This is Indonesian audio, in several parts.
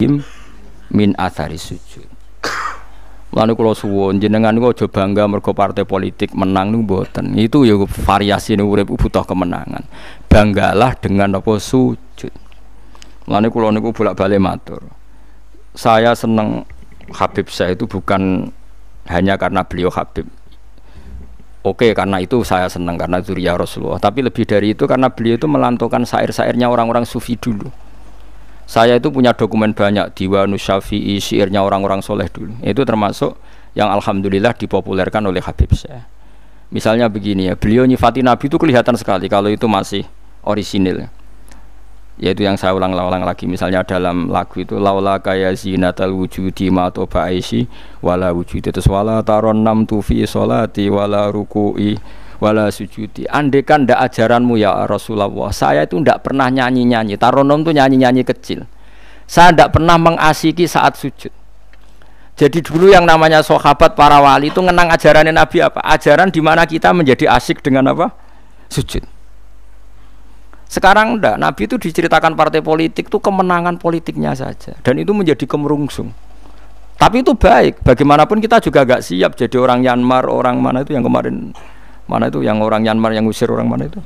im min asari sujud Lalu kalau suwon jenengan gue coba bangga mergo partai politik menang nih boten itu ya variasi nih urip butuh kemenangan banggalah dengan apa sujud Lalu kalau niku bolak balik matur saya seneng Habib saya itu bukan hanya karena beliau Habib Oke, karena itu saya seneng karena itu ya Rasulullah. Tapi lebih dari itu karena beliau itu melantukan sair sairnya orang-orang sufi dulu saya itu punya dokumen banyak Diwanu Syafi'i, syairnya orang-orang soleh dulu itu termasuk yang Alhamdulillah dipopulerkan oleh Habib saya misalnya begini ya beliau nyifati Nabi itu kelihatan sekali kalau itu masih orisinil yaitu yang saya ulang-ulang lagi misalnya dalam lagu itu laula kaya zinatal wujudi ma toba wala wujudi terus wala taron nam tufi solati wala ruku'i wala sujudi kan ndak ajaranmu ya Rasulullah saya itu ndak pernah nyanyi-nyanyi taronom itu nyanyi-nyanyi kecil saya ndak pernah mengasiki saat sujud jadi dulu yang namanya sahabat para wali itu ngenang ajaran Nabi apa? Ajaran di mana kita menjadi asik dengan apa? Sujud. Sekarang enggak, Nabi itu diceritakan partai politik itu kemenangan politiknya saja dan itu menjadi kemerungsung. Tapi itu baik, bagaimanapun kita juga gak siap jadi orang Myanmar, orang mana itu yang kemarin Mana itu yang orang Myanmar yang usir orang mana itu?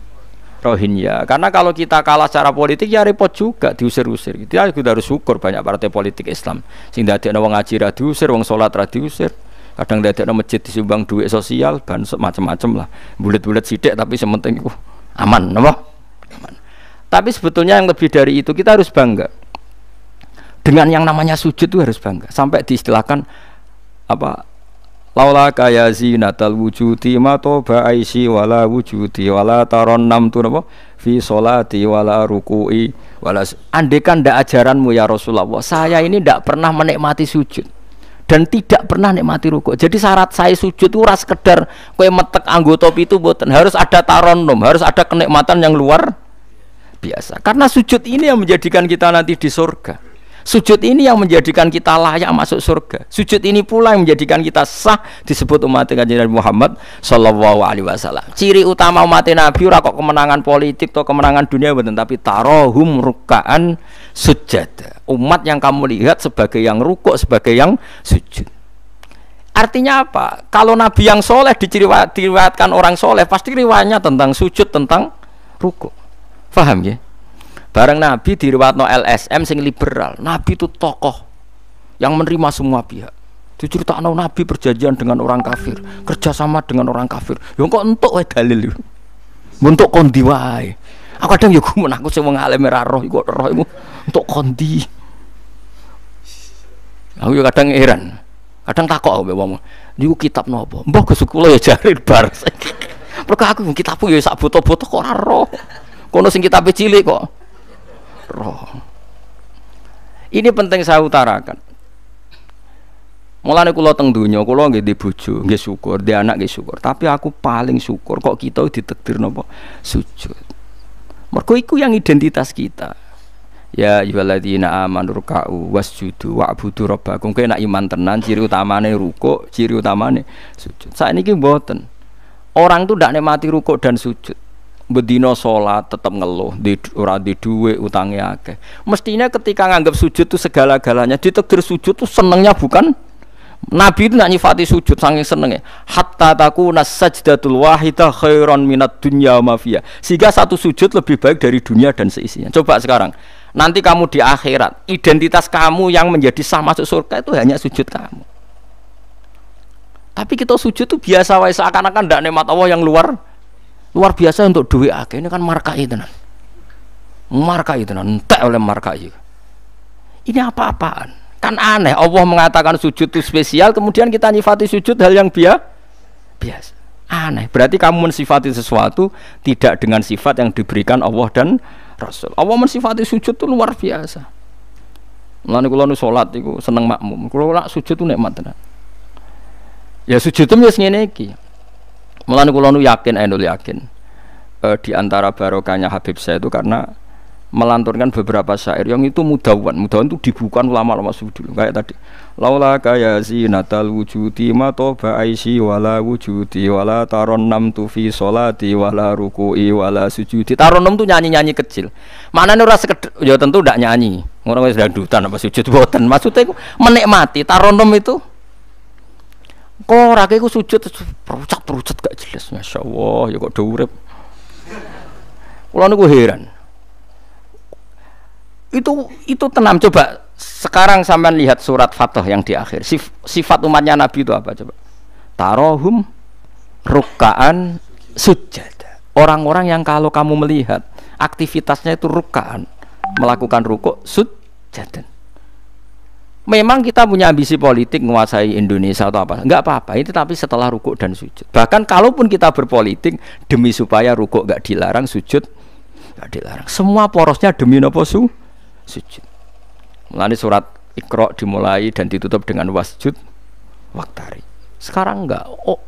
Rohingya. Karena kalau kita kalah secara politik ya repot juga diusir-usir. Gitu. Ya, kita juga harus syukur banyak partai politik Islam. Sing dadi ana ngaji ra diusir, wong salat ra diusir. Kadang dadi ada masjid disumbang duit sosial, bansos macam-macam lah. Bulat-bulat sidik tapi sementing itu uh, aman, napa? Aman. Tapi sebetulnya yang lebih dari itu kita harus bangga. Dengan yang namanya sujud itu harus bangga. Sampai diistilahkan apa Laula kaya zinatal wujudi ma toba aisi wala wujudi wala taron nam tu napa fi solati wala ruku'i wala andekan ndak ajaranmu ya Rasulullah saya ini ndak pernah menikmati sujud dan tidak pernah nikmati ruku jadi syarat saya sujud itu ras sekedar kue metek anggota itu buatan. harus ada taronum harus ada kenikmatan yang luar biasa karena sujud ini yang menjadikan kita nanti di surga Sujud ini yang menjadikan kita layak masuk surga. Sujud ini pula yang menjadikan kita sah disebut umat Nabi Muhammad Shallallahu alaihi wasallam. Ciri utama umat Nabi ora kok kemenangan politik atau kemenangan dunia betul tapi tarohum rukaan sujud. Umat yang kamu lihat sebagai yang rukuk, sebagai yang sujud. Artinya apa? Kalau Nabi yang soleh diriwayatkan orang soleh, pasti riwayatnya tentang sujud, tentang rukuk. Faham ya? Bareng Nabi diriwatno LSM sing liberal. Nabi itu tokoh yang menerima semua pihak. no Nabi perjanjian dengan orang kafir, kerjasama dengan orang kafir. Yang kok entuk wae dalil. Untuk kondi wae. Aku kadang ya gumun aku sing wong alim ora roh iku roh iku entuk kondi. Aku kadang heran. Kadang takok aku mbek wong. Niku kitab nopo? Mbah Gus kula ya bar. Perkara aku kitabku ya sak buta-buta kok ora roh. Kono sing kitabe cilik kok roh ini penting saya utarakan Mulane kula teng donya kula nggih di bojo, nggih syukur, di anak nggih syukur. Tapi aku paling syukur kok kita ditekdir napa? Sujud. Mergo iku yang identitas kita. Ya ayyuhalladzina amanu ruk'u wasjudu wa'budu rabbakum. Kowe nek iman tenan ciri utamane ruko, ciri utamane sujud. Saat ini mboten. Orang tuh ndak nikmati ruko dan sujud bedino sholat tetap ngeluh di di duwe utangnya akeh mestinya ketika nganggap sujud itu segala-galanya tegur sujud tuh senengnya bukan Nabi itu nak nyifati sujud saking senengnya hatta nasaj sajdatul wahidah khairan minat dunya mafia sehingga satu sujud lebih baik dari dunia dan seisinya coba sekarang nanti kamu di akhirat identitas kamu yang menjadi sah masuk surga itu hanya sujud kamu tapi kita sujud tuh biasa wae seakan-akan ndak nikmat Allah yang luar luar biasa untuk duit ah, akeh ini kan marka itu nan marka itu nan entek oleh marka itu ini apa-apaan kan aneh Allah mengatakan sujud itu spesial kemudian kita nyifati sujud hal yang biasa biasa aneh berarti kamu mensifati sesuatu tidak dengan sifat yang diberikan Allah dan Rasul Allah mensifati sujud itu luar biasa Mulane kula nu salat iku seneng makmum. Kula lak sujud itu nikmat tenan. Ya sujud itu wis ngene iki. Mulane kula nu yakin enul eh, yakin. E, di antara barokahnya Habib saya itu karena melanturkan beberapa syair yang itu mudawan. Mudawan itu dibukan ulama-ulama dulu kayak tadi. Laula kaya zinatal wujudi ma toba aisi wala wujudi wala taronnam tu fi salati wala ruku'i wala sujudi. Taronnam tu nyanyi-nyanyi kecil. Mana ora sekedar ya tentu ndak nyanyi. Orang wis dandutan apa sujud boten. Maksudnya itu menikmati taronnam itu rakyat iku sujud perucat-perucat gak jelas Masya Allah ya kok durep urip. gue heran. Itu itu tenam coba sekarang sampean lihat surat Fatah yang di akhir. Sif, sifat umatnya Nabi itu apa coba? Tarohum rukaan sujud. Orang-orang yang kalau kamu melihat aktivitasnya itu rukaan, melakukan rukuk sujud. Memang kita punya ambisi politik menguasai Indonesia atau apa, Enggak apa-apa. Itu tapi setelah rukuk dan sujud. Bahkan kalaupun kita berpolitik demi supaya rukuk enggak dilarang, sujud enggak dilarang. Semua porosnya demi nopo su, sujud. Mulai surat Iqra dimulai dan ditutup dengan wasjud waktari. Sekarang enggak. Oh,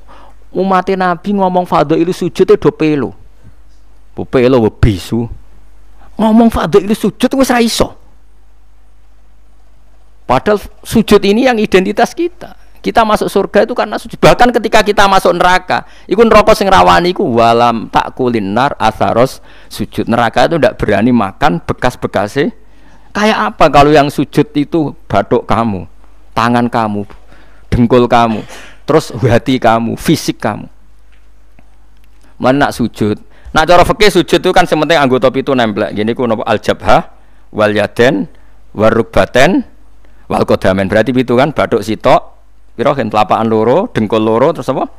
umat Nabi ngomong itu sujud itu do pelo. Bu pelo bisu. Ngomong itu sujud itu ra iso. Padahal sujud ini yang identitas kita. Kita masuk surga itu karena sujud. Bahkan ketika kita masuk neraka, iku neraka sing rawani iku walam tak kulinar asaros sujud. Neraka itu tidak berani makan bekas-bekasnya. E. Kayak apa kalau yang sujud itu batuk kamu, tangan kamu, dengkul kamu, terus hati kamu, fisik kamu. Mana sujud? Nak cara fikih sujud itu kan sementing anggota itu nempel. Gini ku nopo aljabha, jabha wal yaden warukbaten walkodamen berarti itu kan batuk sitok pirohin telapakan loro dengkul loro terus apa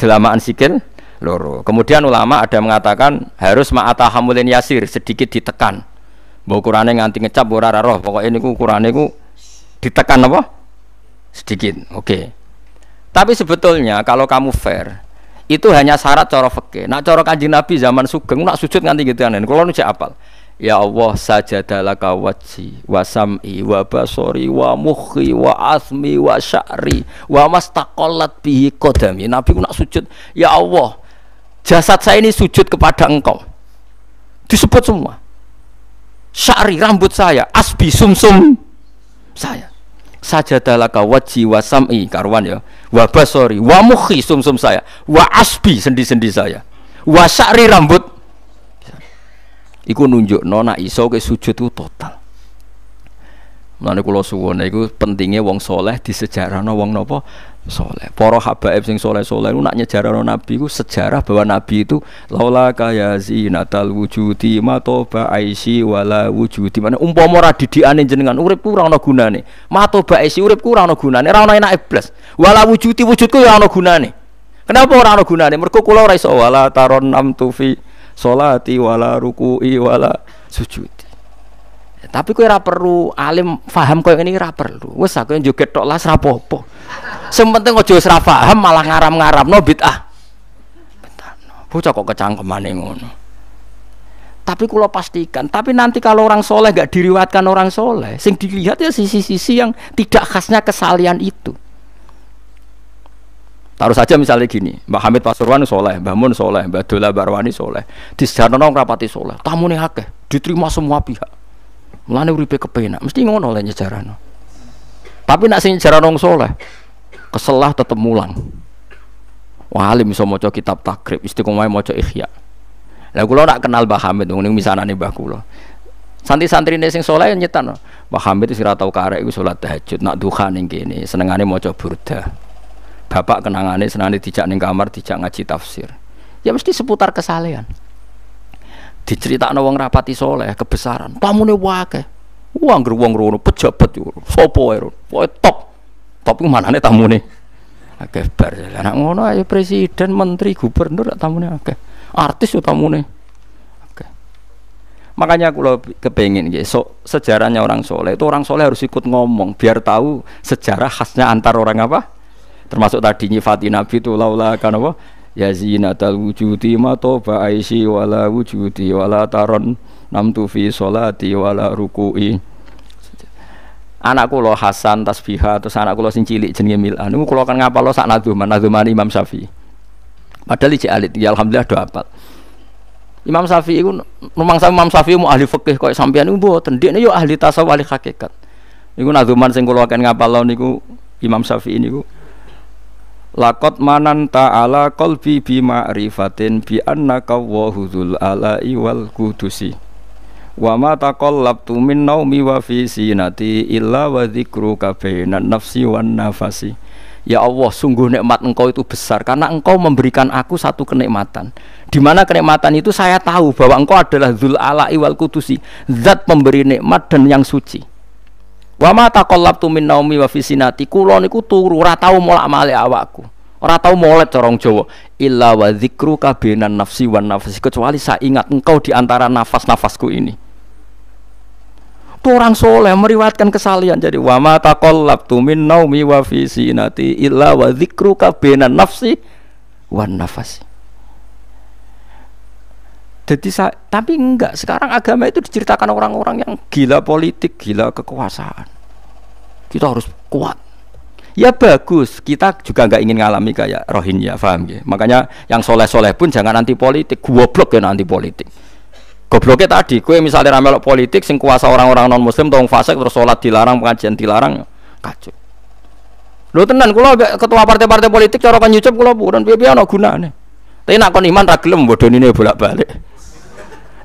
delamaan sikil loro kemudian ulama ada mengatakan harus ma'ata hamulin yasir sedikit ditekan mau ukurannya nganti ngecap ora roh pokoknya ini ukurannya ku ditekan apa sedikit oke okay. tapi sebetulnya kalau kamu fair itu hanya syarat cara fakir. nak cara kanji nabi zaman sugeng nak sujud nganti gitu aneh ya, kalau nu apal Ya Allah sajadalaka wajhi wa sam'i wa basori wa mukhi wa asmi wa sya'ri wa mastaqallat bihi kodami Nabi nak sujud Ya Allah jasad saya ini sujud kepada engkau disebut semua sya'ri rambut saya asbi sumsum -sum saya sajadalaka wajhi wa sam'i karwan ya wa basori wa mukhi sumsum -sum saya wa asbi sendi-sendi saya wa sya'ri rambut Iku nunjuk nona iso ke sujud itu total. Mulane kula suwun iku pentingnya wong soleh di sejarah nona wong nopo soleh. Para habaib sing soleh-soleh nak nona nabi iku sejarah bahwa nabi itu laula kaya zinatal wujudi matoba aisi wala wujudi. Mane umpama ora didikane jenengan uripku ora ana gunane. Matoba aisi uripku ora ana gunane, ora ana enake blas. Wala wujudi wujudku ya ana gunane. Kenapa ora ana gunane? Mergo kula ora iso wala taron tufi solati wala ruku'i wala sujudi ya, tapi kue rapper perlu alim faham kau ngene ora perlu Wes aku joget tok las rapopo sing penting aja wis malah ngaram-ngaramno bid'ah bocah kok kemana ngono tapi kalau pastikan tapi nanti kalau orang soleh gak diriwatkan orang soleh sing dilihat ya sisi-sisi yang tidak khasnya kesalian itu Taruh saja misalnya gini, Mbak Hamid Pasuruan soleh, Mbak Mun soleh, Mbak Dola Barwani soleh, di nong rapati soleh, tamu nih hakeh, diterima semua pihak. Mulane uripe kepena mesti ngono oleh Sejarno. Tapi nak sing Sejarno soleh, keselah tetap mulang. Wah, alim iso kitab takrib, istiqomah mojo ikhya. Lah lo nak kenal Mbah Hamid, misalnya nih Mbak kula. Santri-santri ini sing soleh nyetan. Mbah Hamid itu sira tau karek itu sholat tahajud, nak duha nih gini senengane coba burda bapak kenangane senane dijak ning kamar dijak ngaji tafsir ya mesti seputar kesalehan diceritakno wong rapati soleh kebesaran tamune wae wong uang wong rono pejabat yo Sopo wae woi top top ku manane tamune akeh bar anak ngono ayo presiden menteri gubernur tamune oke, artis yo tamune Oke, makanya aku lo kepengen ya so, sejarahnya orang soleh itu orang soleh harus ikut ngomong biar tahu sejarah khasnya antar orang apa termasuk tadi nyifati nabi itu laula kan apa ya zinatal wujudi ma toba aisi wala wujudi wala taron tu fi salati wala ruku'i anakku lo Hasan tasbiha terus anakku lo sing cilik jenenge Mil'an niku kula kan lo sak nadzuman nadzuman Imam Syafi'i padahal iki alit ya alhamdulillah do apal Imam Syafi'i iku memang sama Imam Syafi'i mu ahli fikih koyo sampean iku mboten ndekne yo ahli tasawuf ahli hakikat niku nadzuman sing kula kan lo niku Imam Syafi'i niku Lakot manan ta'ala kolbi bima rifatin bi annaka kawwahudul hudul ala'i wal kudusi Wa ma labtu min naumi wa fi sinati illa wa zikru kabainan nafsi wan nafasi Ya Allah sungguh nikmat engkau itu besar karena engkau memberikan aku satu kenikmatan di mana kenikmatan itu saya tahu bahwa engkau adalah Zul ala'i wal kudusi zat pemberi nikmat dan yang suci Wa ma taqallabtu min naumi wa fisinati kula niku turu ora tau molak-malik awakku. Ora tau molet corong Jawa. Illa wa dzikru kabinan nafsi wan nafsi kecuali saya ingat engkau di antara nafas-nafasku ini. Itu orang soleh meriwatkan kesalian jadi wa ma taqallabtu min naumi wa fisinati illa wa dzikru kabinan nafsi wan nafsi. Jadi saya, tapi enggak sekarang agama itu diceritakan orang-orang yang gila politik, gila kekuasaan. Kita harus kuat. Ya bagus, kita juga nggak ingin ngalami kayak Rohingya, paham ya? Makanya yang soleh-soleh pun jangan anti politik, goblok ya anti politik. Gobloknya tadi, kue misalnya ramelok politik, sing kuasa orang-orang non muslim, tolong fasik terus sholat dilarang, pengajian dilarang, kacau. Lo tenan, kulo ketua partai-partai politik, cara kan nyucap kulo bukan biar-biar no nih Tapi nak kon iman ra ini ini bolak-balik.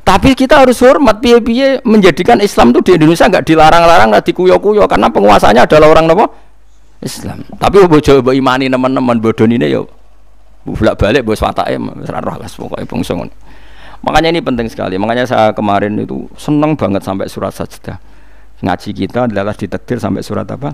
Tapi kita harus hormat piye-piye menjadikan Islam itu di Indonesia nggak dilarang-larang, nggak dikuyok-kuyok karena penguasanya adalah orang nopo Islam. Tapi bojo mbok imani teman-teman bodonine yo bolak-balik bos watake ora roh las pokoke bangsa Makanya ini penting sekali. Makanya saya kemarin itu seneng banget sampai surat sajdah. Ngaji kita adalah ditetir sampai surat apa?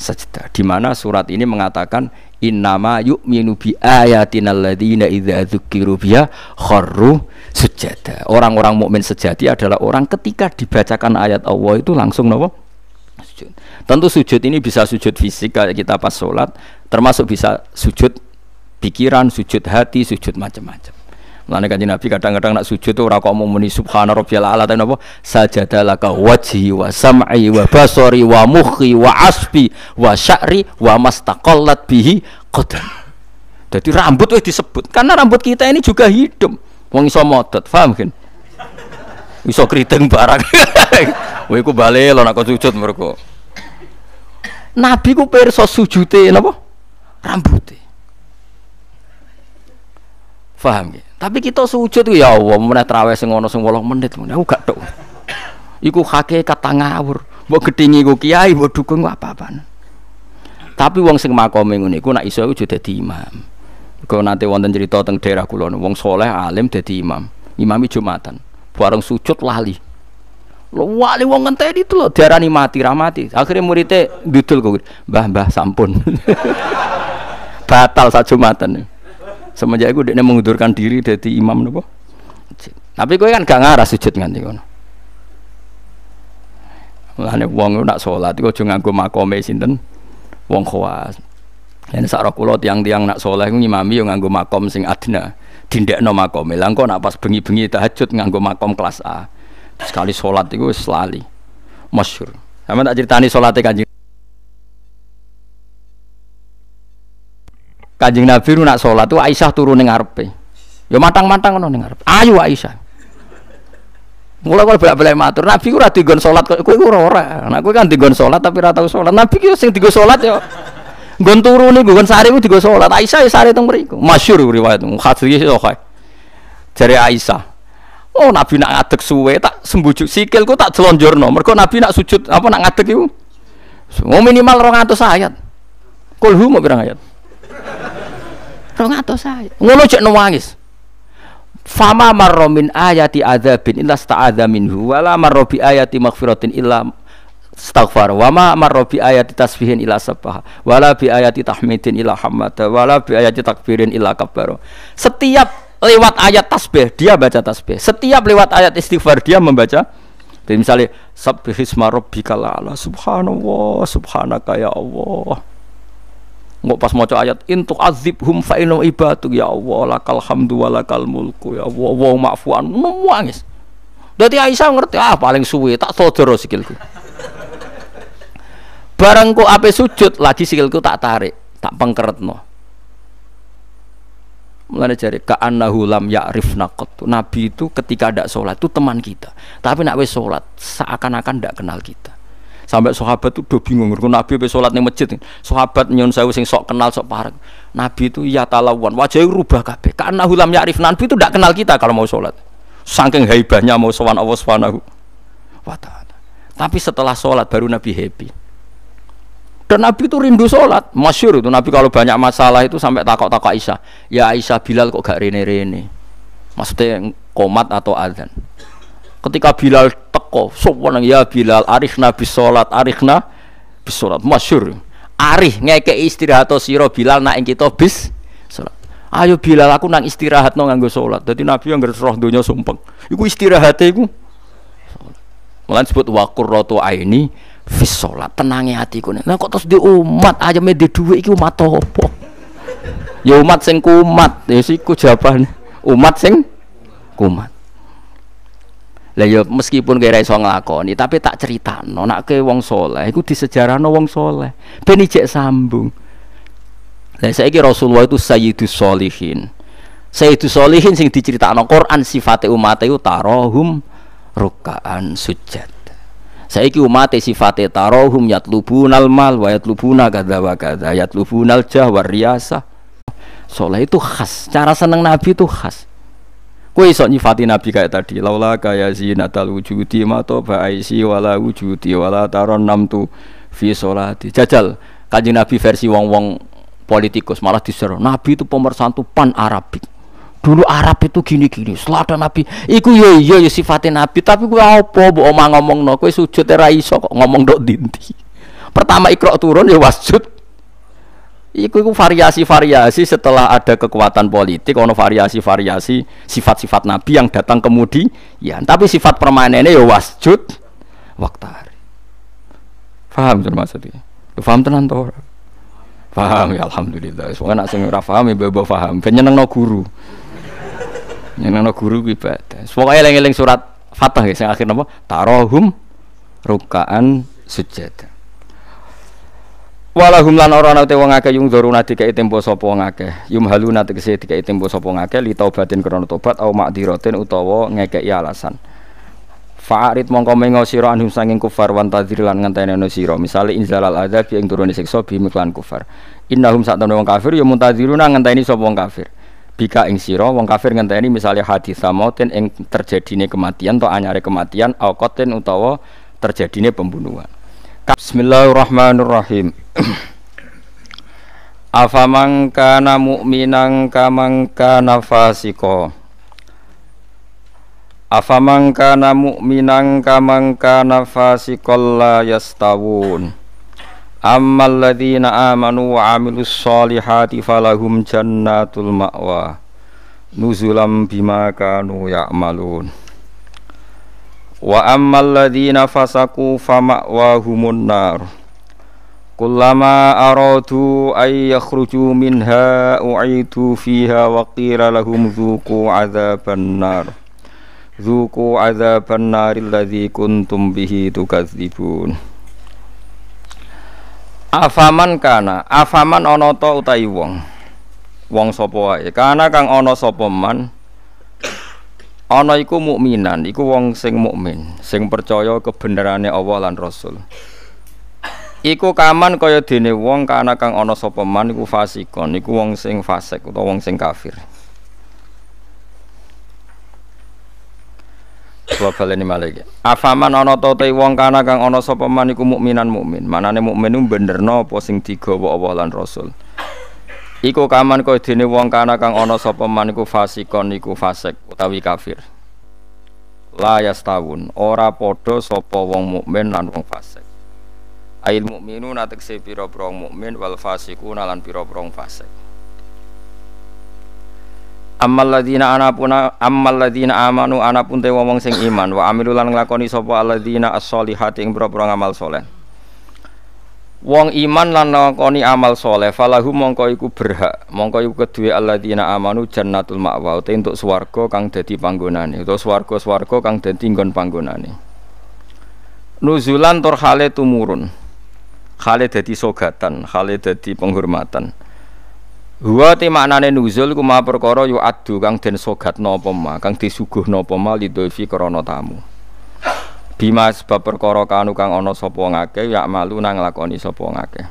sajdah di mana surat ini mengatakan innama yu'minu bi ayatina alladziina idza dzukiru biha kharru sujada. Orang-orang mukmin sejati adalah orang ketika dibacakan ayat Allah itu langsung napa Sujud. Tentu sujud ini bisa sujud fisik kayak kita pas sholat, termasuk bisa sujud pikiran, sujud hati, sujud macam-macam. Lain kaji Nabi kadang-kadang nak sujud tuh ora mau muni subhana rabbiyal a'la tapi napa sajada laka wajhi wa sam'i wa basori wa muhi wa asbi wa sya'ri wa mastakolat bihi qadam. Jadi rambut wis disebut karena rambut kita ini juga hidup. Wong iso motot, paham kan? Iso kriting barang. Kowe ku balik lo nak sujud merku. Nabi ku pirsa sujute napa? rambutnya. Faham ya? Tapi kita sujud ya Allah, meneh trawe sing ana sing 8 menit, aku gak tok. Iku hakikat ngawur. Mbok gedingi ku kiai, mbok dukung apa-apaan. Tapi wong sing makome ngene iku nek iso iku dadi imam. Kau nanti wonten cerita teng daerah kula wong soleh alim dadi imam. Imami Jumatan. Bareng sujud lali. Lo wali wong ngenteni itu lho diarani mati ra mati. Akhire muridnya dudul kok, "Mbah, mbah sampun." Batal sak Jumatan semenjak itu dia mengundurkan diri dari imam nopo tapi gue kan gak ngarah sujud nganti kono uang wong nak salat iku aja nganggo makome sinten wong khawas. Lan sakro kula tiang-tiang nak sholat, gue ngimami yang nganggo makom sing adna, Tindak makom Lah engko nak pas bengi-bengi tahajud nganggo makom kelas A. Sekali sholat iku selali masyur Sama tak ceritani sholatnya Kanjeng Kanjeng Nabi nu nak sholat tuh Aisyah turun ning ngarepe. Yo ya matang-matang ngono ning ngarepe. Ayo Aisyah. Mulai kalau bela balik matur, Nabi ora digon sholat, kok kowe gue rora. Nah kowe kan digon sholat, tapi ratau sholat. Nabi ki sing digon salat ya turun nih, gon sare ku digon sholat. Aisyah ya sari teng mriku. Masyur riwayat sih oke. Jare Aisyah. Oh Nabi nak ngadeg suwe tak sembujuk sikilku tak celonjor jelonjorno. Mergo Nabi nak sujud apa nak ngadeg itu? Mau oh, minimal atau ayat. Kulhu mau bilang ayat? Rong atau saya. Ngono cek nangis. Fama marromin ayati adabin illa sta'adza minhu wala marrobi ayati maghfiratin illa staghfar wama marrobi bi ayati tasbihin ilah sabah wala bi ayati tahmidin ilah hamada wala bi ayati takbirin ilah kabbaro. Setiap lewat ayat tasbih dia baca tasbih. Setiap lewat ayat istighfar dia membaca jadi misalnya sabbihisma rabbikal ala subhanallah subhanaka ya Allah Nggak pas mau ayat intuk azib hum faino ibadu ya Allah lakal hamdu lakal mulku ya Allah wa ma'fuan nangis. Dadi Aisyah ngerti ah paling suwe tak sodoro sikilku. Barangku ape sujud lagi sikilku tak tarik, tak pengkeretno. mulai jari ka'annahu lam ya'rif naqot Nabi itu ketika ada sholat itu teman kita Tapi nak wes sholat seakan-akan tidak kenal kita Sampai sahabat itu udah bingung. ngurung Nabi be sholat nih masjid. Sahabat nyun saya sing sok kenal sok parek. Nabi itu ya talawan wajah rubah kabeh. Karena hulam ya'rif Nabi itu tidak kenal kita kalau mau sholat. Saking hebatnya mau sowan Allah Subhanahu wata Tapi setelah sholat baru Nabi happy. Dan Nabi itu rindu sholat, masyur itu Nabi kalau banyak masalah itu sampai takok-takok Aisyah. Ya Aisyah Bilal kok gak rene-rene. Maksudnya komat atau azan ketika Bilal teko sopan ya Bilal sholat arif nabi bisolat masyur arif ngeke istirahat siro Bilal naik kita bis sholat ayo Bilal aku nang istirahat no nganggo solat jadi Nabi yang roh dunia sumpeng iku istirahat iku malah sebut wakur roto aini fis sholat tenangnya hatiku nah kok terus di umat aja di dua iki umat topo ya umat sing kumat ya ku jawaban umat sing kumat lah ya meskipun kira iso nglakoni tapi tak critakno nak ke wong soleh iku no wong soleh ben ijek sambung. Lah saiki Rasulullah itu sayyidus solihin. Sayyidus solihin sing diceritakno Quran sifate umat itu tarahum rukaan sujud. Saiki umat sifate tarahum yatlubunal mal wa yatlubuna kadza wa kadza yatlubunal jahwar riyasah. Soleh itu khas, cara seneng Nabi itu khas. Kue iso nyifati Nabi kayak tadi. Laula kaya zinatal wujudi mato ba'aisi wala wujudi wala taron namtu fi solati. Jajal. kaji Nabi versi wong-wong politikus malah diseru. Nabi itu pemersatu pan Arabik. Dulu Arab itu gini-gini, selatan Nabi. Iku yo iya yo yo sifatnya Nabi, tapi gue apa bu omong ngomong no, gue sujud era kok ngomong dok dinti. Pertama ikro turun ya wasjud, Iku iku variasi-variasi setelah ada kekuatan politik, ono variasi-variasi sifat-sifat Nabi yang datang kemudi, Ya, tapi sifat permanennya ya wasjud waktari. Faham tuh maksudnya? Ya, faham tenan tuh? Faham ya alhamdulillah. semua nak sing rafaham, faham ibu ya faham. Penyenang no guru. no guru ku Semua Pokoke eling surat Fatah ya sing akhir nama Tarohum rukaan sujud. Walahum lan ora nate te wong akeh yung nate dikai tempo sapa wong akeh. Yum haluna tike dikai tempo sapa wong akeh li taubatin krana tobat au makdiratin utawa ngekeki alasan. Fa'arid mongko mengo sira anhum sanging kufar wan tadzir lan ngenteni neno siro. Misale inzalal adzab yang turune siksa bi miklan kufar. Innahum sak wong kafir ya muntadziruna ngenteni sapa wong kafir. Bika ing sira wong kafir ngenteni misalnya hadis samautin ing terjadine kematian atau anyare kematian koten utawa terjadine pembunuhan. Bismillahirrahmanirrahim. Afamang kana mu'minang kamang kana fasiko Afamang kana mu'minang kamang kana fasikol la yastawun Ammal ladhina amanu wa amilus solihati falahum jannatul ma'wa Nuzulam bima kanu ya'malun Wa ammal ladhina fasaku fama'wahumun naruh Kullama aradu ay yakhruju minha u'idu fiha wa qira lahum dzuqu adzaban nar. Dzuqu adzaban naril ladzi kuntum bihi tukadzibun. Afaman kana, afaman ana ta utahi wong. Wong sapa wae, kana kang ana sapa man ana iku mukminan, iku wong sing mukmin, sing percaya kebenarane Allah lan Rasul. Iku kaman kaya dene wong kana kang ana sapa man iku fasikon, iku wong sing fasik utawa wong sing kafir. Kula baleni malih. Afaman ono ta wong kana kang ono sopo maniku mukminan mukmin. mana mukmin ku benerno posing sing bawa Allah lan Rasul. Iku kaman kaya dini wong kana kang ono sopo maniku fasikon iku fasik utawi kafir. Layas tahun ora podo sopo wong mukmin lan wong fasik. Ail mukminu natekse pira prong mukmin wal fasiku nalan pira prong fasik. Ammal ladzina anapuna ammal ladzina amanu anapun te wong sing iman wa amilu lan nglakoni sapa alladzina as-solihati ing pira-pira amal saleh. Wong iman lan nglakoni amal saleh falahu mongko iku berhak mongko iku kedue alladzina amanu jannatul ma'wa te entuk swarga kang dadi panggonane utawa swarga-swarga kang dadi nggon panggonane. Nuzulan tur hale tumurun. Khalid dadi sogatan, Khalid dadi penghormatan. Wa te maknane nuzul ku ma perkara yu adu kang den sogat napa ma, kang disuguh napa ma lidhofi krana tamu. Bima sebab perkara kanu kang ana sapa ngakeh ya malu nang lakoni sapa ngakeh.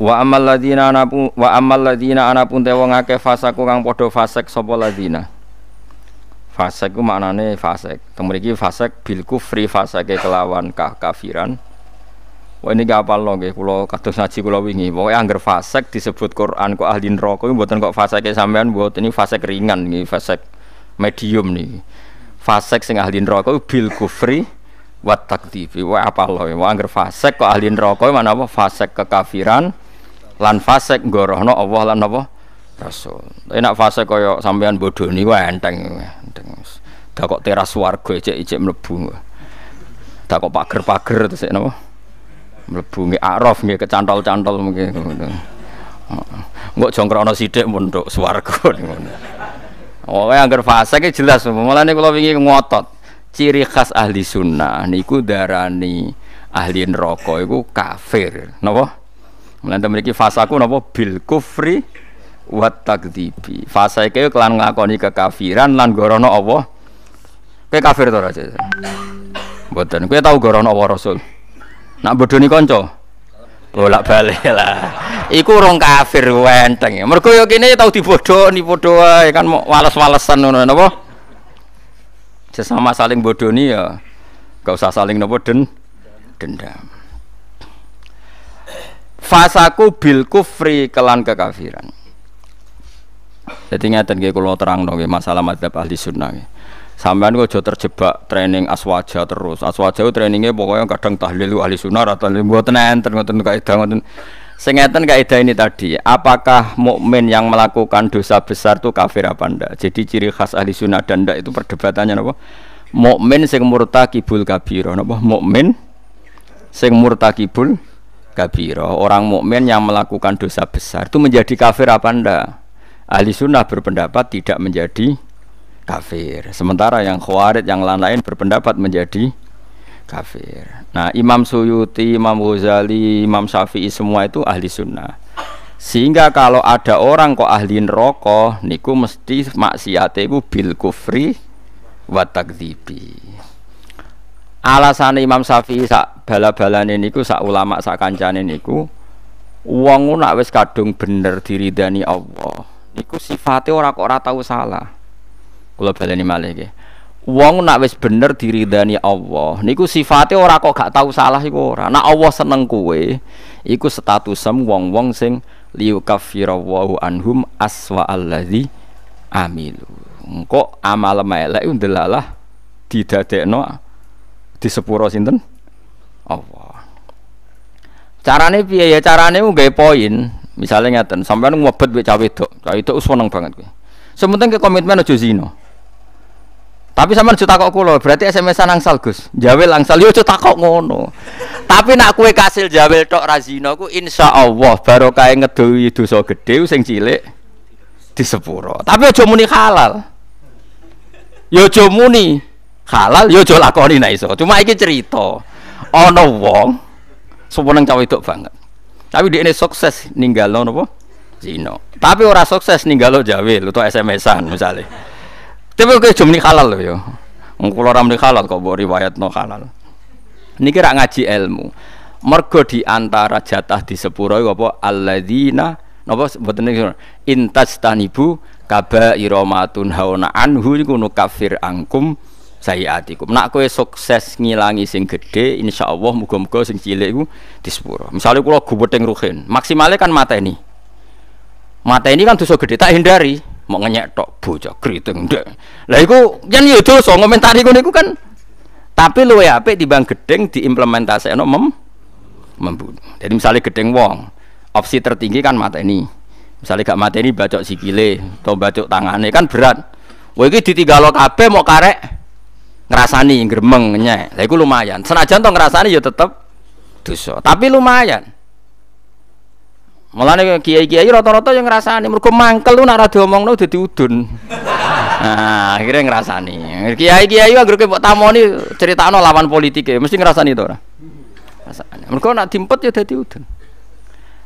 Wa amal ladina anapun wa amal ladina anapun te wong akeh fasaku kang padha fasek sapa ladina. Fasek ku maknane fasek. Temriki fasek bil kufri fasake kelawan kah kafiran. Wah ini gak apal loh, kalau kata ngaji kulo wingi. Wah angger fasek disebut Quran kok ahli neraka, buatan kok fasek sampean buat ini fasek ringan nih, fasek medium nih. Fasek sing ahli neraka bil kufri wat takdifi. Wah apa loh, wah angger fasek kok ahli neraka mana apa fasek kekafiran, lan fasek gorohno Allah lan apa Rasul. Tapi nak fasek koyo sampean bodoh nih, wah enteng, enteng. Dah kok teras warga ijek ijek melebu. Dah kok pager pager terus napa? mlebu nggih araf nggih kecantol-cantol mungkin ngono. Engko jongkrono sithik mun tok swarga ngono. Oh, anggar fasik jelas mulane kula wingi ngotot. Ciri khas ahli sunnah niku darani ahli neraka iku kafir. Napa? Mulane ta mriki fasaku napa bil kufri wa takdzibi. Fasa iki kelan ngakoni kekafiran lan gorono Allah. Kowe kafir to, Raja? Mboten. Kowe tau gorono Allah Rasul? nak bodoni konco bolak balik lah iku rong kafir wenteng mergo yo kene ya tau dibodoni padha wae kan walas walesan ngono napa sesama saling bodoni ya gak usah saling napa den dendam fasaku bil kufri kelan kekafiran jadi ngeten nggih kula terangno masalah madzhab ahli sunnah nggih Sampean kok terjebak training aswaja terus. Aswaja itu trainingnya pokoknya kadang tahlil ahli sunnah atau tahlil mboten enten ngoten kaidah ngoten. sengatan kaidah ini tadi, apakah mukmin yang melakukan dosa besar itu kafir apa ndak? Jadi ciri khas ahli sunnah dan ndak itu perdebatannya apa Mukmin sing kibul kabira apa Mukmin sing kibul kabira. Orang mukmin yang melakukan dosa besar itu menjadi kafir apa ndak? Ahli sunnah berpendapat tidak menjadi kafir. Sementara yang khawarid yang lain-lain berpendapat menjadi kafir. Nah, Imam Suyuti, Imam Ghazali, Imam Syafi'i semua itu ahli sunnah. Sehingga kalau ada orang kok ahli neraka niku mesti maksiate iku bil kufri wa takdzibi. Alasan Imam Syafi'i sak bala-balane niku sak ulama sak kancane niku wong nak wis kadung bener diridani Allah. Niku sifate ora kok ora tau salah kula baleni malih nggih wong nak wis bener diridani Allah niku sifatnya ora kok gak tahu salah iku ora nak Allah seneng kuwe iku statusem wong-wong sing liyukaffirawau anhum aswa allazi amilu engko amal melek ndelalah didadekno di sepuro sinten Allah carane piye ya carane nggawe poin misalnya ngeten sampean ngobet wek cawe wedok cawe wedok seneng banget kuwi sementing ke komitmen aja zina tapi sama juta kok kulo, berarti SMS angsal Gus. Jawel angsal yo juta kok ngono. Tapi nak kue kasil Jawel tok razino ku insya Allah baru kaya ngedoi dosa gede sing cilik di sepuro. Tapi ojo muni halal. Yo ojo muni halal, yo ojo lakoni ini iso. Cuma iki cerita. Ono wong seweneng cawe itu banget. Tapi dia ini sukses ninggal nopo zino. Tapi ora sukses ninggal jawel atau SMS-an misalnya. Tapi kok jom halal loh yo. Ngkulo ram halal kok mbok riwayat no halal. Niki rak ngaji ilmu. Mergo di antara jatah di sepuro iku apa alladzina napa mboten niku intas tanibu kaba iromatun hauna anhu nu kafir angkum sayiatikum. Nak kowe sukses ngilangi sing gedhe, insyaallah muga-muga sing cilik iku disepuro. Misale kula gubeteng ruhin, maksimale kan mateni. Mateni kan dosa gedhe tak hindari mau ngenyek tok bocah keriting ndek. Lah iku yen yo dosa ngomentari ngono iku kan tapi luwe apik timbang gedeng diimplementasekno mem membunuh. Jadi misalnya gedeng wong, opsi tertinggi kan mata ini. Misalnya gak mata ini bacok sikile atau bacok tangannya kan berat. Wah ini ditinggal kabeh mau karek ngerasani gremeng nyek. Lah iku lumayan. Senajan ngerasa ngerasani ya tetep dosa, tapi lumayan malah nih kiai-kiai rata-rata yang nih mereka mangkel lu nek diomong tuh jadi udun. Nah, akhirnya nih Kiai-kiai tamu nih tamoni no lawan politik ya, mesti ngerasa nih tora. Mereka nak timpet ya jadi udun.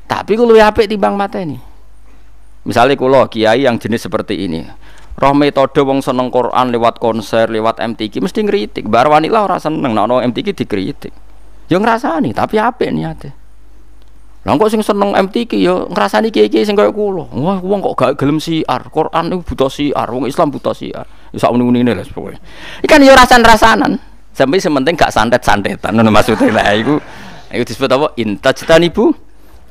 Tapi di apik timbang ini, Misalnya kalau kiai yang jenis seperti ini. Roh metode wong seneng Quran lewat konser, lewat MTQ mesti ngeritik. Barwanilah orang seneng nono MTQ dikritik. Ya ngerasa nih, tapi nih niatnya. Lah kok sing seneng MTQ ya ngrasani kiai-kiai sing kaya kula. Wah, wong kok gak gelem siar. Quran itu buta siar, wong Islam buta siar. Ya sak muni-munine lah pokoke. Ikan ya rasan-rasanan. Sampai sementing gak santet-santetan ngono maksudnya lah iku. Iku disebut apa? Intajtan ibu.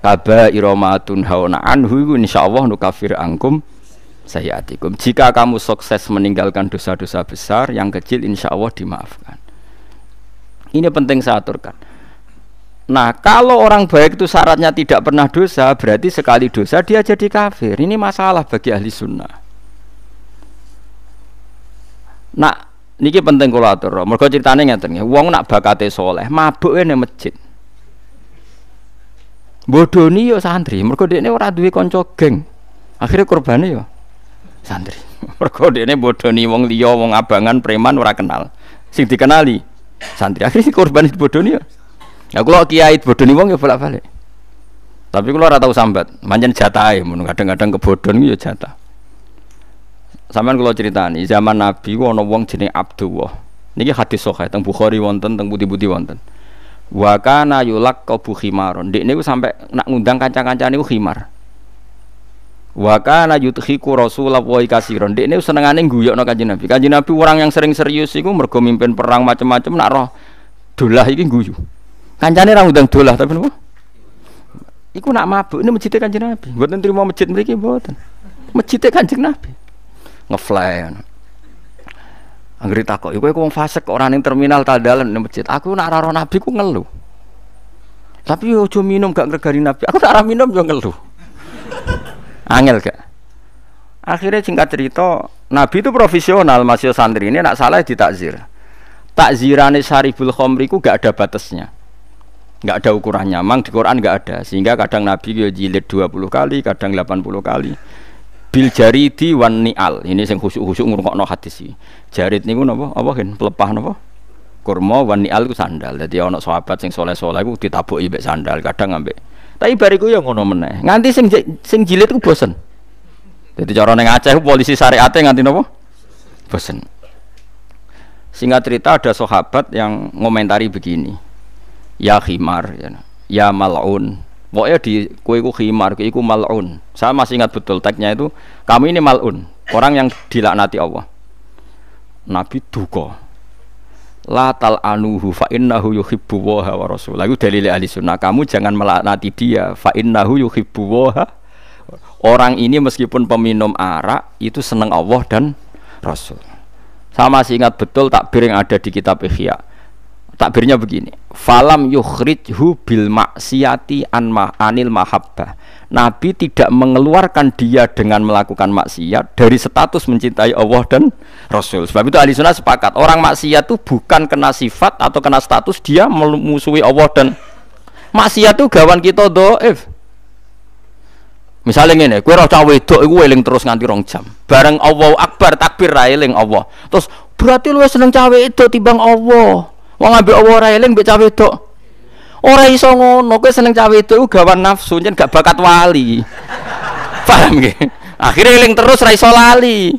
Kaba iromatun hauna anhu iku insyaallah kafir angkum sayyatikum. Jika kamu sukses meninggalkan dosa-dosa besar, yang kecil insyaallah dimaafkan. Ini penting saya aturkan Nah, kalau orang baik itu syaratnya tidak pernah dosa, berarti sekali dosa dia jadi kafir. Ini masalah bagi ahli sunnah. Nah, niki penting kula atur. Mergo critane ngeten nggih. Wong nak bakate soleh, mabuke ning masjid. Bodoni yo santri, mergo dekne ora duwe kanca geng. Akhire kurbane yo santri. Mergo dekne bodoni wong liya, wong abangan, preman ora kenal. Sing dikenali santri. Akhire korban bodoni yo Ya kalau kiai bodoni wong ya bolak balik. Tapi kalau ratau sambat, manjen jatah ya, kadang-kadang kebodon ya jatah. Saman kalau ceritani zaman Nabi wono wong jenis Abdullah. Niki hadis sahih teng Bukhari wonten teng putih-putih wonten. Wa kana yulak Khimar. khimaron. Dik niku sampe nak ngundang kancang kancang niku khimar. Wa kana yuthiku Rasulullah kasiron. Dik niku senengane no Kanjeng Nabi. Kanjeng Nabi orang yang sering serius iku mergo mimpin perang macam-macam nak roh dolah iki guyu. Kancane ra ngundang dolah tapi napa? Iku nak mabuk ini masjid kanjeng Nabi. Mboten terima masjid mriki mboten. masjid kanjeng Nabi. Ngefly. Anggere takok, iku kok wong fasik ora ning terminal ta dalan ning masjid. Aku nak ora Nabi ku ngeluh." Tapi yo aja minum gak ngergari Nabi. Aku tak ora minum yo ngeluh. Angel gak? Akhirnya singkat cerita, Nabi itu profesional, masih santri ini nak salah ditakzir. Takzirane syaribul khomri ku gak ada batasnya nggak ada ukurannya mang di Quran nggak ada sehingga kadang Nabi yo jilid 20 kali kadang 80 kali bil di wan ni'al ini sing khusuk-khusuk no hadis sih Jari niku napa apa kan pelepah napa kurma wan ni'al itu sandal Jadi ana sahabat sing soleh-soleh itu ditabuki ibek sandal kadang ambek tapi bariku yang ngono meneh nganti sing sing jilid bosan. bosen dadi cara ning Aceh polisi syariate nganti napa bosen singkat cerita ada sahabat yang ngomentari begini ya khimar ya, ya mal'un pokoknya di kue ku khimar kue ku mal'un saya masih ingat betul tagnya itu kami ini mal'un orang yang dilaknati Allah Nabi duka la tal anuhu fa innahu yuhibbu waha wa rasul itu dalil ahli sunnah kamu jangan melaknati dia fa innahu yuhibbu waha orang ini meskipun peminum arak itu seneng Allah dan rasul sama masih ingat betul takbir yang ada di kitab Ikhya takbirnya begini falam yukhrijhu bil maksiati an ma anil mahabbah Nabi tidak mengeluarkan dia dengan melakukan maksiat dari status mencintai Allah dan Rasul. Sebab itu ahli sunnah sepakat orang maksiat itu bukan kena sifat atau kena status dia memusuhi Allah dan maksiat itu gawan kita doif. Misalnya ini, gue roh cawe itu, kue eling terus nganti rong jam. Bareng Allah Akbar takbir ra Allah. Terus berarti lu seneng cawe itu tibang Allah. Wong ambek apa ora eling mbek cah wedok. Ora iso ngono, kowe seneng cah wedok gawan nafsu, nyen gak bakat wali. Paham nggih? Akhirnya eling terus ra iso lali.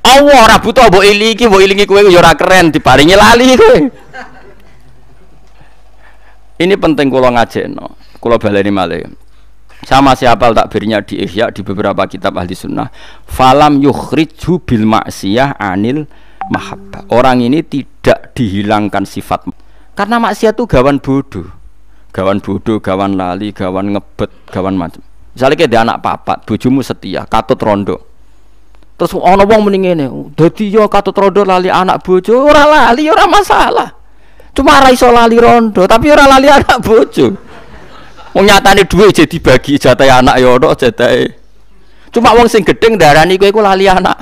Allah ora butuh mbok iliki mbok ilingi kowe ya ora keren diparingi lali kowe. Ini penting kula ngajekno, kula baleni malih. Sama siapa takbirnya di Ihya di beberapa kitab ahli sunnah. Falam yukhriju bil maksiyah anil mahabbah. Orang ini tidak dihilangkan sifat karena maksiat itu gawan bodoh. Gawan bodoh, gawan lali, gawan ngebet, gawan macam. Misalnya kayak anak papat, bojomu setia, katut rondo. Terus ono wong muni ngene, dadi yo katut rondo lali anak bojo, ora lali ora masalah. Cuma ora iso lali rondo, tapi ora lali anak bojo. Wong nyatane duwe jadi bagi jatah anak ya ono jatah. Cuma wong sing gedeng darani kowe iku lali anak.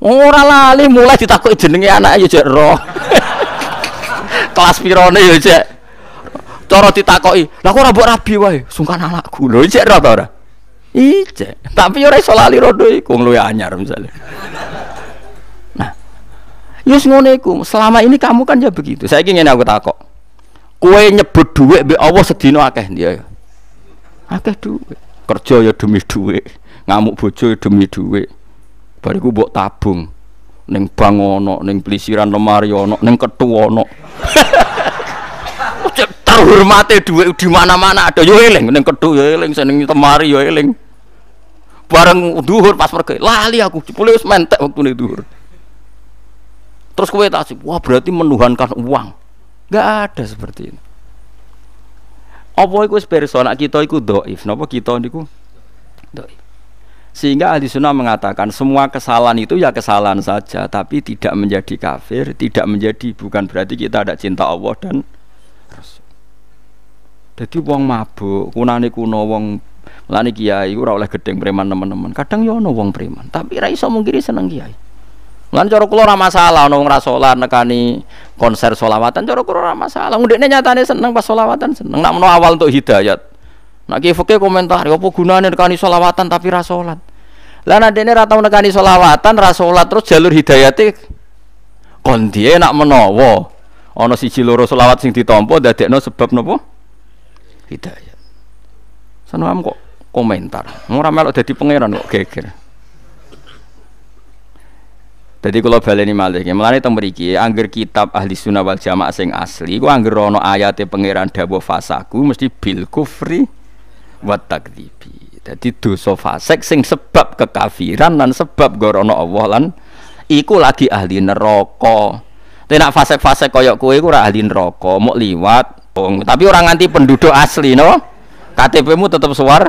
Ora lali mulai ditakuti jenenge anak ya jek roh. Kelas pirone ya jek. Cara ditakoki, "Lah kok ora mbok rabi wae, sungkan anakku." Lho jek roh ta ora? Ijek, tapi ya ora iso lali rodo iku luwe anyar misalnya. Nah, yus ya ngono iku, selama ini kamu kan ya begitu. Saya ingin aku takok. Kue nyebut duit be Allah sedino akeh dia. Akeh duit. Kerja ya demi duit, ngamuk bojo ya demi duit. Bariku buat tabung. neng bangono neng pelisiran plisiran lemari ono, ning ketu ono. terhormati duit di mana-mana ada yo ya eling neng ketu yo ya eling seneng lemari yo ya eling. Bareng duhur pas pergi, lali aku jebule wis mentek nih duhur. Terus kowe tak wah berarti menuhankan uang. Enggak ada seperti ini. Apa iku wis anak kita iku doif. napa kita niku doif? Sehingga ahli sunnah mengatakan semua kesalahan itu ya kesalahan saja, tapi tidak menjadi kafir, tidak menjadi bukan berarti kita tidak cinta Allah dan Jadi wong mabuk, kunani kuno wong melani kiai ora oleh gedeng preman teman-teman. Kadang ya ono wong preman, tapi ra iso mungkiri seneng kiai. Lan cara kula ora masalah ono wong ra salat nekani konser selawatan cara kula ora masalah. Ndekne nyatane seneng pas selawatan seneng. Nak menawa awal untuk hidayat. Nak kiai fikih komentar, ya apa gunanya nekani solawatan tapi rasolat? salat? Lah nek dene ra nekani solawatan, rasolat terus jalur hidayatik, kon dia nak menawa ana siji loro selawat sing dadi no sebab nopo, hidayat, Senam kok komentar. murah melok dadi pangeran kok geger. Jadi kalau baleni malih, melani temeriki angger kitab ahli sunnah wal jamaah sing asli, gua angger rono ayat pangeran dabo fasaku mesti bil kufri wa takdzibi. Dadi dosa fasik sing sebab kekafiran lan sebab gorono Allah lan iku lagi ahli neraka. Tapi nak fasik-fasik koyok kowe iku ora ahli neraka, mau liwat. Bong. Tapi orang nganti penduduk asli no. KTP-mu tetap suar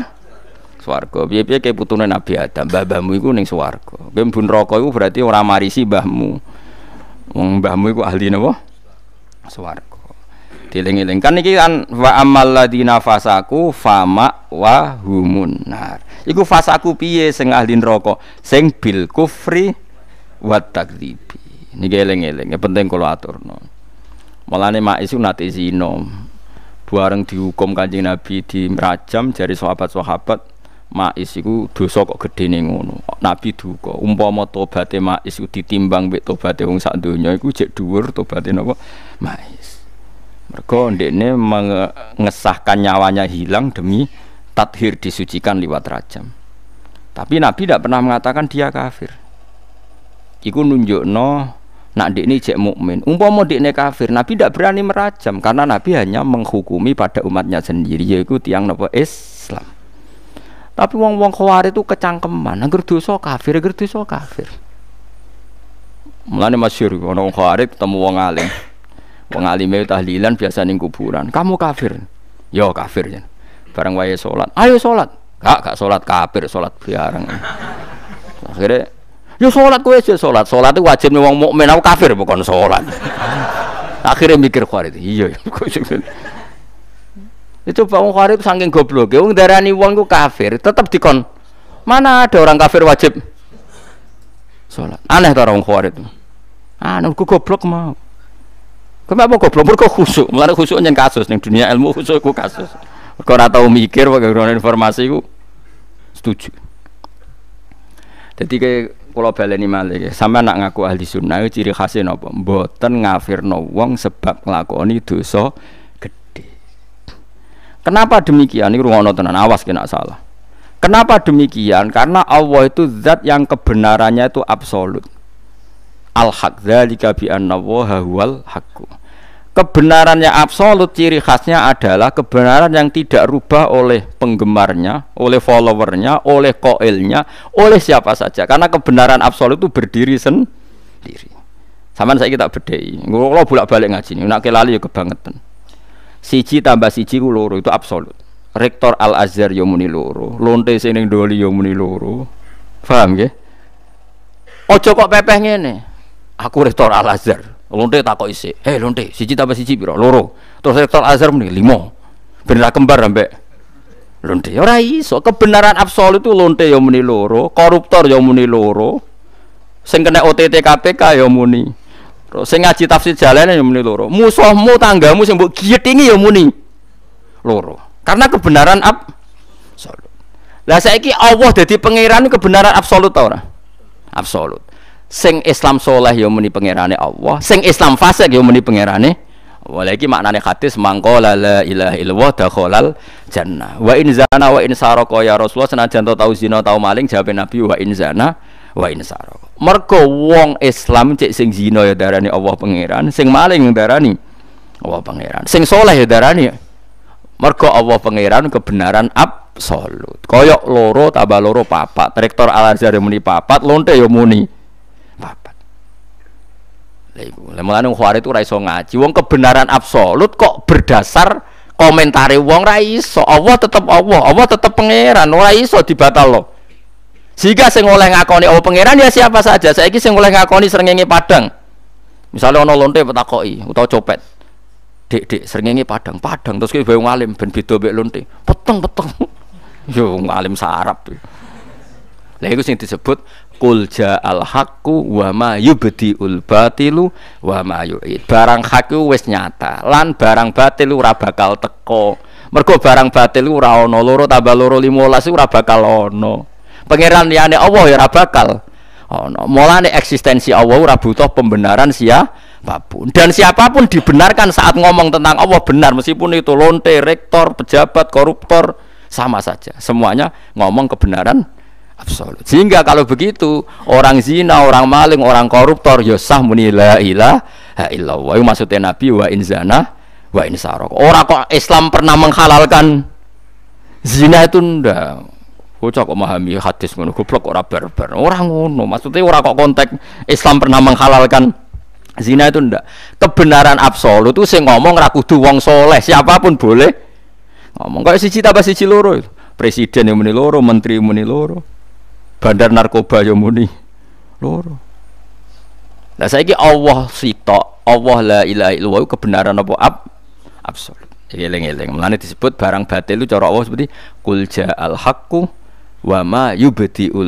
swarga. Piye-piye kayak putune Nabi Adam, mbahmu iku ning swarga. Kowe mbun neraka iku berarti ora marisi mbahmu. Wong mbahmu iku ahli napa? Swarga. Dieling-eling. Kan iki kan wa amal ladina fasaku fama wa humunar nah, Iku fasaku piye sing ahli neraka? Sing bil kufri wa takdzibi. Niki eling-eling, ya penting kula aturno. Mulane mak isu nate zina. Bareng dihukum Kanjeng Nabi di merajam jari sahabat-sahabat Ma'is isiku dosa kok gedene ngono. Nabi duka. Umpama tobaté Ma'is iku ditimbang mbek tobaté wong sak donya iku jek dhuwur tobaté napa? Ma'is mereka ini mengesahkan nyawanya hilang demi tathir disucikan lewat rajam tapi Nabi tidak pernah mengatakan dia kafir iku no nak ini cek mukmin umpama dekne kafir Nabi tidak berani merajam karena Nabi hanya menghukumi pada umatnya sendiri yaitu tiang nopo Islam tapi wong wong khawar itu kecangkeman agar dosa kafir agar dosa kafir mulane masyhur wong khawar ketemu wong alim Wong alime tahlilan biasa ning kuburan. Kamu kafir. Yo kafir ya. Bareng wae salat. Ayo salat. Gak gak salat kafir, salat biarang. Akhirnya yo salat kowe aja salat. Salat itu wajib nih wong mukmin, aku kafir bukan salat. Akhirnya mikir Khawarij. Iya. Itu iya, Pak ya Wong Khawarij saking goblok. Wong darani wong ku kafir, tetap dikon. Mana ada orang kafir wajib salat? Aneh ta orang itu, Aneh ku goblok mau. Kenapa apa goblok mergo khusuk. Mulane khusuk nyen kasus ning dunia ilmu khusuk iku kasus. Kau ora tahu mikir bagaimana informasi iku setuju. Jadi kayak kalau baleni malih ya, sama nak ngaku ahli sunnah ciri khasnya nopo mboten ngafir wong sebab itu so gede kenapa demikian ini rumono nonton, awas kena salah kenapa demikian karena Allah itu zat yang kebenarannya itu absolut al haq dzalika bi anna huwal haqqu kebenaran yang absolut ciri khasnya adalah kebenaran yang tidak rubah oleh penggemarnya, oleh followernya, oleh koilnya, oleh siapa saja. Karena kebenaran absolut itu berdiri sendiri. Sama saya kita bedai. Kalau bolak balik ngaji ini, nak kelali ya kebangetan. Siji tambah siji uluru itu absolut. Rektor Al Azhar yo ya muni lonte sing doli yo ya muni loro. Paham nggih? Ojo kok pepeh ngene. Aku rektor Al Azhar. Lonte takok isik. Eh hey, lonte, siji tambah siji piro? Loro. Terus rektor Azhar muni limo. Bener kembar ambek lonte. Ya ora iso, kebenaran absolut itu lonte yang muni loro, koruptor yang muni loro. Sing kena OTT KPK yang muni. Terus sing ngaji tafsir jalane yang muni loro. Musuhmu tanggamu sing mbok giyetingi yang muni loro. Karena kebenaran absolut. Lah ki Allah jadi pangeran kebenaran absolut ta ora? Absolut sing Islam soleh yo ya muni pangerane Allah sing Islam fasik ya muni pangerane Walaki maknane hadis mangko la ilah ilaha illallah dakhalal jannah. Wa in zana wa in saraka ya Rasulullah senajan to tau zina tau maling jawab Nabi wa in zana wa in saraka. Mergo wong Islam cek sing zina ya darani Allah pangeran, sing maling ya darani Allah pangeran. Sing soleh ya darani mergo Allah pangeran kebenaran absolut. Koyok loro tambah loro papat, rektor Al Azhar ya muni papat, lonte yo ya muni. Lah mulane khawarij itu raiso iso ngaji. Wong kebenaran absolut kok berdasar komentari wong raiso. iso. Allah tetap Allah, Allah tetap pangeran, Raiso iso loh. Sehingga sing oleh ngakoni Allah pangeran ya siapa saja. Saiki sing oleh ngakoni srengenge padang. Misalnya ono lonte petakoi utawa copet. Dek dek srengenge padang, padang terus kowe wong alim ben beda mek lonte. Peteng peteng. Yo wong alim sarap. Lah iku sing disebut Kul al haqqu wa ma ul batilu wa ma yu'id. Barang hak wis nyata, lan barang batil ora bakal teko. Mergo barang batil ora ana loro tambah loro 15 ora bakal ana. Pangeran liyane Allah ya ora bakal ana. Mulane eksistensi Allah ora butuh pembenaran sia apapun. Dan siapapun dibenarkan saat ngomong tentang Allah benar meskipun itu lonte, rektor, pejabat, koruptor sama saja. Semuanya ngomong kebenaran absolut. Sehingga kalau begitu orang zina, orang maling, orang koruptor ya sah muni la ilaha illallah. maksudnya Nabi wa inzana wa insarok. Orang kok Islam pernah menghalalkan zina itu ndak. Kocok kok memahami hadis ngono goblok ora barbar. Ora ngono, maksudnya ora kok kontek Islam pernah menghalalkan zina itu ndak. Kebenaran absolut itu sing ngomong ra kudu wong soleh, siapapun boleh ngomong. kok siji tambah siji loro. Presiden yang muni menteri muni loro bandar narkoba ya muni loro lah ki Allah sito Allah la ilaha illallah kebenaran apa ab absolut eling-eling mulane disebut barang batil lu cara Allah seperti kul al haqqu wa ma ul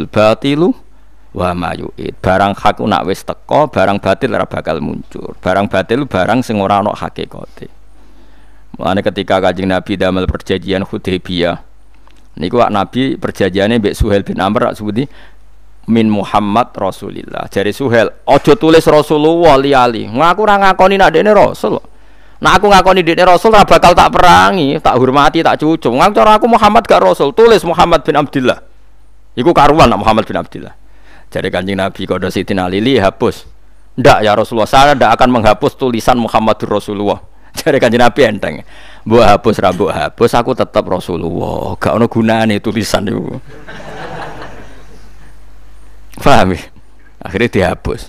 batilu wa ma yu'id barang hak nak wis teko barang batil lara bakal muncul barang batil barang sing ora ana hakikate mulane ketika kanjeng Nabi damel perjanjian Hudaybiyah Niku wak Nabi perjanjiannya Mbak Suhel bin Amr sebuti min Muhammad Rasulillah. Jari Suhel, ojo tulis Rasulullah li ali. Ngaku ora ngakoni nak Rasul. Nah aku ngakoni dene Rasul ora bakal tak perangi, tak hormati, tak cucu. Ngaku cara aku Muhammad gak Rasul, tulis Muhammad bin Abdullah. Iku karuan nak Muhammad bin Abdullah. Jadi kanjeng Nabi kodo Siti Alili hapus. Ndak ya Rasulullah, saya ndak akan menghapus tulisan Muhammad Rasulullah. Jadi kanjeng Nabi enteng bu hapus rabu hapus aku tetap Rasulullah gak ono gunane tulisan itu paham ya? akhirnya dihapus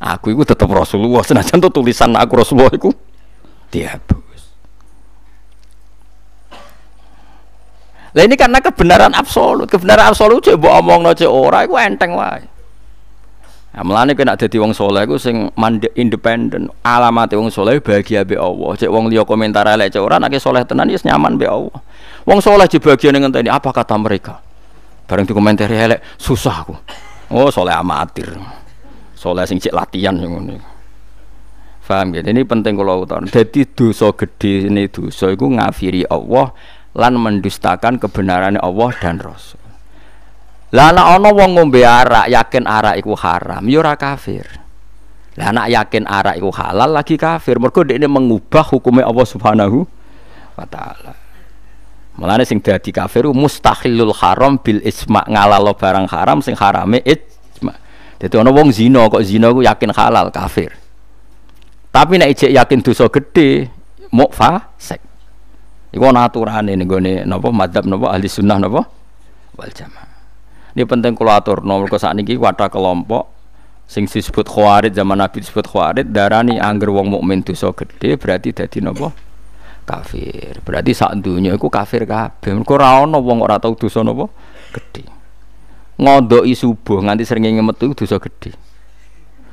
aku itu tetap Rasulullah senajan tuh tulisan aku Rasulullah itu dihapus lah ini karena kebenaran absolut kebenaran absolut coba omong no orang itu enteng wae Ya, nah, Melani kena jadi wong soleh gue sing mandek independen. Alamat wong soleh bahagia be Allah. Cek wong liya komentar elek cek orang nake soleh tenan ya wis nyaman be Allah. Wong soleh bagian dengan tadi apa kata mereka? Bareng komentar elek susah aku. Oh soleh amatir. Soleh sing cek latihan yang ini. Faham gitu. Ini penting kalau tahun. Jadi dosa gede ini dosa gue ngafiri Allah lan mendustakan kebenaran Allah dan Rasul. Lah anak ono wong ngombe arak, yakin arak iku haram, ya ora kafir. Lah anak yakin arak iku halal lagi kafir. Mergo ini mengubah hukumnya Allah Subhanahu wa taala. Mulane sing dadi kafir mustahilul haram bil isma ngalalo barang haram sing harame isma. Dadi ono wong zina kok zina ku yakin halal kafir. Tapi nek ijek yakin dosa gede, muk fasik. Iku ana aturane ning gone napa madzhab napa ahli sunnah napa wal jamaah. Ini penting kula Nomor nah, mergo ini wadah kelompok sing disebut khawarid zaman Nabi disebut khawarid darani angger wong mukmin dosa gede berarti dadi nopo kafir. Berarti saat dunia iku kafir kabeh. Mergo ora ana wong ora tau dosa napa? gede. Ngondoki subuh nganti srengenge metu dosa gede.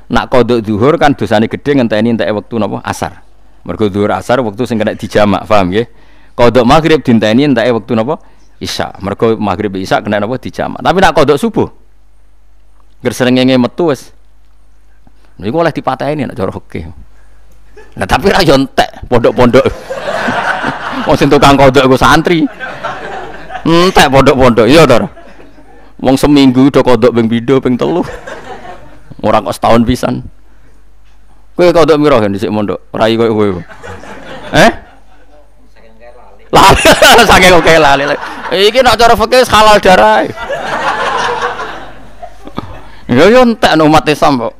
Nak kodok zuhur kan dosane gede ngenteni entek waktu nopo Asar. Mergo zuhur asar waktu sing kena dijamak, paham nggih? Kodok maghrib dinteni entek waktu nopo isya. mereka maghrib isya kena apa dijamak. Tapi nak kodok subuh. Ger serengenge metu wis. Niku oleh ini nak cara oke Nah tapi rayon yo pondok-pondok. Mau sentuh tukang kodok gue santri. Entek pondok-pondok iya dor Wong seminggu udah kodok beng bido beng telu. orang kok setahun pisan. Kowe kodok mirah kan disik mondok, rai koyo kowe. Eh? lali saking oke lali iki nak cara fikih halal darah ya yo entek umat Islam kok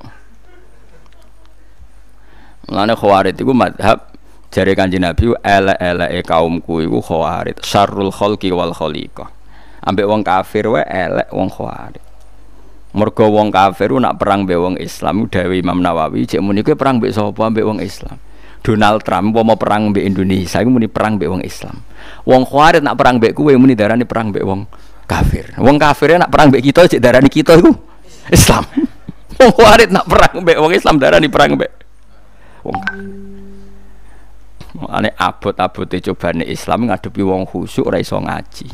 Mulane khawarit iku madhab jari kanji Nabi ele-ele kaumku iku khawarit syarrul khalqi wal khaliqah ambek wong kafir wae elek wong khawarit mergo wong kafir nak perang be wong Islam dawuh Imam Nawawi cek muni perang be sapa mbek wong Islam Donald Trump mau perang mbek Indonesia iku muni perang mbek wong Islam. Wong Khawarij nak perang mbek kowe muni darani perang mbek wong kafir. Wong kafir nak perang mbek kita cek darani kita iku Islam. Wong Khawarij nak perang mbek wong Islam darani perang mbek wong kafir. Mulane abot coba nih Islam ngadepi wong khusuk ora iso ngaji.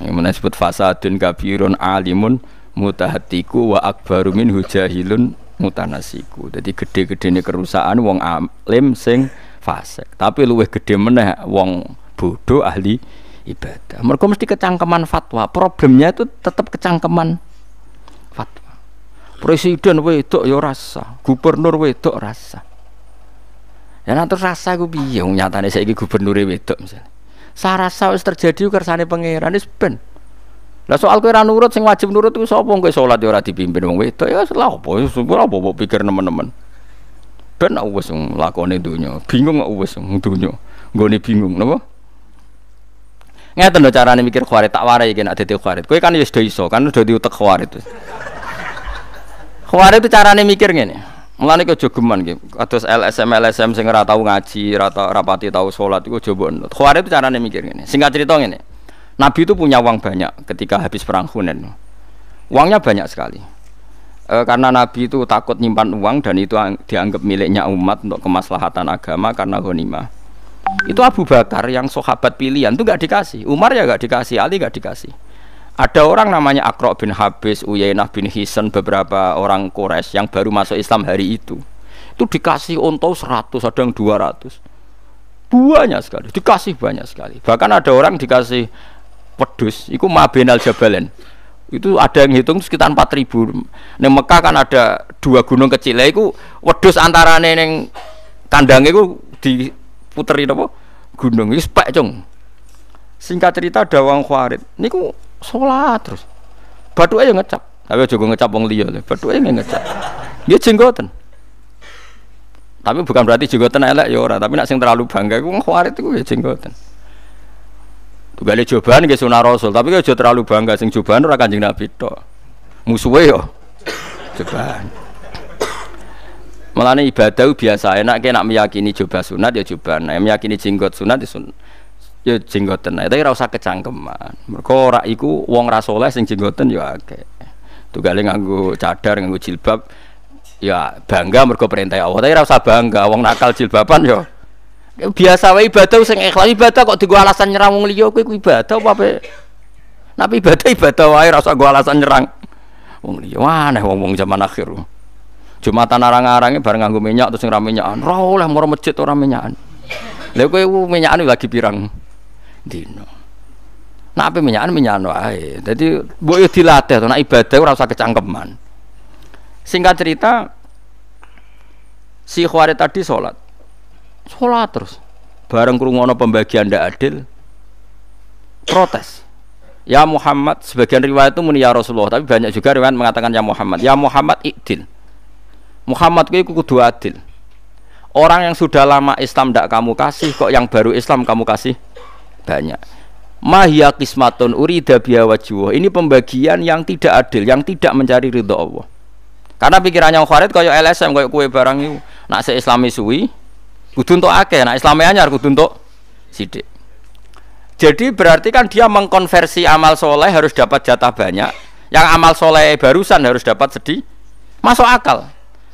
Yang disebut fasadun kabirun alimun mutahatiku wa akbaru minhu jahilun mutanasiku jadi gede-gede ini kerusakan wong alim sing fasik tapi luwe gede meneh wong bodoh ahli ibadah mereka mesti kecangkeman fatwa problemnya itu tetap kecangkeman fatwa presiden wedok yo ya rasa gubernur wedok ya rasa ya nanti rasa gue biar nyatanya saya gubernur wedok misalnya saya rasa terjadi kersane pangeran itu ben lah soal kowe ora nurut sing wajib nurut ku sapa kowe salat ya ora dipimpin wong wedok ya lah apa ora apa pikir nemen-nemen. Ben aku wis lakone donya, bingung aku wis donya. Nggone bingung napa? Ngeten lho carane mikir kharit tak warai iki nek dadi kharit. Kowe kan ya wis do iso, kan do diutek kharit. Kharit itu carane mikir ngene. Mulane kok jogeman iki. Kados LSM LSM sing ora tau ngaji, ora rapati tau salat iku aja mbok. itu carane mikir ngene. Singkat cerita ngene. Nabi itu punya uang banyak ketika habis perang Hunen. Uangnya banyak sekali. E, karena Nabi itu takut nyimpan uang dan itu dianggap miliknya umat untuk kemaslahatan agama karena ghanimah. Itu Abu Bakar yang sahabat pilihan itu gak dikasih. Umar ya gak dikasih, Ali gak dikasih. Ada orang namanya Akro bin Habis, Uyainah bin Hisan, beberapa orang kores yang baru masuk Islam hari itu. Itu dikasih untuk 100, ada yang 200 banyak sekali, dikasih banyak sekali. Bahkan ada orang dikasih wedus iku mabenal jabalen itu ada yang hitung sekitar 4000 neng Mekah kan ada dua gunung kecil ya, itu wedus antara neneng kandang itu diputerin apa gunung itu spek cung singkat cerita ada wong ini ku sholat terus batu aja ya ngecap tapi ya juga ngecap wong liya batu aja ya ngecap dia jenggotan. tapi bukan berarti jenggotan elek ya ora tapi nak sing terlalu bangga iku itu dia ya Tugale cobaan nggih sunah Rasul, tapi aja terlalu bangga sing cobaan ora Kanjeng Nabi tok. Musuhe yo ya, cobaan. Mulane ibadah biasa enak ke nak meyakini coba sunat ya coba, nah, meyakini jenggot sunat ya sun Ya jenggoten ae, tapi rasa kecangkeman. Mergo ora iku wong ra sing jenggoten ya akeh. Tugale nganggo cadar, nganggo jilbab ya bangga mergo perintah Allah, tapi rasa bangga wong nakal jilbaban ya biasa wae ibadah sing ikhlas ibadah kok digo alasan nyerang wong liya kuwi ibadah apa ape Nabi ibadah ibadah wae rasa gua alasan nyerang wong liya aneh wong-wong zaman akhir Jumatan arang arange bareng nganggo minyak terus sing ngira minyakan. Ora oleh moro masjid ora minyakan. Lha kowe minyakan lagi pirang dino. Nah apa minyakan minyakan wae. Dadi mbok yo dilatih to nek ibadah ora usah kecangkeman. Singkat cerita si Khawarij tadi sholat sholat terus bareng kerungono pembagian tidak adil protes ya Muhammad sebagian riwayat itu muni ya Rasulullah tapi banyak juga riwayat mengatakan ya Muhammad ya Muhammad idil Muhammad itu kudu adil orang yang sudah lama Islam tidak kamu kasih kok yang baru Islam kamu kasih banyak mahya kismatun urida biya ini pembagian yang tidak adil yang tidak mencari ridho Allah karena pikirannya kau kayak LSM kayak kue barang itu nak se Islami suwi Kudu untuk akeh, nah Islamnya anyar kudu untuk sidik. Jadi berarti kan dia mengkonversi amal soleh harus dapat jatah banyak, yang amal soleh barusan harus dapat sedih. Masuk akal.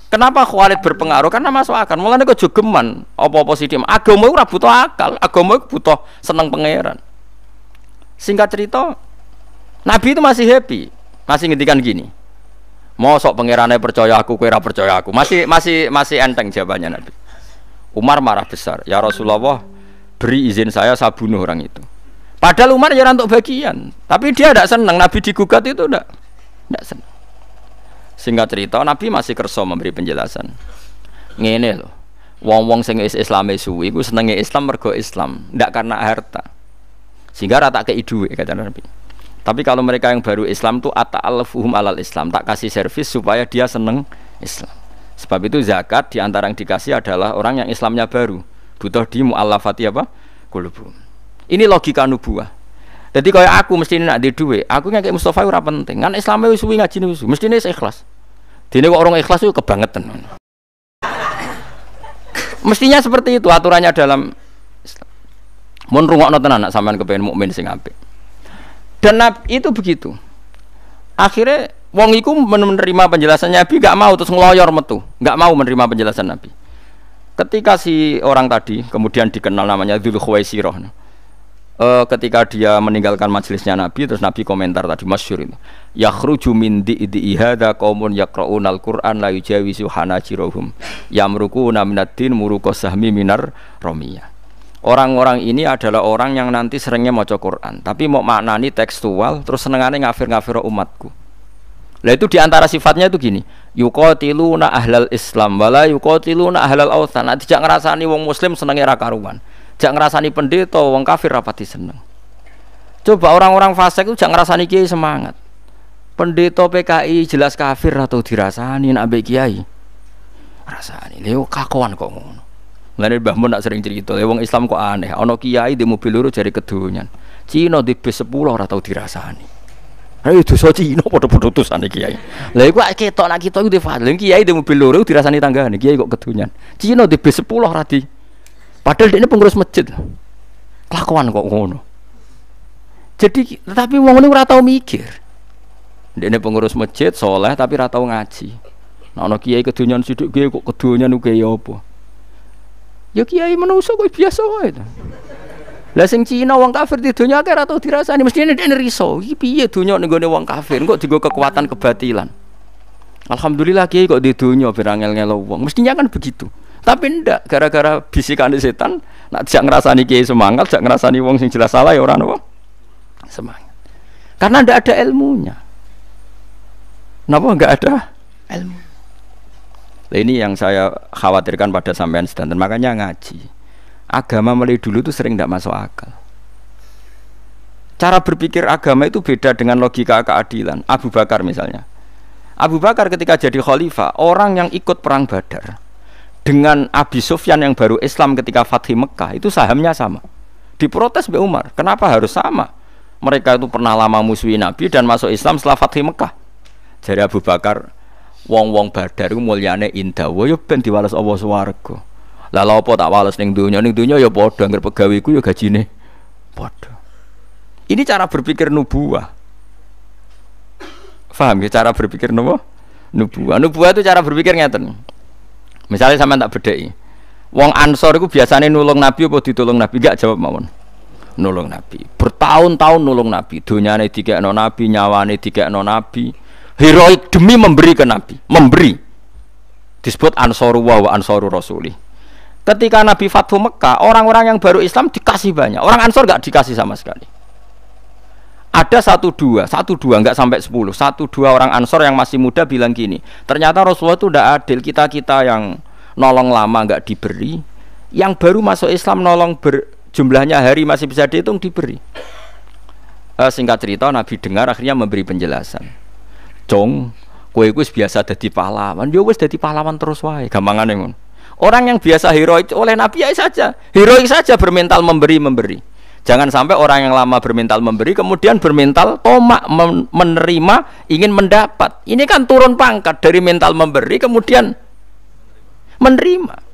Kenapa kualit berpengaruh? Karena masuk akal. Mulanya kok jogeman opo apa sidik. Agama itu butuh akal, agama butuh seneng pangeran. Singkat cerita, Nabi itu masih happy, masih ngintikan gini. Mosok pangerannya percaya aku, kira percaya aku. Masih masih masih enteng jawabannya Nabi. Umar marah besar. Ya Rasulullah, beri izin saya saya bunuh orang itu. Padahal Umar ya untuk bagian, tapi dia tidak senang. Nabi digugat itu tidak, tidak senang. Sehingga cerita, Nabi masih kerso memberi penjelasan. Ngene loh, wong-wong sing is Islam suwi, gue Islam mergo Islam, tidak karena harta. Sehingga rata ke duit kata Nabi. Tapi kalau mereka yang baru Islam tuh fuhum alal Islam, tak kasih servis supaya dia seneng Islam. Sebab itu zakat di antara yang dikasih adalah orang yang Islamnya baru. Butuh di mu'allafati apa? Kulubu. Ini logika nubuah. Jadi kalau aku mesti nak di duit, aku kayak Mustafa itu penting. Kan Islamnya wis ngaji ngaji wiswi Mesti ini ikhlas. ini orang ikhlas itu kebangetan. Mestinya seperti itu aturannya dalam Islam. nonton anak sampean kepengen mukmin sing apik. Dan itu begitu. Akhirnya Wong iku menerima penjelasan Nabi gak mau terus ngeloyor metu, gak mau menerima penjelasan Nabi. Ketika si orang tadi kemudian dikenal namanya Dzul Khuwaisirah. E, ketika dia meninggalkan majelisnya Nabi terus Nabi komentar tadi masyhur itu. Yakhruju min di'i hadza qaumun yaqra'unal Qur'an la yujawizu hanajirahum yamruquna minad din muruqa sahmi minar romiyah. Orang-orang ini adalah orang yang nanti seringnya maca Quran, tapi mau maknani tekstual terus senengane ngafir-ngafir umatku lah itu diantara sifatnya itu gini, yuqatiluna ahlal Islam wala yuqatiluna ahlal authan. Nah, tidak ngerasani wong muslim senenge ra karuan. Tidak ngerasani pendeta wong kafir rapati seneng. Coba orang-orang fasik itu tidak ngerasani kiai semangat. Pendeta PKI jelas kafir atau dirasani ambek kiai. Rasani, leo kakuan kok ngono. Mulane Mbah Mun nak sering cerita, wong Islam kok aneh. Ana kiai di mobil loro jari kedonyan. Cina di bis 10 ora tau dirasani. Ayo itu ino Cina pada tuh sana kiai. Lah iku ketok nak kita iku di fadl kiai di mobil loro dirasani tanggane kiai kok kedunyan. Cina di bis 10 radi. Padahal dia ini pengurus masjid. Kelakuan kok ngono. Jadi tapi wong ini ora mikir. Dia ini pengurus masjid soleh tapi ora tau ngaji. Nah kiai kedunyan sithik kiai kok kedunyan ku ya apa? Ya kiai menungso kok biasa wae. Lah sing Cina wong kafir di dunia akhir atau dirasani mesti ini dene riso. Iki piye dunia nego gone wong kafir kok digo kekuatan kebatilan. Alhamdulillah kiai kok di dunia berangel ngelo wong. Mestinya kan begitu. Tapi ndak gara-gara bisikan setan nak jak ngrasani kiai semangat, jak ngrasani wong sing jelas salah ya ora nopo. Semangat. Karena ndak ada ilmunya. Kenapa enggak ada ilmu? Nah, ini yang saya khawatirkan pada sampean sedanten. Makanya ngaji agama mulai dulu itu sering tidak masuk akal cara berpikir agama itu beda dengan logika keadilan Abu Bakar misalnya Abu Bakar ketika jadi khalifah orang yang ikut perang badar dengan Abi Sufyan yang baru Islam ketika Fatih Mekah itu sahamnya sama diprotes Mbak Umar kenapa harus sama mereka itu pernah lama musuhi Nabi dan masuk Islam setelah Fatih Mekah jadi Abu Bakar wong-wong badar itu muliane indah wa yo ben Allah suaraku lah apa tak wales ning donya? Ning donya ya padha anggere pegawiku ya gajine padha. Ini cara berpikir nubuah. Faham ya cara berpikir nopo? Nubuah. Nubuah itu cara berpikir ngeten. Misalnya sama tak bedai. Wong Ansor itu biasanya nulung Nabi apa ditulung Nabi? gak jawab mawon. Nulung Nabi. Bertahun-tahun nulung Nabi. Dunyane tiga no Nabi, nyawane tiga no Nabi. Heroik demi memberi ke Nabi. Memberi. Disebut Ansoru wa Ansoru Rasulih Ketika Nabi Fathu Mekah, orang-orang yang baru Islam dikasih banyak. Orang Ansor nggak dikasih sama sekali. Ada satu dua, satu dua nggak sampai sepuluh, satu dua orang Ansor yang masih muda bilang gini. Ternyata Rasulullah itu tidak adil kita kita yang nolong lama nggak diberi, yang baru masuk Islam nolong ber, jumlahnya hari masih bisa dihitung diberi. Uh, singkat cerita Nabi dengar akhirnya memberi penjelasan. Cong, kue biasa jadi pahlawan, dia ya wes jadi pahlawan terus wae, gampangan Ya, Orang yang biasa heroik oleh Nabi ya saja, heroik saja bermental memberi memberi. Jangan sampai orang yang lama bermental memberi kemudian bermental tomak menerima ingin mendapat. Ini kan turun pangkat dari mental memberi kemudian menerima.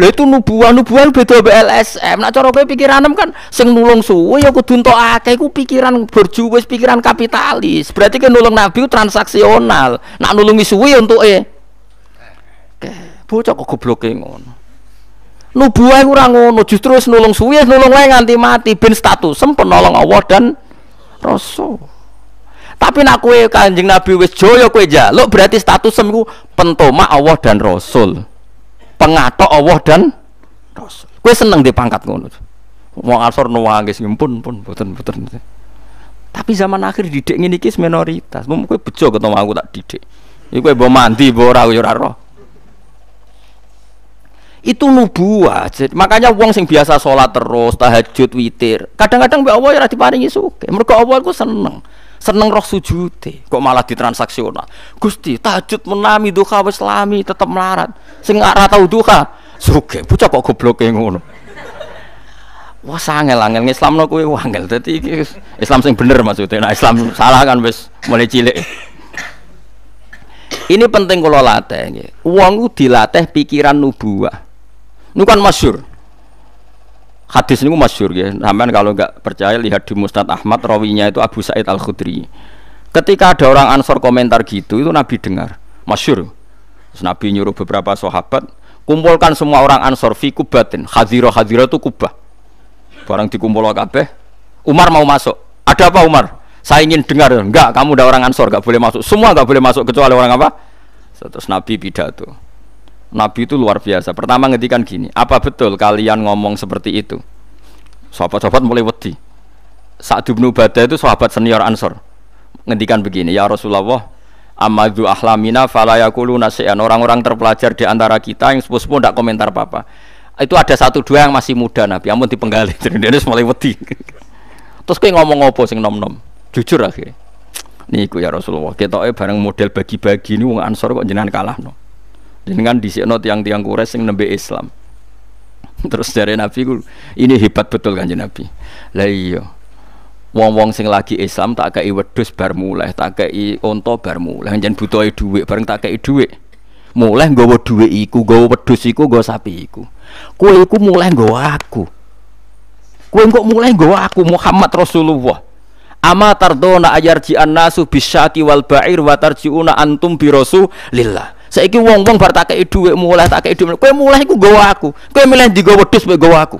lo itu nubuah, nubuah beda BLSM Nak cara kowe pikiranem kan sing nulung suwe ya kudu akeh iku pikiran berjuwis, pikiran kapitalis. Berarti kan nulung nabi transaksional. Nak nulungi suwe ya untuk Eh bocah kok gobloke ngono nubuah iku ora ngono justru wis nulung suwi nulung wae nganti mati ben status penolong Allah dan rasul tapi nak kue kanjeng nabi wis joyo kue jaluk berarti status semu pentoma Allah dan rasul pengatok Allah dan rasul kue seneng di pangkat ngono Mau asor nuwangis ngimpun pun boten boten tapi zaman akhir didik ini kis minoritas Mau kue bejo ketemu aku tak didik iku kowe mbok mandi bawa ora yo itu nubuah makanya wong sing biasa sholat terus tahajud witir kadang-kadang mbak Allah ya diparingi suke mereka awal aku seneng seneng roh sujud kok malah ditransaksional gusti tahajud menami duha wis lami tetep melarat sing arah tau duha suke bocah kok yang ngono wah sangel angel no kue wangel tadi Islam sing bener maksudnya nah Islam salah kan wes mulai cilik ini penting kalau latih uang dilatih pikiran nubuah ini kan masyur. Hadis ini masyur ya. Namun kalau nggak percaya lihat di Mustad Ahmad rawinya itu Abu Said Al Khudri. Ketika ada orang Ansor komentar gitu itu Nabi dengar. Masyur. Terus Nabi nyuruh beberapa sahabat kumpulkan semua orang Ansor fi kubatin. Hadiro hadiro itu kubah. Barang dikumpul kabeh. Umar mau masuk. Ada apa Umar? Saya ingin dengar. Enggak, kamu udah orang Ansor, enggak boleh masuk. Semua enggak boleh masuk kecuali orang apa? Terus Nabi pidato. Nabi itu luar biasa. Pertama ngedikan gini, apa betul kalian ngomong seperti itu? Sahabat-sahabat mulai wedi. Saat bin Ubadah itu sahabat senior Ansor. Ngedikan begini, ya Rasulullah, amadu ahlamina falayakulu nasian orang-orang terpelajar di antara kita yang sepuh-sepuh tidak komentar apa-apa itu ada satu dua yang masih muda nabi ampun dipenggali jadi dia mulai wedi terus kue ngomong apa sing nom nom jujur akhirnya niku ya Rasulullah kita eh bareng model bagi-bagi ini wong ansor kok jenengan kalah no jenengan not tiang-tiang kures yang nembe Islam terus dari Nabi ini hebat betul kan Nabi lah iya wong-wong sing lagi Islam tak kei wedus bar mulai, tak kei onto bar mulai, Jangan butuh duit, bareng tak kei duit. Mulai nggawa duit iku, nggawa wedus iku, nggawa sapi iku. Kue iku mulai nggawa aku. Kue kok mulai nggawa aku Muhammad Rasulullah. Ama tardona ayarji annasu bisyaki wal ba'ir wa tarjiuna antum bi rasulillah. Saiki wong-wong bar tak kei mulai tak kei dhuwit. Kowe mulai iku gawa aku. Kowe milih ndi gawa wedhus wow gawa aku.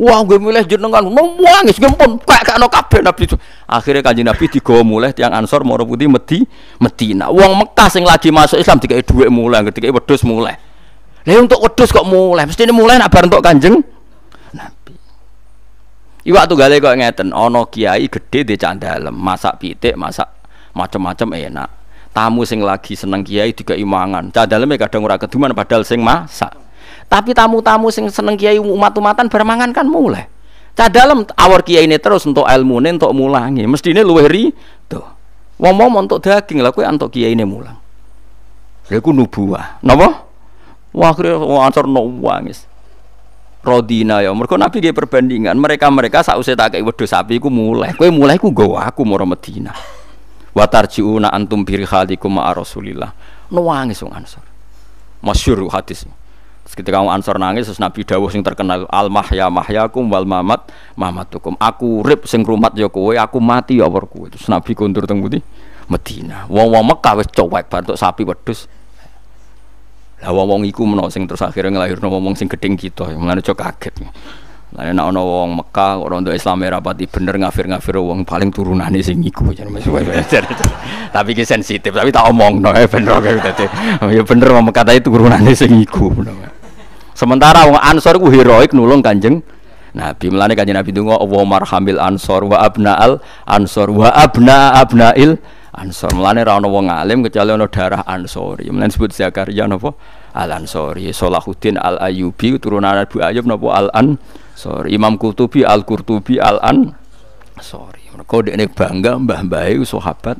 Wah, gue milih jenengan. Nangis gempon kayak kano kabeh Nabi. Akhirnya kanjeng Nabi digawa mulai tiang Ansor moro putih Medi Medina. Wong Mekah sing lagi masuk Islam itu dhuwit mulai, itu wedus mulai. Lah untuk wedus kok mulai, mesti ini mulai nabar untuk Kanjeng Nabi. Iwak gale kok ngeten, ono kiai gede di candalem, masak pitik, masak macam-macam enak tamu sing lagi seneng kiai juga imangan cah dalamnya kadang ora keduman padahal sing masak tapi tamu-tamu sing seneng kiai umat-umatan bermangan kan mulai cah dalam awar kiai ini terus untuk ilmu ini untuk mulangi mesti ini luwih ri tuh ngomong untuk daging lah kue untuk kiai ini mulang kuno buah, nopo wah kira wancor no wangis rodina ya mereka nabi dia perbandingan mereka mereka sausai tak kayak wedus sapi ku mulai kue mulai ku gawa aku mau Medina watarjiuna antum biri khalikum ma rasulillah nuangis sung ansor masyhur hadis terus ketika wong ansor nangis terus nabi dawuh sing terkenal al mahya mahyakum wal mamat mamatukum aku rip sing rumat ya kowe aku mati ya awor kowe terus nabi kondur teng Medina wong-wong Mekah wis cowek bantuk sapi wedhus lah wong-wong iku menawa sing terus akhirnya ngelahirno wong-wong sing gedeng kita gitu. mulane aja kaget lain nak ono wong Mekah orang rondo Islam ya rapati bener ngafir ngafir wong paling turunan sing iku iya. Tapi ki sensitif tapi tak omong no eh bener kayak eh, tadi. Oh, ya bener mau Mekah itu turunan sing iku. Eh. Sementara wong Ansor heroik nulung kanjeng Nabi melane kanjeng Nabi dungo Allahumma marhamil Ansor wa abna al Ansor wa abna abnail Ansor melane ra ono wong alim kecuali ono darah Ansori. Melane sebut Zakaria napa Al Ansori, Salahuddin Al Ayubi turunan Abu Ayub napa Al Ansori Sorry, Imam Qurtubi Al Qurtubi Al An. Sorry, mereka ini bangga mbah mbah itu sahabat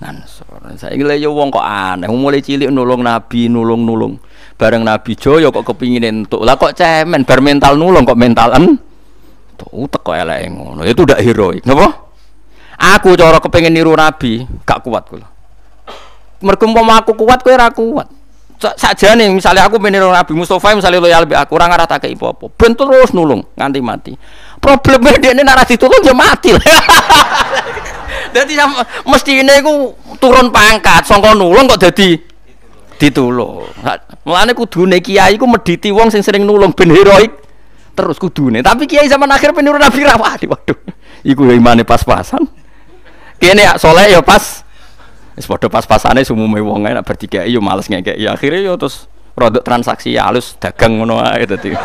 Ansor. Saya kira ya wong kok aneh, mulai cilik nulung Nabi, nulung nulung. Bareng Nabi Joyo kok kepingin entuk. Lah kok cemen, bar mental nulung kok mentalan. Tuh teko elek ngono. Ya itu udah heroik. nopo Aku cara kepingin niru Nabi, gak kuat kula. Mergo aku kuat kowe ora kuat saja nih misalnya aku meniru Nabi Mustafa misalnya loyal be aku orang rata tak ke ibu ben terus nulung nganti mati problemnya dia ini narasi turun dia ya mati jadi mesti ini aku turun pangkat songko nulung kok jadi ditulung mulane kudune kiai ku mediti wong sing sering nulung ben heroik terus kudune tapi kiai zaman akhir peniru Nabi rawati waduh iku ya imane pas-pasan kene ya soleh ya pas Wis padha pas-pasane sumume wong enak bertikai yo males ngekek. Ya akhire yo terus produk transaksi ya halus dagang ngono ae dadi.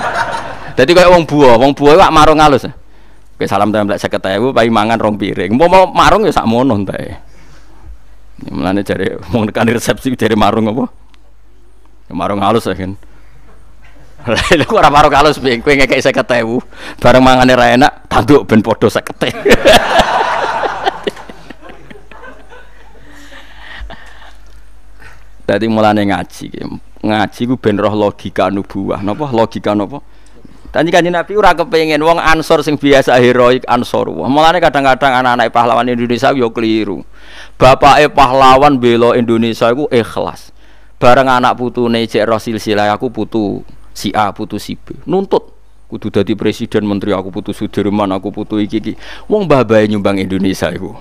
Dadi koyo wong buah, wong buah wak marung halus. Oke salam tempel 50.000 pai mangan rong piring. mau marung ya sakmono entae. Mulane jare wong nekani resepsi jare marung apa? marung halus ya kan. Lalu kok marung halus piye kowe ngekek 50.000 bareng mangan raya enak tanduk ben padha 50. Dadi mulane ngaji. Ngaji ku ben roh logika nubuah, Napa logika napa? Tadi kan Nabi ora kepengen wong ansor sing biasa heroik ansor. Mulane kadang-kadang anak-anak pahlawan Indonesia yo keliru. Bapake pahlawan belo Indonesia iku ikhlas. Bareng anak putu cek roh silsilah aku putu si A putu si B. Nuntut kudu dadi presiden menteri aku putu Sudirman aku putu iki iki. Wong babae nyumbang Indonesia iku.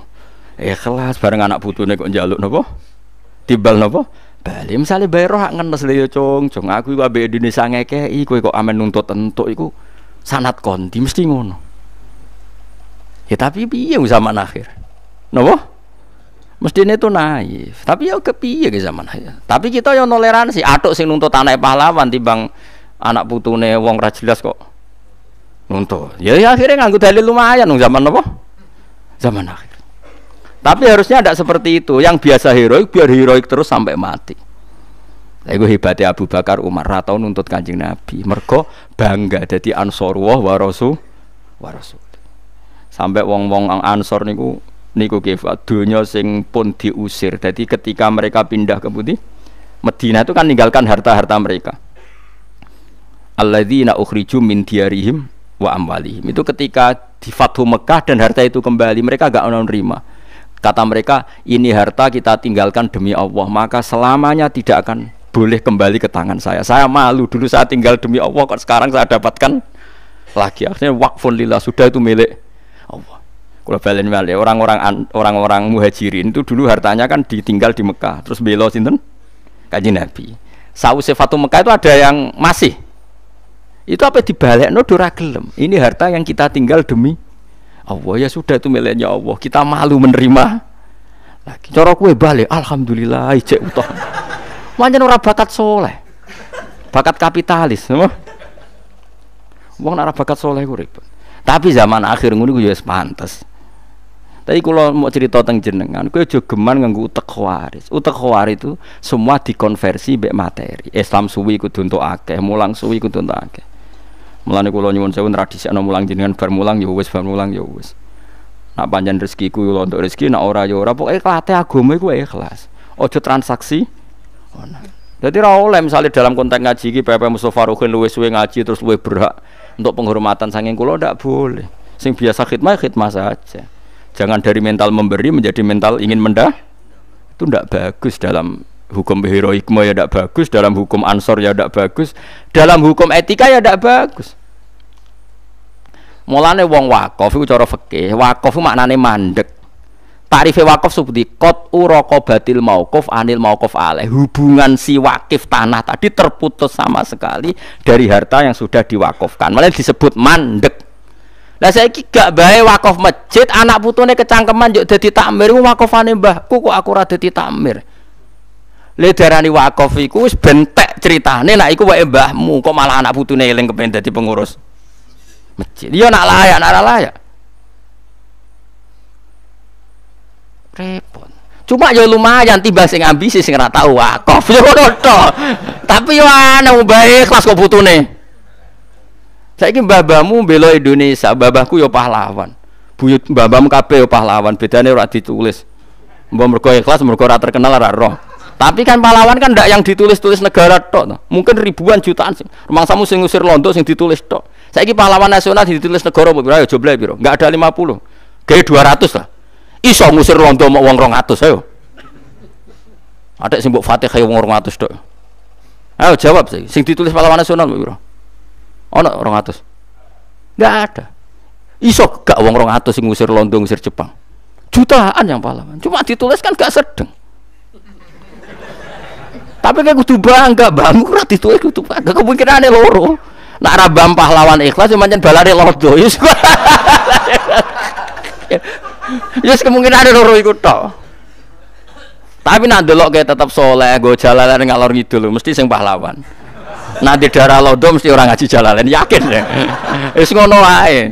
Ikhlas bareng anak putu kok njaluk nopo, Tibal nopo bali misalnya bayar roh ngenes cong cung cung aku iku ambek Indonesia ngekei kowe kok amen nuntut entuk iku sanat konti mesti ngono ya tapi piye zaman akhir nopo mestinya itu naif tapi ya kepiye ke zaman akhir tapi kita yang toleransi atuk sing nuntut anak pahlawan tibang anak putune wong ra jelas kok nuntut ya, ya akhirnya nganggo dalil lumayan nung zaman nopo zaman akhir tapi harusnya tidak seperti itu. Yang biasa heroik biar heroik terus sampai mati. Lego nah, hebatnya Abu Bakar Umar Ratau nuntut kanjeng Nabi. Mergo bangga jadi ansorullah warosu warosu. Sampai wong-wong ang ansor niku niku kifat dunia sing pun diusir. Jadi ketika mereka pindah ke Budi, Medina itu kan ninggalkan harta-harta mereka. Alladzina ukhriju min diarihim wa amwalihim. Itu ketika di Fathu Mekah dan harta itu kembali mereka gak mau nerima Kata mereka, ini harta kita tinggalkan demi Allah, maka selamanya tidak akan boleh kembali ke tangan saya. Saya malu dulu saya tinggal demi Allah, kok sekarang saya dapatkan lagi. Akhirnya wakfun lillah sudah itu milik Allah. Kalau balen orang-orang orang-orang muhajirin itu dulu hartanya kan ditinggal di Mekah, terus belo sinten kaji Nabi. Saus Fatu Mekah itu ada yang masih. Itu apa dibalik no dora gelem. Ini harta yang kita tinggal demi Allah ya sudah itu miliknya Allah kita malu menerima lagi cara kue balik alhamdulillah ijek utoh manja ora bakat soleh bakat kapitalis semua uang nara bakat soleh gue ribet. Tapi zaman akhir nunggu gue ya jelas pantas Tapi kalau mau cerita tentang jenengan, gue juga geman nganggu utak waris. utak waris itu semua dikonversi be materi. Islam suwi kudu untuk akeh, mulang suwi kudu untuk akeh. Mulane kula nyuwun sewu tradisikno mulang jenengan bar mulang ya wis bar mulang ya wis. Nak panjen rezekiku kula ya untuk rezeki, nak ora ya ora. Pokoke klate agama iku ikhlas. Ojo transaksi. Jadi ra oleh misalnya dalam konteks ngaji iki PP Mustofa Ruhin suwe ngaji terus luwih berhak untuk penghormatan saking kula ndak boleh. Sing biasa khidmah khidmah saja. Jangan dari mental memberi menjadi mental ingin mendah. Itu ndak bagus dalam hukum heroikme ya tidak bagus, dalam hukum ansor ya tidak bagus, dalam hukum etika ya tidak bagus. Mulane wong wakaf itu cara fikih, wakaf maknane mandek. Tarife wakaf seperti kot batil maukof anil maukof aleh. Hubungan si wakif tanah tadi terputus sama sekali dari harta yang sudah diwakafkan. Malah disebut mandek. Lah kira gak bae wakaf masjid anak putune kecangkeman yuk dadi takmir wakafane mbahku kok aku ora dadi takmir. Le darani wakaf iku wis bentek critane nek iku wae mbahmu kok malah anak putune eling kepen dadi pengurus masjid. yo iya, nak layak, nak layak. Repot. Cuma ya lumayan tiba sing ambisi sing ora tau wakaf yo ya ngono to. Tapi yo ya ana mbae kelas kok putune. Saiki babamu bela Indonesia, babahku yo ya pahlawan. Buyut mbah-mbahmu kabeh yo pahlawan, bedane ora ditulis. mbah mergo ikhlas, mergo ora terkenal ora roh. Tapi kan pahlawan kan ndak yang ditulis-tulis negara toh, Mungkin ribuan jutaan sih. Rumangsamu sing ngusir londo sing ditulis tok. Saiki pahlawan nasional ditulis negara pira ya jumlahe pira? Enggak ada lima puluh, 50. dua ratus lah. Iso ngusir londo mau wong 200 ayo. Ada sing mbok Fatihah wong 200 tok. Ayo jawab sih. Sing ditulis pahlawan nasional pira? Ono 200. Enggak ada. Iso gak wong 200 sing ngusir londo ngusir Jepang. Jutaan yang pahlawan. Cuma dituliskan kan gak sedeng. Tapi kayak kudu bangga, bangku itu, tuh kudu bangga. Kemungkinan ada loro. Nak rabam pahlawan ikhlas cuma jen balari lodo. Yus. Yus kemungkinan ada loro ikut tau. Tapi nak delok kayak tetap soleh, gue jalalan ngalor loh mesti sing pahlawan. Nah di daerah Lodo mesti orang ngaji jalanin yakin ya. yus ngono wae.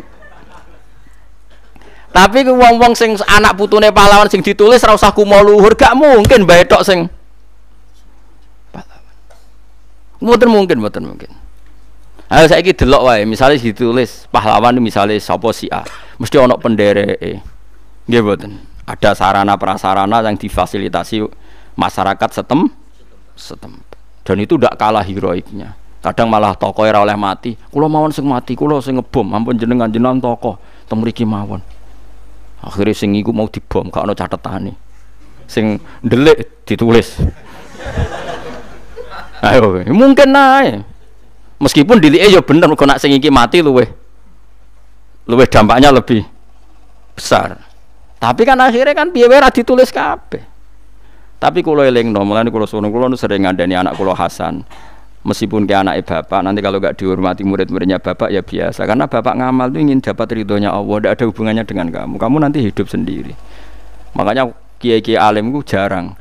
Tapi wong-wong sing anak putune pahlawan sing ditulis rausaku mau luhur, gak mungkin bae tok sing Mboten mungkin, mboten mungkin. Ayo saiki delok wae, misale ditulis pahlawan misalnya sapa si A, mesti ana pendereke. Nggih mboten. Ada sarana prasarana yang difasilitasi masyarakat setem setempat. Dan itu tidak kalah heroiknya. Kadang malah tokoh era oleh mati. Kula mawon sing mati, kula sing ngebom, ampun jenengan jenengan tokoh teng mriki mawon. Akhirnya sing iku mau dibom, gak ana catetane. Sing delik ditulis. Ayo, mungkin naik. Meskipun dilike ya bener kok nak sing iki mati luwe. Luwe dampaknya lebih besar. Tapi kan akhirnya kan piye wae ditulis kabeh. Tapi kalau eling no, mulai kalau sono kalau sering ada ngandani anak kalau Hasan, meskipun ke anak bapak, nanti kalau gak dihormati murid-muridnya bapak ya biasa, karena bapak ngamal tu ingin dapat ridhonya Allah, tidak ada hubungannya dengan kamu, kamu nanti hidup sendiri. Makanya kiai-kiai alim jarang,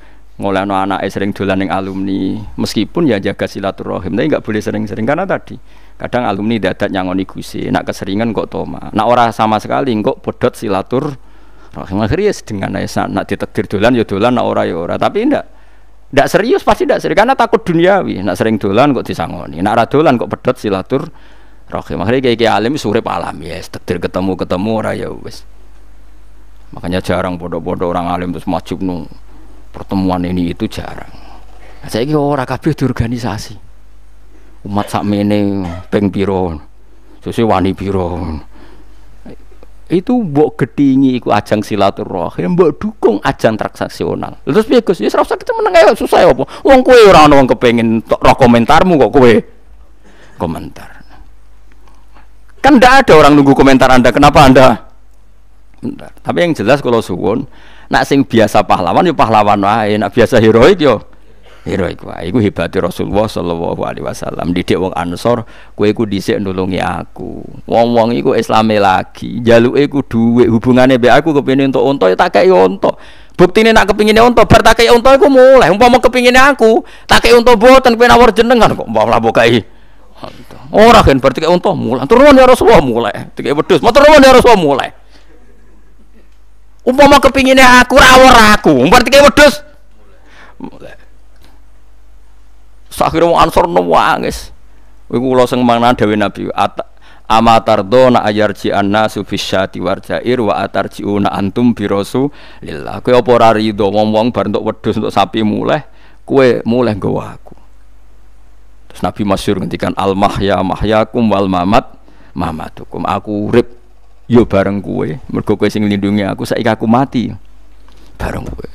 no anak sering dolan yang alumni meskipun ya jaga silaturahim tapi nggak boleh sering-sering karena tadi kadang alumni datang nyangoni gusi nak keseringan kok toma nak ora sama sekali kok bodot silatur rahim akhirnya dengan ya, ya nak ditetir dolan ya dolan nak ora ya ora tapi tidak tidak serius pasti tidak serius karena takut duniawi nak sering dolan kok disangoni nak radolan kok bodot silatur rahim akhirnya kayak kayak alim surip alam ya yes, tetir ketemu ketemu ora ya wes makanya jarang bodoh-bodoh orang alim terus majub nung pertemuan ini itu jarang nah, saya kira oh, orang kabeh organisasi umat sakmene peng piro sesuai wani piro itu mbok gedingi iku ajang silaturahim mbok dukung ajang transaksional terus piye Gus ya rasa kita meneng ae susah ya apa wong kowe ora ana wong kepengin roh komentarmu kok kowe komentar kan tidak ada orang nunggu komentar anda kenapa anda Bentar. tapi yang jelas kalau suwon nak sing biasa pahlawan yo pahlawan wae nak biasa heroik yo heroik wae iku hebate Rasulullah sallallahu alaihi wasallam didik wong Ansor kowe iku dhisik nulungi aku wong-wong iku islame lagi jaluke iku dhuwit hubungane mbek aku kepengin untuk unta ya tak kei unta buktine nak kepingine unta bar tak kei unta iku mulai umpama kepingine aku tak kei unta boten kowe nawar jenengan kok umpama mbok kei unta ora kan berarti kei unta mulai turun ya Rasulullah mulai tiga wedhus matur ya Rasulullah mulai umpama kepinginnya aku rawor aku berarti kayak wedus akhirnya wong ansor nangis iku kula sing mangna dewi nabi amatardona ayarji annasu bisyati warjair wa atarjiuna antum birosu lillah Kue oporari do wong-wong bar untuk wedus untuk sapi mulai. Kue mulai nggawa aku terus nabi masyhur ngendikan al mahya mahyakum wal mamat mamatukum aku rip yo ya bareng kue mergo kue sing lindungi aku saiki aku mati bareng kue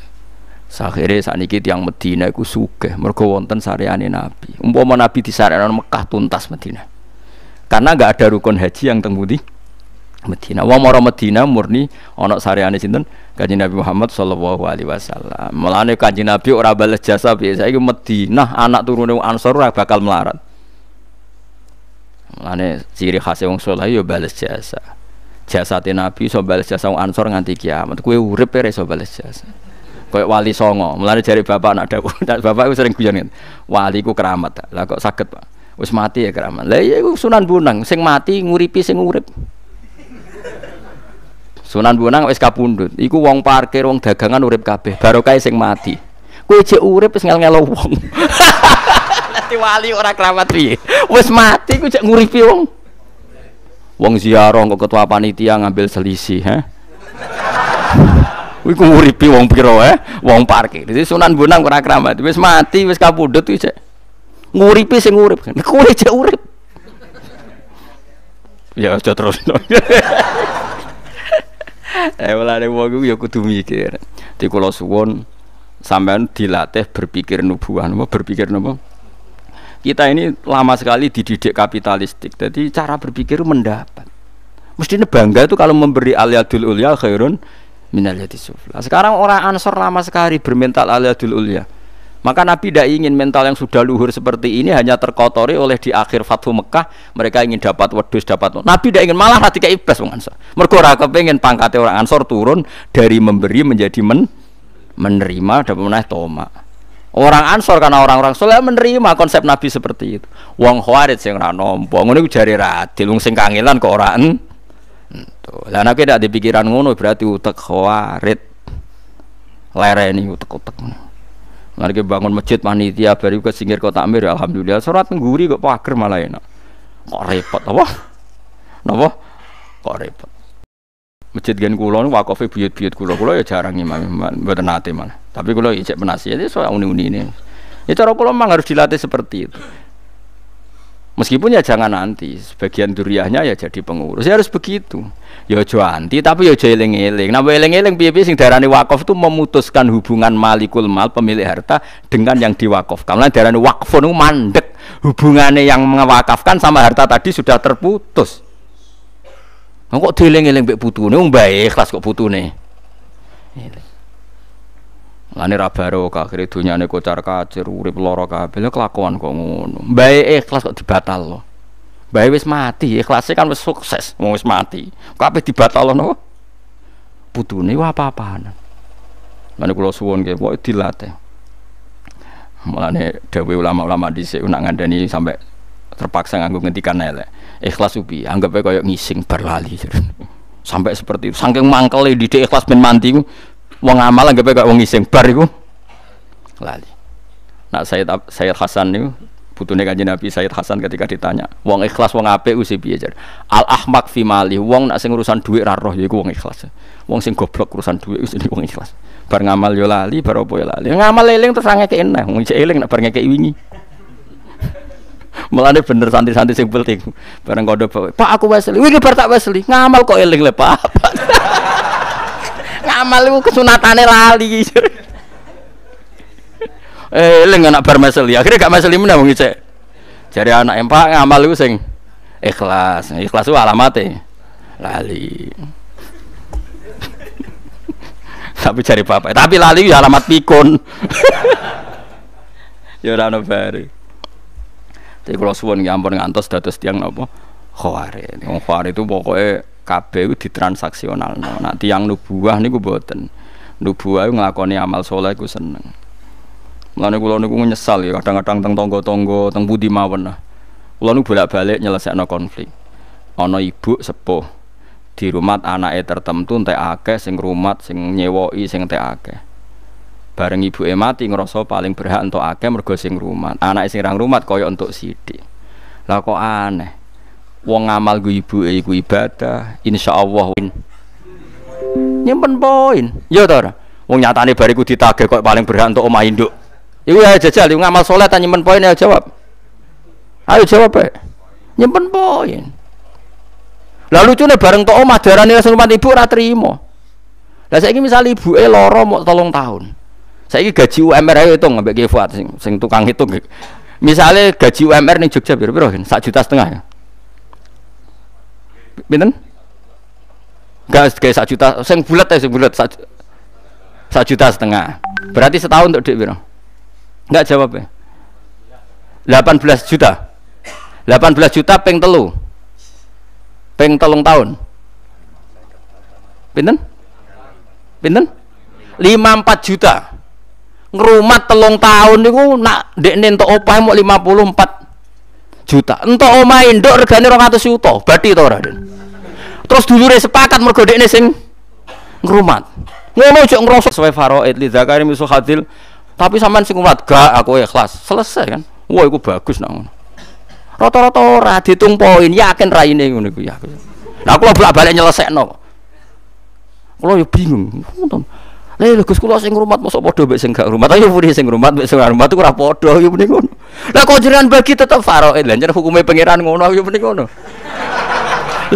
saat sakniki tiyang Medina aku suka, mergo wonten sareane Nabi. Umpama Nabi disarekno Mekah tuntas Medina, Karena gak ada rukun haji yang teng Medina. Madinah. Wong mara murni onok sariani sinten? Kanjeng Nabi Muhammad sallallahu alaihi wasallam. melane Kanjeng Nabi ora bales jasa biasa saiki Medina. anak turune Ansor ora bakal melarat. Mulane ciri khas wong saleh yo ya bales jasa jasa Nabi iso bales jasa wong Ansor nganti kiamat. kue urip ya iso bales jasa. Kayak wali songo, mulai jari bapak anak dawuh. bapak sering guyon kan. Wali ku keramat. Lah kok sakit, Pak? Wis mati ya keramat. Lah iya Sunan bunang, sing mati nguripi sing urip. Sunan bunang wis kapundut, Iku wong parkir, wong dagangan urip kabeh. Barokah sing mati. kue jek urip wis ngel-ngelo wong. Dadi wali ora keramat piye. Wis mati ku cek nguripi wong wong ziarah kok ketua panitia ngambil selisih ha Iku nguripi wong piro eh, wong parkir. Jadi Sunan Bonang kurang keramat, wis mati, wis kapundhut iki Nguripi sing urip. Kowe cek urip. Ya aja terus. Eh mulane wong ya kudu mikir. Di kula suwun sampean dilatih berpikir nubuah, berpikir napa? kita ini lama sekali dididik kapitalistik jadi cara berpikir mendapat mestinya bangga itu kalau memberi aliyadul ulia khairun minal nah, sekarang orang ansor lama sekali bermental aliyadul ulia maka Nabi tidak ingin mental yang sudah luhur seperti ini hanya terkotori oleh di akhir Fathu Mekah mereka ingin dapat wedus dapat Nabi tidak ingin malah hati keibas iblis orang Ansor. mereka orang kepengin pangkatnya orang Ansor turun dari memberi menjadi men menerima dan menaik tomak. Orang Ansor karena orang-orang soleh menerima konsep Nabi seperti itu. Wong Khawarij sing ora nampa, ngono ku jare radil wong sing kangelan kok ora entu. Gitu. Lah nek dak di pikiran ngono berarti utek Khawarij. Lereni utek-utek. Mari bangun masjid panitia baru ke singgir kota Amir alhamdulillah surat ngguri kok pager malah enak. Kok repot apa? Napa? Kok repot. Masjid gen kula niku wakofe buyut-buyut kula. Kula ya jarang imam-imam, mboten nate malah. Tapi kalau ijek penasihat itu soal uni-uni ini. Ya cara kalau memang harus dilatih seperti itu. Meskipun ya jangan nanti, sebagian duriahnya ya jadi pengurus. Ya harus begitu. Ya ojo anti tapi ya ojo eling-eling. Nah, eling-eling biasa sing darani wakaf itu memutuskan hubungan malikul mal pemilik harta dengan yang diwakafkan. Karena darani wakfun mandek. Hubungannya yang mewakafkan sama harta tadi sudah terputus. Nah, kok dieling-eling mbek nih? wong baik, kelas kok putune. nih? Lani rabaro akhirnya dunia ini kocar kacir, urip loro kabel, ya kelakuan kok ngono. Baik ikhlas kok dibatal loh. Baik wis mati, ikhlasnya kan wis sukses, mau wis mati. Kabeh dibatal loh. Putune wah apa-apaan. Lani kulo suwon ke, wah dilatih. Mulane dewi ulama-ulama di sini nak ngandani sampai terpaksa nganggo ngentikan elek. Ikhlas ubi, aja kayak ngising berlali. sampai seperti itu, saking mangkel di ikhlas ben manting. Wong amal anggape kok wong iseng bar iku lali. Nak Sayyid Sayyid Hasan niku putune Kanjeng Nabi Sayyid Hasan ketika ditanya, wong ikhlas wong apik usi piye Al ahmak fi mali, wong nak sing urusan duit ra roh yaiku wong ikhlas. Wong sing goblok urusan dhuwit wis wong ikhlas. Bar ngamal yo ya lali, bar opo yo ya lali. Ya ngamal eling terus ke enak. wong eling nak bar ngekeki wingi. Melani bener santai-santai sing penting. Bareng kondo Pak aku wesli wingi bar tak wesli Ngamal kok eling le, Pak. amal itu kesunatane lali. eh, ini anak bar meseli. Ya, akhirnya gak meseli menang mau ngecek jadi anak empat ngamal itu sing ikhlas. Ikhlas itu alamatnya lali. tapi cari bapak. Tapi lali ya alamat pikun. ya udah ono bare. Tapi kalau suwon ngampun ngantos datus tiang apa? Khawari. khawari itu pokoknya kabeh ditransaksional no. nah tiang nubuah niku boten nubuah nglakoni amal soleh ku seneng Mulane kula niku nyesal ya kadang-kadang teng tangga-tangga teng pundi mawon nah. Kula niku bolak-balik nyelesekno konflik. Ana ibu sepuh di rumah anake tertentu entek akeh sing rumah sing nyewoi sing entek akeh. Bareng e mati ngerasa paling berhak untuk akeh mergo sing rumat. Anake sing rang rumah koyo untuk sidi. Lah kok aneh wong ngamal gue ibu iku ibadah allah win nyimpen poin ya Wong wong nyatane bariku ditage kok paling berhak untuk omah induk iku ya jajal ngamal solat, tanya nyimpen poin ya jawab ayo jawab ya nyimpen poin lalu cune bareng to omah darane Rasulullah ibu ora trimo lah saiki misal ibuke lara mau tolong tahun saiki gaji UMR ayo hitung ambek Ki sing, sing tukang hitung misalnya gaji UMR nih Jogja berapa? piro sak juta setengah ya Pinten? Enggak kayak satu juta, saya bulat ya saya bulat satu juta setengah. Berarti setahun untuk dik bilang? Enggak jawab ya. belas juta. delapan belas juta peng telu. Peng telung tahun. Pinten? Pinten? empat juta. Ngerumat telung tahun niku nak dek nento opah mau empat juta entah omahe nduk regane 200 juta berarti to raden terus dulure sepakat mergo dekne sing ngrumat ngono ojo ngrosok sesuai faraid li zakari misu hadil tapi saman sing kuat gak aku ikhlas selesai kan wah iku bagus nak ngono rata-rata ora ditung poin yakin raine ngono iku ya nah kula bolak-balik nyelesekno kula yo bingung Lha iya, lho Gus kula sing rumat mosok padha mbek sing gak rumat. Ayo iya, muni sing rumat mbek sing rumat ora padha yo iya, muni ngono. Lah kok jenengan bagi tetep faroe lha jeneng hukume pangeran ngono yo muni ngono.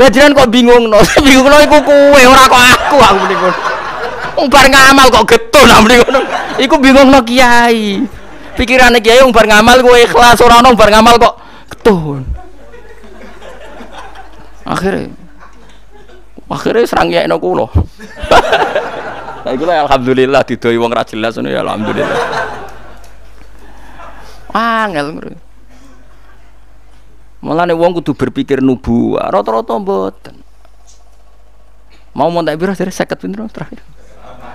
Lah jenengan kok bingung no? bingung no iku kowe ora kok aku aku muni ngono. Wong bar ngamal kok getun nah muni ngono. Iku bingung no kiai. Pikirane kiai wong bar ngamal kowe ikhlas ora ono bar ngamal kok getun. Akhirnya akhirnya serang ya no kulo. Lah iku alhamdulillah didoi wong ra jelas ngono ya alhamdulillah. Angel ah, ngono. Mulane wong kudu berpikir nubuwah, rata-rata mboten. Mau mau tak piro dari 50 pinter terakhir.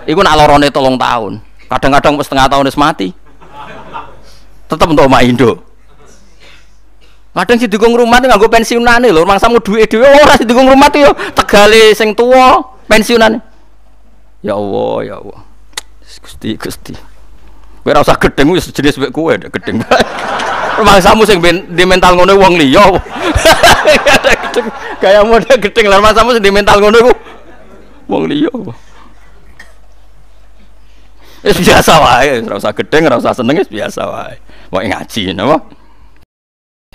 Iku nak lorone tolong tahun. Kadang-kadang setengah tahun wis mati. Tetap untuk omah Indo. Kadang si dukung rumah tuh nganggo pensiunan lho, mangsa mau duit dhewe ora si dukung rumah tuh yo tegale sing tuwa pensiunan. Ya Allah, ya Allah. Gusti, Gusti. Kowe ora usah gedeng wis jenis mek kowe gedeng bae. Rumahsamu sing di mental ngono liyo. liya. Kaya model gedeng lah rumahsamu sing di mental ngono iku wong liya. biasa wae, rasa usah gedeng, ora seneng, biasa wae. Wong ngaji napa?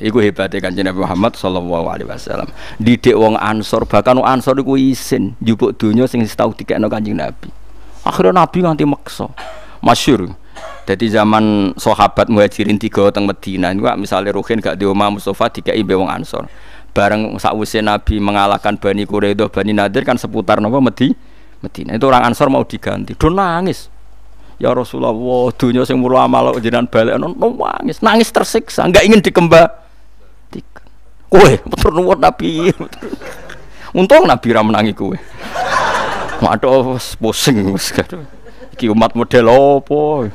Iku hebatnya kanjeng Nabi Muhammad sallallahu alaihi wasallam. Didik wong Ansor bahkan wong Ansor iku isin jupuk dunia sing tau no kanjeng Nabi. Akhirnya Nabi nganti makso Masyur. Jadi zaman sahabat Muhajirin tiga tentang Medina itu, misalnya Ruhin gak diomah Mustafa dikeki ibe wong Ansor. Bareng sakwise Nabi mengalahkan Bani Quraidah, Bani Nadir kan seputar nama Medi Medina Itu orang Ansor mau diganti. Do nangis. Ya Rasulullah, dunia sing mulu amal jenengan balik nangis, nangis tersiksa, nggak ingin dikembang matikan kowe matur nuwun nabi untung nabi ra menangi kowe waduh pusing wis iki umat model opo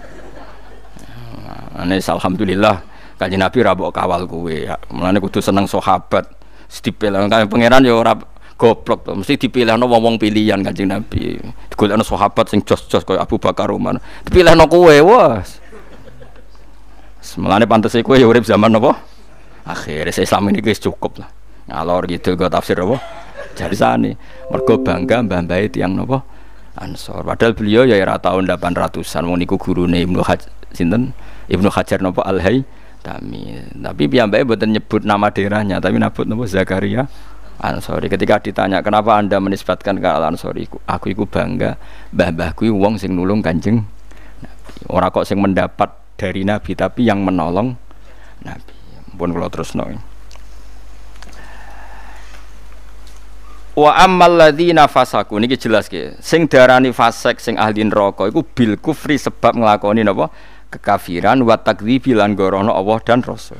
ane alhamdulillah kanjeng nabi ra mbok kawal kowe mulane kudu seneng sahabat dipilih kan pangeran ya ora goblok to mesti dipilihno wong-wong pilihan kanjeng nabi digolekno sahabat sing jos-jos koyo Abu Bakar Umar dipilihno kowe wes semalane pantese kowe ya urip zaman napa? akhirnya Islam ini guys cukup lah ngalor gitu gue tafsir apa jadi sana mergo bangga mbah mbah nopo Ansor padahal beliau ya era tahun 800an mau niku guru nih ibnu Haj sinten ibnu Hajar nopo al Hay tapi tapi piyambake buat nyebut nama daerahnya tapi nabut nopo Zakaria Ansori ketika ditanya kenapa anda menisbatkan ke Ansori aku iku bangga mbah mbahku wong sing nulung kanjeng orang kok sing mendapat dari Nabi tapi yang menolong Nabi pun kalau terus nong. Wa ammal ladzina fasaku niki jelas ke. Sing darani fasek sing ahli neraka iku bil kufri sebab nglakoni napa? kekafiran wa takdzibi lan gorono Allah dan Rasul.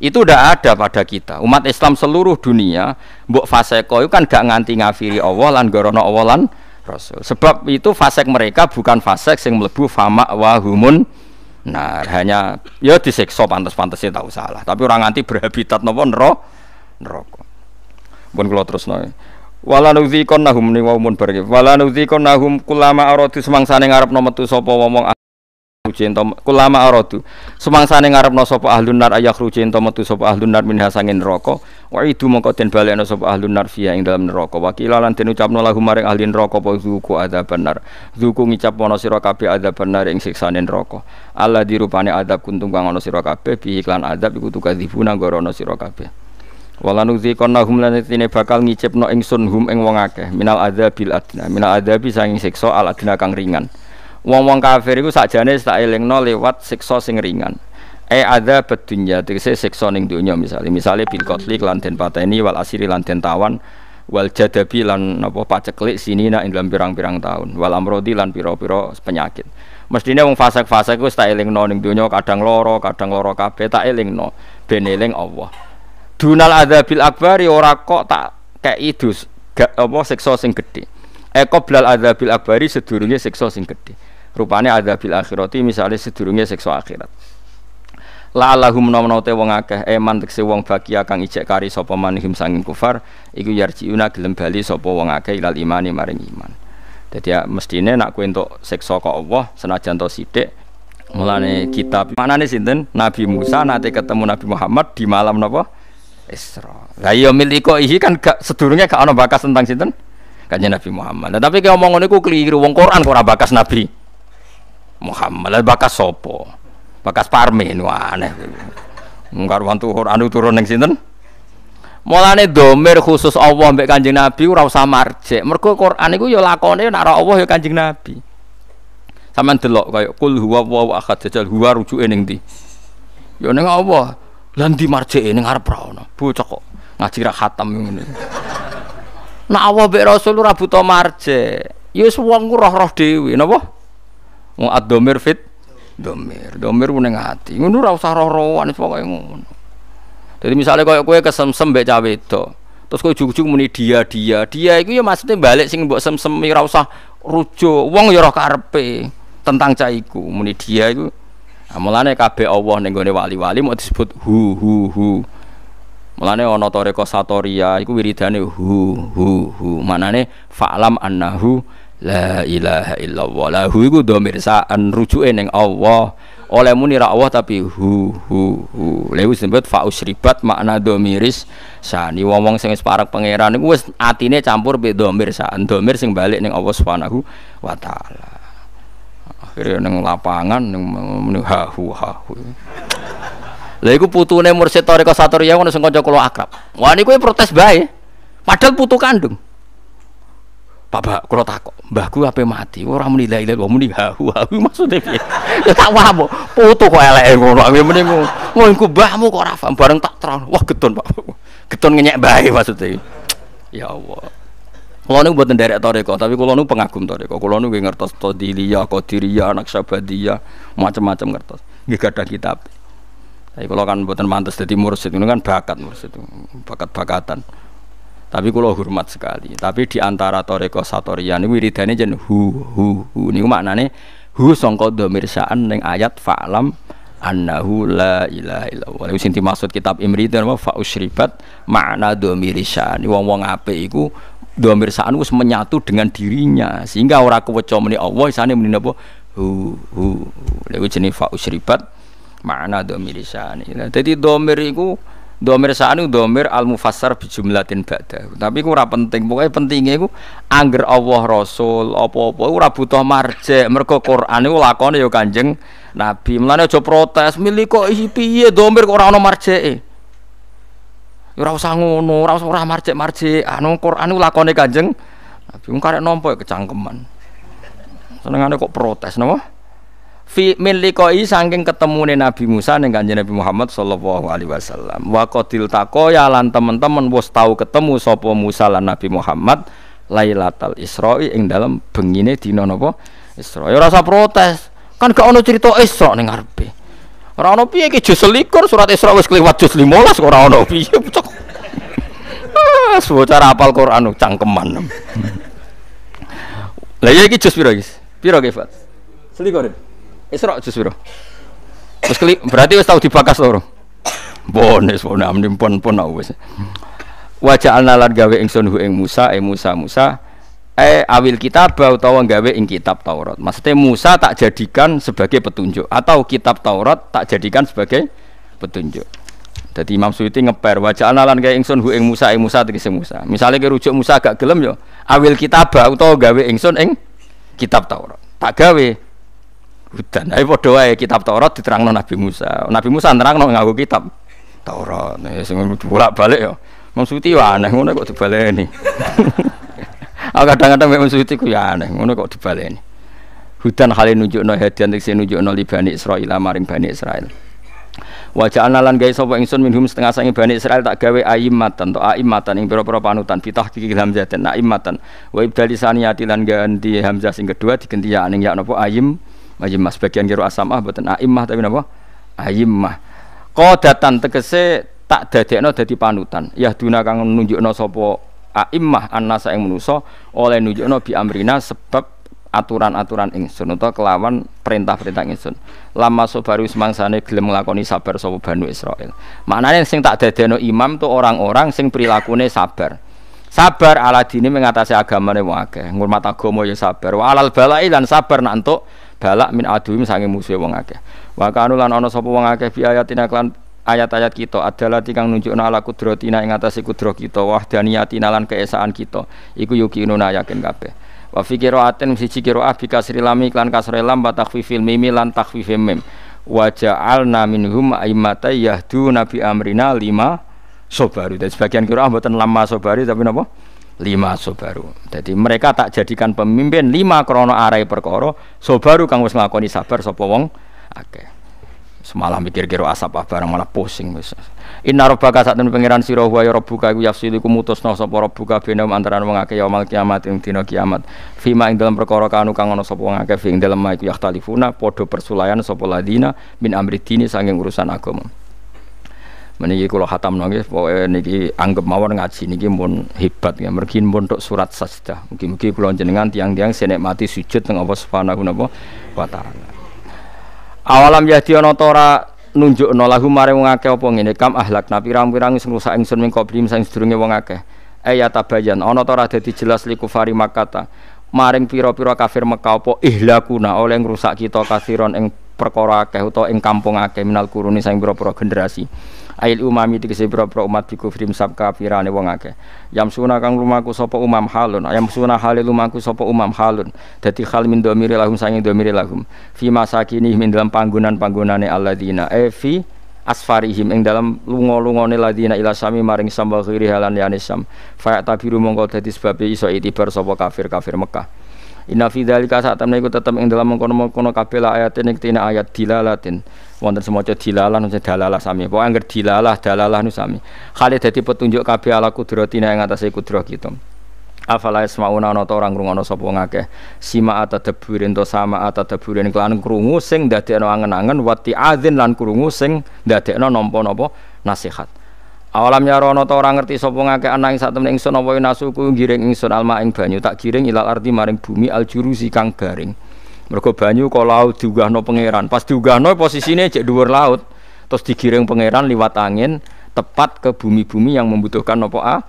Itu udah ada pada kita. Umat Islam seluruh dunia, mbok faseko itu kan gak nganti ngafiri Allah lan gorono Allah lan Rasul. Sebab itu fasek mereka bukan fasek sing mlebu fama wa humun Nah, hanya ya disiksa pantas-pantasnya tahu salah, tapi orang nganti berhabitat nopo neraka. Neraka. Pun terus terusno. Wala kon nahum ni wa mun barke. nuzi kon nahum kulama aradu semangsane ngarepno nomatu sopo wong rujen to kulama aradu semangsane ngarepno sapa ahlun nar ayah rujen to metu sapa ahlun nar minha sangin neraka wa idu mongko den balekno sapa ahlun nar fiya ing dalam neraka wa kila lan den ucapno lahum maring ahli neraka po zuku adzab nar zuku ngicap ono sira kabeh adzab nar ing siksane neraka Allah dirupane adzab kuntung kang ono sira kabeh bi iklan adzab iku tukadibu nang ono sira kabeh Walanu zikon hum lan tine bakal ngicipno ingsun hum ing wong akeh minal adzabil adna minal adzabi sanging siksa al adna kang ringan wong-wong kafir iku sakjane tak elingno lewat siksa sing ringan e ada bedunya tegese siksa ning donya misale misale bil qatli lan den pateni wal asiri lan den tawan wal jadabi lan apa paceklik sini nak dalam pirang-pirang tahun wal amrodi lan pira-pira penyakit mestine wong fase fasik wis tak elingno ning donya kadang loro, kadang loro kabeh tak elingno ben eling Allah dunal adzabil akbari ora kok tak kei dus gak apa siksa sing gedhe eko ada adzabil akbari sedurunge siksa sing gedhe rupane bil akhirati misale sedurunge siksa akhirat la lahum nomno te wong akeh eman tekse wong bakia kang ijek kari sapa manihim sanging kufar iku yarjiuna gelem bali sapa wong akeh ilal imani maring iman jadi ya mestine nak kowe entuk siksa kok Allah senajan to sithik mulane kitab manane sinten Nabi Musa nate ketemu Nabi Muhammad di malam napa Isra la iya miliko ihi kan gak sedurunge gak ana bakas tentang sinten kanjeng Nabi Muhammad nah, tapi kayak omong ngono keliru wong Quran kok ora bakas Nabi Muhammad. bakas sopo, Bakas Parmin wah aneh. Ngkarwan tuhur anu turun ning sinten? Mulane domir khusus Allah mbek Kanjeng Nabi ora usah marjek. Mergo Quran iku ya lakone nek ora Allah ya Kanjeng Nabi. Sampeyan delok kaya kul huwa Allahu ahad jajal huwa rujuke ning ndi? Ya ning Allah. Lah ndi marjeke ning arep ra ono. Bocah kok ngaji ra khatam ngene. Nek Allah mbek Rasul ora buta marjek. Ya wis wong roh-roh dhewe napa? Wong ad fit domir, domir ku ning ati. Ngono ora usah roh-rohan pokoke ngono. Jadi misalnya koyo kowe kesemsem mbek cah wedok, terus kowe jujur muni dia dia. Dia iku ya maksudnya balik sing buat semsem ya ora usah rujuk. Wong ya ora karepe tentang caiku iku muni dia iku. Nah, mulane kabeh Allah ning gone wali-wali mau disebut hu hu hu. Mulane ana toreko satoria iku wiridane hu hu hu. Manane fa'lam annahu la ilaha illallah lahu iku dhamir sa'an rujuke ning Allah oleh muni ra Allah tapi hu hu hu lewu sebut faus ribat makna domiris sani wong wong sing separak pangeran niku wis atine campur be domir saan domir sing balik ning Allah subhanahu wa taala akhirnya ning lapangan ning muni ha hu ha hu lha iku putune mursyid toriko satoria ngono sing kanca kula akrab wah niku e protes bae padahal putu kandung Bapak kula takok, mbahku ape mati, ora muni la ilaha muni hahu hahu maksudnya piye? Ya tak wamu, putu kok eleke ngono. Aku muni ngono iku mbahmu kok ora paham bareng tak terang. Wah keton Pak. keton ngenyek bae maksudnya, Ya Allah. Kulo niku mboten nderek toreko, tapi kalau niku pengagum toreko. Kulo niku ngertos anak Qadiriyah, dia, macam-macam ngertos. Nggih gadah kitab. Tapi kalau kan buatan mantas jadi mursid itu kan bakat mursid itu bakat bakatan. Tapi kulo hormat sekali. Tapi di antara toreko satorian wiridane jen hu hu hu niku maknane hu sangka dhamir neng ayat fa'lam annahu la ilaha illallah. Niku sing dimaksud kitab Imri itu apa fa usribat makna dhamir sa'an. Wong-wong apik iku dhamir sa'an wis menyatu dengan dirinya sehingga ora keweca meni Allah isane meni napa hu hu. Niku jenenge fa usribat makna dhamir sa'an. Dadi dhamir iku domir sa'an domir al mufassar bijumlatin ba'da tapi ku ora penting pokoknya pentingnya ku angger Allah Rasul apa-apa ora butuh marce mergo Quran iku lakone ya Kanjeng Nabi mlane aja protes milih kok piye domir kok orang ana marjee ora usah ngono ora usah ora marje-marje anu Quran iku lakone Kanjeng Nabi mung karek nampa ya kecangkeman senengane kok protes napa fi min liqai saking ketemune Nabi Musa ning Kanjeng Nabi Muhammad sallallahu alaihi wasallam. Wa qatil taqoya lan teman-teman wis tau ketemu sapa Musa lan Nabi Muhammad Lailatul Isra'i ing dalam bengine dina napa Isra. Ya rasa protes. Kan gak ono cerita Isra ning ngarepe. Ora ono piye iki jus selikur surat Isra wis kliwat jus 15 kok ora ono piye. Ah, wis bocah hafal Quran cangkeman. Lah iya iki jus piro iki? Piro Fat? Selikur. Isra jus piro? Wis kli berarti wis tau dibakas loro. Bon wis pun amne pon pun wis. Wa ja'alna lan gawe ingsun hu ing Musa, e Musa Musa eh awil kitab utawa gawe ing kitab Taurat. Maksudnya Musa tak jadikan sebagai petunjuk atau kitab Taurat tak jadikan sebagai petunjuk. Jadi Imam Suyuti ngeper wajah analan kayak Engson hu ing Musa Eng Musa tegese Musa. Misalnya ke rujuk Musa agak gelem yo, awil kitab utawa gawe Eng ing kitab Taurat. Tak gawe hudan. Ayo padha wae kitab Taurat diterangno Nabi Musa. Nabi Musa nerangno nganggo kitab Taurat. Ya sing bolak-balik ya. Maksudi ya aneh ngono kok dibaleni. Aku kadang-kadang mek maksudi ku ya aneh ngono kok dibaleni. Hudan nunjuk nunjukno hadian sing nunjukno li Bani Israil maring Bani Israil. Wajah analan gawe sapa ingsun minhum setengah sangi Bani Israel tak gawe aimatan to aimatan ing berapa pira panutan pitah kiki hamzah ten aimatan wa ibdali saniyati lan ganti hamzah sing kedua digenti ya aning ya nopo aim ayimmah sebagian kira asamah boten aimah tapi napa ayimmah qadatan tegese tak dadekno dadi panutan yahduna kang nunjukno sapa imah annasa yang menuso oleh no bi amrina sebab aturan-aturan ingsun utawa kelawan perintah-perintah ingsun lama sobaru semangsane gelem nglakoni sabar sapa Banu Israel Maknanya sing tak dadekno imam tuh orang-orang sing perilakunya sabar sabar ala dini mengatasi agama wong akeh ngurmat agama ya sabar walal balai lan sabar nak balak min aduim sange musuhe wong akeh wa kanu lan ana sapa wong akeh bi ayatina ayat-ayat kita adalah tikang nunjukna ala kudratina ing atase kudro kita wahdaniyatina lan keesaan kita iku yuki inuna yakin kabeh wa fi qiraatin siji qiraah bi kasri lam iklan kasri lam wa takhfifil mim lan takhfifil mim wa ja'alna minhum aimata yahdu nabi amrina lima sobaru dan sebagian qiraah mboten lama sobari tapi napa lima sobaru. Jadi mereka tak jadikan pemimpin lima krono arai perkoro sobaru kang wis nglakoni sabar sapa wong oke Semalam mikir kira asap apa barang malah pusing wis. Inna rabbaka satun pangeran sira wa ya rabbuka iku yafsiliku mutusno sapa rabbuka benam antara wong akeh yaumul kiamat ing dina kiamat. Fima ing dalam perkara kanu kang ana sapa wong akeh ing dalem iku yahtalifuna padha persulayan sapa ladina min amri dini sanging urusan agama meniki kula hatam nggih pokoke niki anggap mawar ngaji niki mun hebat ya mergi mun tok surat sajdah mungkin mungkin kula jenengan tiang-tiang senek mati sujud teng fana guna boh taala awalam yahdi ana tora nunjuk nolahu mare wong akeh apa ngene kam ahlak napi pirang-pirang sing rusak ingsun mengko blim sing sedurunge wong akeh ayat e tabayan ana tora dadi jelas liku kufari makata maring pira-pira kafir Mekah apa ihlakuna oleh ngrusak kita kasiron ing perkara akeh utawa ing kampung ake minal kuruni sing pira-pira generasi ail umami tegese boro-boro umat biku frim sab kafirane wong akeh yamsuna kang lumaku sapa umam halun yamsuna halil lumaku sapa umam halun dadi hal min domiri lahum sange domiri lahum fi masakini min dalam panggonan-panggonane alladzina e fi asfarihim ing dalam lunga-lungane ladina ila sami maring sambal khiri halan yanisam fa tabiru mongko dadi sebab iso itibar sapa kafir-kafir Mekah Inna fi dzalika saat temen iku tetep ing dalam mengkono-mengkono kabeh la ayat ning tine ayat dilalatin. Wonten semaca dilalah nuse dalalah sami. Pokoke angger dilalah dalalah nu sami. Kale dadi petunjuk kabeh ala kudratina ing atase kudrat kita. Afala yasmauna ana ta orang rungono sapa Sima atadabburin to sama atadabburin kelan krungu sing dadekno angen-angen wati azin lan krungu sing no nampa-napa nasihat. Awalam ya rono ta orang ngerti sapa ngake anak ing satemene ingsun apa nasuku giring ingsun alma ing banyu tak giring ilal arti maring bumi al aljurusi kang garing. Mergo banyu kalau diugahno pangeran. Pas diugahno posisine cek dhuwur laut. Terus digiring pangeran liwat angin tepat ke bumi-bumi yang membutuhkan nopo a ah,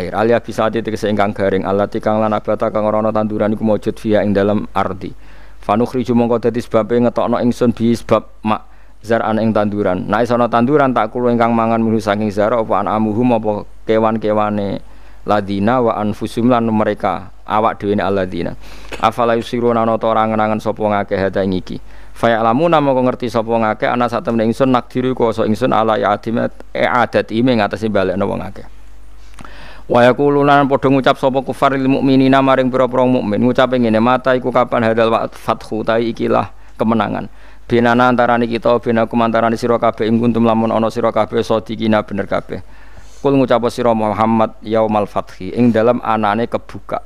air alia bisa tegese ingkang garing alati kang lan abata kang Rono tanduran iku maujud via ing dalam ardi. Fanukhri mongko dadi sebabe ngetokno ingsun bi sebab mak zar'an ing tanduran. Nek ana tanduran tak kulo ingkang mangan minuh saking zara apa anamuhum apa kewan-kewane ladina wa anfusum lan mereka awak dhewe ne aladina. Afala yusiruna ana ora ngenangen sapa ngakeh hada ing iki. Faya namo kok ngerti sapa ngakeh ana sak temne ingsun nakdiru kuwasa ingsun ala ya adimat e adat ime ngatasi balekno wong akeh. Wa yaqulunan padha ngucap sapa kufar lil mukminina maring pira-pira mukmin ngucape ngene mata iku kapan hadal wa fathu ta ikilah kemenangan binana nih kita binakum antarane sira kabeh ing kuntum lamun ana sira kabeh sadikina bener kabeh kul ngucap sira Muhammad yaumal fathi ing dalam anane kebuka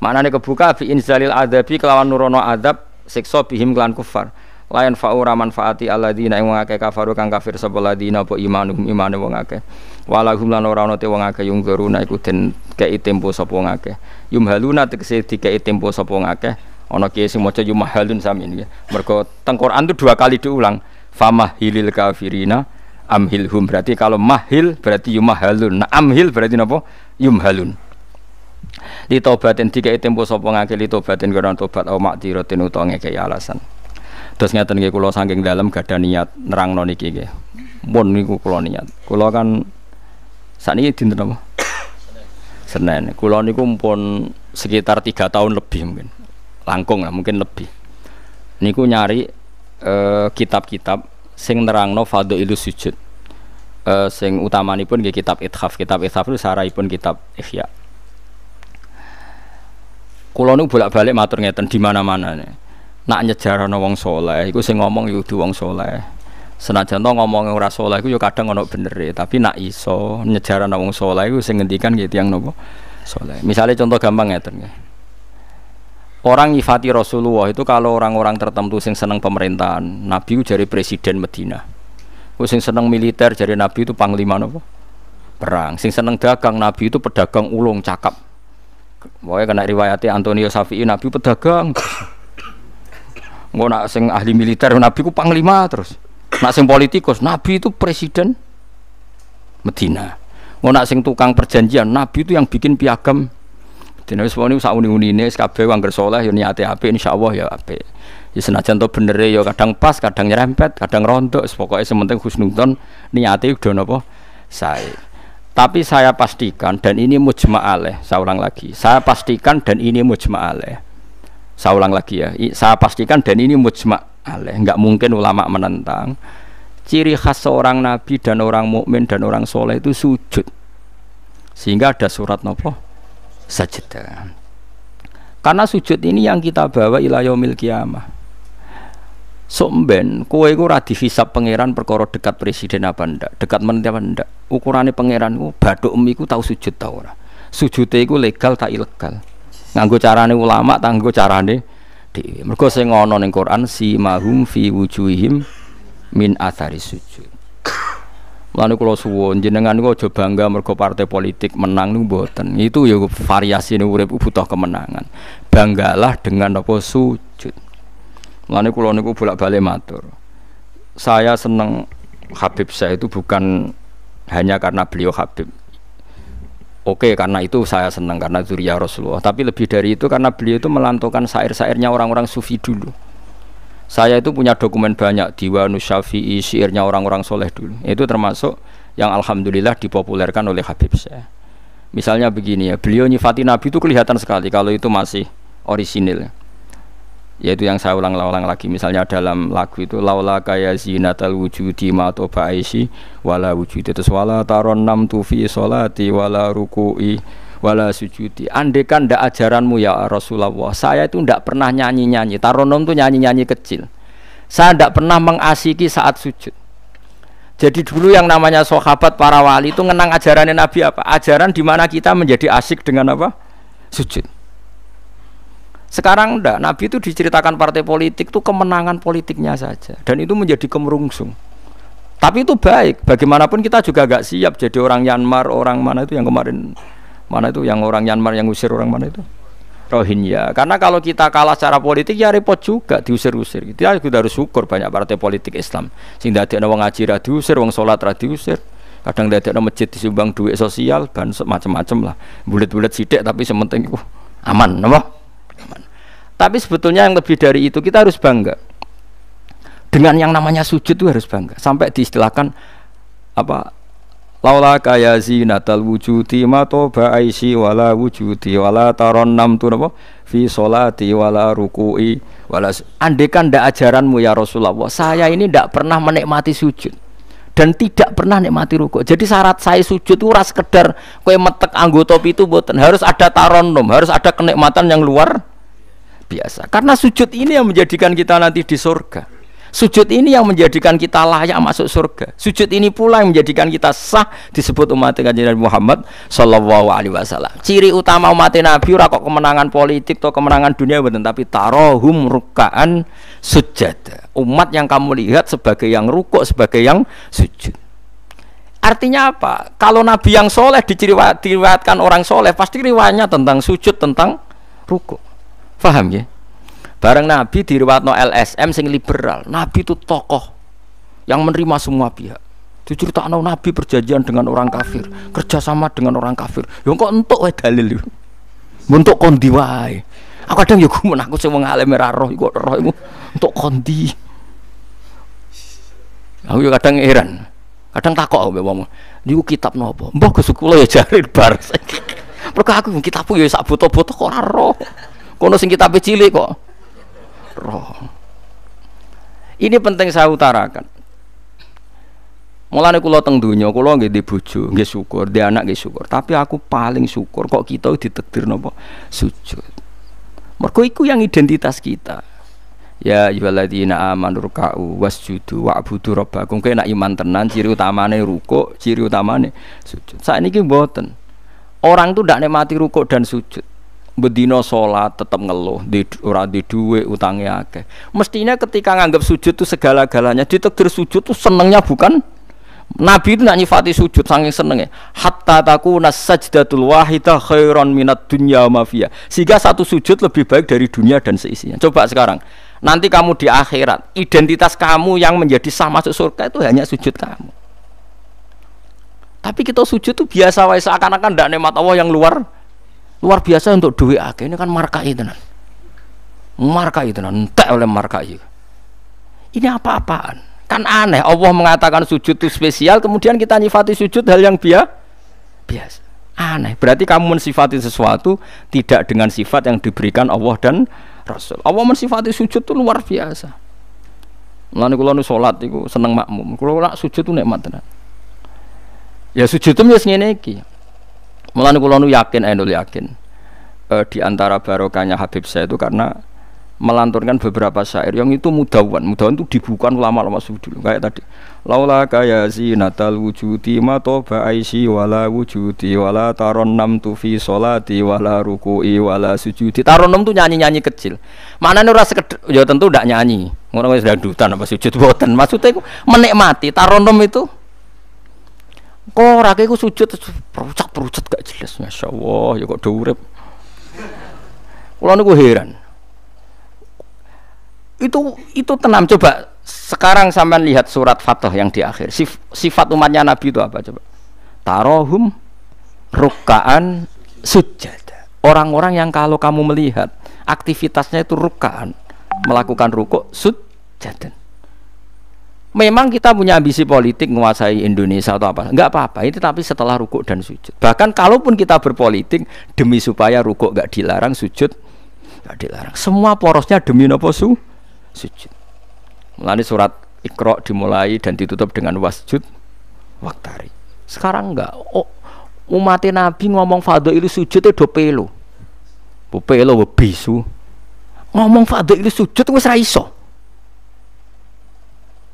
manane kebuka fi inzalil adabi kelawan nurono adab siksa bihim kelan kufar layan faura manfaati alladzina ing wong akeh kafaru kang kafir sapa ladina apa imanuhum imane wong akeh walahum lan ora ana te wong akeh yung geruna iku den kei tempo sapa wong akeh yumhaluna tegese dikei tempo sapa wong akeh Ono kiai sing maca yumahalun samin ya. Mergo teng Quran itu dua kali diulang. Famahilil kafirina amhilhum berarti kalau mahil berarti yumahalun. Nah amhil berarti napa? Yumhalun. Li tobatin dikai tempo sapa ngake li tobatin karo tobat au makdiratin utawa kayak alasan. Terus nggak tenge kula saking dalam gada niat nerang noni nggih. Bon niku kula niat. Kula kan sakniki dinten apa? Senin. Kula niku pun sekitar tiga tahun lebih mungkin langkung lah mungkin lebih niku nyari eh, kitab-kitab uh, sing nerangno ilu sujud uh, sing pun di kitab ithaf kitab ithaf itu pun kitab ihya Kulo nu bolak-balik matur ngeten di mana-mana nih. nak no wong soleh iku sing ngomong yudu ya wong soleh senajan to ngomong ora soleh iku yo ya kadang ono benere tapi nak iso nyejarana wong soleh iku sing ngendikan gitu yang nopo soleh misalnya contoh gampang ngeten ternyata orang nyifati Rasulullah itu kalau orang-orang tertentu sing seneng pemerintahan Nabi jadi presiden Medina sing seneng militer jadi Nabi itu panglima apa? perang sing seneng dagang Nabi itu pedagang ulung cakap Pokoknya kena riwayatnya Antonio Safi'i Nabi pedagang Nggak nak sing ahli militer Nabi ku panglima terus nak sing politikus Nabi itu presiden Medina Nggak nak sing tukang perjanjian Nabi itu yang bikin piagam Dina wis wong niku sak uni-unine kabeh wong saleh ya niate apik insyaallah ya apik. Ya senajan to benere ya kadang pas, kadang nyerempet, kadang rontok, pokoke sementing husnudzon niate udah napa sae. Tapi saya pastikan dan ini mujma' alaih, saya ulang lagi. Saya pastikan dan ini mujma' alaih. Saya ulang lagi ya. Saya pastikan dan ini mujma' alaih, enggak mungkin ulama menentang. Ciri khas seorang nabi dan orang mukmin dan orang soleh itu sujud. Sehingga ada surat nopo sajdah karena sujud ini yang kita bawa ilayah yaumil kiamah Somben, kue ku radhi hisap pangeran perkara dekat presiden apa ndak, dekat menteri apa ndak. Ukurane pangeran ku bathuk emiku tau sujud tau ora. Sujute iku legal tak ilegal. Nganggo carane ulama tak carane di. Mergo sing ana ning Quran si mahum fi wujuhihim min athari sujud. Lalu kalau suwon jenengan gue coba bangga mergo partai politik menang nih boten. Itu ya variasi nih urip butuh kemenangan. Banggalah dengan apa sujud. Lalu kalau niku bolak balik matur. Saya seneng Habib saya itu bukan hanya karena beliau Habib. Oke, karena itu saya seneng karena Zuriya Rasulullah. Tapi lebih dari itu karena beliau itu melantukan sair sairnya orang-orang sufi dulu. Saya itu punya dokumen banyak Diwanu Syafi'i, syairnya orang-orang soleh dulu. Itu termasuk yang alhamdulillah dipopulerkan oleh Habib saya. Misalnya begini ya, beliau nyifati Nabi itu kelihatan sekali kalau itu masih orisinil. Yaitu yang saya ulang-ulang lagi misalnya dalam lagu itu laula kaya zinatal wujudi ma toba aisi wala wujudi terus wala taron nam tufi solati wala ruku'i wala sujudi. Andekan ndak ajaranmu ya Rasulullah, saya itu ndak pernah nyanyi-nyanyi. Taronom itu nyanyi-nyanyi kecil. Saya ndak pernah mengasiki saat sujud. Jadi dulu yang namanya sahabat para wali itu ngenang ajarannya Nabi apa? Ajaran di mana kita menjadi asik dengan apa? Sujud. Sekarang enggak, Nabi itu diceritakan partai politik itu kemenangan politiknya saja dan itu menjadi kemerungsung. Tapi itu baik, bagaimanapun kita juga gak siap jadi orang Myanmar, orang mana itu yang kemarin mana itu yang orang Myanmar yang usir orang mana itu Rohingya karena kalau kita kalah secara politik ya repot juga diusir-usir gitu ya kita harus syukur banyak partai politik Islam sehingga ada orang ngaji diusir orang sholat diusir kadang tidak orang masjid disumbang duit sosial dan macam-macam lah bulat-bulat sidik tapi sementing uh, aman apa? aman tapi sebetulnya yang lebih dari itu kita harus bangga dengan yang namanya sujud itu harus bangga sampai diistilahkan apa Laula kaya zinatal wujudi ma toba aisi wala wujudi wala taron nam tu napa fi solati wala ruku'i wala andekan ndak ajaranmu ya Rasulullah saya ini ndak pernah menikmati sujud dan tidak pernah nikmati rukuk. Jadi syarat saya sujud itu ras kedar kue metek anggota itu buatan harus ada taronum, harus ada kenikmatan yang luar biasa. Karena sujud ini yang menjadikan kita nanti di surga. Sujud ini yang menjadikan kita layak masuk surga. Sujud ini pula yang menjadikan kita sah disebut umat Nabi Muhammad Shallallahu alaihi wasallam. Ciri utama umat Nabi ora kok kemenangan politik atau kemenangan dunia betul tapi tarohum rukaan sujud. Umat yang kamu lihat sebagai yang rukuk, sebagai yang sujud. Artinya apa? Kalau nabi yang soleh diceritakan orang soleh, pasti riwayatnya tentang sujud, tentang rukuk. Faham ya? Bareng Nabi diriwatno LSM sing liberal. Nabi itu tokoh yang menerima semua pihak. Diceritakan Nabi perjanjian dengan orang kafir, kerjasama dengan orang kafir. Ya kok entuk wae dalil Untuk kondi wae. Aku kadang ya gumun aku sing wong alim ora roh iku roh iku entuk kondi. Aku ya kadang heran. Kadang takok mbek wong. Niku kitab nopo? Mbah Gus kula ya jarir bar. Perkara aku kitabku ya sak buta-buta kok ora roh. Kono sing kitabe cilik kok roh. Ini penting saya utarakan. Mulane kula teng donya kula nggih di bojo, nggih syukur, di anak nggih syukur. Tapi aku paling syukur kok kita ditekdir napa sujud. Mergo iku yang identitas kita. Ya ayyuhalladzina amanu ruk'u wasjudu wa'budu rabbakum. Kowe nak iman tenan ciri utamane rukuk, ciri utamane sujud. Saat ini mboten. Orang tuh ndak nikmati rukuk dan sujud bedino sholat tetap ngeluh di ora di duwe utangnya akeh mestinya ketika nganggap sujud itu segala galanya ditegur sujud tuh senengnya bukan Nabi itu nak nyifati sujud saking senengnya hatta taku nasajdatul wahida khairon minat dunya mafia sehingga satu sujud lebih baik dari dunia dan seisinya coba sekarang nanti kamu di akhirat identitas kamu yang menjadi sah masuk surga itu hanya sujud kamu tapi kita sujud tuh biasa wae seakan-akan ndak nikmat Allah yang luar luar biasa untuk duit akeh ini kan marka itu nan marka itu nan entek oleh marka itu ini apa-apaan kan aneh Allah mengatakan sujud itu spesial kemudian kita nyifati sujud hal yang biasa biasa aneh berarti kamu mensifati sesuatu tidak dengan sifat yang diberikan Allah dan Rasul Allah mensifati sujud itu luar biasa Lalu kalau nu sholat itu seneng makmum, kalau nak sujud itu nikmat tenan. Ya sujud itu biasanya ngene Mulane kula yakin enul eh, yakin. E, di antara barokahnya Habib saya itu karena melanturkan beberapa syair yang itu mudawan mudawan itu dibukan ulama-ulama sufi dulu kayak tadi laula kaya zinatal wujudi ma toba aisi wala wujudi wala taronnam tu fi solati wala ruku'i wala sujudi taronnam tuh nyanyi-nyanyi kecil mana nuras rasa ya tentu tidak nyanyi ngono wis dutan apa sujud boten maksudnya itu menikmati taronnam itu kok rake sujud perucak perucak gak jelas masya allah ya kok durep kalau niku heran itu itu tenang coba sekarang sampean lihat surat fatah yang di akhir Sif, sifat umatnya nabi itu apa coba tarohum rukaan sujud orang-orang yang kalau kamu melihat aktivitasnya itu rukaan melakukan rukuk sujud Memang kita punya ambisi politik menguasai Indonesia atau apa, nggak apa-apa. Itu tapi setelah rukuk dan sujud. Bahkan kalaupun kita berpolitik demi supaya rukuk nggak dilarang, sujud nggak dilarang. Semua porosnya demi nopo su, sujud. Melani surat Iqra dimulai dan ditutup dengan wasjud waktari. Sekarang enggak. Oh, umat Nabi ngomong itu sujud itu pelo. Pelo bisu. Ngomong itu sujud wis ra iso.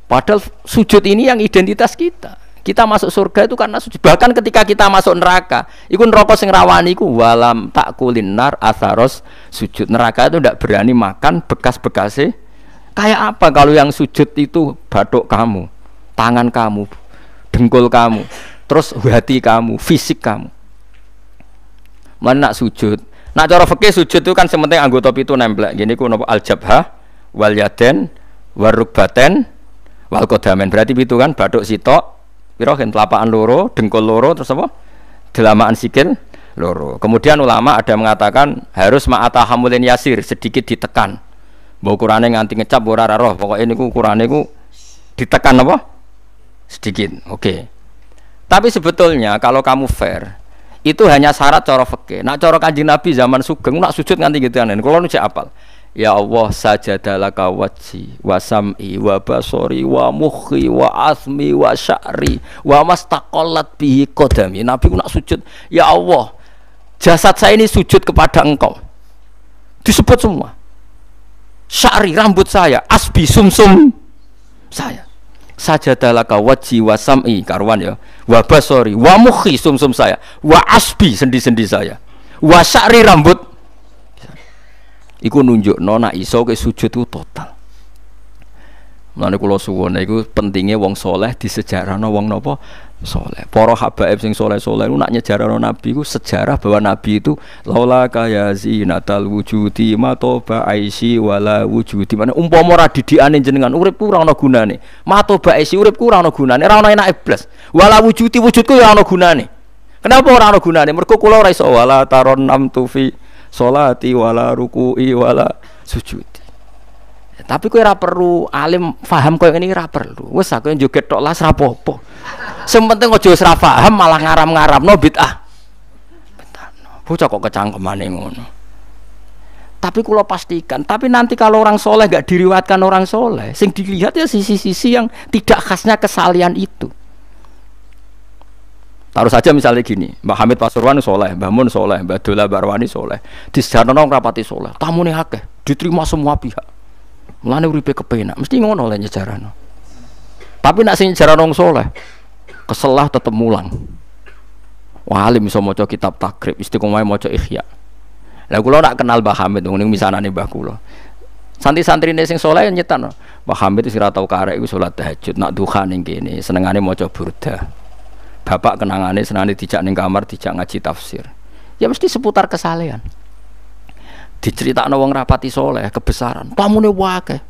Padahal sujud ini yang identitas kita. Kita masuk surga itu karena sujud. Bahkan ketika kita masuk neraka, ikut rokok sing rawani iku walam tak kulinar asaros sujud. Neraka itu tidak berani makan bekas-bekasnya. Kayak apa kalau yang sujud itu batuk kamu, tangan kamu, dengkul kamu, terus hati kamu, fisik kamu. Mana nak sujud? Nak cara fikih sujud itu kan sementing anggota itu nempel. Gini ku nopo aljabha wal yaden warukbaten wal kodamen berarti itu kan batuk sitok pirohin telapaan loro dengkul loro terus apa delamaan sikil loro kemudian ulama ada mengatakan harus ma'ata hamulin yasir sedikit ditekan bahwa ukurannya nganti ngecap ora roh pokoknya ini ukurannya ku ditekan apa sedikit oke okay. tapi sebetulnya kalau kamu fair itu hanya syarat cara fakih nak cara kanjeng nabi zaman sugeng nak sujud nganti gitu kan ya, kalau nu apal Ya Allah saja wajhi wa sam'i wa basori wa mukhi wa asmi wa sya'ri wa mastaqallat bihi kodami Nabi nak sujud Ya Allah jasad saya ini sujud kepada engkau disebut semua sya'ri rambut saya asbi sumsum -sum saya saja wajhi wa sam'i karuan ya wa basori wa mukhi sumsum -sum saya wa asbi sendi-sendi saya wa sya'ri rambut iku nunjuk nona iso ke sujud itu total Mulane kula suwone iku pentingnya wong soleh di sejarah disejarahno wong nopo soleh. Para habaib sing soleh-soleh nanya sejarah no nabi ku sejarah bahwa nabi itu laula kaya zinatal wujudi matoba aisi wala wujudi. Mane umpama ora didikane jenengan urip ku ora ana gunane. Matoba aisi urip kurang ora ana gunane, ora ana enake Wala wujudi wujudku ya ana gunane. Kenapa ora ana gunane? Mergo kula ora iso wala taron tufi solati wala ruku'i wala sujud ya, tapi ora perlu alim faham kau ini raperu perlu wes aku yang joget tok las rapopo sementing kau ora paham malah ngaram ngaram no bid'ah Bentarno. bocah kok kecangkemane ngono tapi kulo pastikan tapi nanti kalau orang soleh gak diriwatkan orang soleh sing dilihat ya sisi-sisi yang tidak khasnya kesalian itu Taruh saja misalnya gini, Mbak Hamid Pasuruan soleh, Mbak Mun soleh, Mbak Dola Barwani soleh, di nong rapati soleh, tamu nih hakeh, diterima semua pihak. Mulane uripe kepenak, mesti ngono oleh Jarano. Tapi nak sing Jarano soleh, keselah tetep mulang. Wah, alim iso maca kitab takrib, istiqomah maca ikhya, Lah kula nak kenal Mbah Hamid, ning misanane Mbah kula. Santri-santri sing soleh nyetan. Mbah Hamid sira tau karek iku salat tahajud, nak duha ning kene, senengane maca burdah bapak kenangane senane dijak ning kamar dijak ngaji tafsir ya mesti seputar kesalehan diceritakno wong rapati soleh kebesaran tamune wakeh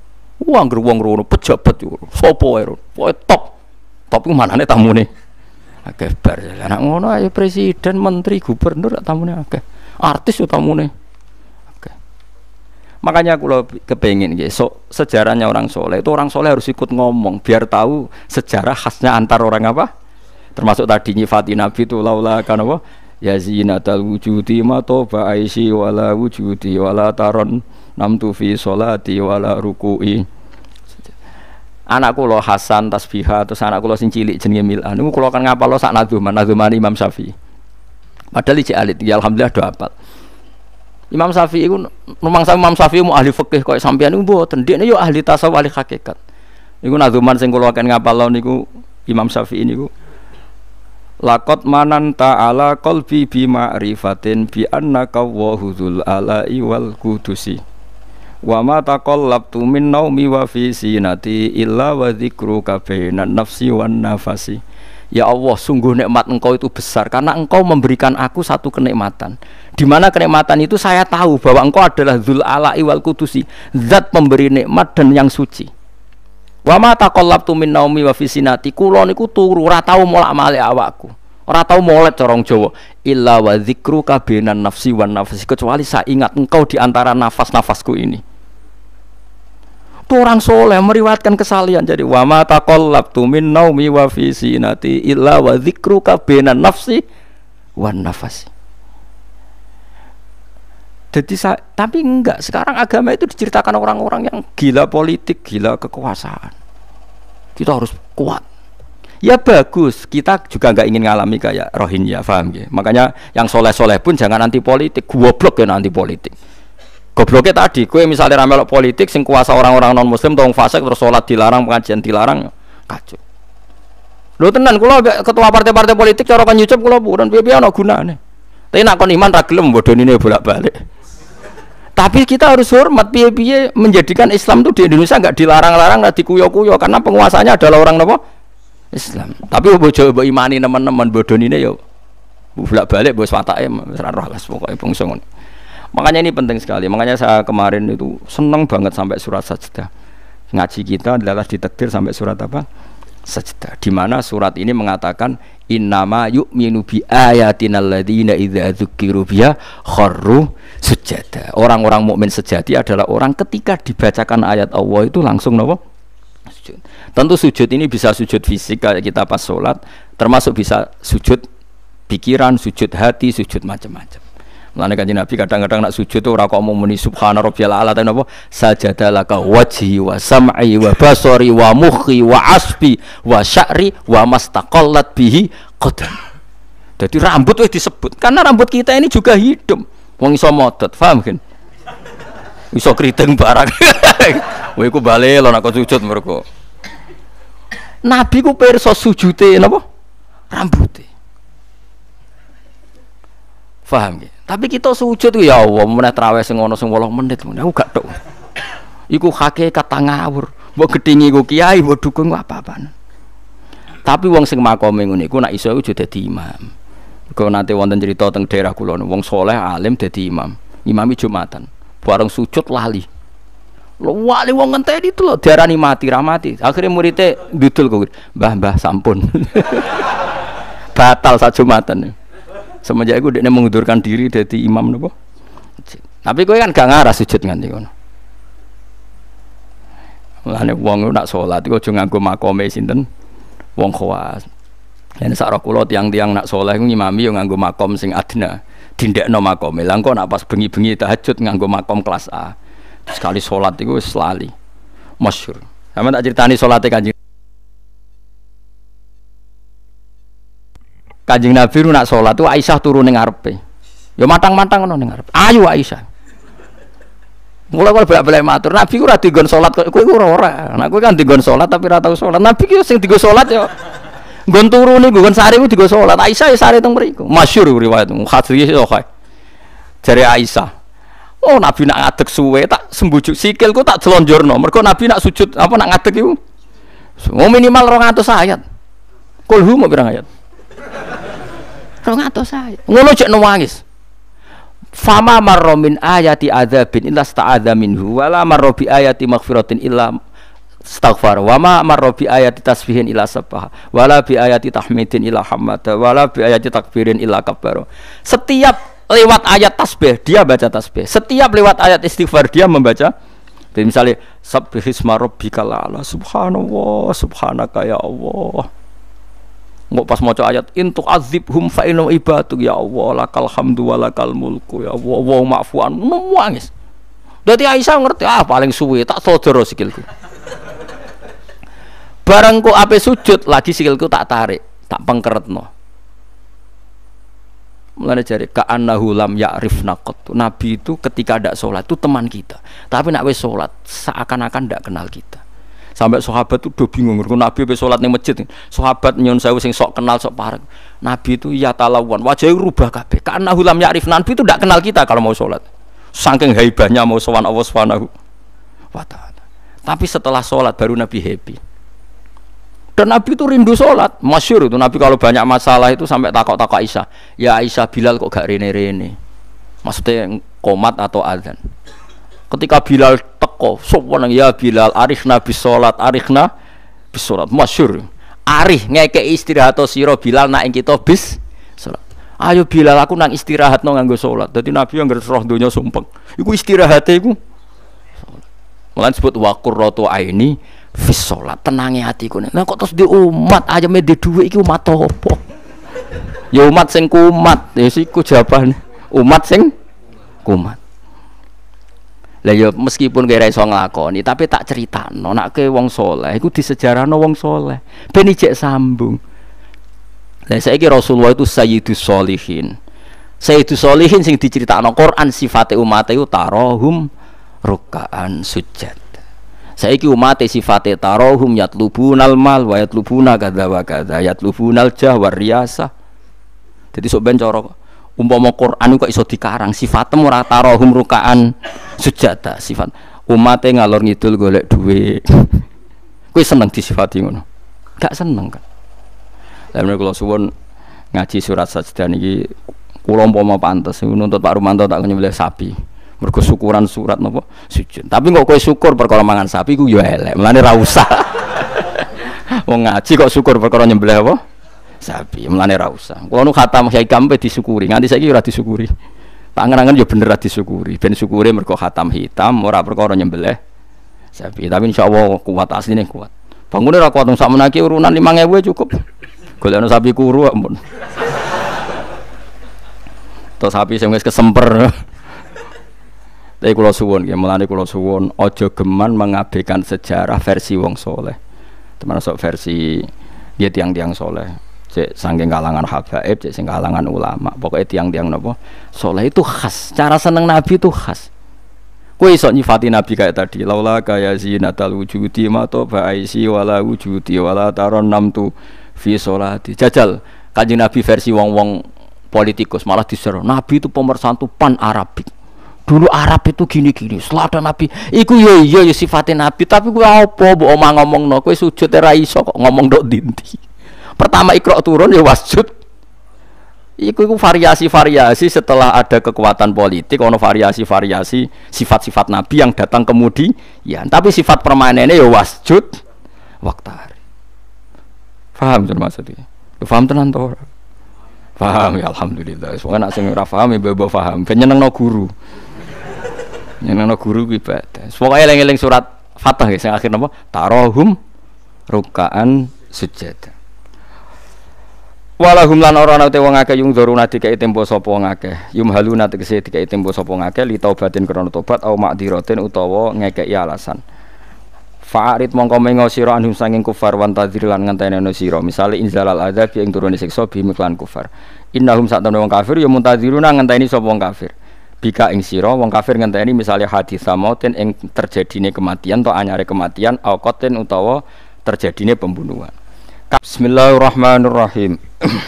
uang geruang rono pejabat yo sopo ae top top Tapi manane tamune akeh bar anak ngono ayo presiden menteri gubernur tamune akeh artis yo tamune makanya aku lo kepengen ya so, sejarahnya orang soleh itu orang soleh harus ikut ngomong biar tahu sejarah khasnya antar orang apa termasuk tadi nyifati nabi itu laula karena apa ya zinatal wujudi ma toba aisi wala wujudi wala taron namtu fi sholati wala ruku'i anakku lo Hasan tasbihah terus anakku lo sing cilik jenenge Mil'an niku kula kan ngapal lo sak nadzuman nadzuman Imam Syafi'i padahal iki alit ya alhamdulillah do apal Imam Syafi'i iku memang Imam Syafi'i mu ahli fikih koyo sampeyan niku mboten ndekne yo ahli tasawuf ahli hakikat niku nadzuman sing kula kan ngapal niku Imam Syafi'i niku Lakot manan ta'ala kolbi bima'rifatin bi annaka wahudzul ala'i wal kudusi Wa ma labtu min naumi wa fi sinati illa wa zikru kabainan nafsi wa nafasi Ya Allah, sungguh nikmat engkau itu besar karena engkau memberikan aku satu kenikmatan. Di mana kenikmatan itu saya tahu bahwa engkau adalah Zul Ala'i wal Kudusi, zat pemberi nikmat dan yang suci. Wa ma taqallabtu min naumi wa fi sinati kula niku turu ora tau molak-malik awakku. Ora tau molet corong Jawa. Illa wa dzikru kabinan nafsi wan nafsi kecuali saya ingat engkau di antara nafas-nafasku ini. Itu orang soleh meriwayatkan kesalian jadi wa ma taqallabtu min naumi wa fi sinati illa wa dzikru kabinan nafsi wan nafsi. Jadi saya, tapi enggak. Sekarang agama itu diceritakan orang-orang yang gila politik, gila kekuasaan. Kita harus kuat. Ya bagus, kita juga nggak ingin ngalami kayak Rohingya, paham ya? Makanya yang soleh-soleh pun jangan anti politik, goblok ya anti politik. Gobloknya tadi, gue misalnya ramelok politik, sing kuasa orang-orang non muslim, tolong fasik terus sholat dilarang, pengajian dilarang, kacau. Lo tenan, kulo ketua partai-partai politik cara kan nyucap kalau bukan biar biar no guna nih. Tapi nak koniman iman ra ini ini bolak-balik. Tapi kita harus hormat piye-piye menjadikan Islam itu di Indonesia nggak dilarang-larang, nggak dikuyok-kuyok karena penguasanya adalah orang apa? Islam. Tapi bojo mbok imani teman-teman bodoh ini ya bolak balik bos watake roh las pokoknya bangsa Makanya ini penting sekali. Makanya saya kemarin itu seneng banget sampai surat sajdah Ngaji kita adalah ditektir sampai surat apa? sajdah Di mana surat ini mengatakan innama yu'minu bi ayatina alladzina idha dzukiru biha kharru sujada. Orang-orang mukmin sejati adalah orang ketika dibacakan ayat Allah itu langsung nopo? Sujud. Tentu sujud ini bisa sujud fisik kayak kita pas sholat, termasuk bisa sujud pikiran, sujud hati, sujud macam-macam. Mulane kanjeng Nabi kadang-kadang nak sujud tuh ora kok mau muni subhana rabbiyal a'la tapi napa sajadalaka wajhi wa sam'i wa basari wa mukhi wa asbi wa sya'ri wa mastaqallat bihi qadam. Jadi rambut wis disebut karena rambut kita ini juga hidup. Wong iso motot, paham kan? Iso kriting barang. Kowe ku bali lho nak sujud mergo. Nabi ku pirsa sujute napa? Rambute. Paham kan? Tapi kita sujud ya Allah, meneh traweh sing ana sing 8 menit, aku gak tok. Iku hakikat tangawur. Mbok gedhingi iku kiai, mbok dukung apa-apaan. Tapi wong sing makome ngene iku nek iso iku dadi imam. Kau nanti wonten cerita teng daerah kulon, wong soleh alim dadi imam, imami jumatan, bareng sujud lali, lo wali wong ngenteni itu lo diarani mati ramati, akhirnya muridnya dudul kok, bah bah sampun, batal saat jumatan semenjak itu dia mengundurkan diri dari imam nopo tapi kau kan gak ngarah sujud nganti kono uang wong nak sholat, iku cuma nganggo makom sinten wong khawas. Yen sak kula tiang-tiang nak sholat, ku ngimami yang nganggo makom sing adna. Tindak makome. makom engko nak pas bengi-bengi tahajud nganggo makom kelas A. Sekali sholat itu selali masyur. Masyhur. Sama tak ceritani sholatnya kan? Kanjeng Nabi ru nak sholat tuh Aisyah turun ning ngarepe. Ya matang-matang ngono ning ngarepe. Ayo Aisyah. Mulai kalau bolak-balik matur, Nabi ora digon salat kok kowe ora ora. Nah kowe kan digon salat tapi ora tau salat. Nabi ki sing digo salat ya nggon turu nih, nggon sare ku digo salat. Aisyah ya sare teng mriku. Masyhur riwayat ya sahih. Jare Aisyah. Oh Nabi nak ngadeg suwe tak sembujuk ku tak jelonjorno. Mergo Nabi nak sujud apa nak ngadeg iku. Oh minimal 200 ayat. Kulhu mau pirang ayat? Rong atau saya. Ngono cek nangis. Fama marro min ayati adzabin illa sta'adza minhu wala marro bi ayati maghfiratin illa staghfar Wama ma marro bi ayati tasbihin illa sabbaha wala bi ayati tahmidin illa hamada wala bi ayati takbirin illa kabbaro. Setiap lewat ayat tasbih dia baca tasbih. Setiap lewat ayat istighfar dia membaca jadi misalnya sabbihisma rabbikal ala subhanallah subhanaka ya Allah Mau pas mau ayat intuk hum fa inna ibatuk ya Allah lakal hamdu mulku ya Allah wa ma'fuan nangis. Dadi Aisyah ngerti ah paling suwe tak sodoro sikilku. Barangku ape sujud lagi sikilku tak tarik, tak pengkeretno. Mulanya jari ka'annahu lam ya'rif nakot Nabi itu ketika ada sholat itu teman kita. Tapi nak wis sholat seakan-akan tidak kenal kita. Sampai sahabat tuh udah bingung. ngurung Nabi be sholat neng masjid. Sahabat nyon saya sing sok kenal sok parek. Nabi itu ya talawan. Wajahnya rubah kabeh. Karena hulam ya'rif Nabi itu tidak kenal kita kalau mau sholat. Saking hebatnya mau sowan Allah swanahu Tapi setelah sholat baru Nabi happy. Dan Nabi itu rindu sholat, masyur itu Nabi kalau banyak masalah itu sampai takok-takok Aisyah. Ya Aisyah Bilal kok gak rene-rene. Maksudnya komat atau adhan Ketika Bilal teko, sopan ya Bilal, sholat arif nabi bisolat, masyur. Arif ngeke istirahat siro Bilal naik kita bis sholat Ayo Bilal aku nang istirahat no nganggo solat. Jadi Nabi yang roh dunia sumpeng. Iku istirahat iku. malah sebut wakur roto aini fis sholat tenangi hatiku. Nah kok terus di umat aja me di ikut umat topo Ya umat sing kumat, ya ku jawaban. Umat sing kumat lah ya meskipun kira iso nglakoni tapi tak cerita. No nak ke wong soleh sejarah no wong soleh ben ijek sambung lah saiki Rasulullah itu sayyidus solihin sayyidus solihin sing no Quran sifate umat itu tarohum rukaan sujud saiki umate sifate tarohum yatlubunal mal wa yatlubuna kadza wa kadza yatlubunal jah war riyasah jadi sok ben umpama Quran kok iso dikarang sifatmu ora tarahum rukaan sujata sifat umate ngalor ngidul golek duit kowe seneng disifati ngono gak seneng kan lha menawa kula suwun ngaji surat sajdah niki kula umpama pantes nuntut Pak Rumanto tak nyembelih sapi mergo syukuran surat napa sujud tapi kok kowe syukur perkara mangan sapi ku ya elek mlane ra usah wong ngaji kok syukur perkara nyembelih apa sapi melane rausa. usah kula nu khatam Kiai Kampe disyukuri nganti saiki ora disyukuri pangerangan juga ya bener ra disyukuri ben syukure mergo khatam hitam ora perkara nyembelih sapi tapi insyaallah kuat asline kuat bangunnya ra kuat sak menaki urunan 5000 cukup golekno sapi kuru ampun to sapi sing wis kesemper tapi kulo suwon, ya melani kulo suwon ojo geman mengabaikan sejarah versi wong soleh termasuk versi dia tiang-tiang soleh cek sangking kalangan habaib cek sing kalangan ulama pokoknya tiang-tiang nopo soleh itu khas cara seneng nabi itu khas kue iso nyifati nabi kayak tadi laula kaya zinatal wujudi ma toba aisi wala wujudi wala taron namtu fi solati jajal kaji nabi versi wong-wong politikus malah diseru nabi itu pemersatu pan arabik dulu Arab itu gini-gini selatan Nabi iku yo yo sifatnya Nabi tapi gue apa bu omong ngomong no gue sujud era sok ngomong dok dinti Pertama ikrok turun ya wasjud. Iku, iku variasi-variasi setelah ada kekuatan politik, ono variasi-variasi sifat-sifat Nabi yang datang kemudi Ya, tapi sifat permanennya ya wasjud waktari Faham tuh maksudnya? Ya faham tenan tuh. Faham ya alhamdulillah. semoga nak sing faham ya bebo faham. penyenang no guru. no guru ku ibadah. Pokoke eling surat Fatah ya sing akhir nama Tarohum rukaan sujud. Walahum lan ora ana wong akeh yung item bo tempo sapa wong akeh. Yum haluna tegese dikai tempo sapa wong akeh li taubatin krana tobat au makdiratin utawa ngekeki alasan. Fa'arid mongko mengo sira anhum sanging kufar wan tadzir lan ngenteni siro. sira. Misale inzalal adzab yang turune siksa bi miklan kufar. Innahum sak wong kafir ya muntadziruna ngenteni sapa wong kafir. Bika ing sira wong kafir ngenteni misale hadis samautin ing terjadine kematian atau anyare kematian auqatin utawa terjadine pembunuhan. Bismillahirrahmanirrahim.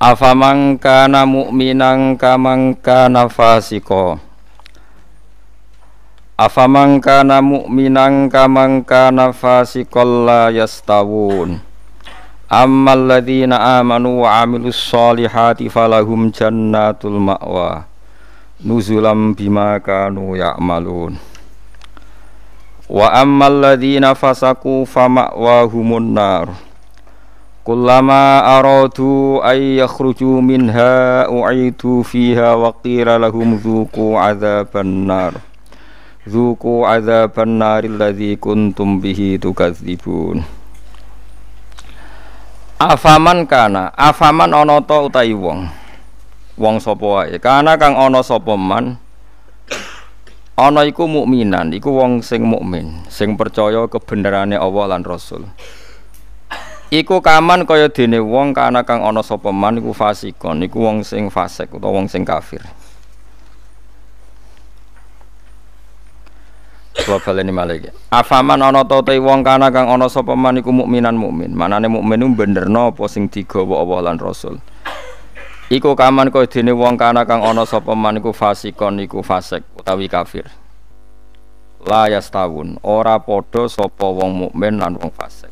Afamangka kana mu'minan kamang kana fasiko. Afamang kana mu'minan kamang kana fasikol la yastawun. Ammal ladzina amanu wa amilus solihati falahum jannatul ma'wa. Nuzulam bima kanu ya'malun. Wa ammal ladzina fasaku fama'wahumun nar. Kullama aradu ay yakhruju minha u'idu fiha wa qila lahum dzuqu adzaban nar. Dzuqu adzaban naril ladzi kuntum bihi tukadzibun. Afaman kana, afaman ana ta utahi wong. Wong sapa wae. Kana kang ana sapa man ana iku mukminan iku wong sing mukmin sing percaya kebenarane Allah lan Rasul iku kaman kaya dene wong kana kang ana sapa man iku fasikon iku wong sing fasik utawa wong sing kafir Wa baleni malik. Afaman ana ta tota wong kana kang ana sapa man iku mukminan mukmin. Manane mukmin ku benerno apa sing digawa Allah lan Rasul. Iku kaman kau dene wong kana kang ana sapa man iku fasikon iku fasik utawi kafir. Layas tahun ora podo sopo wong mukmin lan wong fasek.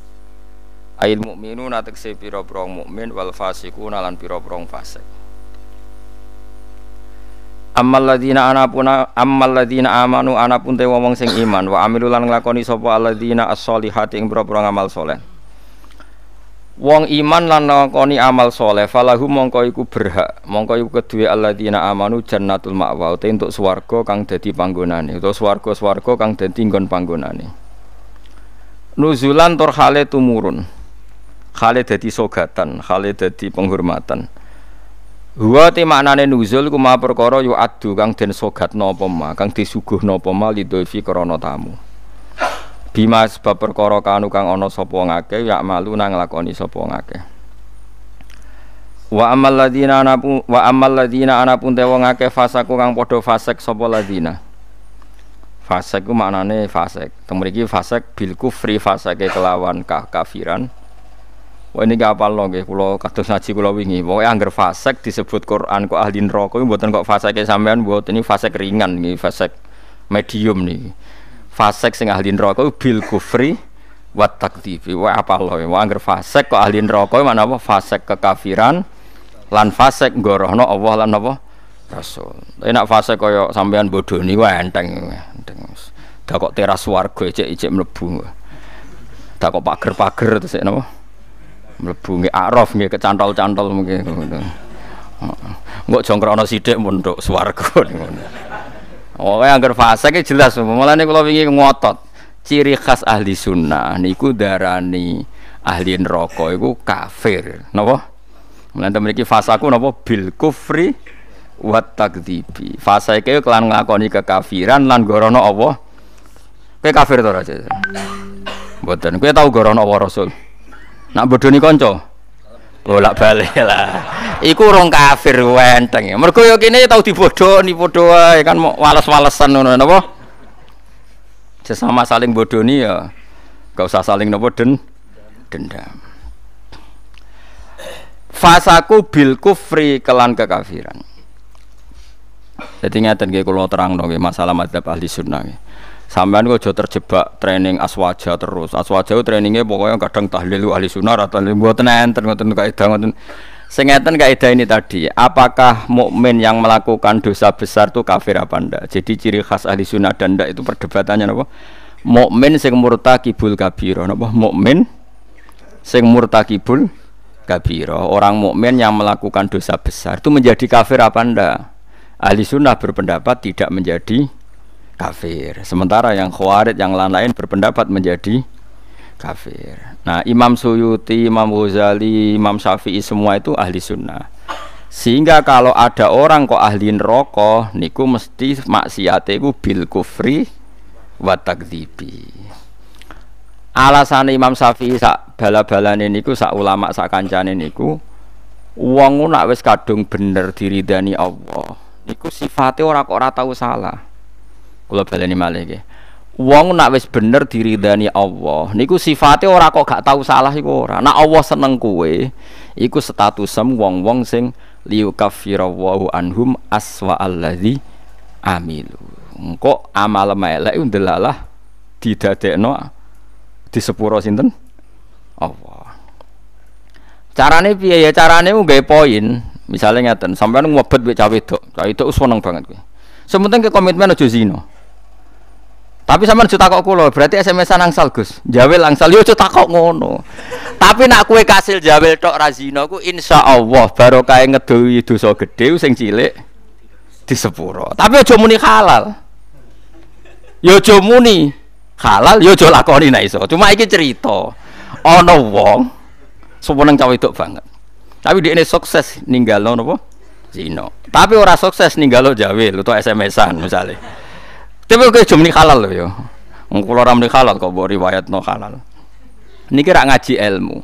Ail mukminu natekse pira-pira mukmin wal fasikuna lan pira-pira fasik. Ammal ladzina anapuna ammal ladzina amanu anapun te wong sing iman wa amilu lan sopo aladina asolihati ing pira-pira ngamal saleh. Wong iman lan ngakoni amal soleh falahu mongko iku berhak mongko iku kedua alladzina amanu jannatul ma'wa te entuk swarga kang dadi panggonane utawa swarga-swarga kang dadi nggon panggonane nuzulan tur khale tumurun khale dadi sogatan khale dadi penghormatan Hua te maknane nuzul kuma perkara yu adu kang den sogat nopo ma kang disuguh nopo ma lidofi krana tamu Bima sebab perkara kanu kang ana sapa ngakeh ya malu nang lakoni sapa ngakeh. Wa amal ladina anapu wa amal ladina anapun te wong akeh fasaku kang padha fasek sapa ladina. Fasek ku maknane fasek. Teng mriki fasek bil kufri fasake kelawan kah kafiran. Wah ini apa loh, nggih kula kados ngaji kula wingi. Pokoke angger fasek disebut Quran kok ahli neraka mboten kok faseke sampean Buat ini fasek ringan nih, fasek medium nih fasek sing ahli neraka bil kufri wa takdzibi wa apa Allah wa angger fasek kok ahli neraka mana apa fasek kekafiran lan fasek gorohno Allah lan apa rasul tapi nak fasek kaya sampean bodoh ni wa enteng enteng dak kok teras warga ijek-ijek melebu, dak kok pager-pager terus napa mlebu nggih arof nggih kecantol-cantol mungkin nggak Enggak jongkrono sidik munduk swarga Oh, gerfasa fasik jelas, nih kalau wingi ngotot. Ciri khas ahli sunnah niku darani ahli neraka iku kafir, Mulai Mulane fase fasaku nopo bil kufri wa takdzibi. Fasake kelan ngakoni kekafiran lan gorono Allah. Kowe kafir to, Raja? Mboten. Kowe tau gorono apa Rasul? Nak bodoni konco bolak balik lah iku rong kafir wenteng ya mergo yo ya kene ya tau dibodoh nih bodoh kan mau wales walesan ngono napa sesama saling bodoh nih ya gak usah saling nopo den dendam fasaku bil kufri kelan kekafiran jadi ngeten nggih kula terang nggih masalah madzhab ahli sunnah nggih Sampean jauh terjebak training aswaja terus. Aswaja itu trainingnya pokoknya kadang tahlil ahli sunnah atau tahlil buat enten ngoten kaidah ngoten. sengatan kaidah ini tadi, apakah mukmin yang melakukan dosa besar itu kafir apa ndak? Jadi ciri khas ahli sunnah dan ndak itu perdebatannya apa Mukmin sing kibul kabiro apa Mukmin sing kibul kabiro orang mukmin yang melakukan dosa besar itu menjadi kafir apa ndak? Ahli sunnah berpendapat tidak menjadi kafir. Sementara yang khawarid yang lain-lain berpendapat menjadi kafir. Nah, Imam Suyuti, Imam Ghazali, Imam Syafi'i semua itu ahli sunnah. Sehingga kalau ada orang kok ahli neraka niku mesti maksiatnya iku bil kufri wa takdzibi. Alasan Imam Syafi'i sak bala-balane niku sak ulama sak kancane niku wong nak wis kadung bener diridani Allah. Niku sifatnya orang kok ora tau salah. Kalau baleni malih nggih wong nak wis bener diridani Allah niku sifatnya ora kok gak tau salah iku ora nak Allah seneng kue, iku sem wong-wong sing liyukaffirawau anhum aswa alladzi amilu engko amal melek ndelalah didadekno di sepuro sinten Allah carane piye ya carane nggawe poin misalnya ngeten sampean ngobet wek cah wedok cah itu seneng banget kuwi Sementing ke komitmen aja zino Tapi sama juta kok kulo, berarti SMS an angsal Gus. Jawel angsal yo ya juta kok ngono. Tapi nak kue kasil jawel tok Razino, ku insya Allah baru barokah ngedoi dosa gede sing cilik di sepuro. Tapi aja muni halal. Yo ya aja muni halal yo ya aja lakoni nek iso. Cuma iki cerita. ono wong seweneng cah wedok banget. Tapi dia ini sukses ninggal nopo zina. Tapi ora sukses ninggalo jawil utawa SMS-an misale. Tapi kowe jumni halal lho ya. Wong kula ora muni halal kok mbok riwayatno halal. Niki rak ngaji ilmu.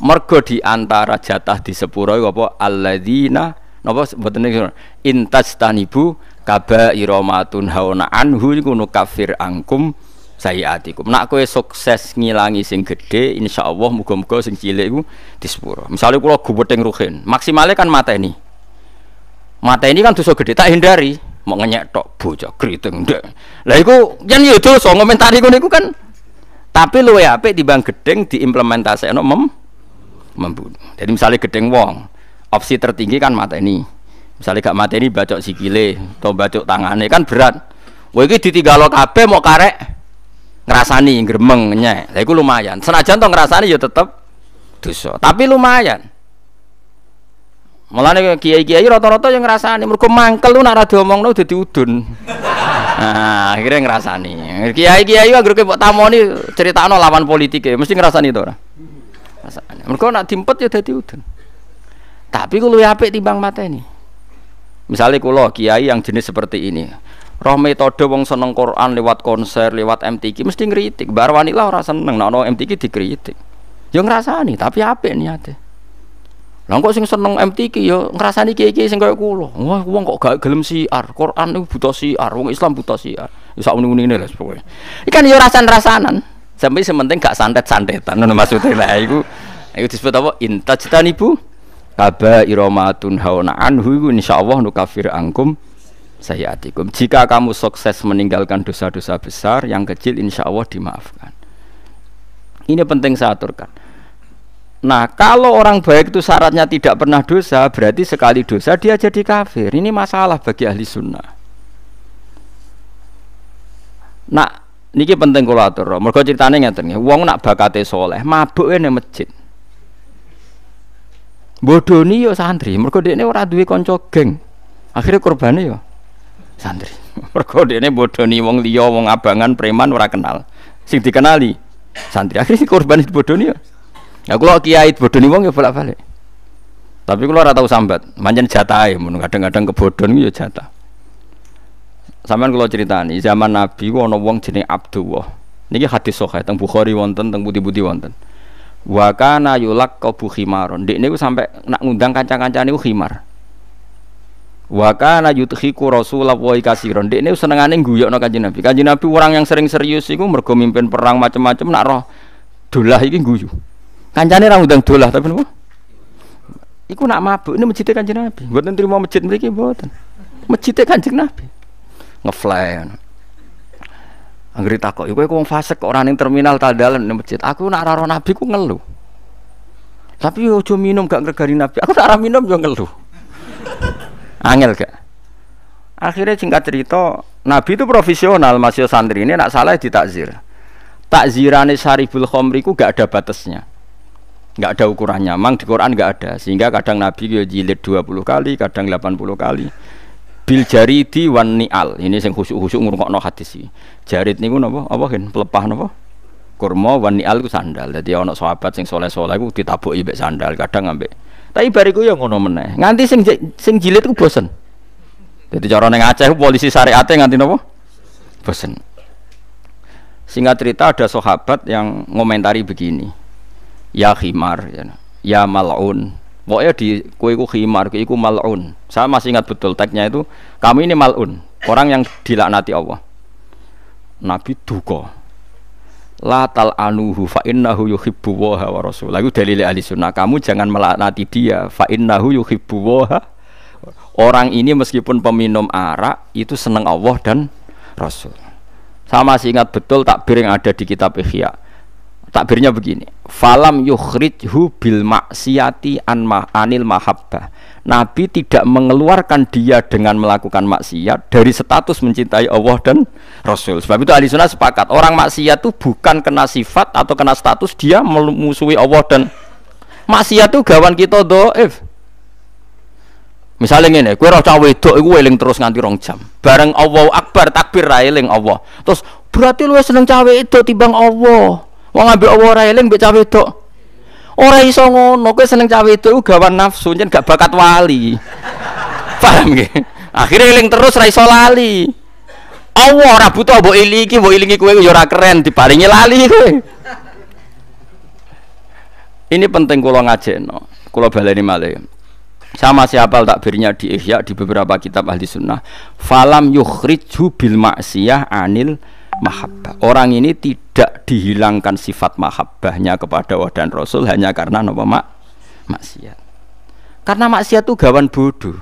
Mergo di antara jatah di sepuro iku apa alladzina napa mboten niku intastanibu kaba iromatun hauna anhu niku nukafir angkum sayiatikum. Nak kowe sukses ngilangi sing gedhe, insyaallah muga-muga sing cilik iku disepuro. Misale kula gubeting ruhin, maksimale kan mateni mata ini kan dosa gede tak hindari mau ngeyak tok bocah keriting ndek lah iku yen yo dosa ngomentari ngono iku kan tapi luwe apik timbang gedeng diimplementasekno mem membunuh jadi misalnya gedeng wong opsi tertinggi kan mata ini misalnya gak mata ini bacok sikile atau bacok tangannya kan berat Wah ini ditinggal kabeh mau karek ngerasani gremeng nyek. Lah iku lumayan. Senajan to ngerasani ya tetep dosa, tapi lumayan malah nih kiai-kiai rata-rata yang nih merkum mangkel lu nara diomong diomongno jadi udun. Nah, akhirnya nih Kiai-kiai tamu nih tamoni no lawan e, ya mesti ngerasa nih ora? Merkum nak timpet ya jadi udun. Tapi di apik timbang nih Misalnya kulo kiai yang jenis seperti ini. Roh metode wong seneng Quran lewat konser, lewat MTQ mesti ngeritik. barwanilah orang seneng nono MTQ dikritik. Ya ngerasa nih, tapi apik niatnya lah kok sing seneng MTQ ya ngrasani kiai-kiai sing kaya kula. Wah, wong kok gak gelem siar. Quran itu buta siar, wong Islam buta siar. Wis ya sak muni-munine lah pokoke. Ikan ya rasan-rasanan. Sampai sementing gak santet-santetan ngono maksudnya lah iku. Iku disebut apa? Intajtan ibu. Kaba iromatun hauna anhu iku insyaallah kafir angkum sayyatikum. Jika kamu sukses meninggalkan dosa-dosa besar, yang kecil insyaallah dimaafkan. Ini penting saya aturkan. Nah, kalau orang baik itu syaratnya tidak pernah dosa, berarti sekali dosa dia jadi kafir. Ini masalah bagi ahli sunnah. Nah, niki penting kula atur. Mergo critane ngeten nggih, wong nak bakate soleh, mabuke ning masjid. Bodoni yo santri, mergo dekne ora duwe kanca geng. Akhire kurbane yo santri. Mergo dekne bodoni wong liya, wong abangan, preman ora kenal. Sing dikenali santri. Akhire si korban bodoni yo Ya kula kiai bodoni wong ya bolak-balik. Tapi kula ora tau sambat, manjen jatahe ya, mun kadang-kadang kebodhon ya jatah. Sampeyan kula critani, zaman Nabi ku ana wong jenenge Abdullah. Niki hadis sahih teng Bukhari wonten, teng Budi-budi wonten. Wa kana yulak qabu khimaron. Dik niku sampe nak ngundang kanca kanca niku khimar. Wa kana yuthiku Rasulullah kasiron. Dik niku senengane guyokno Kanjeng Nabi. Kanjeng Nabi orang yang sering serius iku mergo mimpin perang macam-macam nak roh dolah iki guyu. Kancane ra ngundang dolah tapi niku Iku nak mabuk ini masjid kanjeng Nabi. Mboten terima masjid mriki mboten. masjid kanjeng Nabi. Ngefly. Anggere takok, "Iku kowe wong fasik kok ora ning terminal ta dalan ning masjid. Aku nak ora Nabi ku ngeluh." Tapi yo minum gak ngregari Nabi. Aku ora minum yo ngeluh. Angel gak? Akhirnya singkat cerita, Nabi itu profesional, masih santri ini nak salah ditakzir. Takzirane syaribul khomri ku gak ada batasnya nggak ada ukurannya mang di Quran nggak ada sehingga kadang Nabi ya jilid 20 kali kadang 80 kali bil jari di wan al, ini sing khusuk-khusuk no hadis sih. Jarit niku napa apa kan pelepah nopo, kurma wan al itu sandal Jadi ana sahabat sing soleh-soleh itu ditabuk ibek sandal kadang ngambil. tapi bariku ya ngono meneh nganti sing sing jilid ku bosen jadi cara neng Aceh polisi syariate nganti nopo, bosen Sehingga cerita ada sahabat yang ngomentari begini ya khimar ya, ya mal'un pokoknya di kue ku khimar kue ku mal'un saya masih ingat betul tagnya itu kami ini mal'un orang yang dilaknati Allah Nabi duka la tal anuhu fa innahu yuhibbu wa wa rasul lagu dalil ahli sunnah kamu jangan melaknati dia fa innahu yuhibbu waha. orang ini meskipun peminum arak itu seneng Allah dan rasul Sama masih ingat betul takbir yang ada di kitab Ihya takbirnya begini falam yukhrijhu bil maksiati an ma anil mahabbah Nabi tidak mengeluarkan dia dengan melakukan maksiat dari status mencintai Allah dan Rasul. Sebab itu ahli sunnah sepakat orang maksiat itu bukan kena sifat atau kena status dia memusuhi Allah dan maksiat itu gawan kita doif. Misalnya ini, gue roh cawe itu, gue eling terus nganti rong jam. Bareng Allah Akbar takbir rai eling Allah. Terus berarti lu seneng cawe itu tibang Allah. Wong ambek awu ora eling mbek cawe wedok. Ora iso ngono, kowe seneng cawe wedok gawan nafsu, njen gak bakat wali. Paham nggih? Akhirnya eling terus ra iso lali. Allah ora butuh mbok ilingi, mbok ilingi kowe yo ya ora keren diparingi lali kowe. Ini penting kula ngajekno. Kula baleni malih. Sama siapa takbirnya di Ihya di beberapa kitab ahli sunnah. Falam yukhriju bil maksiyah anil mahabbah. Orang ini tidak dihilangkan sifat mahabbahnya kepada Allah dan Rasul hanya karena nama mak maksiat. Karena maksiat itu gawan bodoh.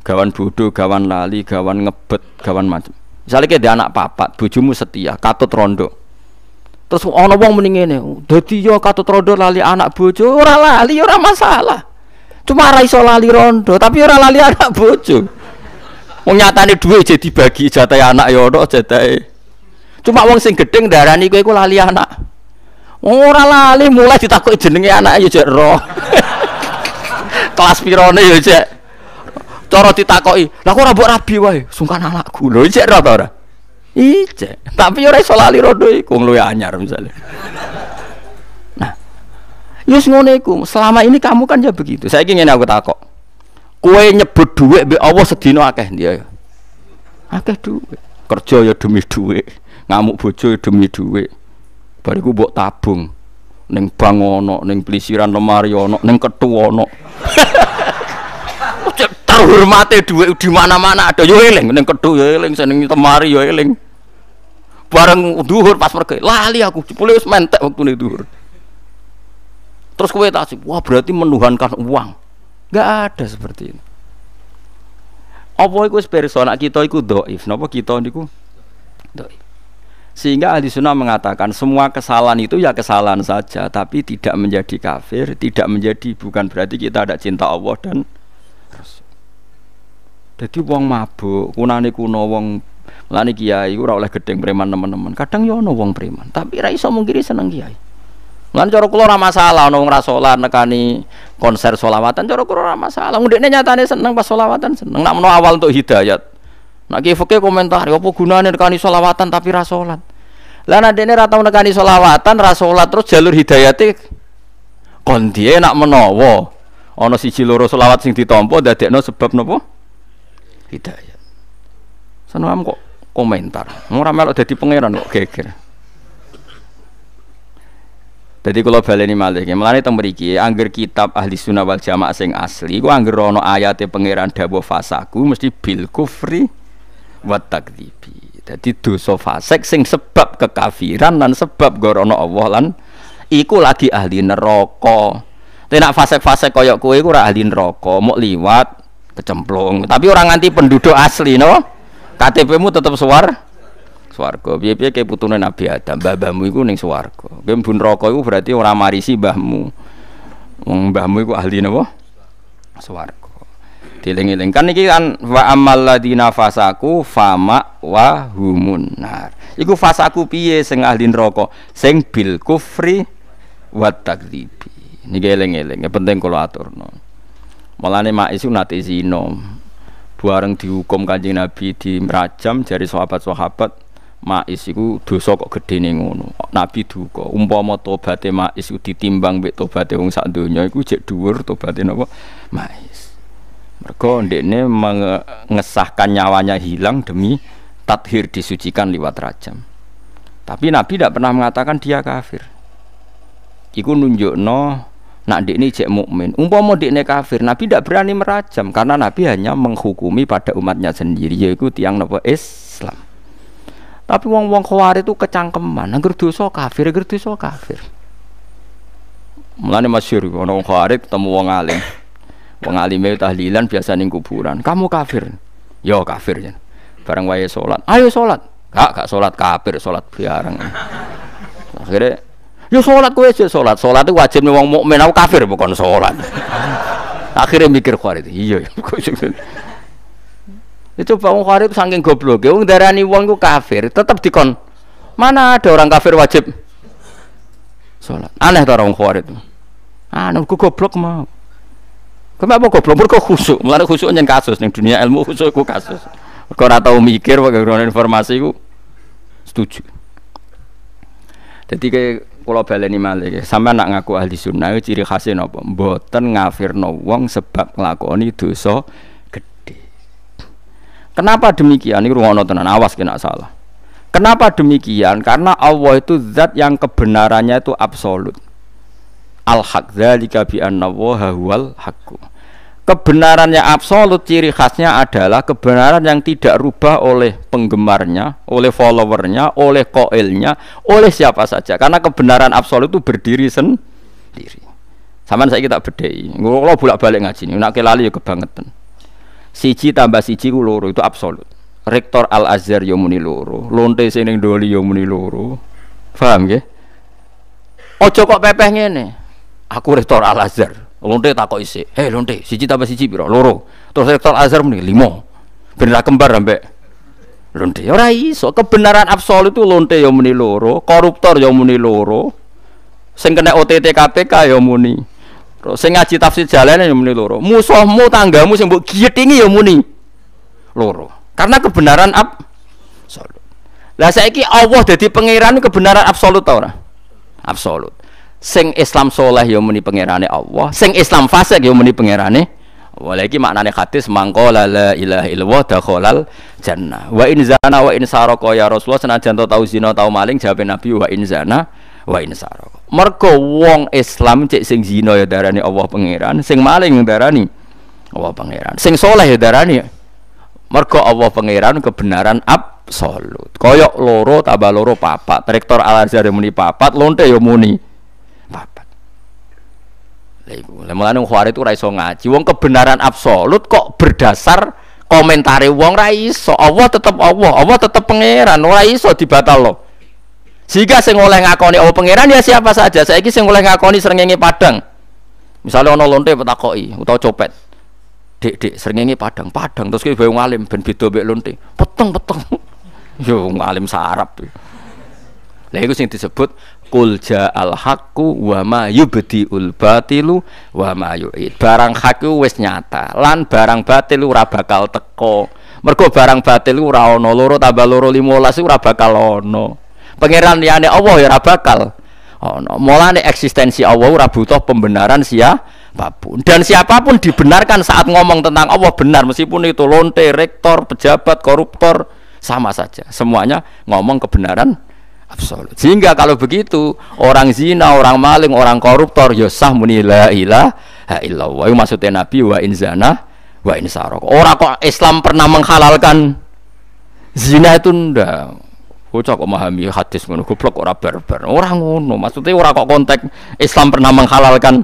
Gawan bodoh, gawan lali, gawan ngebet, gawan macam. Misalnya kayak dia anak papat, bujumu setia, katut rondo. Terus oh wong muni ngene, dadi yo katut rondo lali anak bojo, ora lali ora masalah. Cuma ora iso lali rondo, tapi ora lali anak bojo. Wong nyatane dua jadi bagi jatah anak yo ono jatah Cuma wong sing gedeng darani kowe iku lali anak. Ora lali mulai ditakoki jenenge anak, ya jek roh. Kelas pirone ya jek. Cara ditakoki, "Lah kok ora mbok rabi wae, sungkan anakku." Lho jek roh ta ora? Ijek. Tapi ya ora iso lali rodo iku luwe anyar misalnya. Nah. Yus ya ngono iku, selama ini kamu kan ya begitu. Saya ingin aku takok. Kue nyebut duit be Allah sedino akeh dia. Ya? Akeh duit. Kerja ya demi duit ngamuk bojo demi duit bariku buat tabung neng bangono neng pelisiran plisiran lemari ono neng ketu ono terhormati duit di mana-mana ada yoeling neng neng ketu yo eling seneng temari yo bareng duhur pas mereka lali aku cepule us mentek waktu duhur terus kue tak wah berarti menuhankan uang nggak ada seperti ini apa itu persona kita itu doif, napa kita niku doif sehingga ahli sunnah mengatakan semua kesalahan itu ya kesalahan saja, tapi tidak menjadi kafir, tidak menjadi bukan berarti kita ada cinta Allah dan Jadi wong mabuk, kunani kuno wong lani kiai ora oleh gedeng preman teman-teman. Kadang ya ono wong preman, tapi ra iso mungkiri seneng kiai. Lan cara kula ora masalah ono wong ra salat nekani konser selawatan cara kula ora masalah. Mundekne nyatane seneng pas selawatan seneng. Nak awal untuk hidayat. Nak kiai fikih komentar, ya apa gunane nekani solawatan tapi ra salat? Lah nek dene ra tau nekani solawatan, ra salat terus jalur hidayate kon dia nak menawa ana siji loro selawat sing ditampa dadekno sebab napa? Hidayah. Senam kok komentar. Ora melok dadi pangeran kok geger. Jadi kalau baleni malih, melani teng mriki angger kitab ahli sunnah wal jamaah sing asli, gua angger ayat ayate pangeran dabo fasaku mesti bil kufri wa takdzibi. Dadi dosa fasik sing sebab kekafiran lan sebab gorono Allah lan iku lagi ahli neraka. Tenak nak fasik-fasik koyok kowe iku ora ahli neraka, mau liwat kecemplung. Tapi orang nganti penduduk asli no. KTP-mu tetap suar swarga. Piye-piye kayak putune Nabi Adam, mbahmu iku ning swarga. Kowe mbun neraka iku berarti orang marisi mbahmu. Wong mbahmu iku ahli napa? Swarga. Dieling-eling. Kan iki kan wa amal fasaku fama wa humunar nah, Iku fasaku piye sing ahli neraka? Sing bil kufri wa takdzibi. Niki eling-eling, ya penting kula aturno. Mulane mak isu nate zina. Bareng dihukum Kanjeng Nabi di merajam jari sahabat-sahabat Ma'is isiku dosa kok gedene ngono. Nabi duka. Umpama tobaté Ma'is iku ditimbang mek tobaté wong sak dunia iku jek dhuwur tobaté ma mergo ini mengesahkan nyawanya hilang demi tathir disucikan lewat rajam tapi Nabi tidak pernah mengatakan dia kafir iku no nak ini cek mukmin umpama ini kafir Nabi tidak berani merajam karena Nabi hanya menghukumi pada umatnya sendiri yaitu tiang nopo Islam tapi wong wong kuar itu kecangkeman agar dosa kafir agar dosa kafir mulane masyhur wong khawar ketemu wong alim Wong alime tahlilan biasa ning kuburan. Kamu kafir. Yo ya, kafir ya. Bareng wae salat. Ayo salat. Gak gak salat kafir, salat biarang. Akhirnya yo ya, salat kowe sih salat. Salat itu wajib nih wong mukmin aku kafir bukan salat. Akhirnya mikir Khawarij. Iya, iya ya. Itu wong Khawarij saking goblok. Wong darani wong ku kafir, tetap dikon. Mana ada orang kafir wajib salat? Aneh to orang itu, Aneh ku goblok mau. Kowe apa goblok? berkok khusuk. Mulane khusuk nyen kasus nih dunia ilmu khusuk ku kasus. Kau rata mikir, mikir kok informasi ku setuju. Jadi kayak kalau baleni malih, sama nak ngaku ahli sunnah, ciri khasnya nopo, boten ngafir wong sebab ngelakoni so gede. Kenapa demikian? Ini ruang tenan awas kena salah. Kenapa demikian? Karena Allah itu zat yang kebenarannya itu absolut. Al haq dzalika bi anna huwal haqqu kebenaran yang absolut ciri khasnya adalah kebenaran yang tidak rubah oleh penggemarnya, oleh followernya, oleh koilnya, oleh siapa saja. Karena kebenaran absolut itu berdiri sendiri. Sama saya kita bedai. Kalau bolak balik ngaji ini, nak kelali banget ya kebangetan. Siji tambah siji loro itu absolut. Rektor Al Azhar yo ya muni loro, lonte sing doli yo ya muni loro. Paham nggih? Ojo kok pepeh ngene. Aku rektor Al Azhar. Lonte takok isi, "Hei eh, lonte, siji tambah siji biro, Loro." Terus rektor Azhar muni, "Limo." bendera kembar sampai lonte. Ya ora iso, kebenaran absolut itu lonte yang muni loro, koruptor yang muni loro. Sing kena OTT KPK yang muni. Terus sing ngaji tafsir jalan yang muni loro. Musuhmu tanggamu sing mbok giyetingi yang muni loro. Karena kebenaran absolut. Lah saiki Allah jadi pangeran kebenaran absolut tau ora? Absolut. Seng Islam soleh yang muni pangerane Allah seng Islam fasik yang muni pangerane Walaki maknane hadis mangko la ilah ilaha illallah dakhalal jannah. Wa in zana wa in saraka ya Rasulullah senajan to tau zina tau maling jawab Nabi wa in zana wa in saraka. Mergo wong Islam cek seng zina ya darani Allah pangeran, seng maling ya darani Allah pangeran. seng soleh ya darani mergo Allah pangeran kebenaran absolut. Koyok loro tabaloro loro papat, rektor Al Azhar ya muni papat, lonte ya muni. Lah iku. Lah mulane khawarij itu ra iso ngaji. Wong kebenaran absolut kok berdasar komentari wong ra iso. Allah tetep Allah, Allah tetep pangeran, ora iso loh. Sehingga sing oleh ngakoni Allah pangeran ya siapa saja. Saiki sing oleh ngakoni srengenge padang. Misalnya ono lonte petakoki utawa copet. Dik dik srengenge padang, padang terus kowe wong alim ben beda mek lonte. Peteng peteng. Yo alim sarap. Lah iku sing disebut Kul al haqqu wa ma ul batilu wa ma yu'id. Barang hak wis nyata, lan barang batil ora bakal teko. Mergo barang batil ora ana loro tambah loro 15 ora bakal ana. Pangeran liyane Allah ya ora bakal ana. Mulane eksistensi Allah ora butuh pembenaran sia apapun. Dan siapapun dibenarkan saat ngomong tentang Allah benar meskipun itu lonte, rektor, pejabat, koruptor sama saja. Semuanya ngomong kebenaran absolut. Sehingga kalau begitu orang zina, orang maling, orang koruptor yosah sah muni la ilah. illallah. Itu maksudnya Nabi wa inzana wa insarok sarok. Orang kok Islam pernah menghalalkan zina itu ndak. Bocah kok memahami hadis ngono goblok ora barbar. orang ngono, maksudnya ora kok konteks Islam pernah menghalalkan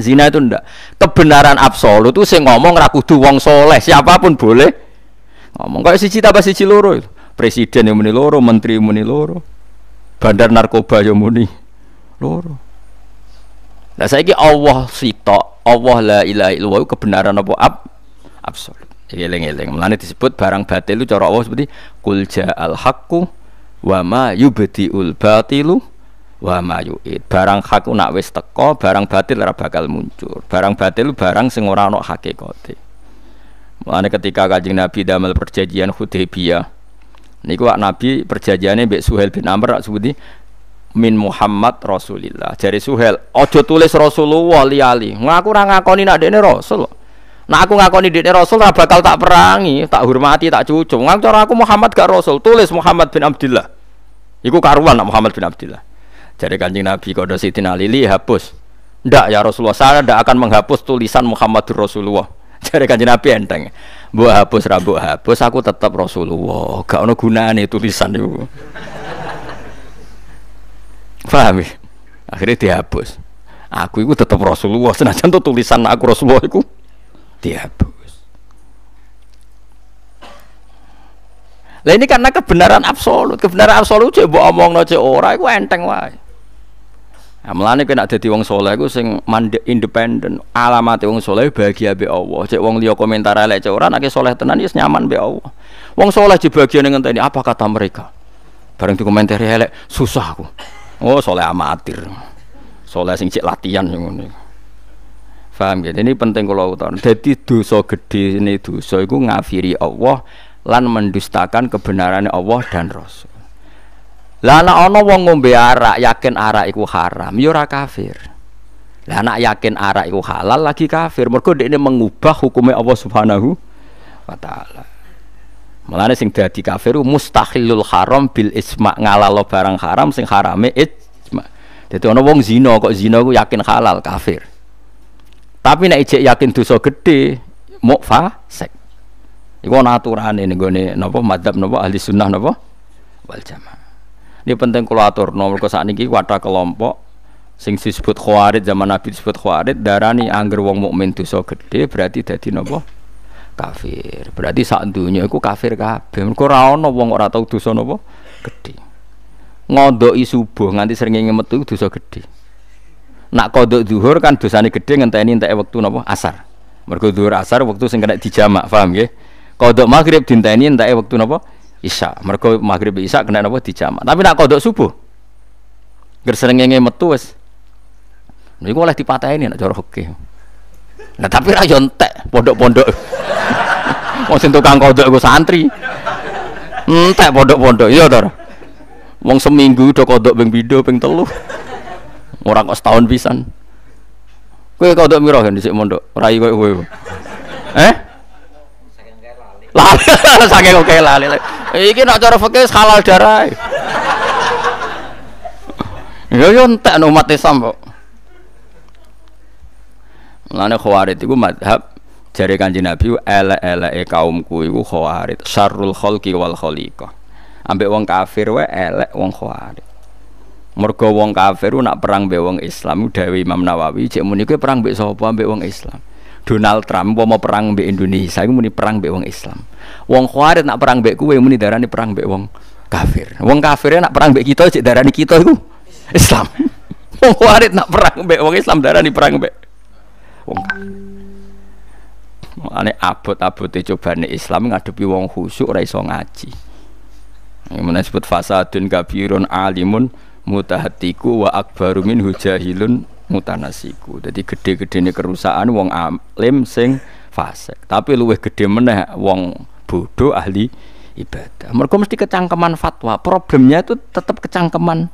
zina itu ndak. Kebenaran absolut itu sing ngomong ra kudu wong soleh, siapapun boleh ngomong. kok siji tambah siji loro Presiden yang meniloro, menteri yang loro bandar narkoba ya muni loro lah saiki Allah sitok Allah la ilaha illallah kebenaran apa ab absolut eleng-eleng. eling melane disebut barang batil lu cara Allah seperti kul al haqqu wa ma yubdiul batilu wa ma yu'id barang hak nak wis teko barang batil lara bakal muncul barang batil barang sing ora ana hakikate ketika Kanjeng Nabi damel perjanjian Hudaybiyah Niku wak Nabi perjanjiannya Mbak Suhel bin Amr sebuti min Muhammad Rasulillah. Jari Suhel, ojo tulis Rasulullah li ali. Ngaku ora ngakoni nak dekne Rasul. Nah aku ngakoni dene Rasul ora bakal tak perangi, tak hormati, tak cucu. Ngaku cara aku Muhammad gak Rasul, tulis Muhammad bin Abdullah. Iku karuan nak Muhammad bin Abdullah. Jadi kanjeng Nabi kodo Siti lili hapus. Ndak ya Rasulullah, saya ndak akan menghapus tulisan Muhammad Rasulullah. Jadi kanjeng Nabi enteng bu hapus rabu hapus aku tetap Rasulullah. Gak ono gunane tulisan itu. Paham ya? Akhirnya dihapus. Aku itu tetap Rasulullah. Senajan tuh tulisan aku Rasulullah itu dihapus. Lah ini karena kebenaran absolut. Kebenaran absolut cek omong omongno cek ora iku enteng wae. Ya, melane kena jadi wong soleh gue sing mandek independen. alamat wong soleh bahagia be Allah. Cek wong liya komentar elek cek orang nake soleh tenan ya wis nyaman be Allah. Wong soleh bagian dengan tadi apa kata mereka? Bareng komentar elek susah aku. Oh soleh amatir. Soleh sing cek latihan yang ini. Paham ya? Ini penting kalau tahu Jadi dosa gede ini dosa itu ngafiri Allah lan mendustakan kebenaran Allah dan Rasul. Lah ana ono wong ngombe arak, yakin arak iku haram, ya ora kafir. Lah anak yakin arak iku halal lagi kafir. Mergo ini mengubah hukumnya Allah Subhanahu wa taala. Mulane sing dadi kafir mustahilul haram bil isma ngalalo barang haram sing harame isma Dadi ono wong zina kok zina ku yakin halal kafir. Tapi nek ijek yakin dosa gede, muk fasik. Iku ana aturane ning gone napa madzhab napa ahli sunnah napa wal jamaah. Ini penting kalau atur nomor nah, kosa ini wadah kelompok sing disebut khawarid zaman Nabi disebut khawarid darani angger wong mukmin dosa gede berarti dadi nopo kafir. Berarti saat dunia iku kafir kabeh. Mergo ora ana wong ora tahu dosa napa gede. Ngondoki subuh nganti srengenge metu dosa gede. Nak kodok zuhur kan ini gede ngenteni entek waktu nopo asar. Mergo zuhur asar waktu sing kena dijamak, paham nggih? Kodok maghrib dinteni entek waktu nopo isya mereka maghrib isya kena di dijamak tapi nak kodok subuh gerserengenge metu wes ini oleh ini nak jorok oke nah tapi rayon jontek pondok-pondok mau kang kodok gua santri entek pondok-pondok iya dor wong seminggu udah kodok beng bido beng telu orang kok setahun pisan Kau kodok mirah kan dhisik mondok pondok koyo kowe eh lali saking oke lali iki nak cara fikih halal darah Yo yo entek umat Islam kok Mulane khawarit iku madhab jari kanji Nabi ele-ele kaumku iku khawarit syarrul khalqi wal khaliqah ambek wong kafir wae elek wong khawarit mergo wong kafir nak perang be wong Islam dawuh Imam Nawawi cek muni kowe perang be sapa mbek wong Islam Donald Trump mau perang be Indonesia iku muni perang be wong Islam. Wong Khawarij nak perang mbek kowe muni darani perang be wong kafir. Wong kafir nak perang be kita cek darani kita itu Islam. Wong Khawarij nak perang be wong Islam darani perang be wong kafir. Mulane abot coba nih Islam ngadepi wong khusyuk ora iso ngaji. Yang disebut fasadun kabirun alimun mutahatiku wa akbaru min hujahilun mutanasiku jadi gede-gede ini kerusakan wong alim sing fasik tapi luwih gede meneh wong bodoh ahli ibadah mereka mesti kecangkeman fatwa problemnya itu tetap kecangkeman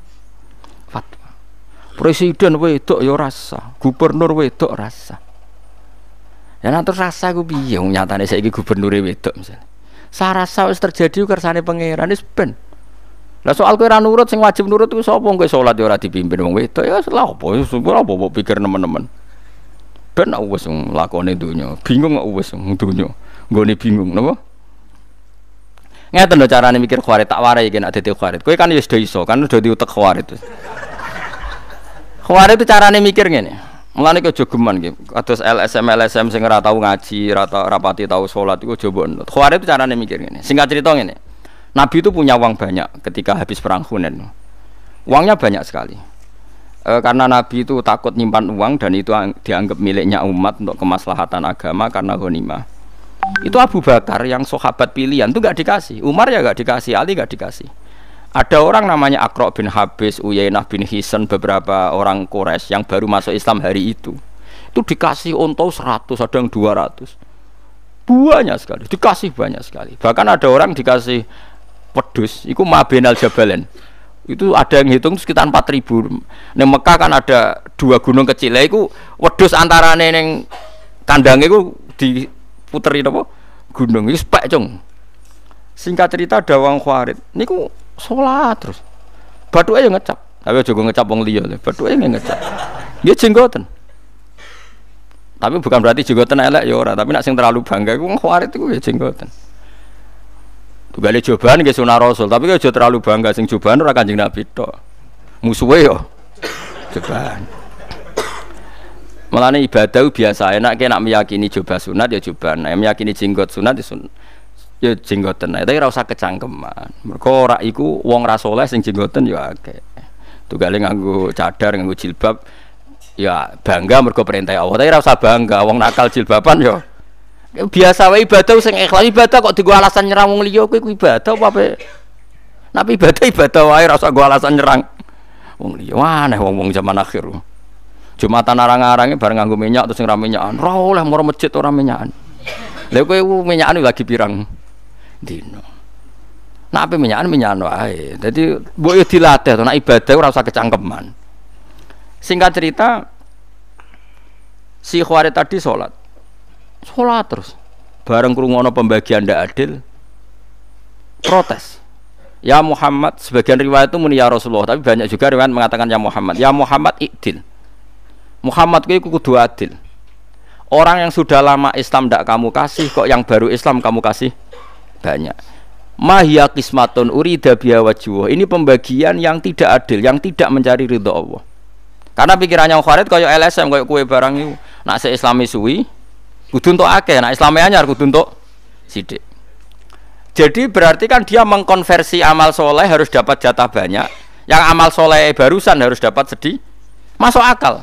fatwa presiden wedok yo ya rasa gubernur wedok ya rasa ya nanti rasa gue biar nyatanya saya gubernur wedok misalnya saya rasa terjadi kersane pangeran itu ben lah soal kowe ora nurut sing wajib nurut kuwi sapa kowe salat ya ora dipimpin wong wedok ya lah apa ya ora apa pikir nemen-nemen. Ben aku wis lakone donya, bingung aku wis donya. Nggone bingung napa? Ngeten lho carane mikir kharit tak warai iki nek dadi kharit. Kowe kan ya wis do iso, kan do utek kharit. Kharit itu carane mikir ngene. Mulane kok jogeman iki. Kados LSM LSM sing ora tau ngaji, ora rapati tau salat iku aja mbok. Kharit itu carane mikir ngene. Singkat cerita ngene. Nabi itu punya uang banyak ketika habis perang Hunain. Uangnya banyak sekali. E, karena Nabi itu takut nyimpan uang dan itu dianggap miliknya umat untuk kemaslahatan agama karena Hunima. Itu Abu Bakar yang sahabat pilihan itu gak dikasih. Umar ya gak dikasih, Ali gak dikasih. Ada orang namanya Akro bin Habis, Uyainah bin Hisan, beberapa orang kores yang baru masuk Islam hari itu. Itu dikasih untuk 100, ada yang 200. Banyak sekali, dikasih banyak sekali. Bahkan ada orang dikasih wedus mah mabenal jabalen itu ada yang hitung sekitar 4000 neng Mekah kan ada dua gunung kecil lah itu wedus antara neng kandang itu di apa gunung itu spek cung singkat cerita ada wong ini ku sholat terus batu aja ya ngecap tapi juga ngecap wong liya batu aja ya ngecap dia ya jenggotan. tapi bukan berarti jenggoten elek ya ora tapi nak sing terlalu bangga iku khawarid itu ya jenggotan. Tugale cobaan nggih sunah Rasul, tapi aja terlalu bangga sing cobaan ora Kanjeng Nabi tok. Musuhe yo ya, cobaan. Mulane ibadah biasa enak ke nak meyakini coba sunat ya jawaban, nah, meyakini jenggot sunat ya sunat. Ya jenggoten ae, tapi ora usah kecangkeman. Mergo ora iku wong ra saleh sing jenggoten ya akeh. Tugale nganggo cadar, nganggo jilbab ya bangga mergo perintah Allah, tapi ora usah bangga wong nakal jilbaban ya biasa wae ibadah sing ikhlas ibadah kok digo alasan nyerang wong liya kuwi ibadah apa ape Nabi ibadah ibadah wae rasa gua alasan nyerang wong liya aneh wong-wong zaman akhir Jumatan arang-arangnya bareng nganggo minyak terus rame minyakan ora oleh moro masjid ora minyakan lha kowe minyakan lagi pirang dino nah apa minyakan minyakan wae jadi yo dilatih nek ibadah ora usah kecangkeman singkat cerita si khuare tadi sholat sholat terus bareng kerungono pembagian tidak adil protes Ya Muhammad, sebagian riwayat itu muni ya Rasulullah, tapi banyak juga riwayat mengatakan ya Muhammad. Ya Muhammad ikdil. Muhammad kuwi kudu adil. Orang yang sudah lama Islam tidak kamu kasih, kok yang baru Islam kamu kasih banyak. mahiya kismatun urida biya wajwa. Ini pembagian yang tidak adil, yang tidak mencari ridho Allah. Karena pikirannya Khawarid kayak LSM, kayak kue barang itu. Nak se-Islami suwi, Kudu untuk akeh, nah Islamnya anyar kudu untuk sidik. Jadi berarti kan dia mengkonversi amal soleh harus dapat jatah banyak, yang amal soleh barusan harus dapat sedih. Masuk akal.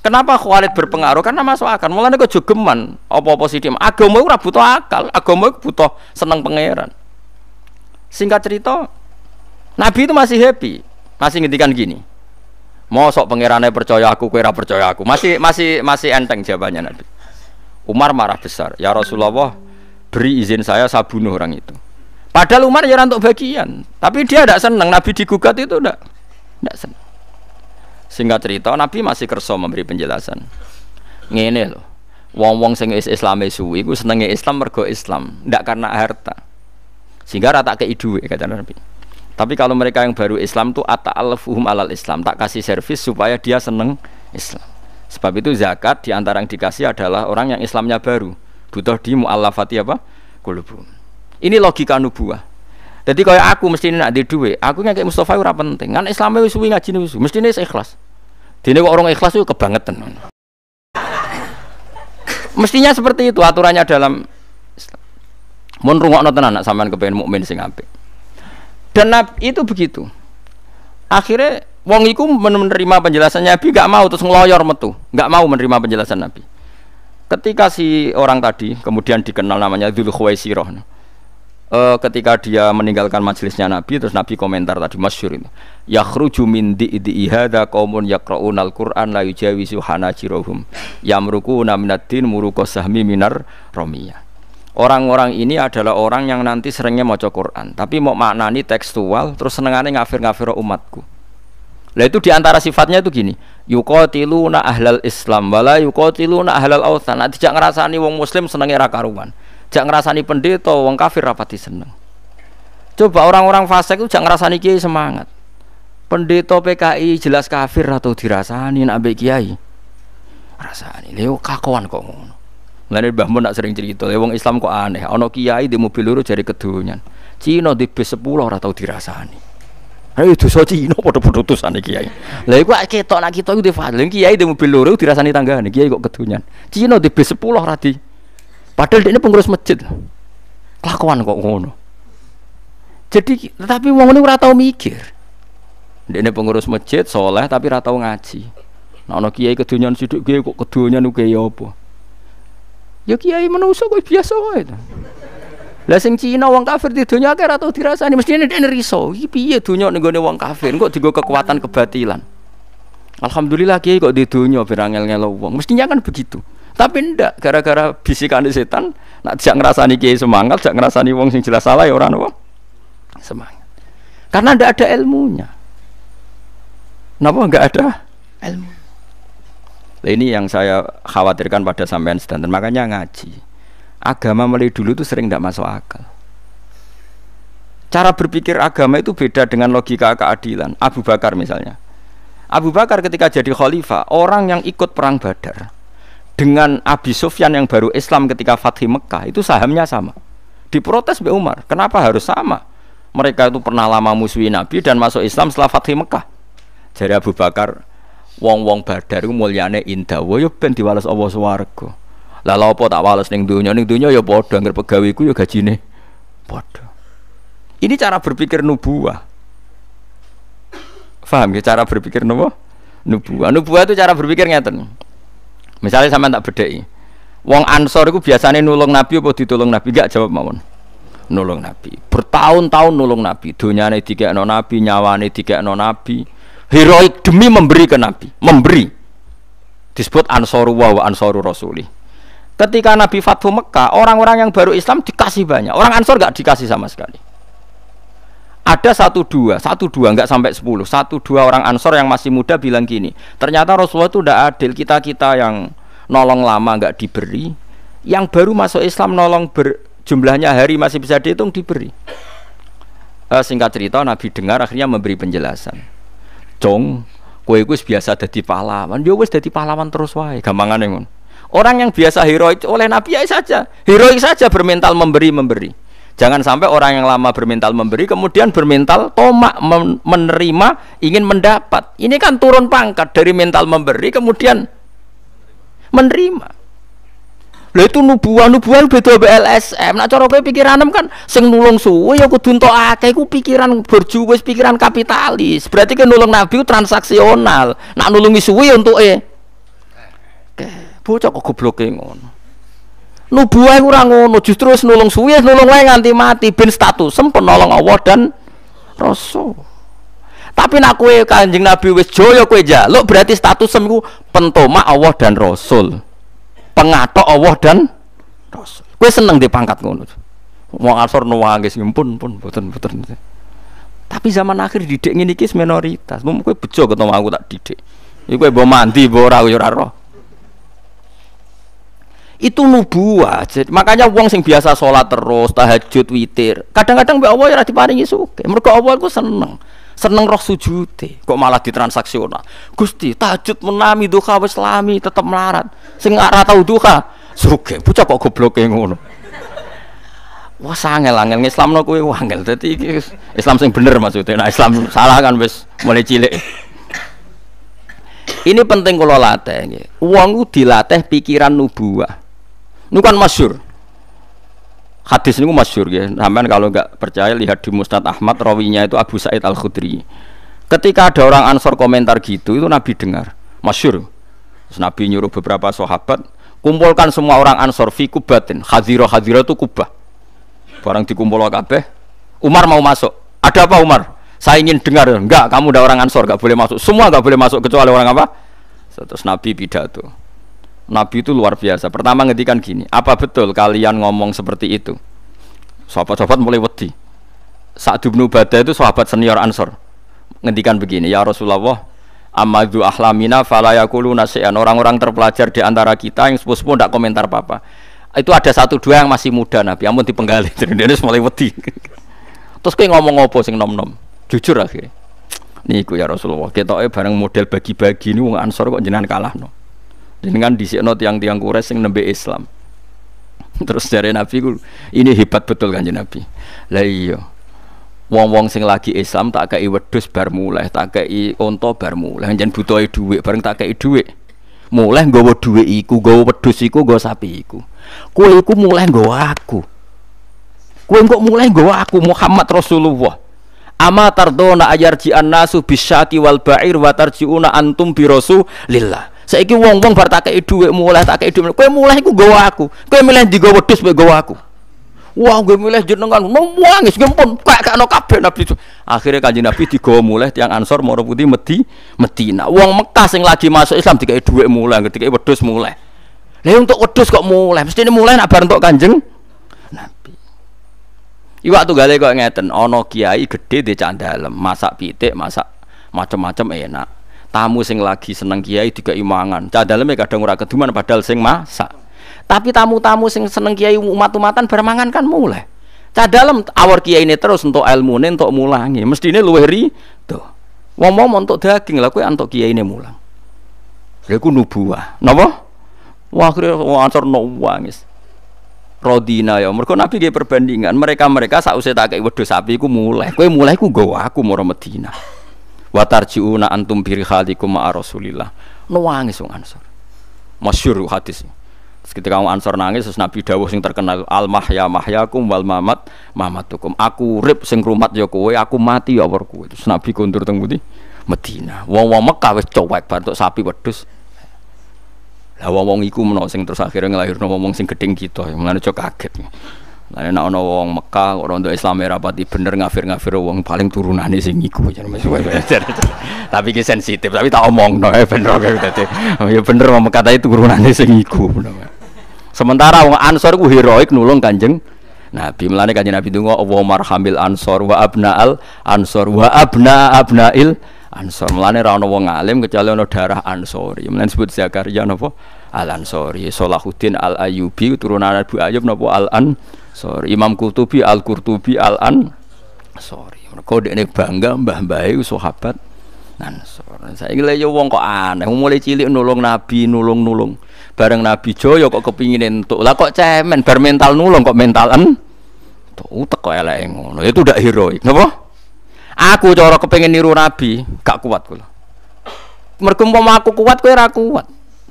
Kenapa kualit berpengaruh? Karena masuk akal. Mulanya kok jogeman opo apa sidik. Agama ora butuh akal, agama butuh seneng pangeran. Singkat cerita, Nabi itu masih happy, masih ngintikan gini. Mosok pangerannya percaya aku, kira percaya aku. Masih masih masih enteng jawabannya Nabi. Umar marah besar. Ya Rasulullah, beri izin saya saya bunuh orang itu. Padahal Umar ya untuk bagian, tapi dia tidak senang. Nabi digugat itu tidak, tidak senang. Sehingga cerita, Nabi masih kerso memberi penjelasan. Ngene loh, wong-wong sing is Islam suwi, gue senenge Islam mergo Islam, tidak karena harta. Sehingga rata ke duit kata Nabi. Tapi kalau mereka yang baru Islam tuh alfuhum alal Islam, tak kasih servis supaya dia seneng Islam. Sebab itu zakat diantara yang dikasih adalah orang yang Islamnya baru. Butuh di mu'allafati apa? Kulubum. Ini logika nubuah. Jadi kalau aku mesti nak di duit, aku kayak Mustafa ora penting. Kan Islamnya wis suwi ngaji wis. Mesti ini ikhlas. Dene orang ikhlas itu kebangetan. Mestinya seperti itu aturannya dalam Islam. Mun rungokno tenan nak sampean kepengin mukmin sing apik. Dan itu begitu akhirnya wong iku menerima penjelasan Nabi gak mau terus ngeloyor metu gak mau menerima penjelasan Nabi ketika si orang tadi kemudian dikenal namanya Dhul Khuwaisirah e, ketika dia meninggalkan majelisnya Nabi terus Nabi komentar tadi masyur ini yakhruju min di'di ya qaumun al qur'an la yujawizu hanajirohum yamruku minad din muruku sahmi minar romiyah orang-orang ini adalah orang yang nanti seringnya mau Quran tapi mau maknani tekstual terus senengannya ngafir-ngafir umatku lah itu diantara sifatnya itu gini yukotiluna ahlal islam wala yukotiluna ahlal awthan nah, tidak ngerasani wong muslim senengnya rakaruan tidak ngerasani pendeta wong kafir rapati seneng coba orang-orang fasik itu tidak ngerasani kiai semangat pendeta PKI jelas kafir atau dirasani nabi kiai rasani leo kakuan kok ngono lainnya Mbah Mun nak sering cerita, wong Islam kok aneh. Ono kiai di mobil luru jari kedunya, Cina di bis 10 ratau tahu dirasani. Ayo itu so Cina pada padha tusane kiai. Lain gua ketok nak kita iku di fadl. Kiai di mobil luru dirasani tangga nih kiai kok kedunya, Cina di bis 10 rati. di. Padahal dia pengurus masjid. Kelakuan kok ngono. Jadi tetapi wong ini ora mikir. Dia pengurus masjid soleh tapi ratau ngaji. Nono nah, kiai kedunya sidik kiai kok kedunya ku opo. Ya kiai manusia kok biasa kok itu Lah sing Cina wong kafir di dunia akeh atau dirasani mesti ini riso. Iki piye dunia nego nego wong kafir kok digo kekuatan kebatilan. Alhamdulillah kiai kok di dunia berangel ngelo wong. Mestinya kan begitu. Tapi ndak gara-gara bisikan di setan nak ngerasa ngerasani kiai semangat, jak ngerasani wong sing jelas salah ya orang wong Semangat. Karena ndak ada ilmunya. Napa enggak ada ilmu? ini yang saya khawatirkan pada sampean sedanten makanya ngaji agama mulai dulu itu sering tidak masuk akal cara berpikir agama itu beda dengan logika keadilan Abu Bakar misalnya Abu Bakar ketika jadi khalifah orang yang ikut perang badar dengan Abi Sufyan yang baru Islam ketika Fatih Mekah itu sahamnya sama diprotes Mbak Umar kenapa harus sama mereka itu pernah lama musuhi Nabi dan masuk Islam setelah Fatih Mekah jadi Abu Bakar wong-wong badar iku mulyane indah wa yo ya ben diwales Allah swarga lah lha apa tak wales ning dunya ning dunya ya padha anggere pegawe ya gajine padha ini cara berpikir nubuah Faham ya cara berpikir nopo nubuah nubuah itu cara berpikir ngeten misalnya sama tak bedai wong ansor itu biasane nulung nabi apa ditulung nabi gak jawab mawon nulung nabi bertahun-tahun nulung nabi dunia ini tiga no nabi nyawa ini tiga nabi heroik demi memberi ke Nabi, memberi. Disebut Ansoru wa Ansoru Rasuli. Ketika Nabi Fathu Mekah, orang-orang yang baru Islam dikasih banyak. Orang Ansor nggak dikasih sama sekali. Ada satu dua, satu dua nggak sampai sepuluh, satu dua orang Ansor yang masih muda bilang gini, ternyata Rasulullah itu tidak adil kita kita yang nolong lama nggak diberi, yang baru masuk Islam nolong ber, jumlahnya hari masih bisa dihitung diberi. Eh, singkat cerita Nabi dengar akhirnya memberi penjelasan Jong, kue wis biasa di pahlawan, gus ya ada di pahlawan terus wae, aneh ngono. Orang yang biasa heroik oleh Nabi ya saja, heroik saja bermental memberi-memberi. Jangan sampai orang yang lama bermental memberi kemudian bermental tomak menerima ingin mendapat. Ini kan turun pangkat dari mental memberi kemudian menerima. Lha itu nubuah, nubuah beda mbek LSM. Nek cara kowe pikiran kan sing nulung suwe ya kudu entuk akeh iku pikiran berjuwis, pikiran kapitalis. Berarti ke nulung nabi transaksional. Nak nulungi suwe untuk ya e. Bocah kok gobloke ngono. Nubuah ora ngono, justru wis nulung suwe, nulung wae nganti mati ben status sem penolong Allah dan Rasul. Tapi nak kowe Kanjeng Nabi wis jaya kowe njaluk berarti status sem pentoma pentomak Allah dan Rasul pengatok Allah dan Rasul. kue seneng di pangkat ngono. mau asor nuwangis ya pun pun boten boten. Tapi zaman akhir didik ini iki minoritas. Mau kowe bejo ketemu aku tak didik. Iku ya kue mbok mandi bawa ora yo ya Itu nubuah. Makanya uang sing biasa sholat terus, tahajud, witir, kadang-kadang mbek Allah ora diparingi suke, mereka Allah iku seneng seneng roh sujute kok malah ditransaksional gusti tajud menami duka wis lami tetep melarat sing ora tau duka suge bocah kok gobloke ngono wah sangel angel ngislamno kowe wangel tadi Islam sing bener maksudnya nah Islam salah kan wis mulai cilik ini penting kalau latih uang dilatih pikiran nubuah ini kan masyur Hadis ini masyur ya. Sampean kalau nggak percaya lihat di Musnad Ahmad rawinya itu Abu Said Al Khudri. Ketika ada orang Ansor komentar gitu itu Nabi dengar. Masyur. Terus Nabi nyuruh beberapa sahabat kumpulkan semua orang Ansor fi kubatin. Hadiro hadiro itu kubah. Barang dikumpul kabeh. Umar mau masuk. Ada apa Umar? Saya ingin dengar. Enggak, kamu udah orang Ansor, enggak boleh masuk. Semua enggak boleh masuk kecuali orang apa? Terus Nabi pidato. Nabi itu luar biasa. Pertama ngedikan gini, apa betul kalian ngomong seperti itu? Sahabat-sahabat mulai wedi. Sa'd bin Ubadah itu sahabat senior Ansor. Ngedikan begini, ya Rasulullah, amadu ahlamina falayakulu nasian. Orang-orang terpelajar di antara kita yang sepuh-sepuh tidak komentar apa-apa. Itu ada satu dua yang masih muda Nabi, ampun dipenggali. Jadi dia mulai wedi. Terus kayak ngomong ngopo sing nom-nom. Jujur akhirnya. Niku ya Rasulullah, kita bareng model bagi-bagi ini wong Ansor kok jenengan kalah no dengan di dhisikno tiang-tiang kures yang nembe Islam terus dari Nabi ku ini hebat betul kan Nabi lah iyo wong-wong sing lagi Islam tak kei wedhus bar mulai, tak kei onto bar mulai, jangan butuh duit, bareng tak kei duit, Mulai nggawa dhuwit iku, nggawa wedhus iku, nggawa sapi iku. kuliku mulai nggawa aku. kue kok mulai nggawa aku Muhammad Rasulullah. Ama tardona ayarji nasu bisyaki wal ba'ir wa tarjiuna antum bi rasulillah. Saiki wong-wong bar tak kei dhuwit mulai tak kei dhuwit. Kowe mulai iku gowo aku. Kowe milih ndi gowo wedhus kowe gowo aku. Wah, gue milih jenengan, nangis gue pun kayak kayak nabi itu. Akhirnya kanji nabi digowo mulai tiang ansor moro meti medi medina. Wong Mekah lagi masuk Islam tiga dua mulai, ketika wedus mulai. Lah untuk wedus kok mulai, mesti ini mulai nabar untuk kanjeng nabi. Iwak tuh gale kok ngeten, ono kiai gede di candalem, masak pitik, masak macam-macam enak tamu sing lagi seneng kiai juga imangan cah dalamnya kadang ora keduman padahal sing masak tapi tamu-tamu sing seneng kiai umat-umatan bermangan kan mulai cah dalam awar kiai ini terus untuk ilmu ini untuk mulangi mesti ini luwe tuh ngomong untuk daging lah kue untuk kiai ini mulang ku nubuah napa wah kira wancor no wangis rodina ya mereka nabi dia perbandingan mereka mereka sausai tak kayak wedus sapi ku mulai kue mulai ku gawa aku mau Medina watarjiuna antum biri khalikum ma rasulillah nuangis wong ansor masyhur hadis terus ketika wong ansor nangis terus nabi dawuh sing terkenal al mahya mahyakum wal mamat mamatukum aku rip sing rumat ya kowe aku mati ya kowe terus nabi kondur teng pundi Medina wong-wong Mekah wis cowek bar sapi wedhus lah wong-wong iku menawa sing terus akhirnya ngelahirno wong-wong sing gedeng gitu. mulane aja kaget lain nak ono wong Mekah orang untuk Islam rapati bener ngafir ngafir wong paling turunane sing iku jan Tapi kita sensitif tapi tak omong no eh bener Ya bener wong Mekah tapi turunane sing iku. Sementara wong Ansor ku heroik nulung Kanjeng Nabi melane Kanjeng Nabi donga Allahumma marhamil Ansor wa abnaal Ansor wa abna abnail Ansor melane ra ono wong alim kecuali ono darah Ansori. Melane sebut Zakaria nopo Al Ansori, Salahuddin Al Ayyubi turunan Abu Ayyub nopo Al An Sorry, Imam Qurtubi Al Qurtubi Al An. Sorry, mereka ini bangga mbah mbah itu sahabat Ansor. Nah, Saya kira yo wong kok aneh, mulai cilik nulung Nabi, nulung nulung. Bareng Nabi Joyo kok kepingin entuk. Lah kok cemen, bar mental nulung kok mentalan. Tuh teko elek ngono. Ya itu udah heroik. nopo Aku cara kepingin niru Nabi, gak kuat kula. Mergo aku kuat kowe ora kuat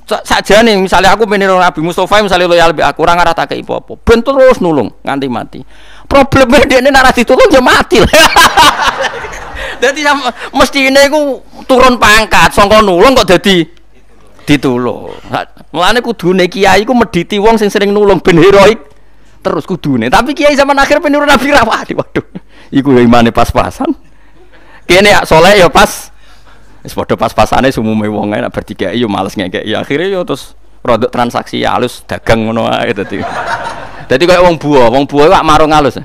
saja nih misalnya aku pengen Nabi Mustafa misalnya loyal lebih aku orang arah tak ke apa ben terus nulung nganti mati problemnya dia ini narasi tulung ya mati jadi mesti ini aku turun pangkat songkon nulung kok jadi ditulung mulane kudune kiai aku mediti wong sing sering nulung ben heroik terus kudune tapi kiai zaman akhir penurun Nabi Rawadi waduh iku imane pas-pasan kene ya soleh ya pas Wis padha pas-pasane sumume wong enak bertiga, yo males ngekek. Ya akhire yo terus produk transaksi ya halus dagang ngono ae dadi. Dadi koyo wong buah, wong buah wak marung halus.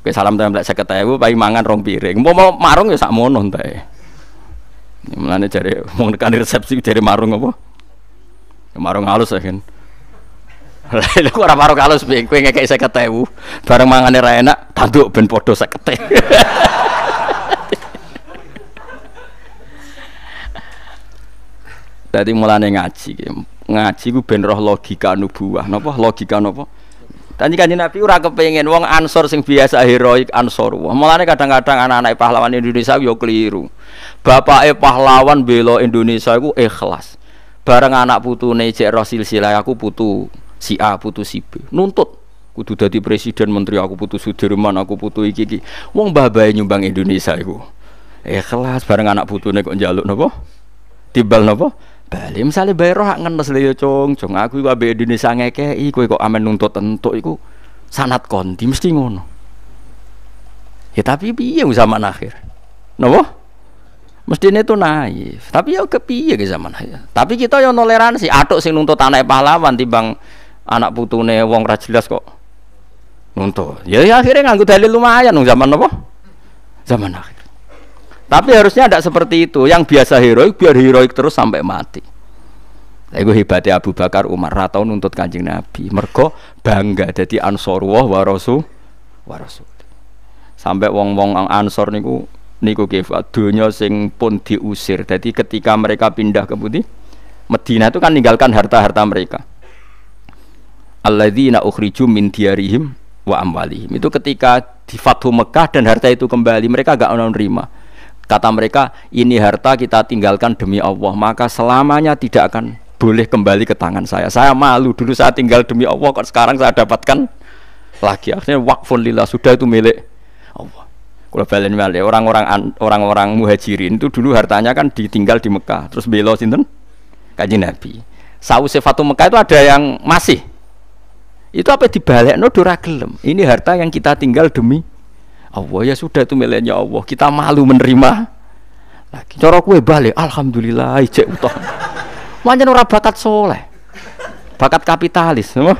Kowe salam tempel 50.000 pai mangan rong piring. mau marung ya sakmono entae. Mulane cari wong nekani resepsi cari marung apa? Marung halus ya kan. Lha kok ora marung halus piye kowe ngekek 50.000 bareng mangane ra enak tanduk ben padha 50. Dadi mulane ngaji. Ngaji ku ben roh logika nubuah Napa logika napa? Tadi kan Nabi ora kepengen wong ansor sing biasa heroik ansor. Wah, mulane kadang-kadang anak-anak pahlawan Indonesia yo keliru. Bapake pahlawan bela Indonesia iku ikhlas. Bareng anak putune cek roh silsilah aku putu si A, putu si B. Nuntut kudu dadi presiden menteri aku putu Sudirman aku putu iki iki wong babae nyumbang Indonesia iku ikhlas bareng anak putune kok njaluk napa tibal napa bali misalnya bayar roh ngenes le yo cong aku iku ambek Indonesia ngekeki iku kok amen nuntut entuk iku sanat konti mesti ngono ya tapi piye zaman akhir napa mestinya itu naif tapi ya kepiye ke zaman akhir tapi kita yang toleransi atuk sing nuntut anak pahlawan bang anak putune wong ra jelas kok nuntut ya, ya akhirnya nganggo dalil lumayan nung zaman nopo zaman akhir tapi harusnya tidak seperti itu. Yang biasa heroik biar heroik terus sampai mati. Nah, Iku hebatnya Abu Bakar Umar ratau nuntut kanjeng Nabi. Mergo bangga jadi ansorullah wah, warosu, warosu. Sampai wong-wong ang ansor niku niku kifat dunia sing pun diusir. Jadi ketika mereka pindah ke Budi, Medina itu kan ninggalkan harta-harta mereka. Alladzina ukhriju min diarihim wa amwalihim. Itu ketika di Fathu Mekah dan harta itu kembali, mereka gak mau nerima Kata mereka, ini harta kita tinggalkan demi Allah, maka selamanya tidak akan boleh kembali ke tangan saya. Saya malu dulu saya tinggal demi Allah, kok sekarang saya dapatkan lagi. Akhirnya wakfun lillah sudah itu milik Allah. Kalau balen balik orang-orang orang-orang muhajirin itu dulu hartanya kan ditinggal di Mekah, terus belo sinten kaji Nabi. Sause Fatu Mekah itu ada yang masih itu apa dibalik no dora gelem ini harta yang kita tinggal demi Allah ya sudah itu miliknya Allah kita malu menerima lagi cara kue balik alhamdulillah ijek utoh manjen ora bakat soleh bakat kapitalis semua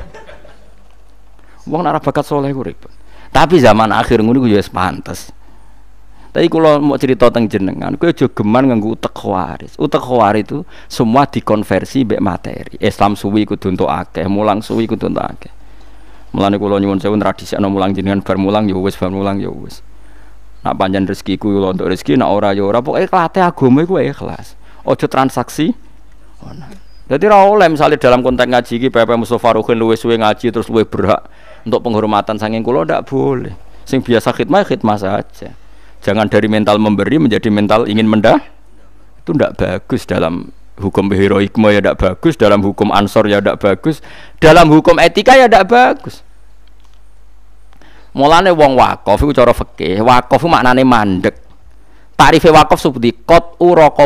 uang nara bakat soleh gue ribet tapi zaman akhir nunggu gue ya pantas tapi kalau mau cerita tentang jenengan, gue juga geman nganggu utek waris. Utek waris itu semua dikonversi be materi. Islam suwi kudu untuk akeh, mulang suwi kudu untuk akeh. Mulane kula nyuwun sewu tradisikno mulang jenengan bar mulang ya wis bar mulang ya wis. Nak panjen rezekiku kula untuk rezeki, nak ora ya ora, pokoke klate eh, agama iku ya ikhlas. Ojo transaksi. Ono. Jadi ra oleh misalnya dalam konteks ngaji iki PP Mustofa Ruhin luwih suwe ngaji terus luwih berhak untuk penghormatan saking kula ndak boleh. Sing biasa khidmah ya khidmah saja. Jangan dari mental memberi menjadi mental ingin mendah. Itu ndak bagus dalam hukum heroikme ya tidak bagus, dalam hukum ansor ya tidak bagus, dalam hukum etika ya tidak bagus. Mulane wong wakaf itu cara fikih, wakaf maknane mandek. Tarife wakaf seperti kot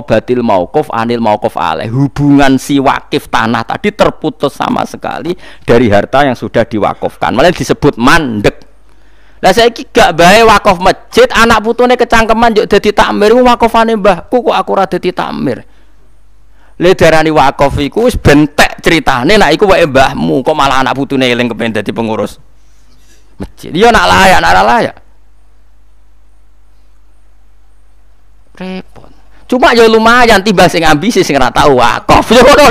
batil mauqof anil mauqof ale. Hubungan si wakif tanah tadi terputus sama sekali dari harta yang sudah diwakafkan. Malah disebut mandek. Lah saiki gak bae wakaf masjid anak putune kecangkeman yuk dadi takmir wakafane mbahku kok aku ora dadi takmir. Le darani wakaf iku wis bentek critane nek iku wae mbahmu kok malah anak putune eling kepen dadi pengurus masjid. yo iya, nak layak, nak layak. Repot. Cuma yo ya lumayan tiba sing ambisi sing ora tau wakaf yo ya ngono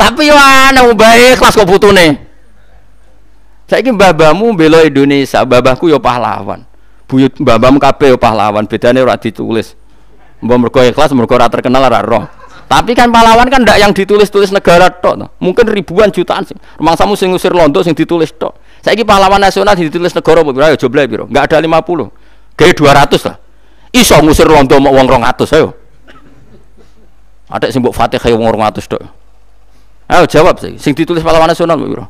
Tapi yo ana mbae kelas kok putune. Saiki mbah-mbahmu bela Indonesia, babahku yo pahlawan. Buyut mbah-mbahmu kabeh yo pahlawan, bedane ora ditulis. mbah mergo ikhlas, mergo ora terkenal ora roh. Tapi kan pahlawan kan ndak yang ditulis-tulis negara tok. Mungkin ribuan jutaan sih. kamu sing ngusir londo sing ditulis tok. Saiki pahlawan nasional ditulis negara pira ya jumlahe biro. Enggak ada lima puluh, 50. dua ratus lah. Iso ngusir londo mau wong 200 ayo. Ada sing mbok kayak wong 200 tok. Ayo jawab sih. Sing ditulis pahlawan nasional pira?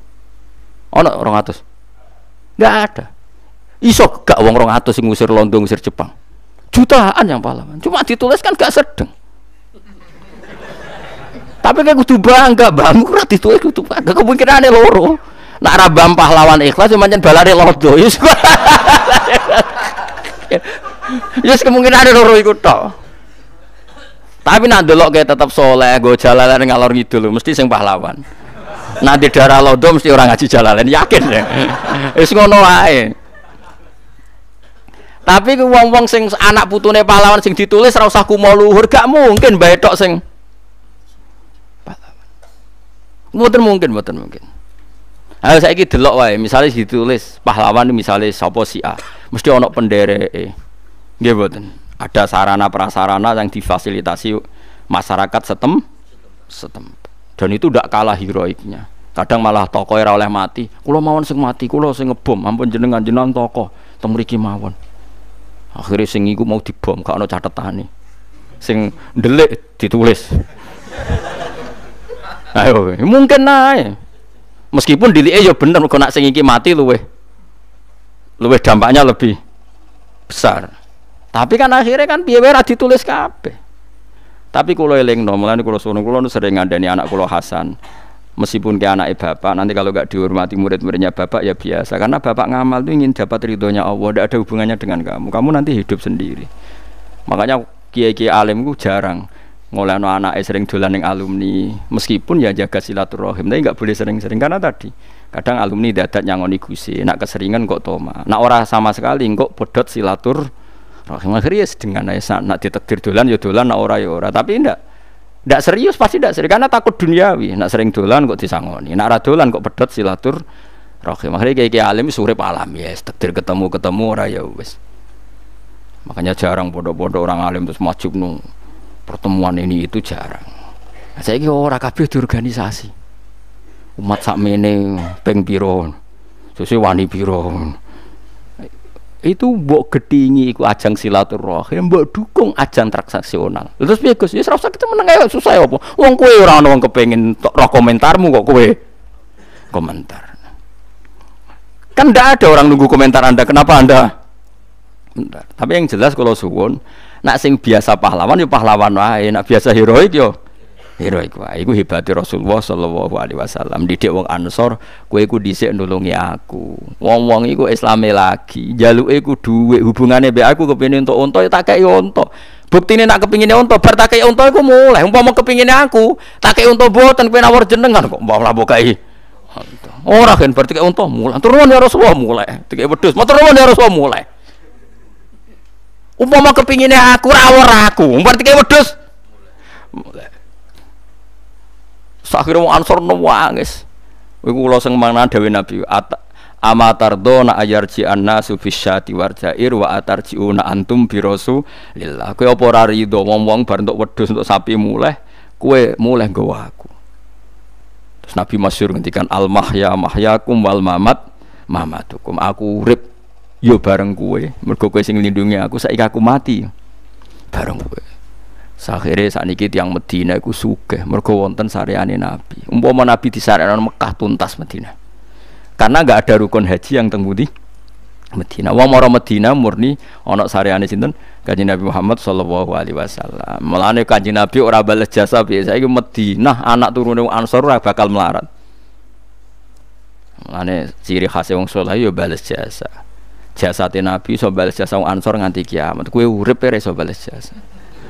Ono 200. Enggak ada. Iso gak wong 200 sing ngusir londo ngusir Jepang. Jutaan yang pahlawan. Cuma dituliskan kan gak sedeng. Tapi kayak gue kudu bangga, bangku itu tuh kudu bangga. Kemungkinan ada loro. Nak rabam pahlawan ikhlas cuma jen balari lodo. Yus. Yus kemungkinan ada loro ikut tau. Tapi nak delok kayak tetap soleh, gue jalalan ngalor gitu loh. mesti sing pahlawan. Nanti darah lodo mesti orang ngaji jalanin yakin ya. yus ngono wae. Tapi wong-wong sing anak putune pahlawan sing ditulis ora usah kumo luhur, gak mungkin baik tok sing Mboten mungkin, mboten mungkin. Ayo saiki delok wae, misalnya ditulis pahlawan misalnya sopo si A, mesti onok pendere Nggih mboten. Ada sarana prasarana yang difasilitasi masyarakat setem setem Dan itu tidak kalah heroiknya. Kadang malah tokoh era oleh mati. kulo mawon sing mati, kulo sing ngebom, ampun jenengan jenengan tokoh teng mriki mawon. Akhirnya sing iku mau dibom, gak ana catetane. Sing delik ditulis. Ayo, mungkin naik. Meskipun dili ya bener kok nak sing iki mati luwe. Luwe dampaknya lebih besar. Tapi kan akhirnya kan piye wae ditulis kabeh. Tapi kalau eling no, mulai kalau suruh kalau sering ngandani anak kalau Hasan, meskipun ke anak bapak, nanti kalau gak dihormati murid-muridnya bapak ya biasa, karena bapak ngamal itu ingin dapat ridhonya Allah, tidak ada hubungannya dengan kamu, kamu nanti hidup sendiri. Makanya kiai-kiai alim jarang, no anak sering dolan yang alumni meskipun ya jaga silaturahim tapi nggak boleh sering-sering karena tadi kadang alumni dadak nyangoni gusi nak keseringan kok toma nak ora sama sekali kok bodot silatur rahim akhirnya dengan ya nak ditakdir dolan ya dolan nak ora ya ora tapi ndak ndak serius pasti ndak serius karena takut duniawi nak sering dolan kok disangoni nak ora dolan kok bedot silatur rahim akhirnya kayak -kaya alim surip alam ya yes, takdir ketemu ketemu ora ya wes makanya jarang bodoh-bodoh orang alim terus majub nung no pertemuan ini itu jarang nah, saya kira oh, orang kabeh di organisasi umat sakmene peng piron sesuai wani piron itu mbok gedingi iku ajang silaturahim mbok dukung ajang transaksional terus piye Gus ya rasa kita meneng ae susah ya apa wong kowe ora ono wong kepengin roh komentarmu kok kowe komentar kan tidak ada orang nunggu komentar anda kenapa anda Bentar. tapi yang jelas kalau suwon nak sing biasa pahlawan yo pahlawan wae nak biasa heroik yo heroik wae iku hebate Rasulullah sallallahu alaihi wasallam didik wong Ansor kowe iku dhisik nulungi aku wong-wong iku islame lagi jaluke iku dhuwit hubungane mbek aku kepengin untuk unta ya tak kei unta buktine nak kepingine unta bar tak kei unta iku mulai umpama kepingine aku tak kei unta boten kowe nawar jenengan kok umpama mbok kei unta ora kan berarti mulai turun ya Rasulullah mulai tiga wedhus matur nuwun ya Rasulullah mulai Umpama kepinginnya aku rawor aku, berarti tiga wedus. Sakhir mau ansor nuwangis ah, wiku lo seng mana dewi Nabi ajar ci anna sufisya tiwar warjair wa una antum birosu lillah kue oporari ora rido wong-wong bar untuk wedhus untuk sapi mulai kue mulai nggawa aku terus Nabi masyur ngendikan al mahya mahyakum wal mamat mamatukum aku rip yo ya bareng kue mergo kue sing lindungi aku saiki aku mati bareng kue saat sakniki tiyang Medina aku sugih mergo wonten sareane Nabi. Umpama Nabi disarekno Mekah tuntas Medina, Karena enggak ada rukun haji yang teng Medina. Madinah. Wong moro Madinah murni onok sareane sinten? Kanjeng Nabi Muhammad Shallallahu alaihi wasallam. Mulane Kanjeng Nabi ora balas jasa biasa. saiki Medina anak turune Ansor bakal melarat. Mulane ciri khasnya wong soleh yo ya balas jasa jasa Nabi iso bales jasa wong Ansor nganti kiamat. kue urip ora iso jasa.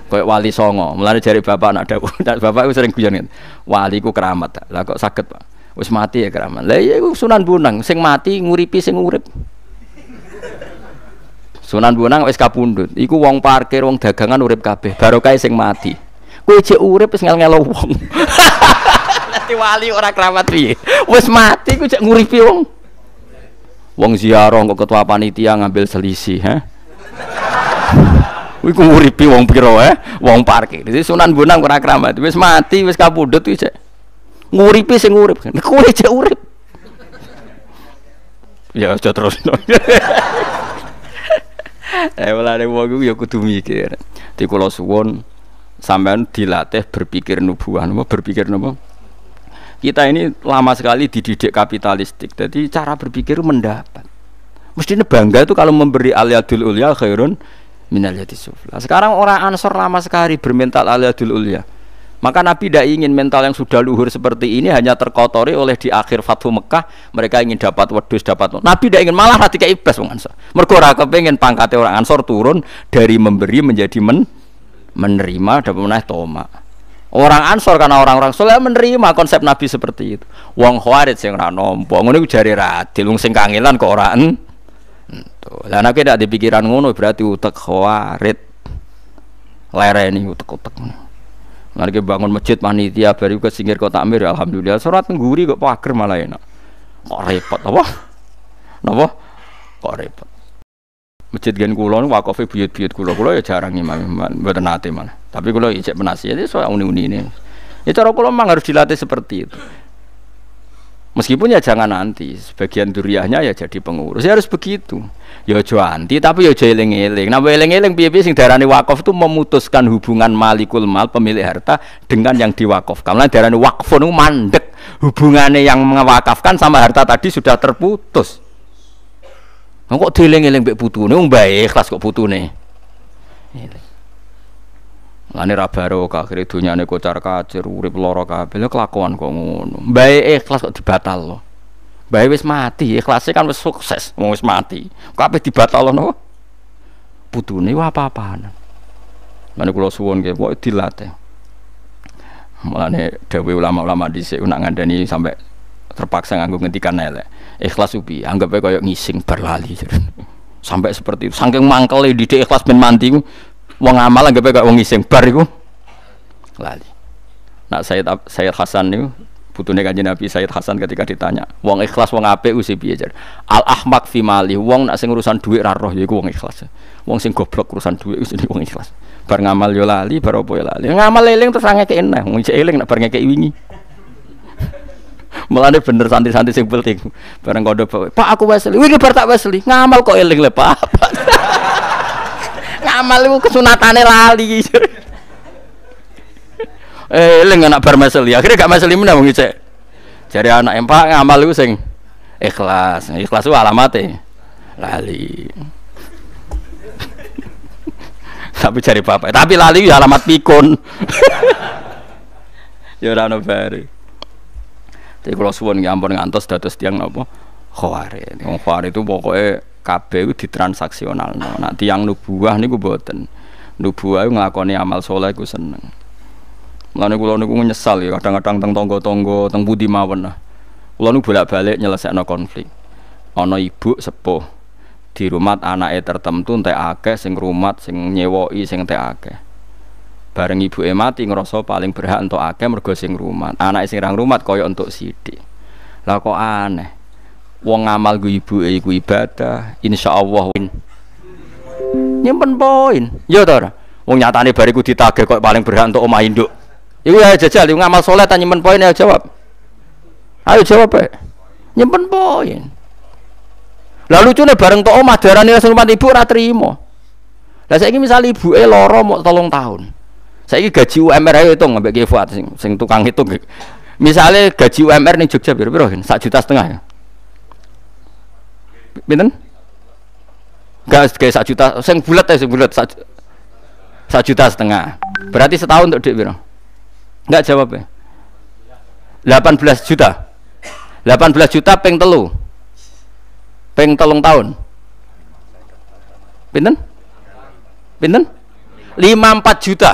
kue wali songo, mulane jari bapak nak dawuh. bapak sering guyon Wali ku keramat. Lah kok sakit Pak? Wis mati ya keramat. Lah iya Sunan Bunang, sing mati nguripi sing urip. Sunan Bunang wis kapundhut. Iku wong parkir, wong dagangan urip kabeh. Barokah sing mati. kue jek urip wis ngel wong. wali ora keramat piye. Wis mati ku jek nguripi wong. Wong ziarah kok ketua panitia ngambil selisih, heh. Iku nguripi wong piro eh, wong parkir. Jadi Sunan Bonang ora keramat, wis mati, wis kapundhut wis. Nguripi sing urip. Kowe cek urip. Ya aja terus. Eh mulane wong ya kudu mikir. Di kula suwon sampean dilatih berpikir nubuah, berpikir napa? kita ini lama sekali dididik kapitalistik jadi cara berpikir mendapat mestinya bangga itu kalau memberi aliyadul ulia khairun min yadi nah, sekarang orang ansor lama sekali bermental aliyadul ulia maka Nabi tidak ingin mental yang sudah luhur seperti ini hanya terkotori oleh di akhir Fathu Mekah mereka ingin dapat wedus dapat Nabi tidak ingin malah hati kayak iblis orang Ansor. mereka orang pangkatnya orang Ansor turun dari memberi menjadi men menerima dan menaik toma. Orang Ansor karena orang-orang soleh menerima konsep Nabi seperti itu. Wong Khawarij sing ora nampa, ngene ku jare radil wong sing kangelan kok ora en. Lah nek dak di pikiran ngono berarti utek Khawarij. Lereni utek-utek. Lagi bangun masjid panitia baru ke singkir kota Amir alhamdulillah surat ngguri kok pager malah enak. Kok repot apa? Napa? Kok repot. Masjid gen kula niku wakofe buyut-buyut kula kula ya jarang imam-imam mboten nate malah. Tapi kalau ijek penasihat itu soal uni-uni ini. Ya cara kalau memang harus dilatih seperti itu. Meskipun ya jangan nanti, sebagian duriahnya ya jadi pengurus, ya harus begitu. Ya jo anti, tapi ya jo eling-eling. Nah, eling-eling biasa sing darani wakaf itu memutuskan hubungan malikul mal pemilik harta dengan yang diwakafkan. Karena darani wakaf itu mandek. Hubungannya yang mewakafkan sama harta tadi sudah terputus. Nah, kok dieling-eling beputu? putu nih, baik, kelas kok putu nih. Lani rabaro akhirnya dunia nih kocar kacir urip loro kabel lo kelakuan kok ngono. Baik ikhlas kok dibatal lo. Baik wis mati ikhlasnya kan wis sukses mau wis mati. Kabeh dibatal lo no. Putune apa apaan? Lani kulo suwon ke boy dilatih. nih dewi ulama-ulama di sini ada nih sampai terpaksa nganggo ngentikan elek. Ikhlas ubi aja koyok ngising berlali. sampai seperti itu. Saking mangkel di ikhlas ben mandi Wong amal anggape kayak wong iseng bar iku lali. Nak Sayyid Sayyid Hasan niku putune Kanjeng Nabi Sayyid Hasan ketika ditanya, wong ikhlas wong ape usi piye Al ahmak fi mali, wong nak sing urusan duit ra roh yaiku wong ikhlas. Wong sing goblok urusan duit dhuwit wis wong ikhlas. Bar ngamal yo lali, bar opo yo lali. Ngamal eling terus ngekeki enak. wong eling nak bar ngekeki wingi. Melani bener santai-santai sing penting. Bareng kondo "Pak aku wesli Wingi bar tak wesli Ngamal kok eling le, Pak. amal itu kesunatane lali. eh, eling anak bar meseli. Ya, akhirnya gak meseli menang wong cek. jadi anak empat amal itu sing ikhlas. Ikhlas itu alamate lali. tapi cari bapak. Tapi lali ya alamat pikun. ya ora ono bare. Jadi kalau suwon ya ngantos dados tiang apa, khawari. khawari itu pokoknya kabeh ditransaksional no. nah tiang nubuah niku boten nubuah nglakoni amal soleh ku seneng Mulane kula niku nyesal ya kadang-kadang teng tangga-tangga teng pundi mawon nah. Kula niku bolak-balik nyelesekno konflik. Ana ibu sepuh di rumah anake tertentu entek akeh sing rumat sing nyewoi sing entek akeh. Bareng e mati ngerasa paling berhak entuk akeh mergo sing rumat. Anake sing rang rumat kaya untuk sidik. Lah kok aneh wong ngamal gue ibu iku ibadah win nyimpen poin ya tora wong nyata nih bariku ditage kok paling berhak untuk oma induk Ibu ya jajal ngamal saleh tanya nyimpen poin ya jawab ayo jawab ya nyimpen poin lalu cune bareng oma darah nih Rasulullah ibu ora saya ini misalnya misal eh loro mau tolong tahun ini gaji UMR ayo hitung ngambil Ki sing sing tukang hitung misalnya gaji UMR nih Jogja berapa piro sak juta setengah ya Pinten? Enggak kayak sak juta, sing bulat ya sing bulat sak, juta setengah. Berarti setahun untuk dik piro? Enggak jawab ya. 18 juta. 18 juta peng telu. Peng telung tahun. Pinten? Pinten? 54 juta.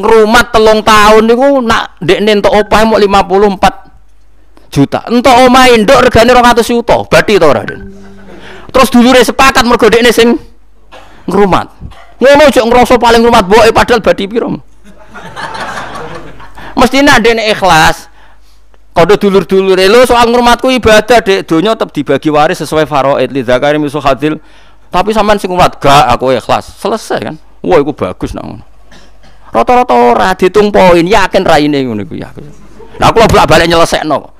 Ngerumat telung tahun niku nak ndekne entuk opah mau 54 juta entah oma indo regane atas juta bathi to raden terus dulure sepakat mergo ini sing ngurmat ngono ojo ngrasa paling ngrumat eh, padahal badi piro mesti ada ini ikhlas Kode dulur-dulur lo soal ngurmatku ibadah dek dunia tetap dibagi waris sesuai faroid li zakari misu hadil tapi saman sing ngurmat gak aku ikhlas selesai kan wah aku bagus nang ngono rata-rata ora poin yakin raine ngono iku ya nah aku bolak-balik nyelesekno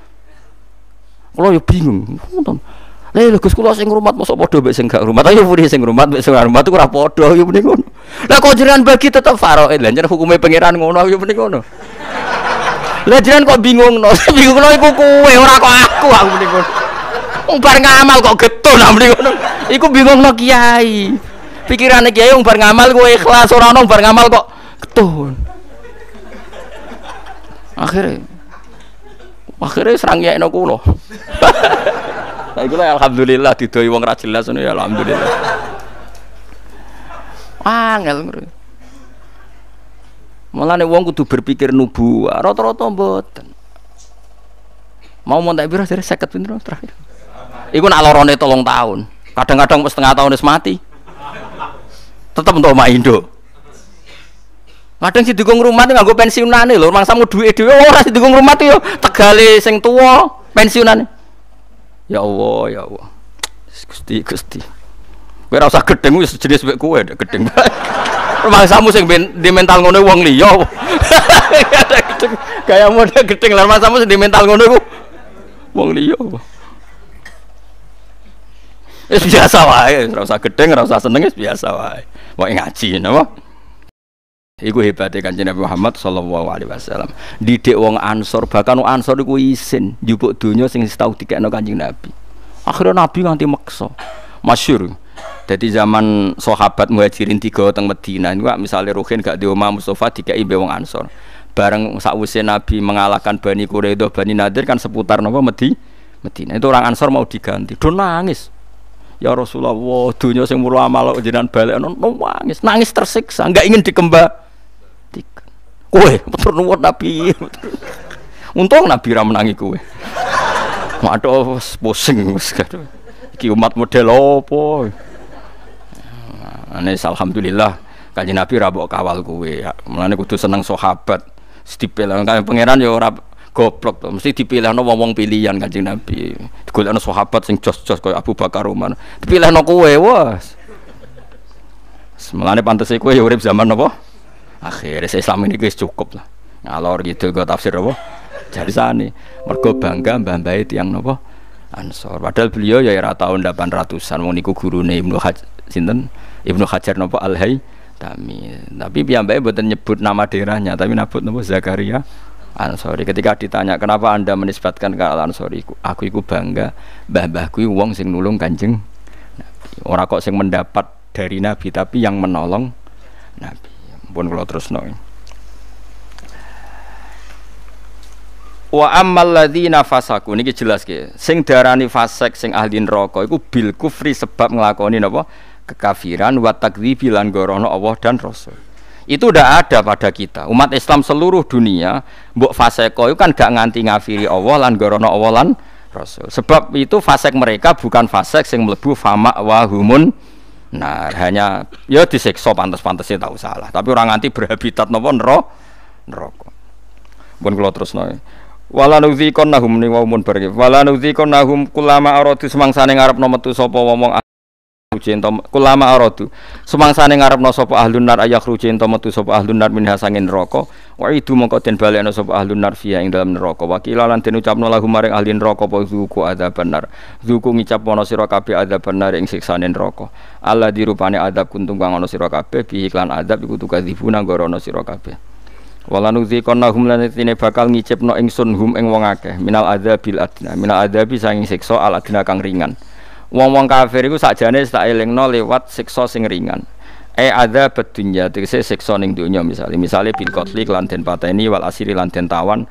kalo yo bingung. Ngoten. Lha lho Gus kula sing ngrumat mosok padha mbek sing gak ngrumat. Ayo muni sing ngrumat mbek sing ngrumat ora padha yo muni ngono. Lah kok jenengan bagi tetep faraid. Lah jenengan hukume pangeran ngono yo muni ngono. Lah jenengan kok bingung no. bingung kula iku kowe ora kok aku aku muni ngono. Wong bar ngamal kok getun nah muni ngono. Iku bingung no kiai. Pikirane kiai wong bar ngamal kowe ikhlas ora ono bar ngamal kok getun. Akhirnya akhirnya serang ya enak kulo nah itu alhamdulillah didoi wong ra jelas ya alhamdulillah angel ah, malah nih wong kudu berpikir nubuah rotor rata mboten mau mau tak biru dari seket pintu terakhir Iku nak lorone tolong tahun kadang-kadang setengah tahun wis mati tetap untuk main Indo Kadang si dukung rumah tuh nganggo pensiunan nih lor mangsa mau duit dhewe orang si dukung rumah tuh yo tegale seng tua pensiunan. Ya Allah, ya Allah. Gusti, Gusti. gue rasa usah gedeng wis jenis mek kowe gedeng. samu sing di mental ngono wong liyo Kaya model gedeng lah mangsamu sing di mental ngono iku wong liyo. biasa wae, ora usah gedeng, ora usah seneng, biasa wae. Wong ngaji napa? Iku hebatnya kanjeng Nabi Muhammad sallallahu alaihi wasallam. Didik wong Ansor bahkan wong Ansor iku isin jupuk dunia sing tau no kanjeng Nabi. Akhirnya Nabi nganti makso Masyur. Jadi zaman sahabat Muhajirin tiga tentang Medina itu, misalnya Rukin gak diomah Mustafa tiga wong Ansor. Bareng sakwise Nabi mengalahkan Bani Quraidah, Bani Nadir kan seputar nama Medi Medina Itu orang Ansor mau diganti. Do nangis. Ya Rasulullah, dunia sing mulu amal jenengan balik nangis, nangis tersiksa, nggak ingin dikembang kue matur nuwun nabi untung nabi ra menangi kowe waduh pusing wis iki umat model opo ane alhamdulillah kanjeng nabi ra mbok kawal kowe mlane kudu seneng sahabat dipilih kan pangeran ya ora goblok to mesti dipilihno wong-wong pilihan kanjeng nabi digolekno sahabat sing jos-jos koyo Abu Bakar Umar dipilihno kowe wes Mulane pantese kowe ya urip zaman napa? akhirnya Islam ini guys cukup lah ngalor gitu gue tafsir apa jadi sana mergo bangga mbah mbah yang nopo Ansor padahal beliau ya era tahun 800an mau niku gurune Ibnu Hajar sinten Ibnu Hajar nopo al -Hay. tapi tapi baik buat nyebut nama daerahnya tapi nabut nopo Zakaria Ansori ketika ditanya kenapa anda menisbatkan ke Ansori aku iku bangga mbah mbahku wong sing nulung kanjeng orang kok sing mendapat dari Nabi tapi yang menolong Nabi pun kalau terus nong. Wa ammal ladzina fasaku niki jelas ke. Sing darani fasek sing ahli neraka iku bil kufri sebab nglakoni napa? kekafiran wa takdzibi lan gorono Allah dan Rasul. Itu udah ada pada kita. Umat Islam seluruh dunia mbok faseko itu kan gak nganti ngafiri Allah lan gorono Allah lan Rasul. Sebab itu fasek mereka bukan fasek sing mlebu fama wa humun Nah, hanya ya disiksa pantas-pantasnya tahu salah, tapi orang nganti berhabitat nopo neraka. Neraka. Pun terus terusno. Wala kon nahum ni waumun barke. Wala kon nahum kulama aradu semangsane ngarepno metu sopo wong ruji arotu kulama neng semangsane ngarepno sapa ahlun nar ayah ruji ento metu sopo ahlun nar minha sangin Wa idu mongko den balekno sapa ahlun nar fiha ing dalam neraka. Wa qila lan den ucapno lahum maring ahli neraka apa zuku adzaban nar. Zuku ngicap ana sira kabeh adzaban nar ing siksane neraka. Allah dirupane adab kuntung kang ana sira kabeh bi iklan adab iku tukadzibuna ngorono sira kabeh. Walanuzikonnahum lan tine bakal ngicipno ingsun hum ing wong akeh minal adzabil adna. Minal adzabi sanging siksa al adna kang ringan. Wong-wong kafir iku sakjane tak elingno lewat siksa sing ringan e ada pedunya tegese siksa ning dunia misalnya misalnya bil qatli lanten den pateni wal asiri lanten tawan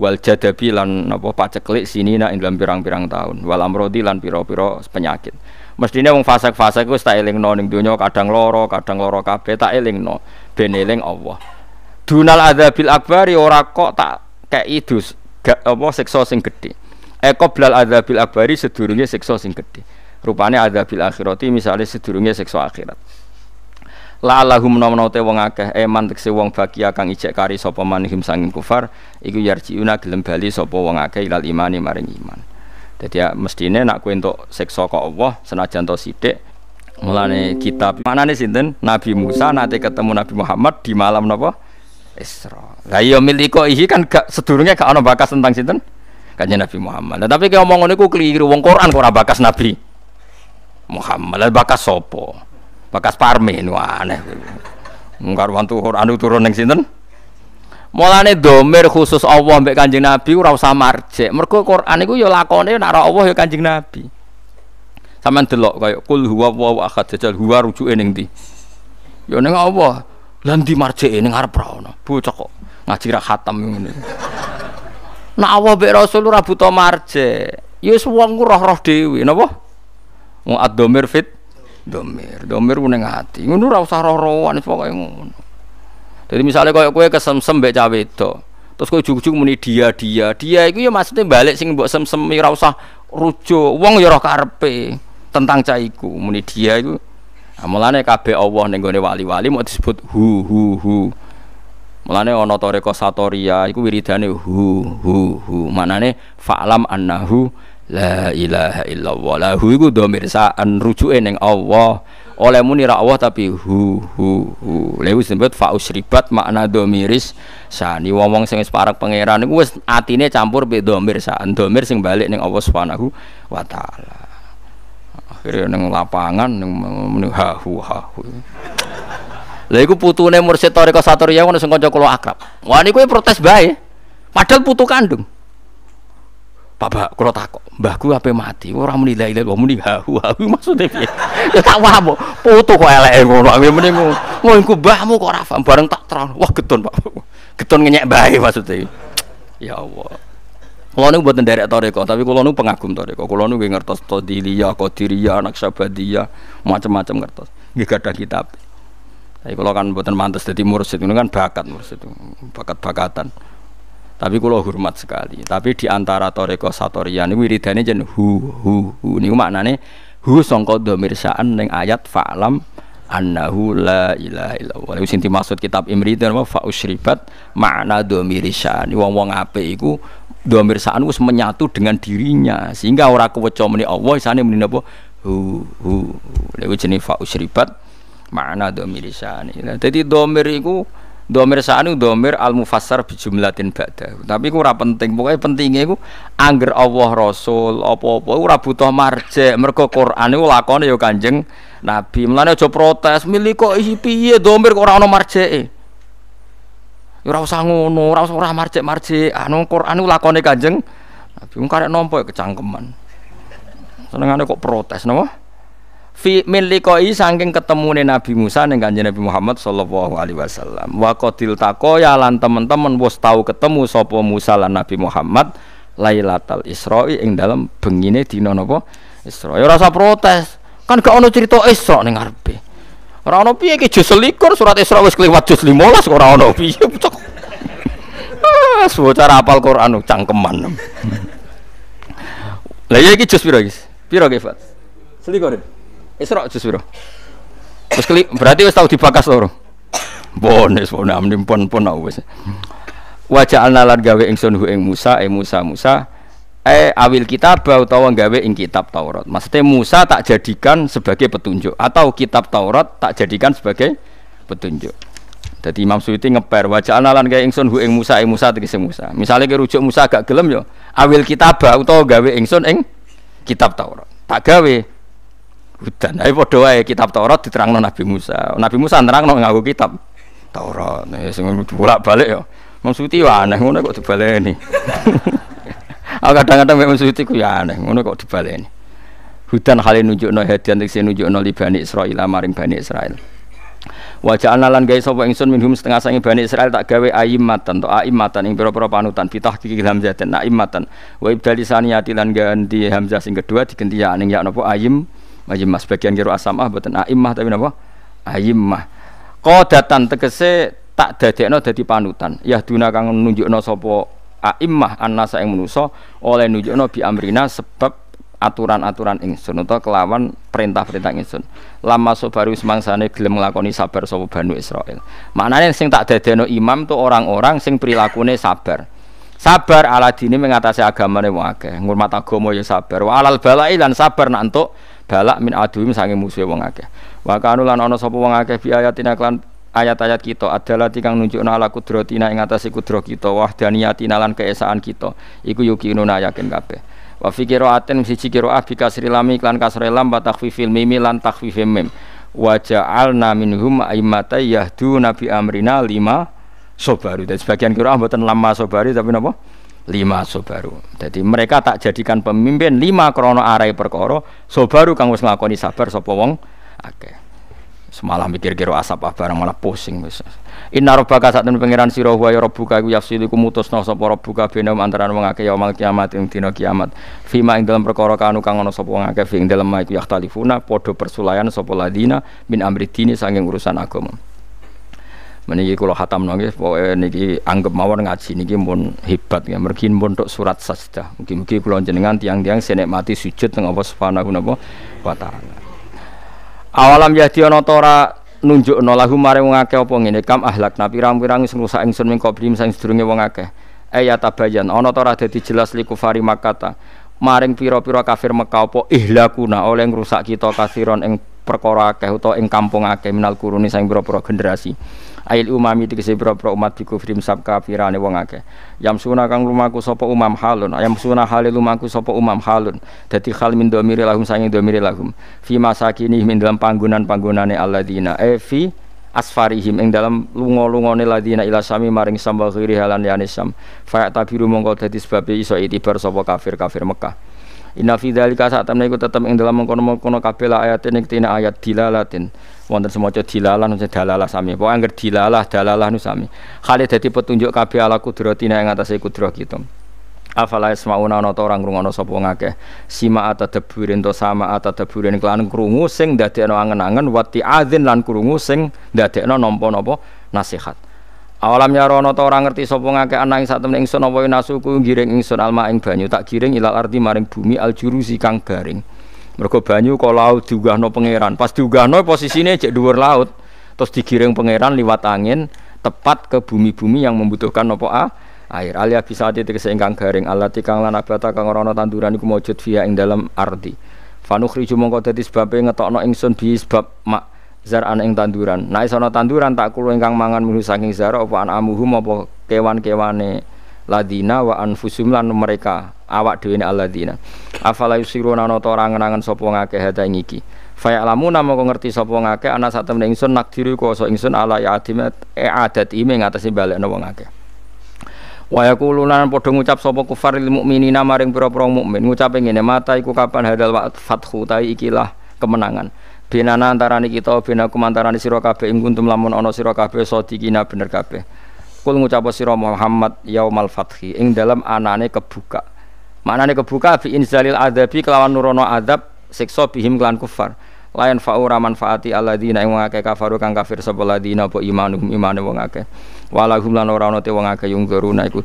wal jadabi lan apa paceklik sini nak dalam pirang-pirang tahun wal amrodi lan pirau pira penyakit mestinya wong fase fasik wis tak elingno ning dunia kadang loro kadang loro kabeh tak elingno ben eling Allah dunal adzabil akbari ora kok tak kayak itu gak apa siksa sing gedhe eko eh, ada adzabil akbari sedurungnya siksa sing rupanya ada adzabil akhirati misalnya sedurungnya siksa akhirat la lahum menawa te wong akeh eman eh, tekse wong bakia kang ijek kari sapa manihim sanging kufar iku yarjiuna gelem bali sapa wong akeh ilal imani maring iman jadi ya mestine nak kowe entuk siksa kok Allah senajan to sithik mulane kitab manane sinten Nabi Musa nate ketemu Nabi Muhammad di malam napa Isra la iya miliko ihi kan gak sedurunge gak ana bakas tentang sinten kanjeng Nabi Muhammad nah, tapi ki omong ngene ku keliru wong Quran kok ora bakas Nabi Muhammad lah bakas sapa bekas parmin wah aneh karuan tuhur anu turun ning sinten Mulane domir khusus Allah mbek Kanjeng Nabi ora usah marjek. Mergo Quran iku ya lakone nek ora Allah ya Kanjeng Nabi. Sampeyan delok kaya kul huwa Allahu ahad jajal huwa rujuke ning ndi? Ya ning Allah. Lah ndi marjeke ning arep ra ono. Bocah kok ngaji ra khatam ngene. Nek Allah mbek Rasul ora buta marjek. Ya wis wong roh-roh dhewe napa? ad fit domir domir ku ning ati ngono ora usah roh-rohan ngono jadi misalnya kaya kowe kesemsem mbek cah wedok terus kowe jujug muni dia dia dia itu ya maksudnya balik sing buat semsem ya ora usah rujuk wong ya tentang caiku iku muni dia itu nah, mulane kabeh Allah ning gone wali-wali mau disebut hu hu hu mulane ana toreko satoria iku wiridane hu hu hu manane fa'lam annahu la ilaha illallah lahu iku dhamir sa'an rujuke ning Allah oleh muni ra Allah tapi hu hu hu lewu sebut faus ribat makna domiris sani wong wong sing separak pangeran niku wis atine campur be domir saan domir sing balik ning Allah subhanahu wa taala akhirnya neng lapangan neng muni ha hu ha hu lha iku putune mursyid toriko satoriya ngono sing kanca kula akrab wah niku e protes bae padahal putu kandung Bapak kula takok, mbahku ape mati, ora muni la ilaha muni hahu hahu maksudnya. piye? Ya tak bu, putu kok eleke ngono. Aku muni ngono iku mbahmu kok ora paham bareng tak terang. Wah getun Pak. Getun ngenyek bae maksudnya, Ya Allah. Kulo niku mboten nderek toreko, tapi kulo niku pengagum toreko. Kulo niku ngertos anak Qadiriyah, dia, macam-macam ngertos. Nggih gadah kitab. Tapi kulo kan mboten mantes dadi mursid, ngono kan bakat mursid. Bakat-bakatan. Tapi kulo hormat sekali. Tapi di antara toreko satorian ini wiridane jen hu hu hu. Niku maknane hu songko domir saan neng ayat fa'lam annahu la ilaha illallah. Niku sinti maksud kitab Imri itu nama fa'usribat makna domir saan. Wong-wong apik iku domir saan wis menyatu dengan dirinya sehingga ora keweca meni Allah isane meni apa hu hu. Niku jenenge fa'usribat makna domir saan. Jadi domir iku domir sa'an domir al mufassar bijumlatin ba'da tapi ku ora penting pokoknya pentingnya ku angger Allah Rasul apa-apa ora butuh marje mergo Quran iku lakone ya Kanjeng Nabi mlane aja protes milih kok piye domir kok orang ana marjee ya ora usah ngono ora usah ora marje-marje anu Quran iku lakone Kanjeng Nabi mung karek nampa ya kecangkeman senengane kok protes napa fi min liqai saking ketemune Nabi Musa ning Kanjeng Nabi Muhammad sallallahu alaihi wasallam. Wa qatil taqoya lan teman-teman wis tau ketemu sapa Musa lan Nabi Muhammad Lailatul Isra'i ing dalam bengine dina napa Isra. Ya rasa protes. Kan gak ono cerita Isra ning ngarepe. Ora ono piye iki jus selikur surat Isra wis kliwat jus 15 kok ora ono piye. Ah, wis apal hafal Quran cangkeman. Lah iya iki jus piro iki? Piro Pak? Selikur. Isra jus piro? Wis keli berarti wis tau dibakas loro. Bon wis bon amne pon pon wis. Wa ja'alna lan gawe ingsun hu ing Musa, e Musa Musa eh awil kitab utawa gawe ing kitab Taurat. Maksudnya Musa tak jadikan sebagai petunjuk atau kitab Taurat tak jadikan sebagai petunjuk. Jadi Imam Suyuti ngeper wajah analan kayak ingsun hu ing Musa ing eh Musa tegese Musa. Misalnya ke rujuk Musa agak gelem yo. Awil kitab utawa gawe ingsun ing kitab Taurat. Tak gawe hudan. Ayo padha wae kitab Taurat diterangno Nabi Musa. Nabi Musa nerangno nganggo kitab Taurat. Ya sing bolak-balik ya. Maksudi ya aneh ngono kok dibaleni. Aku kadang-kadang memang maksudi ku ya aneh ngono kok dibaleni. Hudan nunjuk nunjukno hadian sing nunjukno li Bani Israil maring Bani Israil. Wajah analan guys, sopo ingsun minhum setengah sangi Bani Israel tak gawe aimatan to aimatan ing pira panutan pitah kiki hamzah ten aimatan wa ibdali saniyati lan ganti hamzah sing kedua digenti ya ning ya nopo aim Ayimmah sebagian kira asamah boten aimah tapi napa? Ayimmah. Qodatan tegese tak dadekno dadi panutan. Yahduna kang nunjukno sapa imah annasa yang menuso oleh no bi amrina sebab aturan-aturan ingsun utawa kelawan perintah-perintah ingsun. Lama sobaru semangsane gelem nglakoni sabar sapa Banu Israel. maknanya sing tak dadekno imam tuh orang-orang sing perilakunya sabar. Sabar ala dini mengatasi agama wong akeh. Ngurmat agama ya sabar. Wa alal balai lan sabar nak balak min aduim sange musuhe wong akeh wa kanu lan ana sapa wong akeh bi ayatina ayat-ayat kita adalah tikang nunjukna ala kudratina ing atase kudro kita wahdaniyatina lan keesaan kita iku nuna yakin kabeh wa fi qiraatin siji qiraah bi kasri lam iklan kasri lam wa takhfifil mim lan takhfifim mim wa ja'alna minhum a'immata yahduna amrina lima sobaru dan sebagian qiraah mboten lama sobari tapi napa lima sobaru. Jadi mereka tak jadikan pemimpin lima krono arai perkoro sobaru kang wis ngakoni sabar sapa wong Semalam mikir kira asap apa ah, barang malah pusing wis. Inna rabbaka satun pangeran sira wa ya rabbuka iku yafsiluku mutusno sapa rabbuka benam antara wong akeh mal kiamat ing dina kiamat. Fima ing dalam perkara kanu kang ana sapa wong akeh ing dalem iku yahtalifuna padha persulayan sapa ladina min amri dini sanging urusan agama meniki kalau hatam nongis pokoknya niki anggap mawon ngaji niki pun hebat ya mergi pun untuk surat sajdah mungkin mungkin kalau jenengan tiang-tiang senek mati sujud tengah apa subhanahu wa ta'ala awalam yahdi ana tora nunjuk nolahu mareng wong akeh apa ngene kam ahlak napi pirang sing rusak ingsun ming koplim sing sedurunge wong akeh ayat tabayan ana tora dadi jelas li kufari makata maring piro pira kafir Mekah apa ihlakuna oleh ngrusak kita kasiron ing perkara akeh utawa ing kampung akeh minal kuruni sing pira-pira generasi ail umami tegese boro-boro umat biku sabka sab kafirane wong akeh yam suna kang lumaku sapa umam halun yam suna hale lumaku sapa umam halun dadi hal min domiri lahum sange domiri lahum fi masakini min dalam panggonan-panggonane alladzina e fi asfarihim ing dalam lunga-lungane ladina ila sami maring sambal kiri halan yanisam fa tabiru mongko dadi sebab iso itibar sapa kafir-kafir Mekah Inna fi dzalika saat temne iku tetep ing dalam mengkono-mengkono kabeh la ayat ning tine ayat dilalatin. Wonten semaca dilalah nuse dalalah sami. Pokoke angger dilalah dalalah nu sami. Kale dadi petunjuk kabeh ala kudratina ing atase kudrat kita. Afala yasmauna ana ta orang ngrungokno sapa ngakeh. Sima atadaburin to sama atadaburin kelan krungu sing dadekno angen-angen wati azin lan krungu sing dadekno nampa-napa nasihat. Awalam ya rono ta orang ngerti sopong ngake anak ing satemene ingsun apa nasuku giring ingsun alma ing banyu tak giring ilal arti maring bumi aljurusi kang garing. Mergo banyu kala laut diugahno pangeran. Pas diugahno posisine cek dhuwur laut. Terus digiring pangeran liwat angin tepat ke bumi-bumi yang membutuhkan nopo a air alia bisa tegese ingkang garing alati kang lan abata kang Rono tanduran iku maujud via ing dalam ardi. Fanukhri mongko dadi sebabe ngetokno ingsun bi sebab mak zar'an ing tanduran. Nek nah, ana tanduran tak kulo ingkang mangan menu saking zara apa anamuhum apa kewan-kewane ladina wa an lan mereka awak dewi aladina. Afala yusiruna nano torangan ngenangen sopong ake hada ingiki. Faya lamu nama kok ngerti sapa ngakeh ana sak temne ingsun nakdiru so ingsun ala ya adimet e adat ime ngatasi balekno wong akeh. Wa yaqulunan padha ngucap sapa kufar lil mini maring pira-pira mukmin ngucape ngene mata iku kapan hadal wa fathu ta ikilah kemenangan binana nih kita binakum antarane sira kabeh ing kuntum lamun ana sira kabeh sadikina bener kabeh kul ngucap sira Muhammad yaumal fathi ing dalam anane kebuka manane kebuka fi inzalil adabi kelawan nurono adab siksa bihim kelan kufar layan faura manfaati alladzina ing wong akeh kafaru kang kafir sapa dina apa imanuhum imane wong akeh walahum lan ora ana te wong yung geruna iku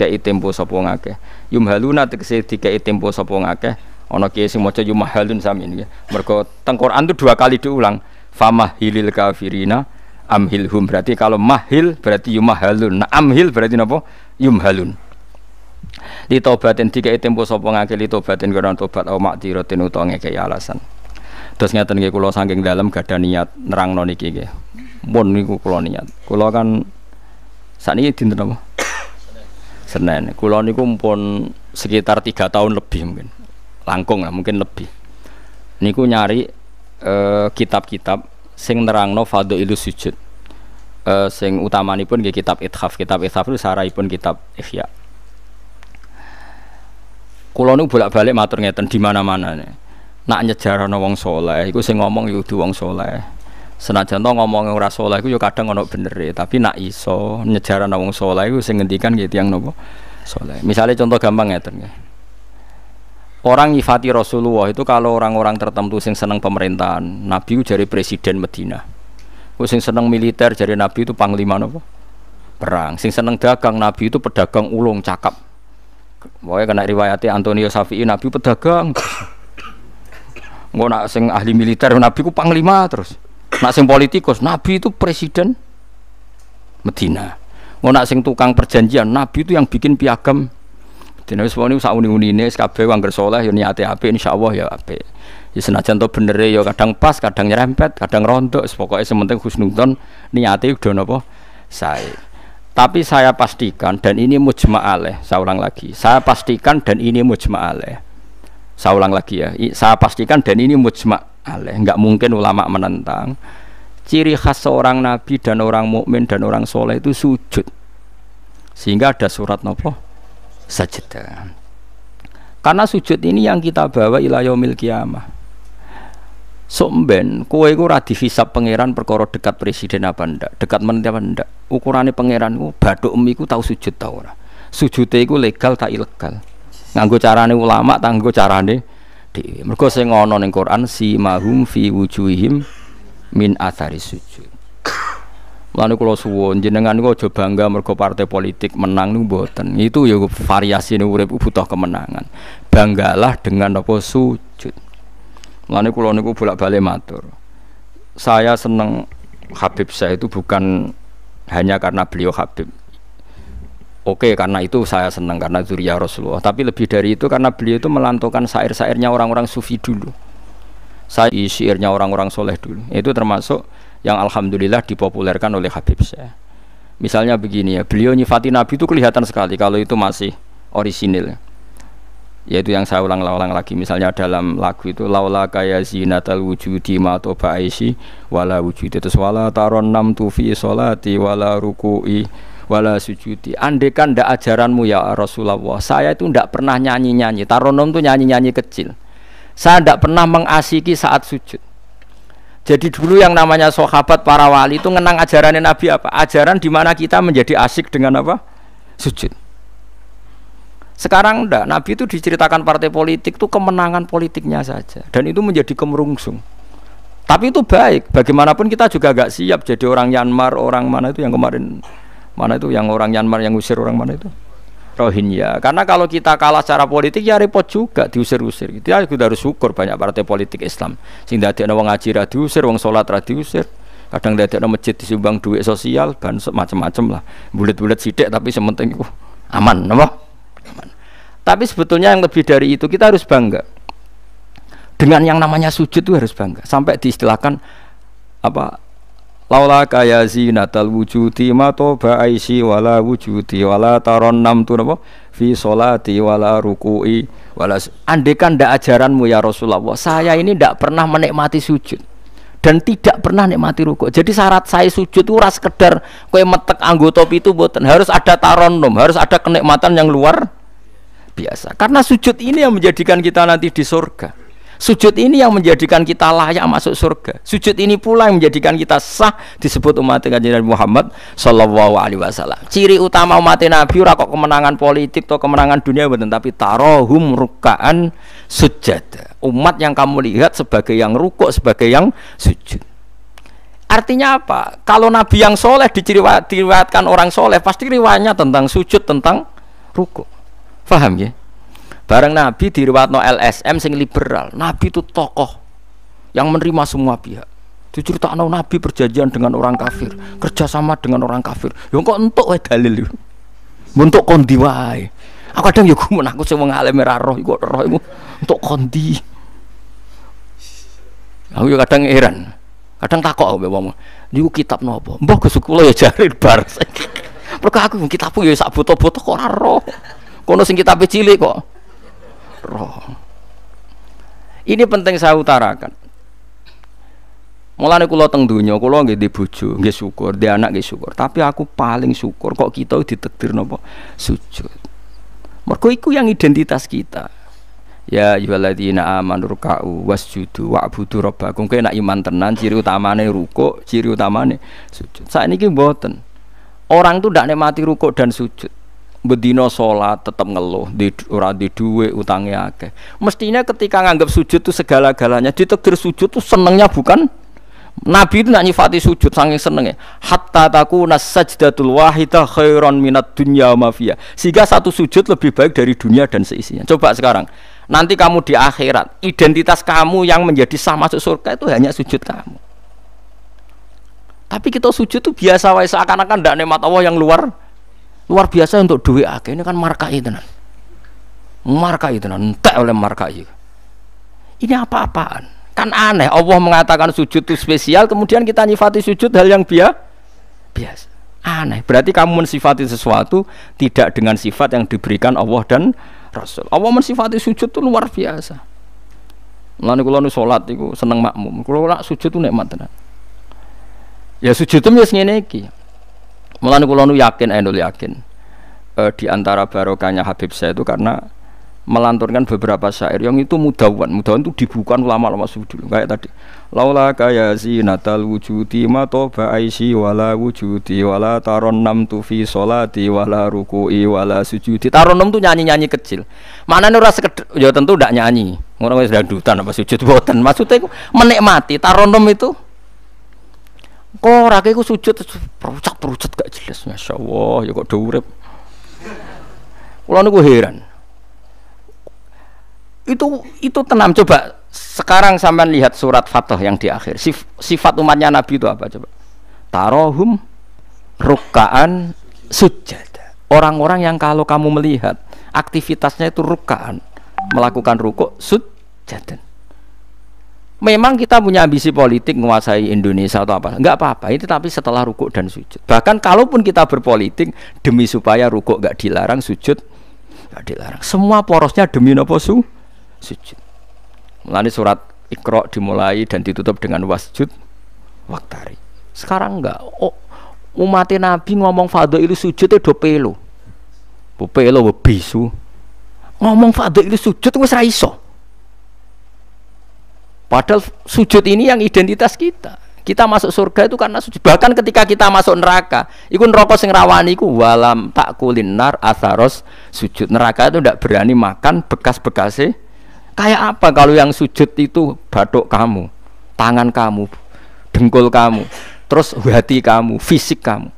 kei tempo sapa wong akeh yumhaluna tegese dikei tempo sapa Ono kiai sing maca yumahalun samin ya. Mergo teng Quran itu dua kali diulang. Famahilil kafirina amhilhum berarti kalau mahil berarti yumahalun. Nah, amhil berarti napa? Yumhalun. Ditobatin tiga item bos sapa ngake li tobatin tobat au makdiratin utawa kayak alasan. Terus nyata nggih kulo saking dalam gak ada niat nerang noni nggih. Bon niku kulo niat. Kulo kan sakniki dinten apa? Senin. Kulo niku pun sekitar tiga tahun lebih mungkin langkung lah mungkin lebih niku nyari eh, kitab-kitab uh, sing nerangno ilu sujud uh, sing pun ke kitab ithaf kitab ithaf itu pun kitab ihya Kulo nu bolak-balik matur ngeten di mana-mana nih. nak no wong soleh iku sing ngomong yo ya wong soleh senajan to ngomong ora soleh iku yo ya kadang ono bener e. tapi nak iso nyejarana wong soleh iku sing ngendikan nggih tiyang napa soleh misalnya contoh gampang ngeten nggih orang nyifati Rasulullah itu kalau orang-orang tertentu sing seneng pemerintahan Nabi jadi presiden Medina sing seneng militer jadi Nabi itu panglima apa? perang sing seneng dagang Nabi itu pedagang ulung cakap Pokoknya kena riwayatnya Antonio Safi'i Nabi pedagang Nggak nak sing ahli militer Nabi ku panglima terus nak sing politikus Nabi itu presiden Medina Nggak nak sing tukang perjanjian Nabi itu yang bikin piagam Dina wis wong niku sak uni-unine kabeh wong saleh ya niate apik insyaallah ya apik. Ya senajan to bener ya kadang pas, kadang nyerempet, kadang rontok, pokoke sementing husnudzon niate udah napa sae. Tapi saya pastikan dan ini mujma' saya ulang lagi. Saya pastikan dan ini mujma' Saya ulang lagi ya. Saya pastikan dan ini mujma' enggak mungkin ulama menentang. Ciri khas seorang nabi dan orang mukmin dan orang soleh itu sujud. Sehingga ada surat nopo sajadah karena sujud ini yang kita bawa ilayah yaumil kiamah Somben, kue ku radhi hisap pangeran perkara dekat presiden apa ndak, dekat menteri apa ndak. Ukurane pangeran ku bathuk emiku tau sujud tau ora. Sujute iku legal tak ilegal. Nganggo carane ulama tak carane dhewe. Mergo sing ana ning Quran si mahum fi wujuhim min athari sujud. Lalu kalau suwon jenengan gue coba bangga mergo partai politik menang nih boten. Itu ya variasi nih urip butuh kemenangan. Banggalah dengan apa sujud. Lalu kalau niku bolak balik matur. Saya seneng Habib saya itu bukan hanya karena beliau Habib. Oke, karena itu saya seneng karena zuriyah Rasulullah. Tapi lebih dari itu karena beliau itu melantukan sair sairnya orang-orang sufi dulu. Saya syairnya orang-orang soleh dulu. Itu termasuk yang alhamdulillah dipopulerkan oleh Habib saya. Misalnya begini ya, beliau nyifati Nabi itu kelihatan sekali kalau itu masih orisinil. Yaitu yang saya ulang-ulang lagi, misalnya dalam lagu itu laula kaya zinatal wujudi ma toba aisi wala wujudi terus wala taron nam tufi solati wala ruku'i wala sujudi. Andekan ndak ajaranmu ya Rasulullah, saya itu ndak pernah nyanyi-nyanyi. Taronom itu nyanyi-nyanyi kecil. Saya ndak pernah mengasiki saat sujud jadi dulu yang namanya sahabat para wali itu ngenang ajaran Nabi apa? Ajaran di mana kita menjadi asik dengan apa? Sujud. Sekarang enggak, Nabi itu diceritakan partai politik itu kemenangan politiknya saja dan itu menjadi kemerungsung. Tapi itu baik, bagaimanapun kita juga gak siap jadi orang Myanmar orang mana itu yang kemarin mana itu yang orang Myanmar yang usir orang mana itu? Rohingya. Karena kalau kita kalah secara politik ya repot juga diusir-usir. Kita ya, harus syukur banyak partai politik Islam. Sing ana wong ngaji ra diusir, wong salat ra diusir. Kadang ana masjid disumbang duit sosial, bansos macam-macam lah. Bulet-bulet sidik tapi sementing uh, aman, napa? Aman. Tapi sebetulnya yang lebih dari itu kita harus bangga. Dengan yang namanya sujud itu harus bangga. Sampai diistilahkan apa Laula kaya zinatal wujudi ma toba aisi wala wujudi wala taron nam tu napa fi solati wala ruku'i wala andekan ndak ajaranmu ya Rasulullah saya ini ndak pernah menikmati sujud dan tidak pernah nikmati ruku. Jadi syarat saya sujud itu ras sekedar kue metek anggota itu boten harus ada taronum, harus ada kenikmatan yang luar biasa. Karena sujud ini yang menjadikan kita nanti di surga. Sujud ini yang menjadikan kita layak masuk surga. Sujud ini pula yang menjadikan kita sah disebut umat Nabi Muhammad sallallahu alaihi wasallam. Ciri utama umat Nabi ora kok kemenangan politik atau kemenangan dunia betul tapi tarohum rukaan sujud. Umat yang kamu lihat sebagai yang rukuk, sebagai yang sujud. Artinya apa? Kalau Nabi yang soleh diriwayatkan orang soleh, pasti riwayatnya tentang sujud, tentang rukuk. Faham ya? Bareng Nabi diriwatno LSM sing liberal. Nabi itu tokoh yang menerima semua pihak. no Nabi perjanjian dengan orang kafir, kerjasama dengan orang kafir. Yo kok entuk wae dalil. Untuk kondi wae. Aku kadang ya gumun aku sing wong alim ora roh iku roh iku entuk kondi. Aku kadang heran. Kadang takok aku wong. Niku kitab nopo? Mbah Gus kula ya bar. Perkara aku kitabku ya sak buta-buta kok ora roh. Kono sing kitabe cilik kok roh ini penting saya utarakan Mulane kula teng donya kula nggih di bojo, nggih syukur, di anak nggih syukur. Tapi aku paling syukur kok kita ditekdir napa? Sujud. Mergo iku yang identitas kita. Ya ayyuhalladzina amanu ruk'u wasjudu wa'budu rabbakum. Kowe nak iman tenan ciri utamane ruko, ciri utamane sujud. Saat ini mboten. Orang tuh ndak nikmati ruko dan sujud bedino sholat tetap ngeluh di ora di duwe utangnya akeh mestinya ketika nganggap sujud itu segala-galanya ditegir sujud tuh senengnya bukan Nabi itu nak nyifati sujud saking senengnya hatta takuna sajdatul wahidah khairan minat dunya mafia sehingga satu sujud lebih baik dari dunia dan seisinya coba sekarang nanti kamu di akhirat identitas kamu yang menjadi sah masuk surga itu hanya sujud kamu tapi kita sujud tuh biasa wae seakan-akan ndak nikmat Allah yang luar luar biasa untuk duit ah, akeh ini kan marka itu markai marka itu tenan tak oleh marka itu ini apa-apaan kan aneh Allah mengatakan sujud itu spesial kemudian kita nyifati sujud hal yang biasa biasa aneh berarti kamu mensifati sesuatu tidak dengan sifat yang diberikan Allah dan Rasul Allah mensifati sujud itu luar biasa melani kula nu salat itu seneng makmum. Kula nak sujud itu nikmat tenan. Ya sujud itu ya ngene Mulane kula nu yakin endul eh, yakin. E, di antara barokahnya Habib saya itu karena melanturkan beberapa syair yang itu mudawan mudawan itu dibukan lama-lama sufi dulu kayak tadi laula kaya zinatal wujudi ma toba aisi wala wujudi wala nam tu fi solati wala ruku'i wala sujudi Taron nam tu nyanyi-nyanyi kecil mana nih rasa ya tentu tidak nyanyi orang sudah dutan apa sujud boten maksudnya itu menikmati nam itu Kok rakyat sujud perucak-perucak gak jelas Masya Allah ya kok durep Kulo aku heran itu itu tenam coba sekarang sampean lihat surat Fatah yang di akhir Sif, sifat umatnya Nabi itu apa coba tarohum rukaan sujud orang-orang yang kalau kamu melihat aktivitasnya itu rukaan melakukan rukuk sujud Memang kita punya ambisi politik menguasai Indonesia atau apa, Enggak apa-apa. Itu tapi setelah rukuk dan sujud. Bahkan kalaupun kita berpolitik demi supaya rukuk enggak dilarang, sujud enggak dilarang. Semua porosnya demi nopo su, sujud. Melani surat ikro dimulai dan ditutup dengan wasjud waktari. Sekarang enggak. Oh, umat Nabi ngomong itu sujud itu pelo. Pelo bebisu. Ngomong itu sujud itu ra iso. Padahal sujud ini yang identitas kita. Kita masuk surga itu karena sujud. Bahkan ketika kita masuk neraka, ikun neraka sing rawani iku walam tak kulinar asaros sujud. Neraka itu tidak berani makan bekas-bekasnya. E. Kayak apa kalau yang sujud itu batuk kamu, tangan kamu, dengkul kamu, terus hati kamu, fisik kamu.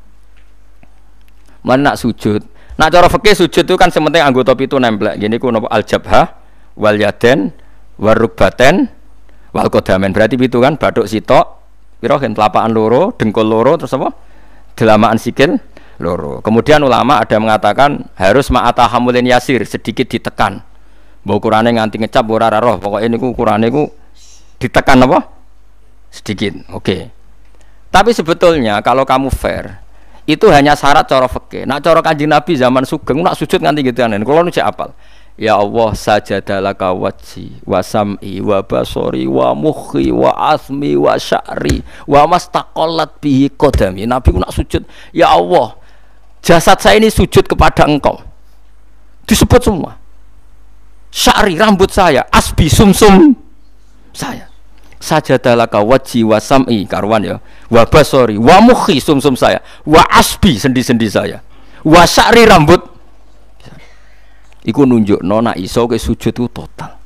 Mana nak sujud? Nak cara fikih sujud itu kan sementing anggota itu nempel. Gini ku nopo al jabha wal warubaten wal kodamen berarti itu kan batuk sitok pirohin telapakan loro dengkul loro terus apa delamaan sikil loro kemudian ulama ada mengatakan harus ma'ata hamulin yasir sedikit ditekan bahwa ukurannya nganti ngecap ora roh pokoknya ini ukurannya ku ditekan apa sedikit oke okay. tapi sebetulnya kalau kamu fair itu hanya syarat cara fakih nak cara kanji nabi zaman sugeng nak sujud nganti gitu kan ya, kalau nu apal Ya Allah sajadalaka wajhi wa sam'i wa basori wa mukhi wa asmi wa sya'ri wa mastaqallat bihi kodami Nabi nak sujud Ya Allah jasad saya ini sujud kepada engkau disebut semua sya'ri rambut saya asbi sumsum -sum saya sajadalaka wajhi wa sam'i karwan ya wa basori wa mukhi sumsum -sum saya wa asbi sendi-sendi saya wa sya'ri rambut Iku nunjuk nona iso ke sujud itu total.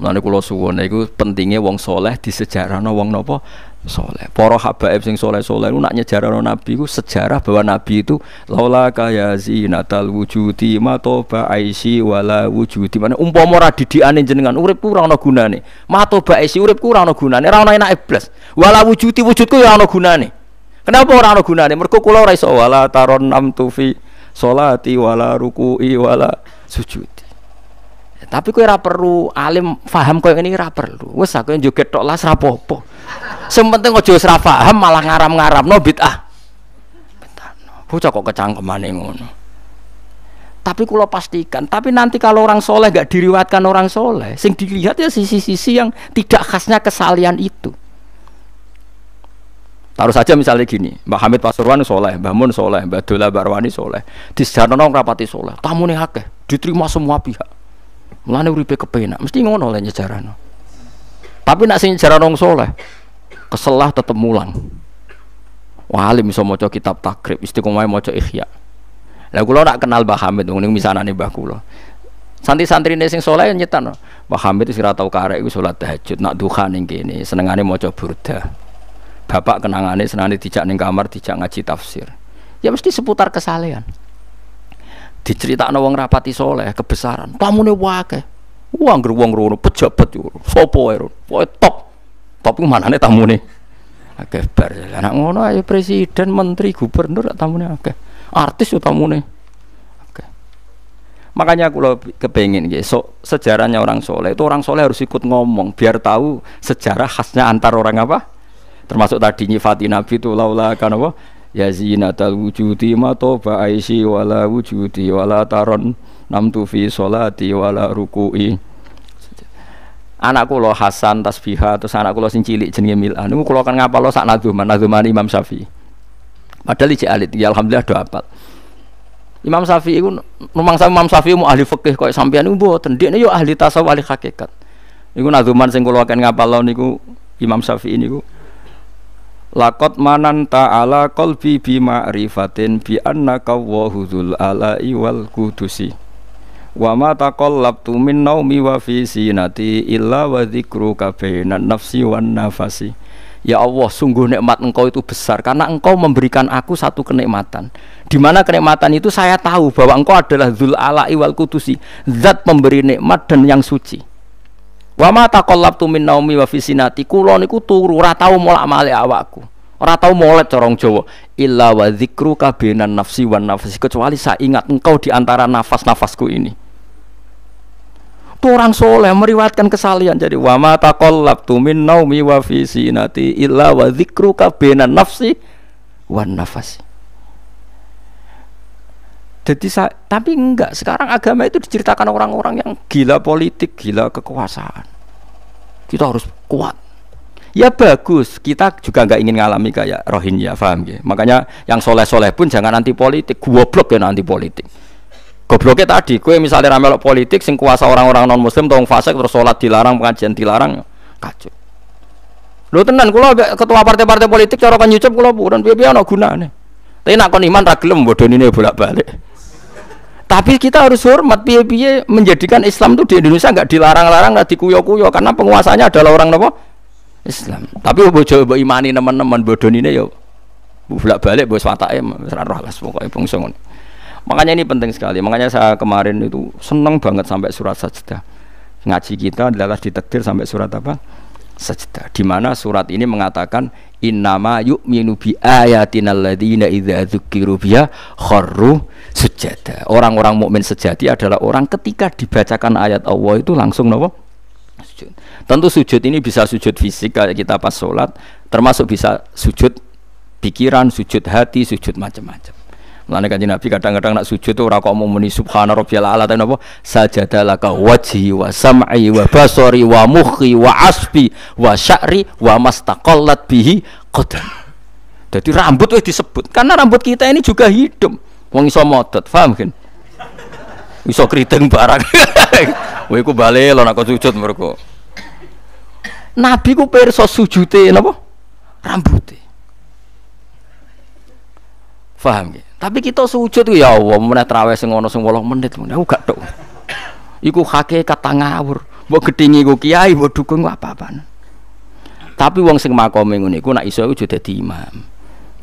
Mulane kula suwun iku pentingnya wong soleh di sejarah no wong nopo soleh. Para habaib sing soleh-soleh nak no nabi iku sejarah bahwa nabi itu laula kaya zinatal wujudi matoba aisi wala wujudi. Mane umpama ora didikane jenengan urip ku ora ana gunane. Matoba aisi urip ku ora ana gunane, ora ana enake blas. Wala wujudi wujudku ya ana gunane. Kenapa ora ana gunane? Mergo kula ora iso wala taron tufi solati wala ruku'i wala sujudi ya, tapi kau ora perlu alim faham kau ini ora perlu wes aku joget tok las rapopo sing penting aja wis malah ngaram-ngaramno bid'ah bocah kok kecangkemane ngono tapi kalau pastikan tapi nanti kalau orang soleh gak diriwatkan orang soleh sing dilihat ya sisi-sisi yang tidak khasnya kesalian itu Taruh saja misalnya gini, Mbak Hamid Pasuruan soleh, Mbak Mun soleh, Mbak Dola Barwani soleh, di Nong rapati soleh, tamu nih hakeh, diterima semua pihak. Mulane uripe kepenak, mesti ngono oleh sejarah Tapi nak sing Nong soleh, keselah tetap mulang. Wah, alim mau cok kitab takrib, istiqomah cok ikhya Lah lo nak kenal Mbah Hamid, misalnya misanane Mbak kula. santri-santri ini sing soleh nyetan Mbah Hamid itu sih tau karek itu sholat tahajud nak duha ning kene senengane maca burda bapak kenangane senane dijak ning kamar dijak ngaji tafsir ya mesti seputar kesalehan diceritakno wong rapati soleh kebesaran tamune wakeh uang geruang rono pejabat yo sopo ae poe top top ku manane tamune akeh bar anak ngono ayo presiden menteri gubernur tamune oke, artis yo tamune oke makanya aku lo kepengen ya so, sejarahnya orang soleh itu orang soleh harus ikut ngomong biar tahu sejarah khasnya antar orang apa termasuk tadi nyifati nabi itu laula kan apa ya zinatal wujudi ma toba aisi wala wujudi wala taron tu fi salati wala ruku'i anakku lo Hasan tasbiha terus anakku lo sing cilik jenenge Mil'an niku kula kan ngapal lo sak nadzuman nadzuman Imam Syafi'i padahal iki alit ya alhamdulillah do apal Imam Syafi'i iku memang Imam Syafi'i mu ahli fikih koyo sampean niku mboten dekne yo ahli tasawuf ahli hakikat niku nadzuman sing kula kan ngapal lo niku Imam Syafi'i niku Lakot manan ta'ala kolbi bima rifatin bi annaka wahudul ala'i iwal kudusi Wa ma taqallabtu min naumi wa fi sinati illa wa dzikruka bainan nafsi wan nafasi Ya Allah sungguh nikmat engkau itu besar karena engkau memberikan aku satu kenikmatan di mana kenikmatan itu saya tahu bahwa engkau adalah dzul ala'i wal kudusi zat pemberi nikmat dan yang suci Wa ma taqallabtu min naumi wa fisinati kula niku turu ora tau molak malih awakku. Ora tau molet corong Jawa. Illa wa dzikru kabinan nafsi wan nafsi kecuali saya ingat engkau di antara nafas-nafasku ini. tu orang soleh meriwatkan kesalian jadi wa ma taqallabtu min naumi wa fisinati illa wa dzikru kabinan nafsi wan nafsi. Jadi saya, tapi enggak. Sekarang agama itu diceritakan orang-orang yang gila politik, gila kekuasaan. Kita harus kuat. Ya bagus, kita juga nggak ingin ngalami kayak Rohingya, paham ya? Makanya yang soleh-soleh pun jangan anti politik, goblok ya anti politik. Gobloknya tadi, kue misalnya ramelok politik, sing kuasa orang-orang non muslim, tolong fasik terus sholat dilarang, pengajian dilarang, kacau. Lo tenan, kulo ketua partai-partai politik, cara kan nyucup kulo bukan, biar-biar no nih. Tapi nak kon iman ra gelem ini bolak-balik. Tapi kita harus hormat piye-piye menjadikan Islam itu di Indonesia nggak dilarang-larang, nggak dikuyok-kuyok karena penguasanya adalah orang apa? Islam. Tapi bojo mbok imani teman-teman bodonine yo bulak balik bos watake ora roh lah pokoke Makanya ini penting sekali. Makanya saya kemarin itu seneng banget sampai surat sajdah. Ngaji kita adalah ditetir sampai surat apa? sajdah di mana surat ini mengatakan innama yu'minu bi ayatina alladziina idza dzukiru biha kharru sujada orang-orang mukmin sejati adalah orang ketika dibacakan ayat Allah itu langsung napa? sujud tentu sujud ini bisa sujud fisik kayak kita pas sholat termasuk bisa sujud pikiran sujud hati sujud macam-macam Mulane kan Nabi kadang-kadang nak sujud tuh ora mau muni subhana rabbiyal a'la tapi napa sajadalaka wajhi wa sam'i wa basari wa mukhi wa asbi wa sya'ri wa mastaqallat bihi qadam. Jadi rambut wis disebut karena rambut kita ini juga hidup. Wong iso motot, paham kan? Iso keriting barang. Kowe ku bali lo nak sujud mergo. Nabi ku pirsa sujute napa? Rambute. Faham ya? Tapi kita sujud ya Allah, meneh terawih sing ana sing 8 menit, aku gak tok. Iku hakikat ngawur. Mbok gedhingi ku kiai, mbok dukung apa-apaan. Tapi wong sing makome ngene iku nek iso iku dadi imam.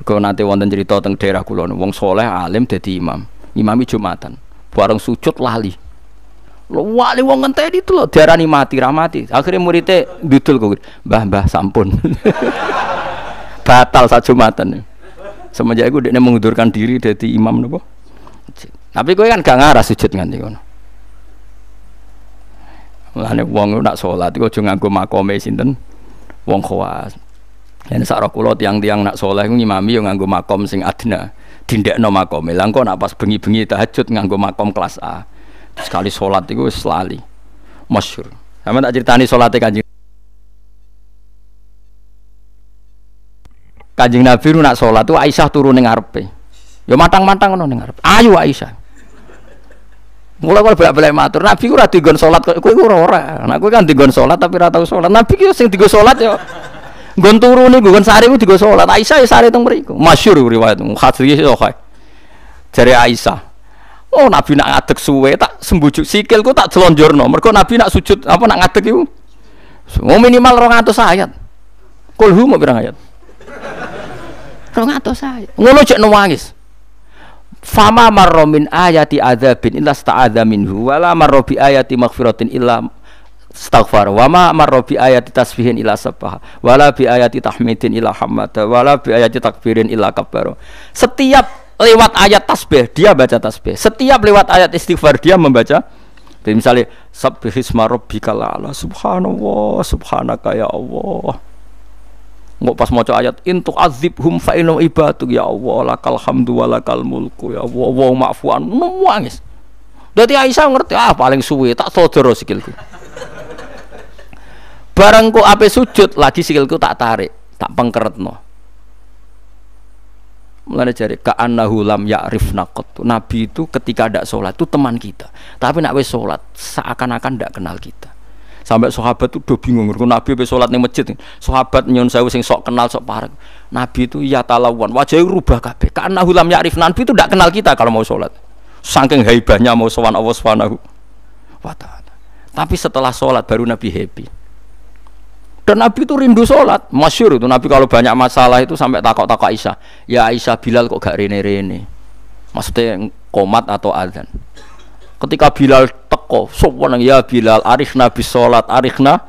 Kau nanti wonten cerita teng daerah kulon, wong soleh alim dadi imam, imami jumatan, bareng sujud lali. Lo wali wong ngenteni itu lo diarani mati ramati. Akhirnya muridnya dudul kok, mbah mbah sampun. Batal saat jumatan semenjak itu dia mengundurkan diri dari imam nopo tapi gue kan gak ngarah sujud nganti kono uang wong nak cuma gue makom nganggo makome sinten wong khawas. saat aku lo tiang-tiang nak sholat, gue ngimami yang nganggo makom sing adna, Tindak makome. Lah engko nak pas bengi-bengi tahajud nganggo makom kelas A. Sekali sholat, gue selali masyur. Sama tak ceritani sholatnya Kanjeng Kanjeng Nabi nu nak sholat tuh Aisyah turun ning ngarepe. Yo ya matang-matang ngono ning ngarepe. Ayo Aisyah. Mulai kalau bolak-balik matur, Nabi ora digon sholat, kok kowe ora ora. Nah kan digon sholat, tapi rata tau Nabi ki sing digon yo. Ya. Gon nggon nih, gon sare ku digon sholat. Aisyah ya sari teng mriku. Masyur riwayat hadis ya kok. Jare Aisyah. Oh Nabi nak ngadeg suwe tak sembujuk sikilku tak celonjor no. Merkoh Nabi nak sujud apa nak ngadeg itu? Oh minimal atau ayat. Kulhu mau berang ayat? rong atau saya. Ngono cek nangis. Fama marromin ayati adabin illa sta'adza minhu wala marrobi ayati maghfiratin illa staghfar wa ma marra ayati tasbihin ilah sabah wala bi ayati tahmidin ilah hamada wala bi ayati takbirin ilah kabbaro setiap lewat ayat tasbih dia baca tasbih setiap lewat ayat istighfar dia membaca jadi misalnya sabbih isma rabbikal subhanallah subhanaka ya allah Nggak pas mau ayat intuk azib hum faino ibadu ya Allah lakal hamdu kalmulku mulku ya Allah wa maafuan nangis. Dadi Aisyah ngerti ah paling suwe tak sodoro sikilku. Barangku ape sujud lagi sikilku tak tarik, tak pengkeretno. Mulane jari ka'annahu lam ya'rif naqat. Nabi itu ketika ada sholat itu teman kita. Tapi nak wis sholat seakan-akan ndak kenal kita. Sampai sahabat tuh udah bingung. ngurung Nabi be sholat nih masjid. Sahabat nyun saya sing sok kenal sok parek. Nabi itu ya talawan. Wajahnya rubah kabeh. Karena hulam ya'rif Nabi itu tidak kenal kita kalau mau sholat. Saking hebatnya mau sowan Allah Subhanahu wa taala. Tapi setelah sholat baru Nabi happy. Dan Nabi itu rindu sholat, masyur itu Nabi kalau banyak masalah itu sampai takok-takok Aisyah. Ya Aisyah Bilal kok gak rene-rene. Maksudnya komat atau adzan. Ketika Bilal wakof sopan ya Bilal arifna bisolat arifna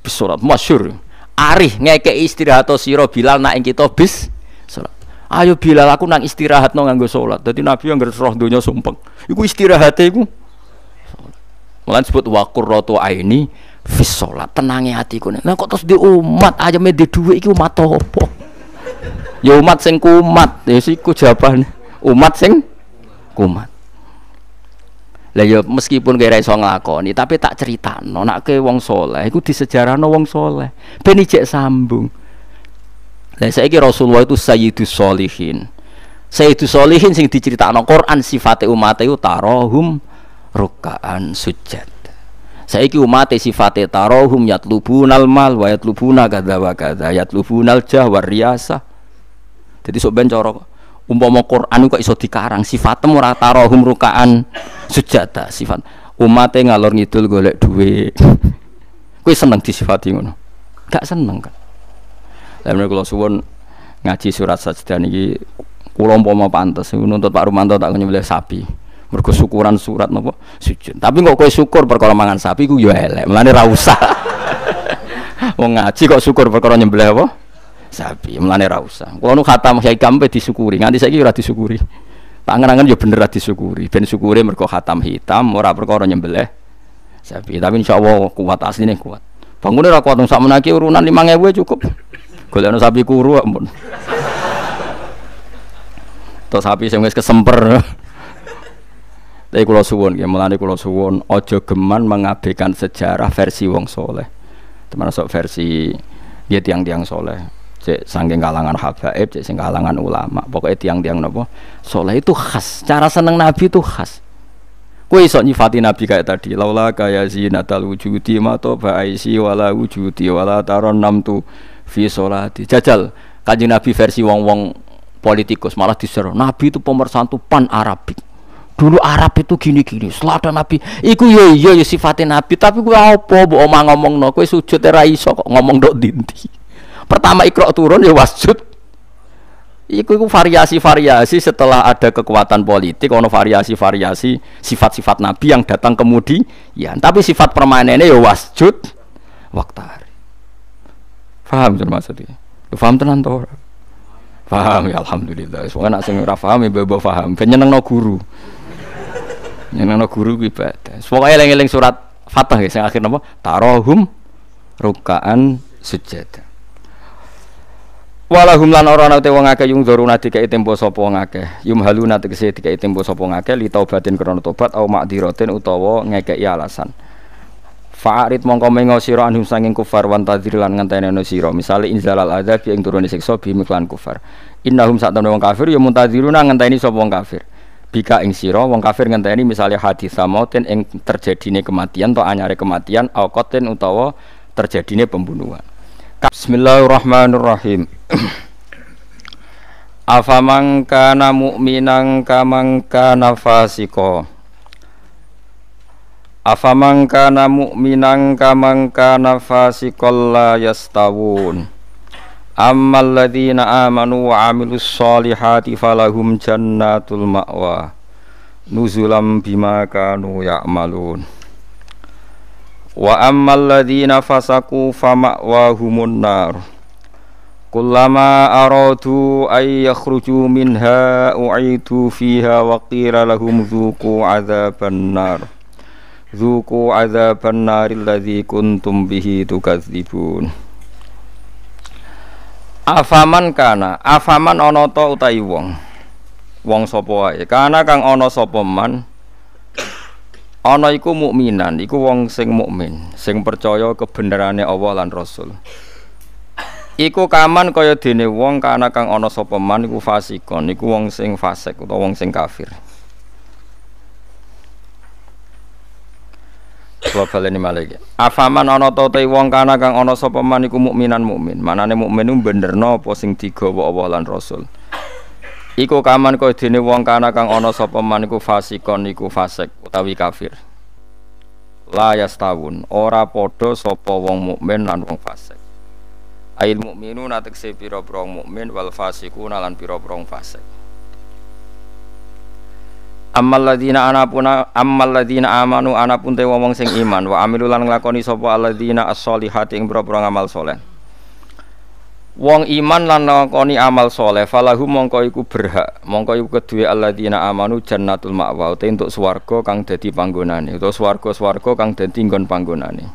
bisolat masyur arif ngeke istirahat siro Bilal nak kita bis sholat ayo Bilal aku nang istirahat no nganggo sholat, tadi nabi yang roh donya sumpeng iku istirahat iku Mulan sebut wakur roto aini fis sholat tenange hatiku nah kok terus di umat aja di dua iku umat apa ya umat sing kumat ya ku jawabane umat sing kumat lah ya meskipun kira iso nglakoni, tapi tak critakno nak ke wong soleh sejarah no wong soleh. Ben ijek sambung. Lah saiki Rasulullah itu sayyidus solihin. Sayyidus solihin sing diceritakno Quran sifate umat itu tarahum rukaan sujud. Saiki umat sifate tarahum yatlubunal mal wa yatlubuna kadza wa kadza yatlubunal jah riasa Jadi sok ben cara umpama Quran kok iso dikarang sifatnya ora tarahum rukaan sujata sifat umate ngalor ngidul golek duit kowe seneng disifati ngono gak seneng kan lha kula suwun ngaji surat sajdah niki kula umpama pantes nuntut Pak Rumanto tak nyembelih sapi mergo syukuran surat napa sujud tapi kok kowe syukur perkara mangan sapi ku yo ya elek mlane ra usah wong ngaji kok syukur perkara nyembelih apa sapi melane ra usah kula nu khatam Kiai Kampe disyukuri nganti saiki ora disyukuri pangerangan yo bener ra disyukuri ben syukure mergo khatam hitam ora perkara nyembelih sapi tapi insyaallah kuat asline kuat bangunnya ra kuat sak menaki urunan gue cukup golekno sapi kuru ampun Tos sapi sing wis kesemper Tapi kalau suwon, ya melani kalau suwon, ojo geman mengabaikan sejarah versi wong soleh, Teman termasuk versi dia tiang-tiang soleh cek sangking kalangan habaib cek sing kalangan ulama pokoknya tiang-tiang nopo soleh itu khas cara seneng nabi itu khas Kue iso nyifati Nabi kayak tadi. Laula kaya zinatal wujudi ma toba wala wujudi wala taron namtu fi solati. Jajal kaji Nabi versi wong-wong politikus malah diseru. Nabi itu pemersatu pan Arabik. Dulu Arab itu gini-gini. Selatan Nabi. Iku yo iya yo yo sifatnya Nabi. Tapi gue apa? Bu omong ngomong no. gue sujud era iso kok ngomong dok dinti. Pertama ikro turun ya wasjud. Iku, iku variasi-variasi setelah ada kekuatan politik, ono variasi-variasi sifat-sifat Nabi yang datang kemudi Ya, tapi sifat permanennya ya wasjud hari Faham tuh maksudnya? Ya faham tenan tuh Faham ya alhamdulillah. Semoga nak sing faham paham ya bebo paham. Ben no guru. no guru kuwi Semoga eling-eling surat Fatah ya Yang akhir nama Tarohum rukaan sujud. Walahum lan ora ana te wong akeh yung dzuruna dikai tempo sapa wong akeh. Yum haluna tegese dikai tempo sapa wong akeh li taubatin krana tobat au makdiratin utawa ngekeki alasan. Fa'arid mongko mengo sira anhum sanging kufar wan tadzir lan ngenteni ana sira. Misale inzalal adzab ing turune siksa bi miklan kufar. Innahum sak wong kafir ya muntadziruna ngenteni sapa wong kafir. Bika ing sira wong kafir ngenteni misale hadis samoten ing terjadine kematian atau anyare kematian au qatin utawa terjadine pembunuhan. Bismillahirrahmanirrahim. Afamang kana mu'minan kamang kana fasiko Afamang kana mu'minan kamang kana fasikol la yastawun Ammal ladhina amanu wa amilus solihati falahum jannatul ma'wa Nuzulam bima kanu ya'malun wa ammal ladzina fasaku fama'wahumun nar Kullama aradu ay yakhruju minha u'idu fiha wa qila lahum dzuqu adzaban nar. Dzuqu adzaban nar alladzi kuntum bihi tukadzibun. Afaman kana, afaman ana ta utai wong. Wong sapa wae, kana kang ana sapa man ana iku mukminan, iku wong sing mukmin, sing percaya kebenarane Allah lan Rasul. Iku kaman kaya dene wong kana kang ana sapa man iku fasikon, iku wong sing fasik utawa wong sing kafir. Kula ini malik. Afaman ono ta wong kana kang ono sopo maniku mukminan mukmin. mana Manane mukmin bener no posing sing digawa Allah lan Rasul. Iku kaman kaya dini wong kana kang ono sopo maniku fasikon iku fasek utawi kafir. Layas tahun ora podo sopo wong mukmin lan wong fasek. Ail mukminu natekse pira-pira mukmin wal fasiquna lan pira-pira fasik. Ammal ladina anapuna ammal ladina amanu anapun te wong sing iman wa amilu lan nglakoni sapa alladzina as-solihati ing pira-pira amal soleh. Wong iman lan nglakoni amal soleh falahu mongko iku berhak mongko iku kedue alladzina amanu jannatul ma'wa te entuk swarga kang dadi panggonane utawa swarga-swarga kang dadi nggon panggonane.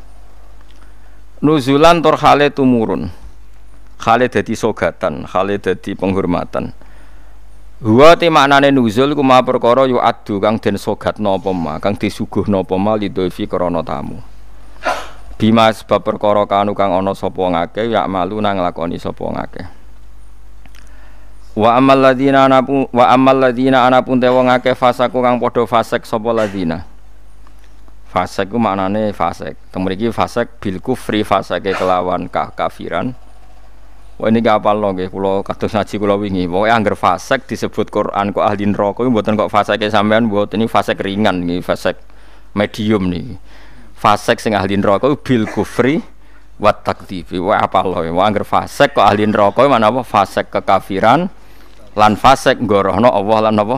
Nuzulan tur tumurun. Khalid dadi sogatan, Khalid dadi penghormatan. Wa te maknane nuzul ku ma perkara yu adu kang den sogat napa ma, kang disuguh napa ma lidolfi krana tamu. Bima sebab perkara kanu kang ana sapa ngake ya malu nang lakoni sapa ngake. Wa amal ladina anapu wa amal ladina anapun te wong akeh fasaku kang padha fasek sapa ladina. Fasek ku maknane fasek. Temriki fasek bil kufri fasake kelawan kah kafiran. Wah ini gak apa loh, kulo kados ngaji kulo wingi. Wah angger fasek disebut Quran kok ahli neraka, buatan kok fasek sampean buat ini fasek ringan nih, fasek medium nih. Fasek sing ahli neraka bil kufri wat takdibi. Wah apa loh, wah angger fasek kok ahli neraka mana apa fasek kekafiran lan fasek gorohno Allah lan apa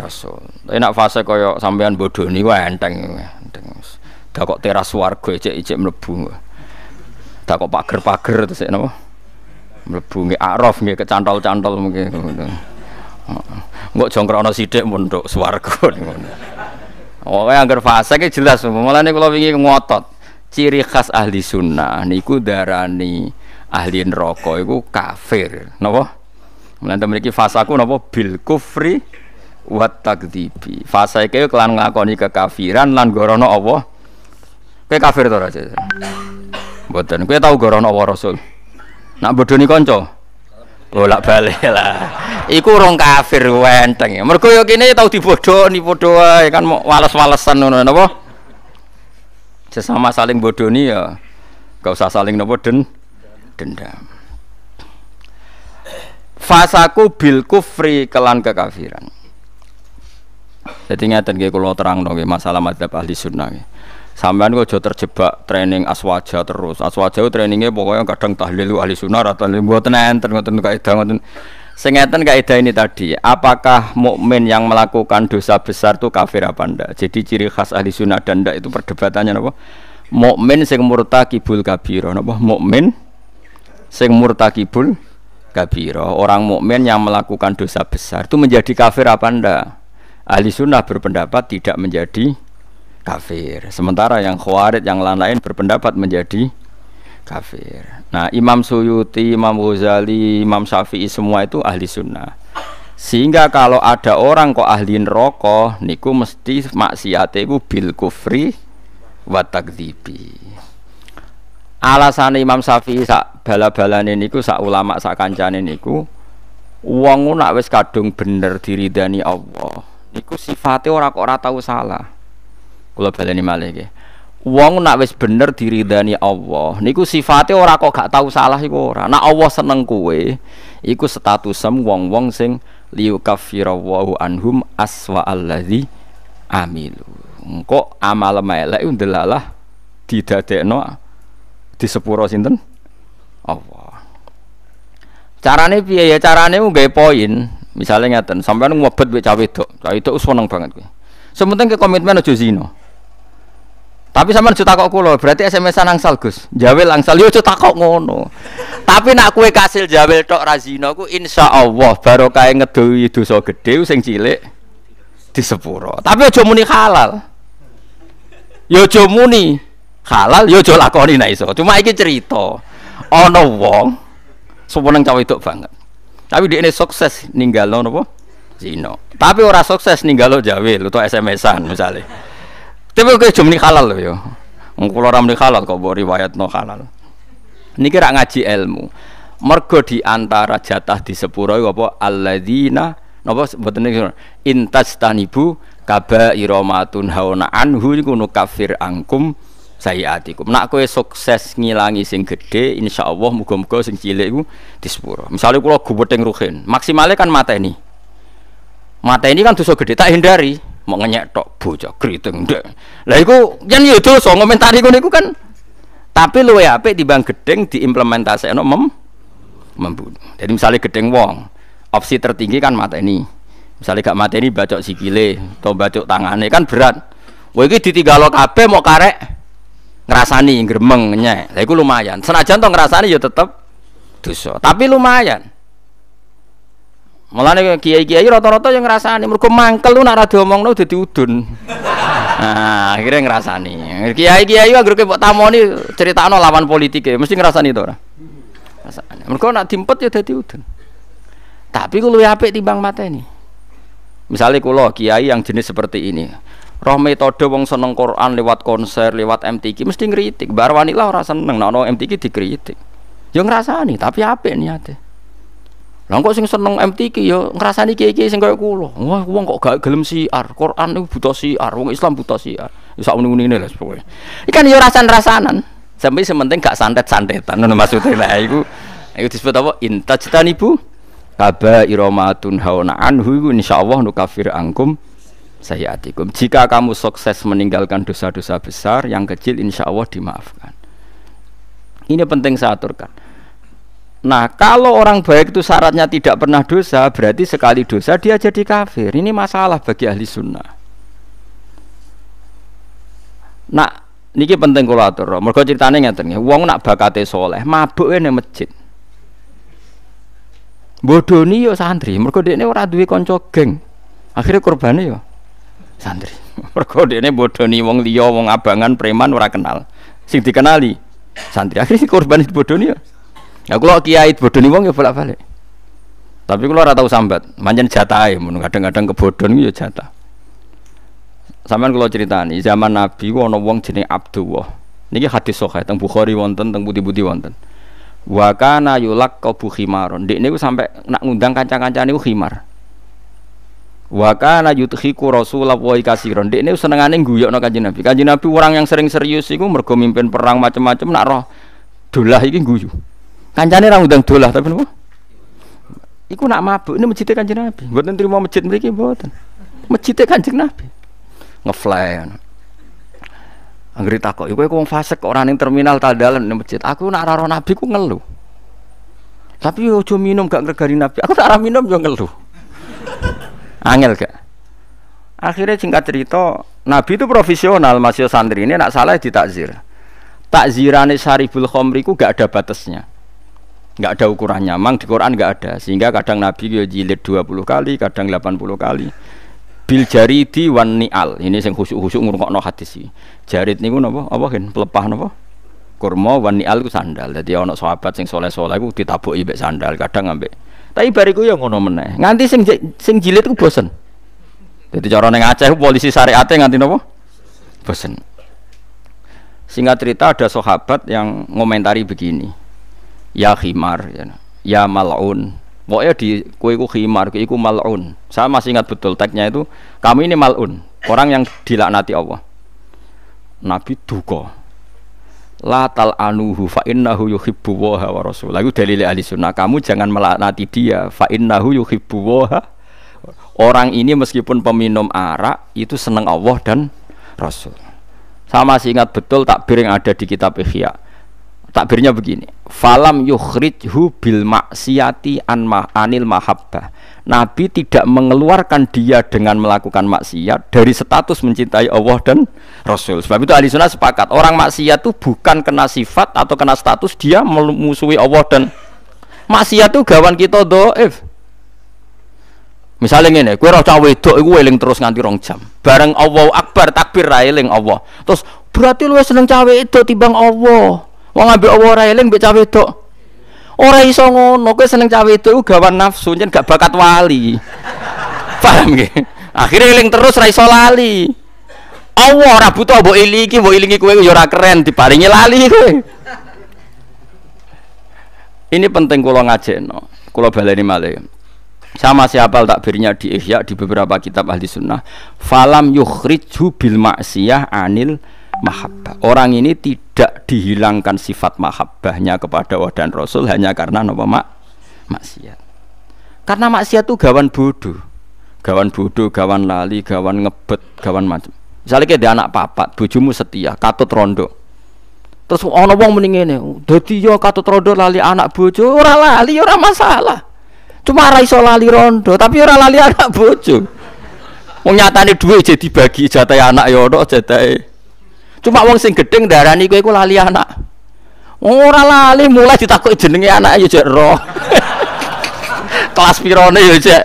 Rasul. Tapi nak fasek koyo sampean bodoh nih, wah enteng, enteng. Dah kok teras warga ijek ijek melebu. tak kok pager pager terus ya, nopo mlebu nggih araf nggih kecantol-cantol mungkin. Engko jongkrono sithik mun tok swarga ngono. Oh, anggar fase ki jelas, mulane kula wingi ngotot. Ciri khas ahli sunnah niku darani ahli neraka iku kafir, napa? Mulane temen iki fasaku napa bil kufri wa takdzibi. Fase iki kelan ngakoni kekafiran lan gorono Allah. Kowe kafir to, Rasul? Mboten. Kowe tau gorono Allah Rasul? nak bodoh bodoni konco bolak balik lah iku rong kafir wenteng mergo yo kene ya tau dibodoni bodoh wae kan wales-walesan ngono napa sesama saling bodoh bodoni ya gak usah saling napa den dendam fasaku bil kufri kelan kekafiran jadi ngeten nggih terang dong nggih masalah madzhab ahli sunnah Sampean kok jauh terjebak training aswaja terus. Aswaja itu trainingnya pokoknya kadang tahlil ahli sunnah atau ahli mboten nggak ngoten kaidah ngoten. sengatan ngeten kaidah ini tadi, apakah mukmin yang melakukan dosa besar itu kafir apa ndak? Jadi ciri khas ahli sunnah dan ndak itu perdebatannya napa? Mukmin sing kibul kabiro napa? Mukmin sing kibul kabiro Orang mukmin yang melakukan dosa besar itu menjadi kafir apa ndak? Ahli sunnah berpendapat tidak menjadi kafir. Sementara yang khawarid yang lain-lain berpendapat menjadi kafir. Nah, Imam Suyuti, Imam Ghazali, Imam Syafi'i semua itu ahli sunnah. Sehingga kalau ada orang kok ahli neraka niku mesti maksiate iku bil kufri wa takdzibi. Alasan Imam Syafi'i sak bala-balane niku sak ulama sak kancane niku wong nak wis kadung bener diridani Allah. Niku sifate orang kok ora tau salah kula baleni malih nggih wong nak wis bener diridani Allah niku sifate ora kok gak tau salah iku ora nak Allah seneng kuwe iku statusem wong-wong sing liyukaffirawau anhum aswa allazi amilu engko amal melek ndelalah didadekno di sepuro sinten Allah carane piye ya carane nggawe poin misalnya ten sampean ngobet wek cah wedok cah itu seneng banget kuwi sementing ke komitmen aja zina tapi sama juta kok kulo, berarti SMS angsal Gus. jawel angsal yo juta kok ngono. Tapi nak kue kasil jawel tok razino ku insya Allah baru kaya ngedui dosa gede sing cilik di sepuro. Tapi ojo muni halal. Yo ojo muni halal, yo aku lakoni nak iso. Cuma iki cerita. Ono wong sewenang cawe itu banget. Tapi dia ini sukses ninggal nopo zino. Tapi ora sukses ninggal lo tuh SMS-an misalnya. Tapi kok cuma halal loh ya. Kalau orang halal kok bawa riwayat no halal. Ini kira ngaji ilmu. Mergo di antara jatah di sepura apa alladzina napa mboten ini. intas tanibu kaba iromatun hauna anhu niku kafir angkum sayiatikum. Nak kowe sukses ngilangi sing insya insyaallah muga-muga sing cilik iku Misalnya Misale kula gubething ruhin, maksimalnya kan Mata ini kan dosa gedhe tak hindari mau ngenyek tok bocah keriting ndek. Lah iku yen ya dosa ngomentari ngene iku kan tapi luwe apik timbang gedeng diimplementasekno mem membunuh. Jadi misalnya gedeng wong, opsi tertinggi kan mata ini. Misalnya gak mata ini bacok sikile atau bacok tangannya kan berat. Wah iki ditinggal kabeh mau karek ngerasani gremeng nyek. Lah iku lumayan. Senajan tuh ngerasani ya tetep dosa, tapi lumayan. Mulane kiai-kiai rata-rata yang ngrasani mergo mangkel lu nak ra diomongno dadi udun. Nah, akhirnya ngrasani. Kiai-kiai anggere mbok tamoni critakno lawan politik mesti ngrasani to ora? Ngrasani. Mergo nak dimpet ya dadi udun. Tapi di apik timbang mateni. Misalnya kulo kiai yang jenis seperti ini. Roh metode wong seneng Quran lewat konser, lewat MTQ mesti ngritik. Barwanilah lah ora seneng nek MTQ dikritik. Ya ngrasani, tapi apik niate. Lah kok sing seneng MTQ ya ngrasani kiai-kiai sing kaya kula. Wah, wong kok gak gelem siar. Quran itu buta siar, wong Islam buta siar. Wis ya sakmene-mene lah pokoke. Ikan ya rasan-rasanan. Sampai sementing gak santet-santetan ngono maksudnya lah iku. Iku disebut apa? Intajtan ibu kaba iromatun hawana anhu iku insyaallah kafir angkum sayyatikum. Jika kamu sukses meninggalkan dosa-dosa besar, yang kecil insyaallah dimaafkan. Ini penting saya aturkan Nah, kalau orang baik itu syaratnya tidak pernah dosa, berarti sekali dosa dia jadi kafir. Ini masalah bagi ahli sunnah. Nah, niki penting kula atur. Mergo critane ngeten nggih. Wong nak bakate soleh, mabuke ning masjid. Bodoni yo santri, mergo dekne ora duwe kanca geng. Akhire kurbane yo santri. Mergo dekne bodoni wong liya, wong abangan, preman ora kenal. Sing dikenali santri. Akhire si korban bodoni yo Ya kalau kiai bodoni wong ya bolak-balik. Tapi kalau ora tahu sambat, manjen jatah kadang-kadang kebodon ya jatah. Samaan kalau nih, zaman Nabi wono wong jenis Abdullah. Niki hadis sokai tentang Bukhari wonten tentang Budi-budi wonten. Wakana yulak kau bukhimaron. Dik niku sampai nak ngundang kancang-kancang kancang niku khimar. Wakana yutkhiku Rasulah Rasulullah kasiron. Dik niku senengane guyokno Kanjeng Nabi. Kanjeng Nabi orang yang sering serius iku mergo mimpin perang macam-macam nak roh dolah iki guyu. Kancane ra ngundang dolah tapi nopo? Iku nak mabuk ini masjid kanjeng Nabi. Mboten terima masjid mriki mboten. masjid kanjeng Nabi. Ngefly. Anggere takok, iku wong fasik kok ora ning terminal ta dalan ning masjid. Aku nak ora Nabi ku ngeluh." Tapi yo aja minum gak ngregari Nabi. Aku tak minum yo ngeluh. Angel gak? Akhirnya singkat cerita, Nabi itu profesional, masih santri ini nak salah ditakzir. Takzirane syaribul khomri ku gak ada batasnya nggak ada ukurannya mang di Quran nggak ada sehingga kadang Nabi yo jilid 20 kali kadang 80 kali bil jari di wan ni'al ini sing khusuk-khusuk ngrungokno hadis iki Jarit niku nopo apa kan pelepah nopo kurma wan ni'al ku sandal Jadi ana sahabat sing soleh-soleh ku ditabuk ibe sandal kadang ambek tapi bariku ya ngono meneh nganti sing sing jilid ku bosen Jadi cara neng Aceh polisi syariate nganti nopo bosen singkat cerita ada sahabat yang ngomentari begini ya khimar ya, ya mal'un pokoknya di kue ku khimar kue ku mal'un saya masih ingat betul tagnya itu kami ini mal'un orang yang dilaknati Allah Nabi duko la tal anuhu fa innahu yuhibbu waha wa rasul lalu dalil ahli sunnah kamu jangan melaknati dia fa innahu yuhibbu waha orang ini meskipun peminum arak itu seneng Allah dan rasul saya masih ingat betul takbir yang ada di kitab Ihya Takbirnya begini. Falam yukhrijhu bil maksiati an ma anil mahabbah. Nabi tidak mengeluarkan dia dengan melakukan maksiat dari status mencintai Allah dan Rasul. Sebab itu ahli sunnah sepakat, orang maksiat itu bukan kena sifat atau kena status dia memusuhi Allah dan maksiat itu gawan kita doif. Misalnya ini, gue rasa cawe itu, gue eling terus nganti rong jam. Bareng Allah Akbar takbir raya Allah. Terus berarti lu seneng cawe itu tibang Allah. Wong ambek Allah ora eling mbek cawe wedok. Ora iso ngono, kowe seneng cawe itu gawan nafsu, jen gak bakat wali. Paham nggih? Akhirnya eling terus ra iso lali. Allah ora butuh mbok iliki, mbok ilingi kowe ya ora keren diparingi lali kowe. Ini penting kula ngajekno. Kula baleni malih. Sama siapa takbirnya di Ihya di beberapa kitab ahli sunnah. Falam yukhrijhu bil maksiyah anil mahabbah. Orang ini tidak tidak dihilangkan sifat mahabbahnya kepada Allah dan Rasul hanya karena nama mak maksiat. Karena maksiat itu gawan bodoh, gawan bodoh, gawan lali, gawan ngebet, gawan macam. Misalnya kayak anak papat, bujumu setia, katut rondo. Terus ono wong mending ini, dadi yo ya katut rondo lali anak bojo, ora lali ora masalah. Cuma ora iso lali rondo, tapi ora lali anak bojo. Wong nyatane duwe jadi bagi jatah anak yo ya jatai jatah e. Cuma wong sing gedeng darani kowe iku lali anak. Ora lali mulai ditakoki jenenge anak ya jek roh. Kelas pirone ya jek.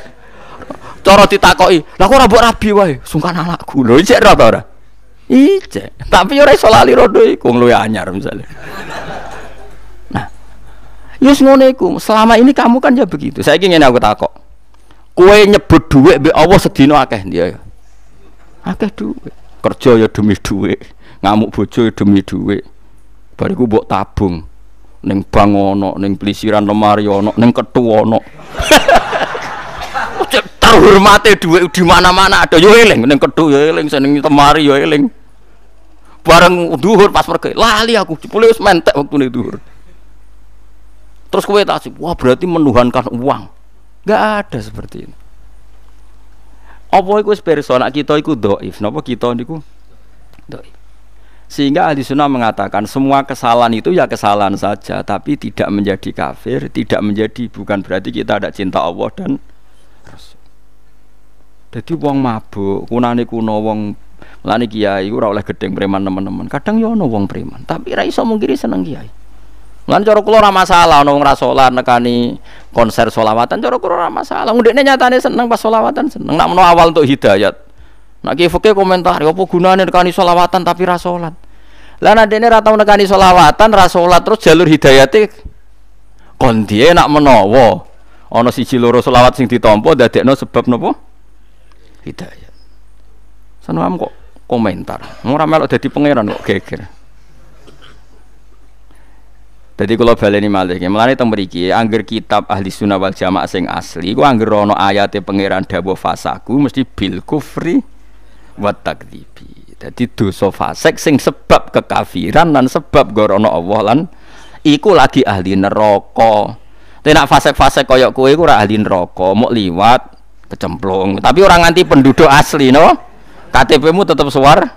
Cara ditakoki, "Lah kok ora mbok rabi wae, sungkan anakku." Lho jek roh ta ora? Ijek. Tapi ora iso lali rodo iku luwe anyar misalnya. Nah. Yus ngono iku, selama ini kamu kan ya begitu. Saya ingin aku takok. Kue nyebut duit be Allah sedino akeh dia. Ya. Akeh duit. Kerja ya demi duit ngamuk bojo demi duit bariku buat tabung neng bangono, ono pelisiran plisiran lemari ono ning ketu ono terhormate duit di mana-mana ada yo neng ning ketu yo seneng temari yo bareng duhur pas pergi lali aku jebule wis mentek nih duhur terus kue tasib wah berarti menuhankan uang nggak ada seperti ini apa iku wis kita iku doif, apa kita niku doif? Sehingga ahli sunnah mengatakan semua kesalahan itu ya kesalahan saja, tapi tidak menjadi kafir, tidak menjadi bukan berarti kita tidak cinta Allah dan Rasul. Jadi wong mabuk, kunani kuno wong Lani kiai ora oleh gedeng preman teman-teman. Kadang ya ono wong preman, tapi ra iso mungkiri seneng kiai. Lan cara kula ora masalah ono wong ra nekani konser solawatan cara kula ora masalah. Ngundekne nyatane seneng pas solawatan seneng. Nak menawal awal untuk hidayat. Nak ki komentar, ya apa gunanya nekani solawatan tapi rasolat lah nanti ini ora solawatan nekani selawatan, terus jalur hidayatik kondie nak menowo ono si ciloro solawat sing dadek no sebab hidayat hidayat Senam kok komentar. Ora melok di pangeran kok geger. Jadi kalau baleni malih, melani teng mriki angger kitab ahli sunnah wal jamaah sing asli gua angger ana ayate pangeran dawuh fasaku mesti bil kufri wa takdzibi. Jadi dosa fasik sing sebab kekafiran dan sebab gorono Allah lan iku lagi ahli neraka. Tapi nak fasik-fasik koyok kue ahli neraka, mau liwat kecemplung. Tapi orang nganti penduduk asli no. KTP-mu tetap suar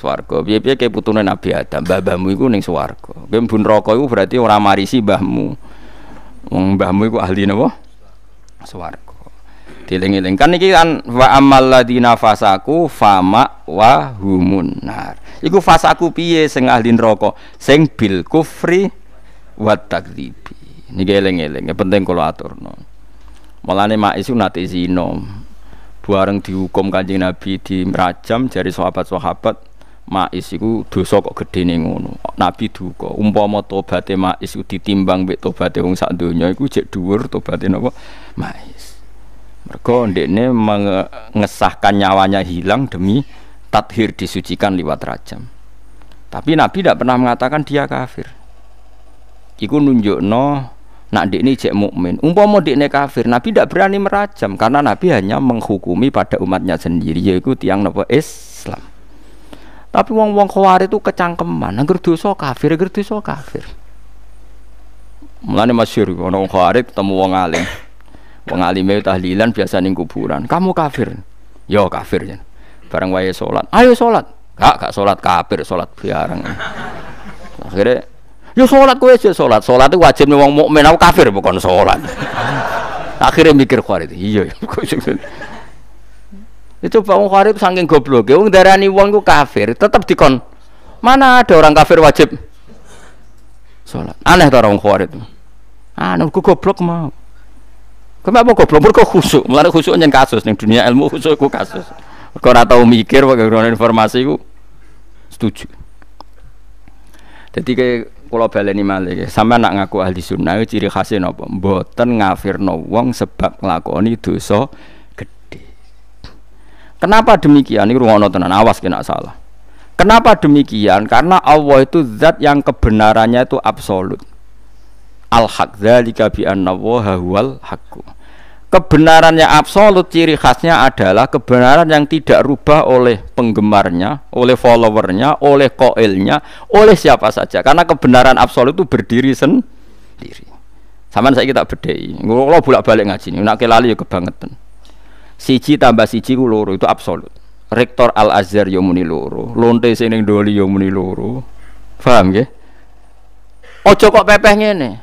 swarga. biar piye kayak putune Nabi Adam, babamu iku neng swarga. Kowe mbun rokok iku berarti orang marisi mbahmu. Wong mbahmu iku ahli napa? Swarga eling eling Kan iki kan wa amal ladina fasaku fama wa humunar. Iku fasaku piye sing ahli neraka? Sing bil kufri wa takdzibi. Niki eling-eling, penting kula aturno. Mulane mak isu nate zina. Bareng dihukum Kanjeng Nabi di merajam jari sahabat-sahabat Ma'is isiku dosa kok gedene ngono. Nabi duka, umpama tobaté ma iku ditimbang mbek tobaté wong sak donya iku jek dhuwur tobaté napa? Ma'is mergo ini mengesahkan nyawanya hilang demi tathir disucikan lewat rajam tapi Nabi tidak pernah mengatakan dia kafir iku nunjuk no nak ini cek mukmin mau dekne kafir Nabi tidak berani merajam karena Nabi hanya menghukumi pada umatnya sendiri yaitu tiang nopo Islam tapi wong wong khawarij itu kecangkeman angger dosa kafir angger dosa kafir mulane masyur, ana wong khawarij ketemu wong alim Wong alime tahlilan biasa ning kuburan. Kamu kafir. Yo ya, kafir ya. Bareng wae salat. Ayo salat. Gak gak salat kafir, salat biarang. Akhirnya yo solat kowe yo solat, solat itu wajib ning wong mukmin aku kafir bukan solat, Akhirnya mikir Khalid. Iya, iya gitu? ya. Itu Bang Khalid saking goblok. Ya wong darani wong ku kafir, tetap dikon. Mana ada orang kafir wajib solat, Aneh tuh orang Khalid. Anu ku goblok mau. Kenapa goblok? Mergo khusuk. Mulai khusuk nyen kasus nih dunia ilmu khusuk iku kasus. Mergo ora tau mikir wae informasi iku setuju. Jadi kayak kalau ini malah sama nak ngaku ahli sunnah ciri khasnya nopo mboten ngafir wong sebab itu dosa gede kenapa demikian ini ruang nontonan awas kena salah kenapa demikian karena Allah itu zat yang kebenarannya itu absolut al haq dzalika bi annallaha huwal haqqu kebenaran yang absolut ciri khasnya adalah kebenaran yang tidak rubah oleh penggemarnya oleh followernya oleh koilnya oleh siapa saja karena kebenaran absolut itu berdiri sendiri sama saya kita bedai kalau bolak balik ngaji ini nak kelali ya kebangetan siji tambah siji ku loro itu absolut rektor al azhar yo ya muni loro lonte sing doli yo ya muni loro paham nggih Ojo kok pepeh ngene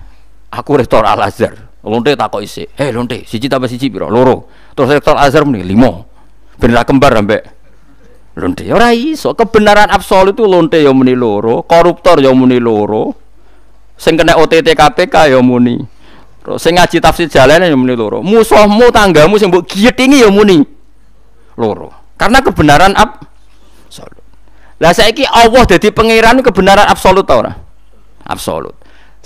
aku rektor Al Azhar. Lonte kok isi. Hei eh, lonte, siji tambah siji biro, Loro. Terus rektor Al Azhar muni limo. Benar kembar sampai lonte. Ya ora iso. Kebenaran absolut itu lonte yang muni loro, koruptor yang muni loro. Sing kena OTT KPK yang muni. Terus sing ngaji tafsir jalan yang muni loro. Musuhmu tanggamu sing mbok giyetingi yang muni loro. Karena kebenaran absolut. Lah saiki Allah jadi pangeran kebenaran absolut ta ora? Absolut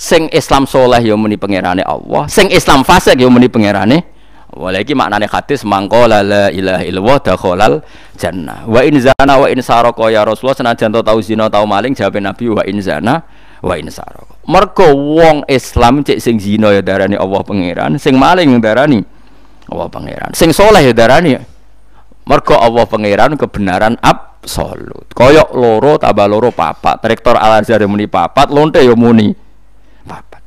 sing Islam soleh yo ya muni pangerane Allah sing Islam fasik yo ya muni pangerane Walaki maknane hadis mangko la la ilaha illallah dakhalal jannah. Wa in zana wa in saraka ya Rasulullah senajan tau zina tau maling jawab Nabi wa in zana wa in saraka. Mergo wong Islam cek sing zina ya darani Allah pangeran, sing maling ya darani Allah pangeran. Sing soleh ya darani mergo Allah pangeran kebenaran absolut. Koyok loro tambah loro papat. Rektor Al Azhar ya muni papat, lonte yo muni papat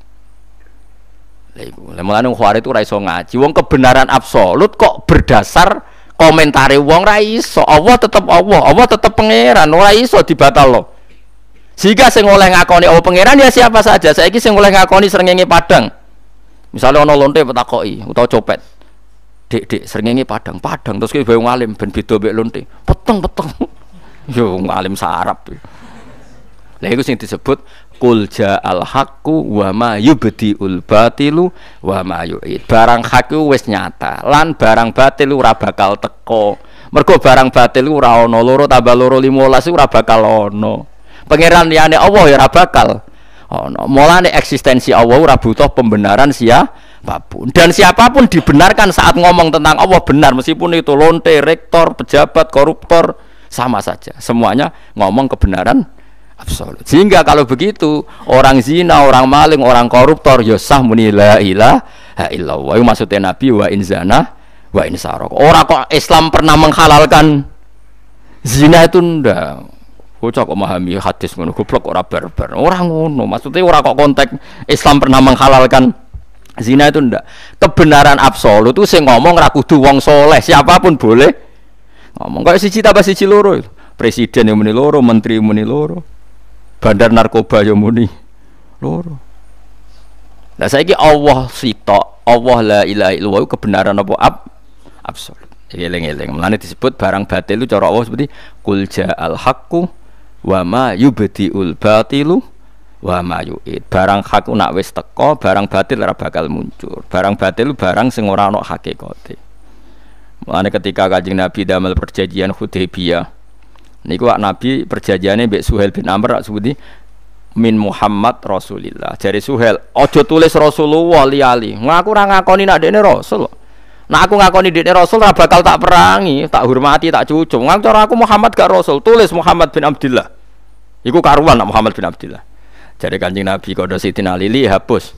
Lha mulane khawarij itu ora iso ngaji. Wong kebenaran absolut kok berdasar komentari wong raiso. iso. Allah tetap Allah, Allah tetap pangeran, raiso iso loh. Jika sing oleh ngakoni Allah pangeran ya siapa saja. Saya sing oleh ngakoni srengenge padang. Misalnya ono lonte petakoi, atau copet. dek-dek srengenge padang, padang terus kowe bae ngalim ben beda mek lonte. Peteng peteng. Yo ngalim sarap. Lha iku sing disebut Kulja al haqqu wa ma ul batilu wa ma yu'id. Barang hak wes nyata, lan barang batilu ora bakal teko. Mergo barang batil ora ana loro tambah loro 15 ora bakal ana. Pangeran liyane Allah ya ora bakal ana. Mulane eksistensi Allah ora butuh pembenaran sia apapun dan siapapun dibenarkan saat ngomong tentang Allah benar meskipun itu lonte, rektor, pejabat, koruptor sama saja semuanya ngomong kebenaran absolut. Sehingga kalau begitu orang zina, orang maling, orang koruptor yosah sah muni la ilaha illallah. Maksudnya Nabi wa inzana wa sarok Orang kok Islam pernah menghalalkan zina itu ndak. Bocah kok memahami hadis ngono goblok ora barbar. Ora ngono, maksudnya ora kok konteks Islam pernah menghalalkan zina itu ndak. Kebenaran absolut itu sing ngomong ra kudu wong soleh, siapapun boleh ngomong. kok siji tambah siji loro. Presiden yang meniloro menteri yang loro bandar narkoba ya muni loro lah saiki Allah sitok Allah la ilaha illallah kebenaran apa ab absolut eling-eling melane disebut barang batil itu cara Allah seperti kul al haqqu wa ma ul batilu wa ma yu'id barang hak nak wis teko barang batil ora bakal muncul barang batil barang sing ora ana hakikate ketika kajing Nabi damel perjanjian Hudaybiyah niku Nabi perjanjiannya Mbak Suhel bin Amr sebuti min Muhammad Rasulillah. Jari Suhel, ojo tulis Rasulullah ali. Ngaku ngaku ngakoni nak dene Rasul. Nah aku ngakoni dene Rasul ora bakal tak perangi, tak hormati, tak cucu. Ngaku cara aku Muhammad gak Rasul, tulis Muhammad bin Abdullah. Iku karuan nak Muhammad bin Abdullah. Jadi kanjeng Nabi kodo Siti Nalili hapus.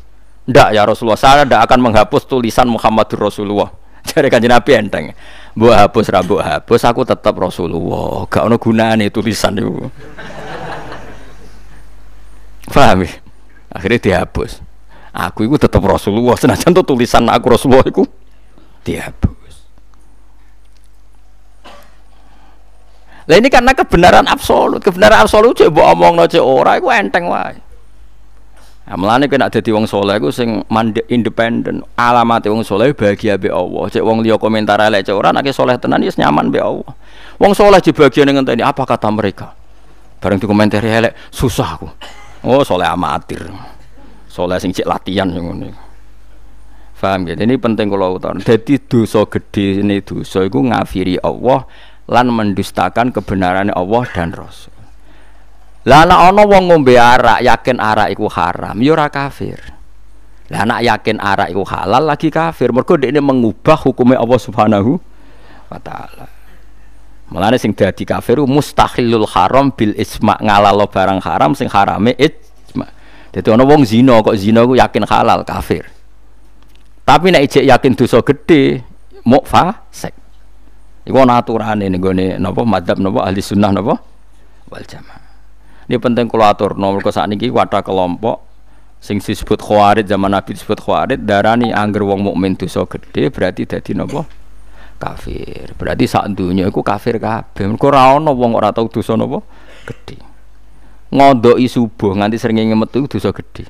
Ndak ya Rasulullah, saya ndak akan menghapus tulisan Muhammad Rasulullah. Jadi kanjeng Nabi enteng. Mbok hapus ra mbok hapus aku tetap Rasulullah. Gak ono gunane tulisan itu. Paham? Ya? Akhirnya dihapus. Aku itu tetap Rasulullah. Senajan tuh tulisan aku Rasulullah itu dihapus. Lah ini karena kebenaran absolut, kebenaran absolut cek mbok omongno cek ora iku enteng wae. Ya, nah, Melani kena jadi wong soleh gue sing mandi independen. Alamat wong soleh bahagia be Allah. Cek wong liya komentar elek cek orang nake soleh tenan ya nyaman be Allah. Wong soleh di bagian tadi. apa kata mereka. Bareng komentar elek susah aku. Oh soleh amatir. Soleh sing cek latihan yang ini. Faham gak? Ini penting kalau utawa. Jadi dosa gede ini dosa gue ngafiri Allah lan mendustakan kebenaran Allah dan Rasul. Lah anak ono wong ngombe arak, yakin arak iku haram, yura ya kafir. Lah anak yakin arak iku halal lagi kafir, mergo ini mengubah hukumnya Allah Subhanahu wa taala. Mulane sing dadi kafir mustahilul haram bil isma ngalalo barang haram sing harame isma. Dadi ono wong zina kok zina ku yakin halal kafir. Tapi nek ijek yakin dosa gede, muk sek. Iku ana aturane ning gone napa madzhab napa ahli sunnah napa wal jamaah. Ini penting kula nomor nah, mergo ini wadah kelompok sing disebut khawarid zaman Nabi disebut khawarid darani angger wong mukmin dosa gede berarti jadi nopo kafir. Berarti saat dunia iku kafir kabeh. Mergo ora nopo wong ora tau dosa nopo gede. Ngondoki subuh nganti srengenge tuh dosa gede.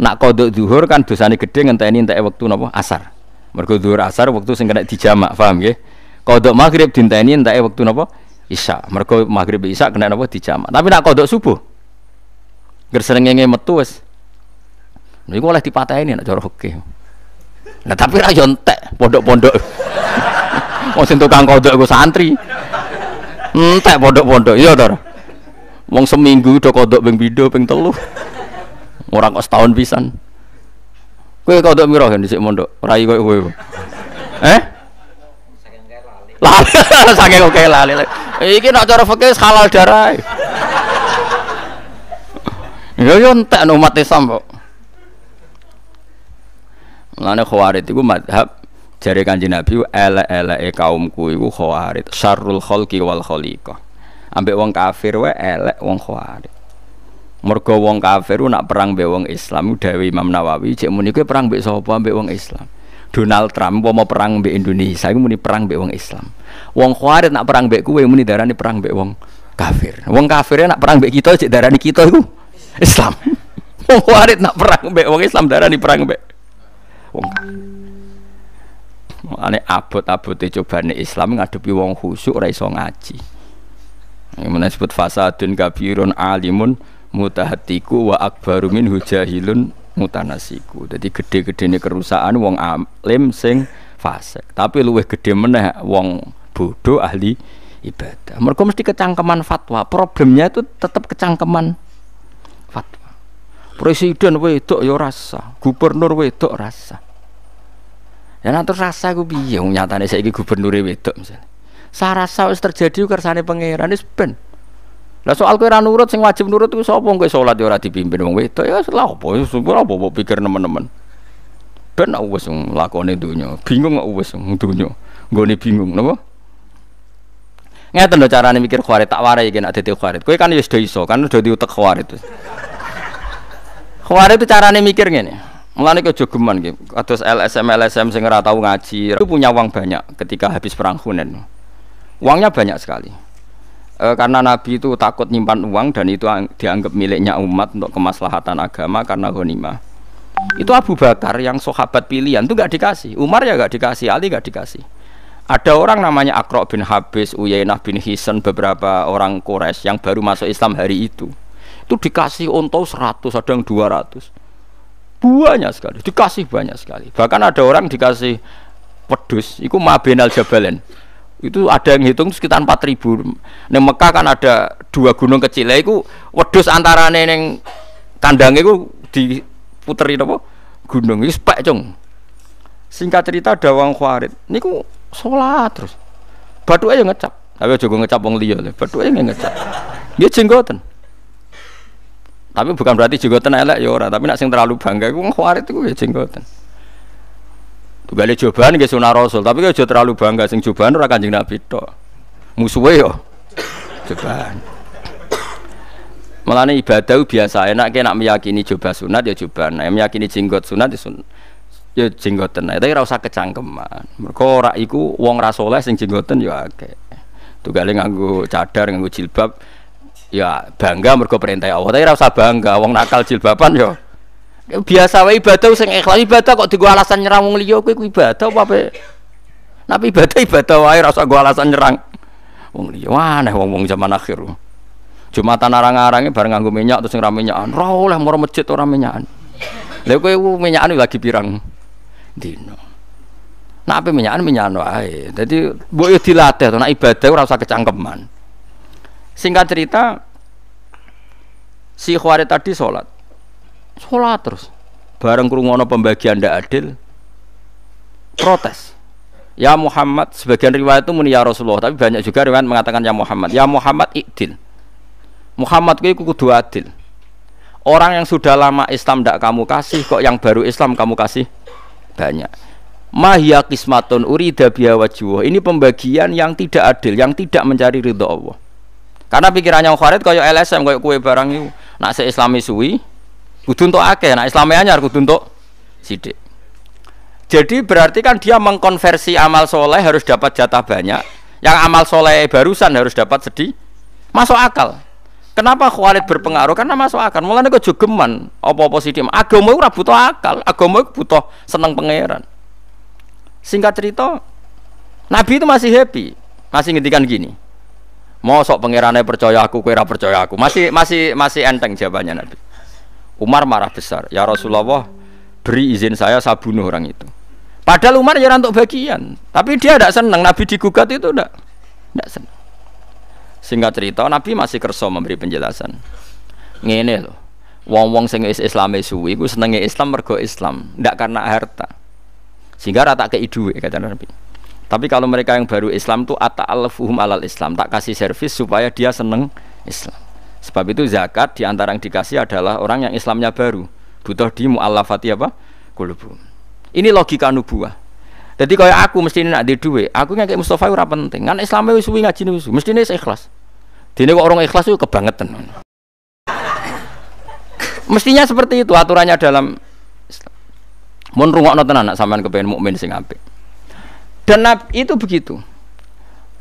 Nak kodok zuhur kan ini gede ini entek waktu nopo Asar. Mergo zuhur asar wektu sing kena dijamak, paham nggih? Kodok maghrib ini entek waktu nopo isya. mereka maghrib isya kena Di jamak Tapi nak kodok subuh. Ger srengenge metu wis. Niku nah, oleh ini nak nak fikih. Nah tapi rakyat yo pondok-pondok. Mau sentuh tukang kodok iku santri. Entek pondok-pondok, iya dor Wong seminggu do kodok beng bido, beng telu. Orang kok setahun pisan. Kowe kodok kan dhisik mondok? Ora kowe Eh? lali sange kok kayak lali iki nak cara fikih halal darah ya yo ya, entek umat Islam kok Mulane khawarit iku madhab jari kanji Nabi elek-eleke kaumku iku khawarit syarrul khalqi wal khaliqah. Ambek wong kafir wae elek wong khawarit. Mergo wong kafir nak perang be wong Islam dawuh Imam Nawawi cek muni perang be sapa mbek wong Islam. Donald Trump mau perang mbek Indonesia iku muni perang mbek wong Islam. Wong Khawarij nak perang mbek kuwe muni darani perang mbek wong kafir. Wong kafir nak perang mbek kita cek darani kita iku Islam. Wong Khawarij nak perang mbek wong Islam darani perang mbek wong Ane abot abot coba nih Islam ngadepi wong khusuk ora iso ngaji. Ini menyebut fasadun kabirun alimun mutahatiku wa akbaru min hujahilun mutanasiku. Jadi gede-gede ini kerusakan wong alim sing fase. Tapi luwih gede meneh wong bodoh ahli ibadah. Mereka mesti kecangkeman fatwa. Problemnya itu tetap kecangkeman fatwa. Presiden wedok yo ya rasa, gubernur wedok ya rasa. Ya nanti rasa gue Nyata nyatane saya gubernur wedok misalnya. Sarasa rasa terjadi kersane pangeran, ini ben. Lah soal kowe ora nurut sing wajib nurut iku sapa kowe salat ya ora dipimpin wong wedok ya lah apa sumpah apa mbok pikir nemen-nemen. Ben nak wis lakone donya, bingung kok wis donya. Nggone bingung napa? Ngeten lho carane mikir kharit tak warai iki nek dadi kharit. Kowe kan ya wis do iso, kan do diutek kharit. Kharit itu carane mikir ngene. Mulane kok geman iki. Kados LSM LSM sing ora tau ngaji, itu punya uang banyak ketika habis perang Hunain. Uangnya banyak sekali e, karena Nabi itu takut nyimpan uang dan itu dianggap miliknya umat untuk kemaslahatan agama karena honima. Itu Abu Bakar yang sahabat pilihan itu gak dikasih. Umar ya gak dikasih, Ali gak dikasih. Ada orang namanya Akro bin Habis, Uyainah bin Hisan, beberapa orang Quraisy yang baru masuk Islam hari itu. Itu dikasih untuk 100, ada yang 200. Banyak sekali, dikasih banyak sekali. Bahkan ada orang dikasih pedus, itu mabenal jabalen itu ada yang hitung sekitar 4000 neng Mekah kan ada dua gunung kecil lah itu wedus antara neneng kandang itu diputerin apa gunung itu spek cung singkat cerita ada wong ini niku sholat terus batu aja ya ngecap tapi juga ngecap wong liya batu aja ngecap dia jenggotan. tapi bukan berarti jenggotan elek ya ora tapi nak sing terlalu bangga iku itu iku ya jenggotan. Kembali cobaan ke Sunnah rasul, tapi aja terlalu bangga sing cobaan ora Kanjeng Nabi tok. Musuhe yo ya, cobaan. Melane ibadah biasa enak ke nak meyakini coba sunat ya cobaan, nah, meyakini jenggot sunat ya sunat. Ya jenggoten, tapi rasa usah kecangkeman. Mergo ora iku wong ra saleh sing jenggoten ya akeh. Tugale nganggo cadar, nganggo jilbab ya bangga mergo perintah Allah, tapi rasa bangga wong nakal jilbaban ya biasa wae ibadah sing ikhlas ibadah kok digo alasan nyerang wong liya kuwi ibadah apa ape Nabi ibadah ibadah wae rasa gue alasan nyerang wong liya aneh wong-wong zaman akhir Cuma arang-arangnya bareng nganggo minyak terus ngira minyakan. Ora oleh moro masjid ora minyakan. Lha kowe minyakan lagi pirang dino. Nah, apa minyakan minyakan wae. Dadi mbok yo dilatih to nek ibadah ora usah kecangkeman. Singkat cerita si khawari tadi sholat sholat terus bareng kerungono pembagian tidak adil protes Ya Muhammad, sebagian riwayat itu muni ya Rasulullah, tapi banyak juga riwayat mengatakan ya Muhammad. Ya Muhammad idil. Muhammad kuwi kudu adil. Orang yang sudah lama Islam tidak kamu kasih, kok yang baru Islam kamu kasih banyak. mahiya kismatun urida biya wajuh. Ini pembagian yang tidak adil, yang tidak mencari ridho Allah. Karena pikirannya Khawarid kayak LSM, kayak kue barang itu. Nak se-Islami suwi, Kudu untuk akeh, nah Islamnya anyar kudu untuk sidik. Jadi berarti kan dia mengkonversi amal soleh harus dapat jatah banyak. Yang amal soleh barusan harus dapat sedih. Masuk akal. Kenapa kualit berpengaruh? Karena masuk akal. Mulanya kok jogeman apa-apa sidik. Agama itu butuh akal, agama butuh seneng pangeran. Singkat cerita, Nabi itu masih happy, masih ngintikan gini. Mosok pangerannya percaya aku, kira percaya aku. Masih masih masih enteng jawabannya Nabi. Umar marah besar. Ya Rasulullah, beri izin saya saya bunuh orang itu. Padahal Umar ya untuk bagian, tapi dia tidak senang. Nabi digugat itu tidak, tidak senang. Sehingga cerita, Nabi masih kerso memberi penjelasan. Ngene loh, wong-wong sing is Islam suwi, gue senengnya Islam mergo Islam, tidak karena harta. Sehingga rata ke duit kata Nabi. Tapi kalau mereka yang baru Islam tuh ata alfuhum alal Islam, tak kasih servis supaya dia seneng Islam. Sebab itu zakat di antara yang dikasih adalah orang yang Islamnya baru. Butuh di mu'allafati apa? Kulubu. Ini logika nubuah. Jadi kayak aku mesti ini nak di duit aku kayak Mustafa urapan penting. Kan Islamnya wiswi ngaji wis, mesti ini ikhlas. di orang ikhlas itu kebangetan. Mestinya seperti itu aturannya dalam Islam. Mun nonton tenan anak sampean kepengin mukmin sing apik. Dan itu begitu.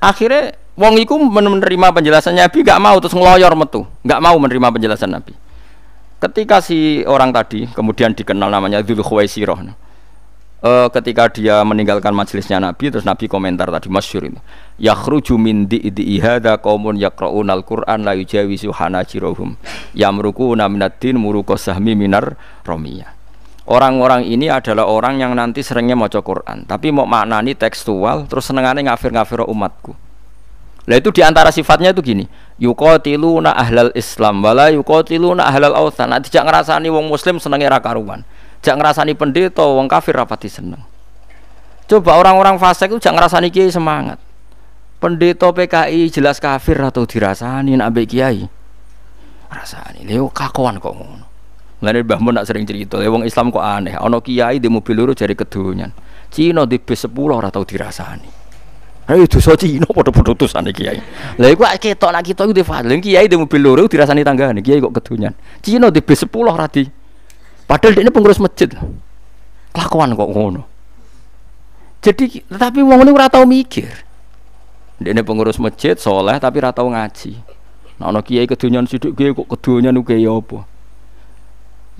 Akhirnya Wong iku menerima penjelasan Nabi gak mau terus ngeloyor metu, gak mau menerima penjelasan Nabi. Ketika si orang tadi kemudian dikenal namanya Dzul Khuwaisirah. E, ketika dia meninggalkan majelisnya Nabi terus Nabi komentar tadi masyhur ini. Yakhruju min di'i hadza qaumun al Qur'an la yujawizu hanajirahum yamruquna minad din muruku sahmi minar romiyah. Orang-orang ini adalah orang yang nanti seringnya maca Quran, tapi mau maknani tekstual terus senengane ngafir-ngafir umatku. Lah itu diantara sifatnya itu gini. Yuqatiluna ahlal Islam wala yuqatiluna ahlal authan. Nah, tidak ngerasani wong muslim senenge ra karuan. Tidak ngerasani pendeta wong kafir rapati seneng. Coba orang-orang fasik itu tidak ngerasani kiai semangat. Pendeta PKI jelas kafir atau dirasani ambek kiai. Rasani. Leo kakuan kok ngono. Mulane Mbah Mun nak sering cerita, wong Islam kok aneh. Ana kiai di mobil loro jari kedonyan. Cina di bis 10 ora tau dirasani. Hei dosa Cina padha-padha utusan iki kiai. Lah iku ketok nak kita iku di fadl. Kiai di mobil loro dirasani tanggane. Kiai kok kedunyan. Cina di bis 10 radi. Padahal dia pengurus masjid. Kelakuan kok ngono. Jadi tetapi wong ini ora tau mikir. Dia ini pengurus masjid soleh tapi ratau tau ngaji. Nah ana kiai kedunyan sithik kiai kok kedunyan kiai ya apa?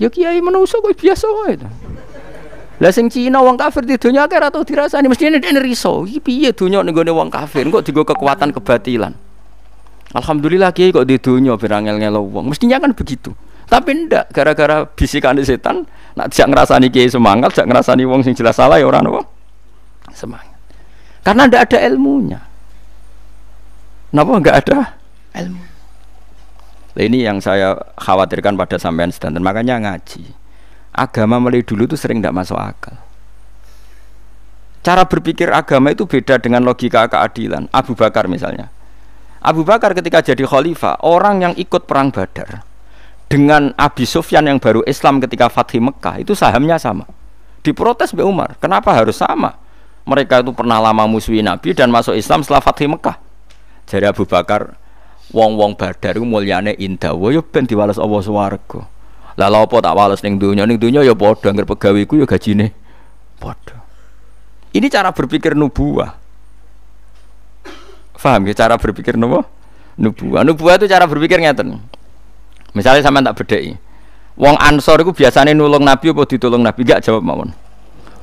Ya kiai menungso kok biasa wae. Lah sing Cina wong kafir di dunia akhir atau dirasani mesti ini dene riso. Iki piye dunia ning gone wong kafir kok digo kekuatan kebatilan. Alhamdulillah kiai kok di dunia berangel ngelo wong. Mestinya kan begitu. Tapi ndak gara-gara bisikan setan nak jak ngrasani kiai semangat, jak ngrasani wong sing jelas salah ya ora nopo. Semangat. Karena ndak ada ilmunya. Napa enggak ada ilmu? Nah, ini yang saya khawatirkan pada sampean sedanten. Makanya ngaji agama mulai dulu itu sering tidak masuk akal cara berpikir agama itu beda dengan logika keadilan Abu Bakar misalnya Abu Bakar ketika jadi khalifah orang yang ikut perang badar dengan Abi Sufyan yang baru Islam ketika Fatih Mekah itu sahamnya sama diprotes Mbak Umar kenapa harus sama mereka itu pernah lama musuhi Nabi dan masuk Islam setelah Fatih Mekah jadi Abu Bakar wong-wong badar mulyane indah yo ben diwales Allah suaraku lah apa tak wales ning donya? Ning donya ya padha anggere pegawiku ku ya gajine padha. Ini cara berpikir nubuah. Faham ya cara berpikir nubuah? Nubuah. Nubuah itu cara berpikir ngeten. Misalnya sampean tak bedheki. Wong Ansor itu biasanya nulung Nabi apa ditulung Nabi? gak jawab mawon.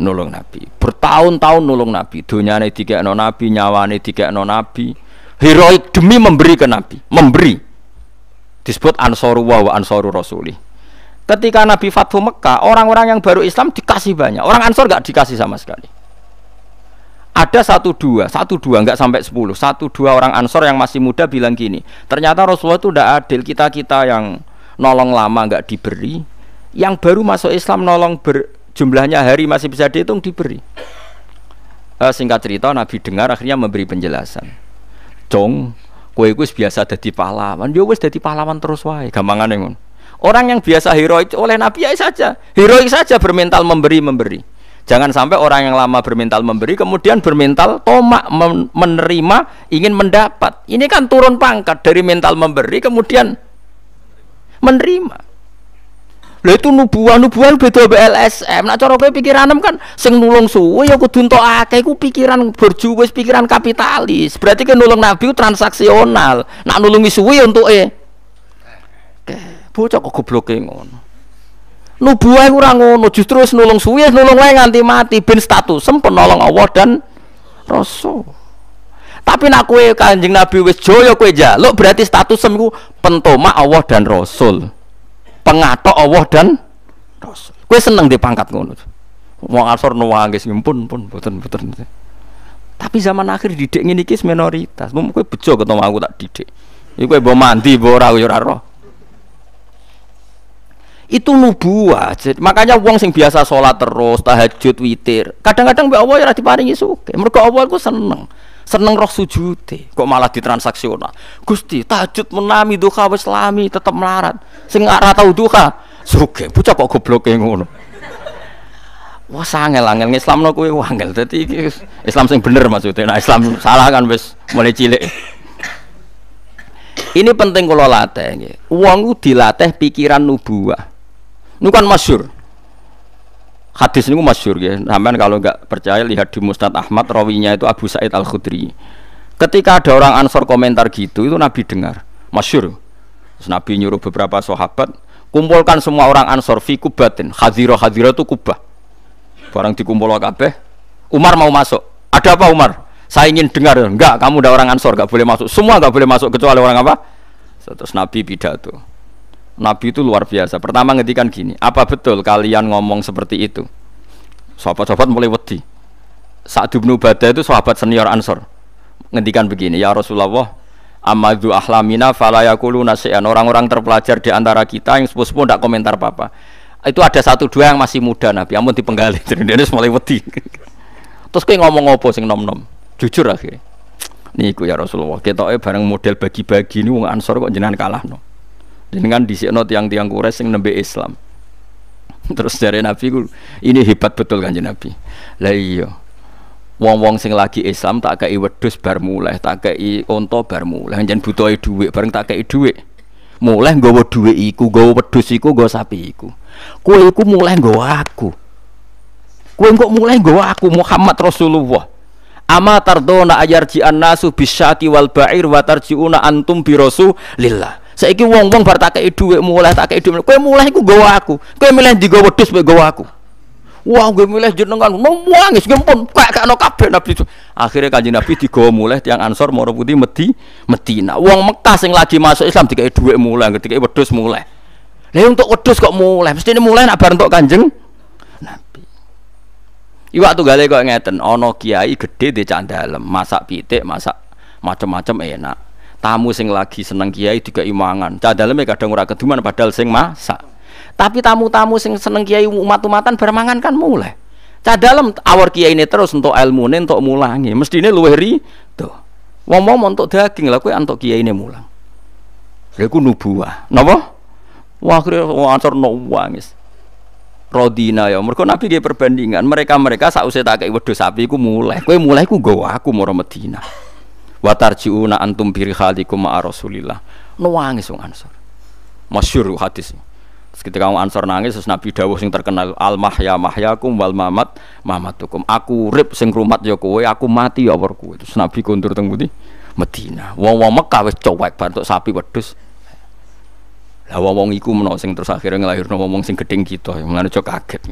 Nulung Nabi. Bertahun-tahun nulung Nabi. Dunyane dikekno Nabi, nyawane dikekno Nabi. Heroik demi memberi ke Nabi, memberi. Disebut ansoru wa ansoru Rasulih Ketika Nabi Fathu Mekah, orang-orang yang baru Islam dikasih banyak. Orang Ansor nggak dikasih sama sekali. Ada satu dua, satu dua nggak sampai sepuluh, satu dua orang Ansor yang masih muda bilang gini. Ternyata Rasulullah itu tidak adil kita kita yang nolong lama nggak diberi, yang baru masuk Islam nolong ber, jumlahnya hari masih bisa dihitung diberi. Eh, singkat cerita Nabi dengar akhirnya memberi penjelasan. Cong, kue biasa ada di pahlawan, dia ya ada di pahlawan terus wae, gampangan ngono. Orang yang biasa heroik oleh Nabi ya saja, heroik saja bermental memberi memberi. Jangan sampai orang yang lama bermental memberi kemudian bermental tomak menerima ingin mendapat. Ini kan turun pangkat dari mental memberi kemudian menerima. lo itu nubuah, nubuah beda BLSM. Nak cara pikiran pikiranem kan sing nulung suwe ya kudu entokake iku pikiran berjuwe pikiran kapitalis. Berarti kan nulung nabi transaksional. Nak nulungi suwe ya untuk eh bocah kok gobloke ngono nubuah ora ngono justru wis nulung suwi nulung wae nganti mati ben status sem penolong Allah dan rasul tapi nak kue kanjeng nabi wis joyo kue jaluk berarti status sem pentoma Allah dan rasul pengatok Allah dan rasul kue seneng di pangkat ngono wong asor nuwangis ngimpun pun boten boten tapi zaman akhir didik ngene kis minoritas mung kue bejo ketemu aku tak didik iku kowe mbok mandi mbok ora itu nubuah makanya wong sing biasa sholat terus tahajud witir kadang-kadang mbak Allah ya diparingi suke mereka Allah aku seneng seneng roh te kok malah ditransaksional gusti tahajud menami duha wis lami tetep melarat sing arah tau duha suke bocah kok yang ngono wah sangel angel no kue wangel jadi Islam sing bener maksudnya nah Islam salah kan wes mulai cilik ini penting kalau latih uang dilatih pikiran nubuah ini kan masyur. Hadis ini masyur ya. Sampai kalau nggak percaya lihat di Mustad Ahmad rawinya itu Abu Said Al Khudri. Ketika ada orang Ansor komentar gitu itu Nabi dengar. Masyur. Terus Nabi nyuruh beberapa sahabat kumpulkan semua orang Ansor fi kubatin. Hadirah hadirah itu kubah. Barang dikumpul kabeh. Umar mau masuk. Ada apa Umar? Saya ingin dengar. Enggak, kamu udah orang Ansor, enggak boleh masuk. Semua enggak boleh masuk kecuali orang apa? Terus Nabi pidato. Nabi itu luar biasa. Pertama ngedikan gini, apa betul kalian ngomong seperti itu? Sahabat-sahabat mulai wedi. Sa'd bin Ubadah itu sahabat senior Ansor. Ngedikan begini, ya Rasulullah, amadu ahlamina falayakulu nasian orang-orang terpelajar di antara kita yang sepuh-sepuh tidak komentar apa-apa itu ada satu dua yang masih muda nabi amun dipenggali jadi dia mulai wedi terus kayak ngomong ngopo sing nom nom jujur akhirnya niku ya Rasulullah kita bareng model bagi-bagi ini wong ansor kok jenengan kalah no jenengan kan not tiang-tiang kuras yang nembe Islam terus dari Nabi ini hebat betul kan Nabi lah iya wong-wong sing lagi Islam tak kei wedhus bar mulai, tak kei onto bar mulai, Jangan butuh duit, bareng tak kei duit, Mulai nggawa dhuwit iku, nggawa wedhus iku, nggawa sapi iku. Kue iku mulai nggawa aku. Kue kok mulai nggawa aku Muhammad Rasulullah. Ama tardona ayarji nasu bisyati wal ba'ir wa tarjiuna antum bi rasulillah. Saiki wong-wong bar tak kei dhuwit mulai tak kei dhuwit. Kowe mulai iku gawa aku. Kowe milih digo wedhus kowe gawa aku. Wah, gue milih jenengan, mau nangis, gue pun kayak kano kafe nabi itu. Akhirnya kanji nabi digo mulai tiang ansor moro putih meti metina. uang Mekah sing lagi masuk Islam tiga dhuwit mulai, ketika wedhus mulai. Lah untuk wedhus kok mulai, mesti ini mulai nabar untuk kanjeng nabi. Iwak tuh gale kok ngeten, ono kiai gede di candalem, masak pitik, masak macam-macam enak tamu sing lagi seneng kiai juga imangan cadaleme kadang ora keduman padahal sing masak tapi tamu-tamu sing seneng kiai umat-umatan bermangan kan mulai cadalem awar kiai ini terus untuk ilmu ini untuk mulangi mesti ini tuh. rido ngomong untuk daging lah kue untuk kiai ini mulang Leku nubuah, nopo? Wah, kira wajar no Rodina ya, mereka nabi dia perbandingan. Mereka mereka sausai tak kayak sapi, ku mulai, kue mulai ku gawa aku mau Medina watarjiuna antum biri khalikum ma rasulillah nuangis wong ansor masyhur hadis terus ketika wong ansor nangis terus nabi dawuh sing terkenal al mahya mahyakum wal mamat mamatukum aku rip sing rumat ya kowe aku mati ya war terus nabi kondur teng Medina wong-wong Mekah wis cowek bar sapi wedhus lah wong-wong iku menawa sing terus akhirnya ngelahirno wong sing gedeng kita gitu. mulane aja kaget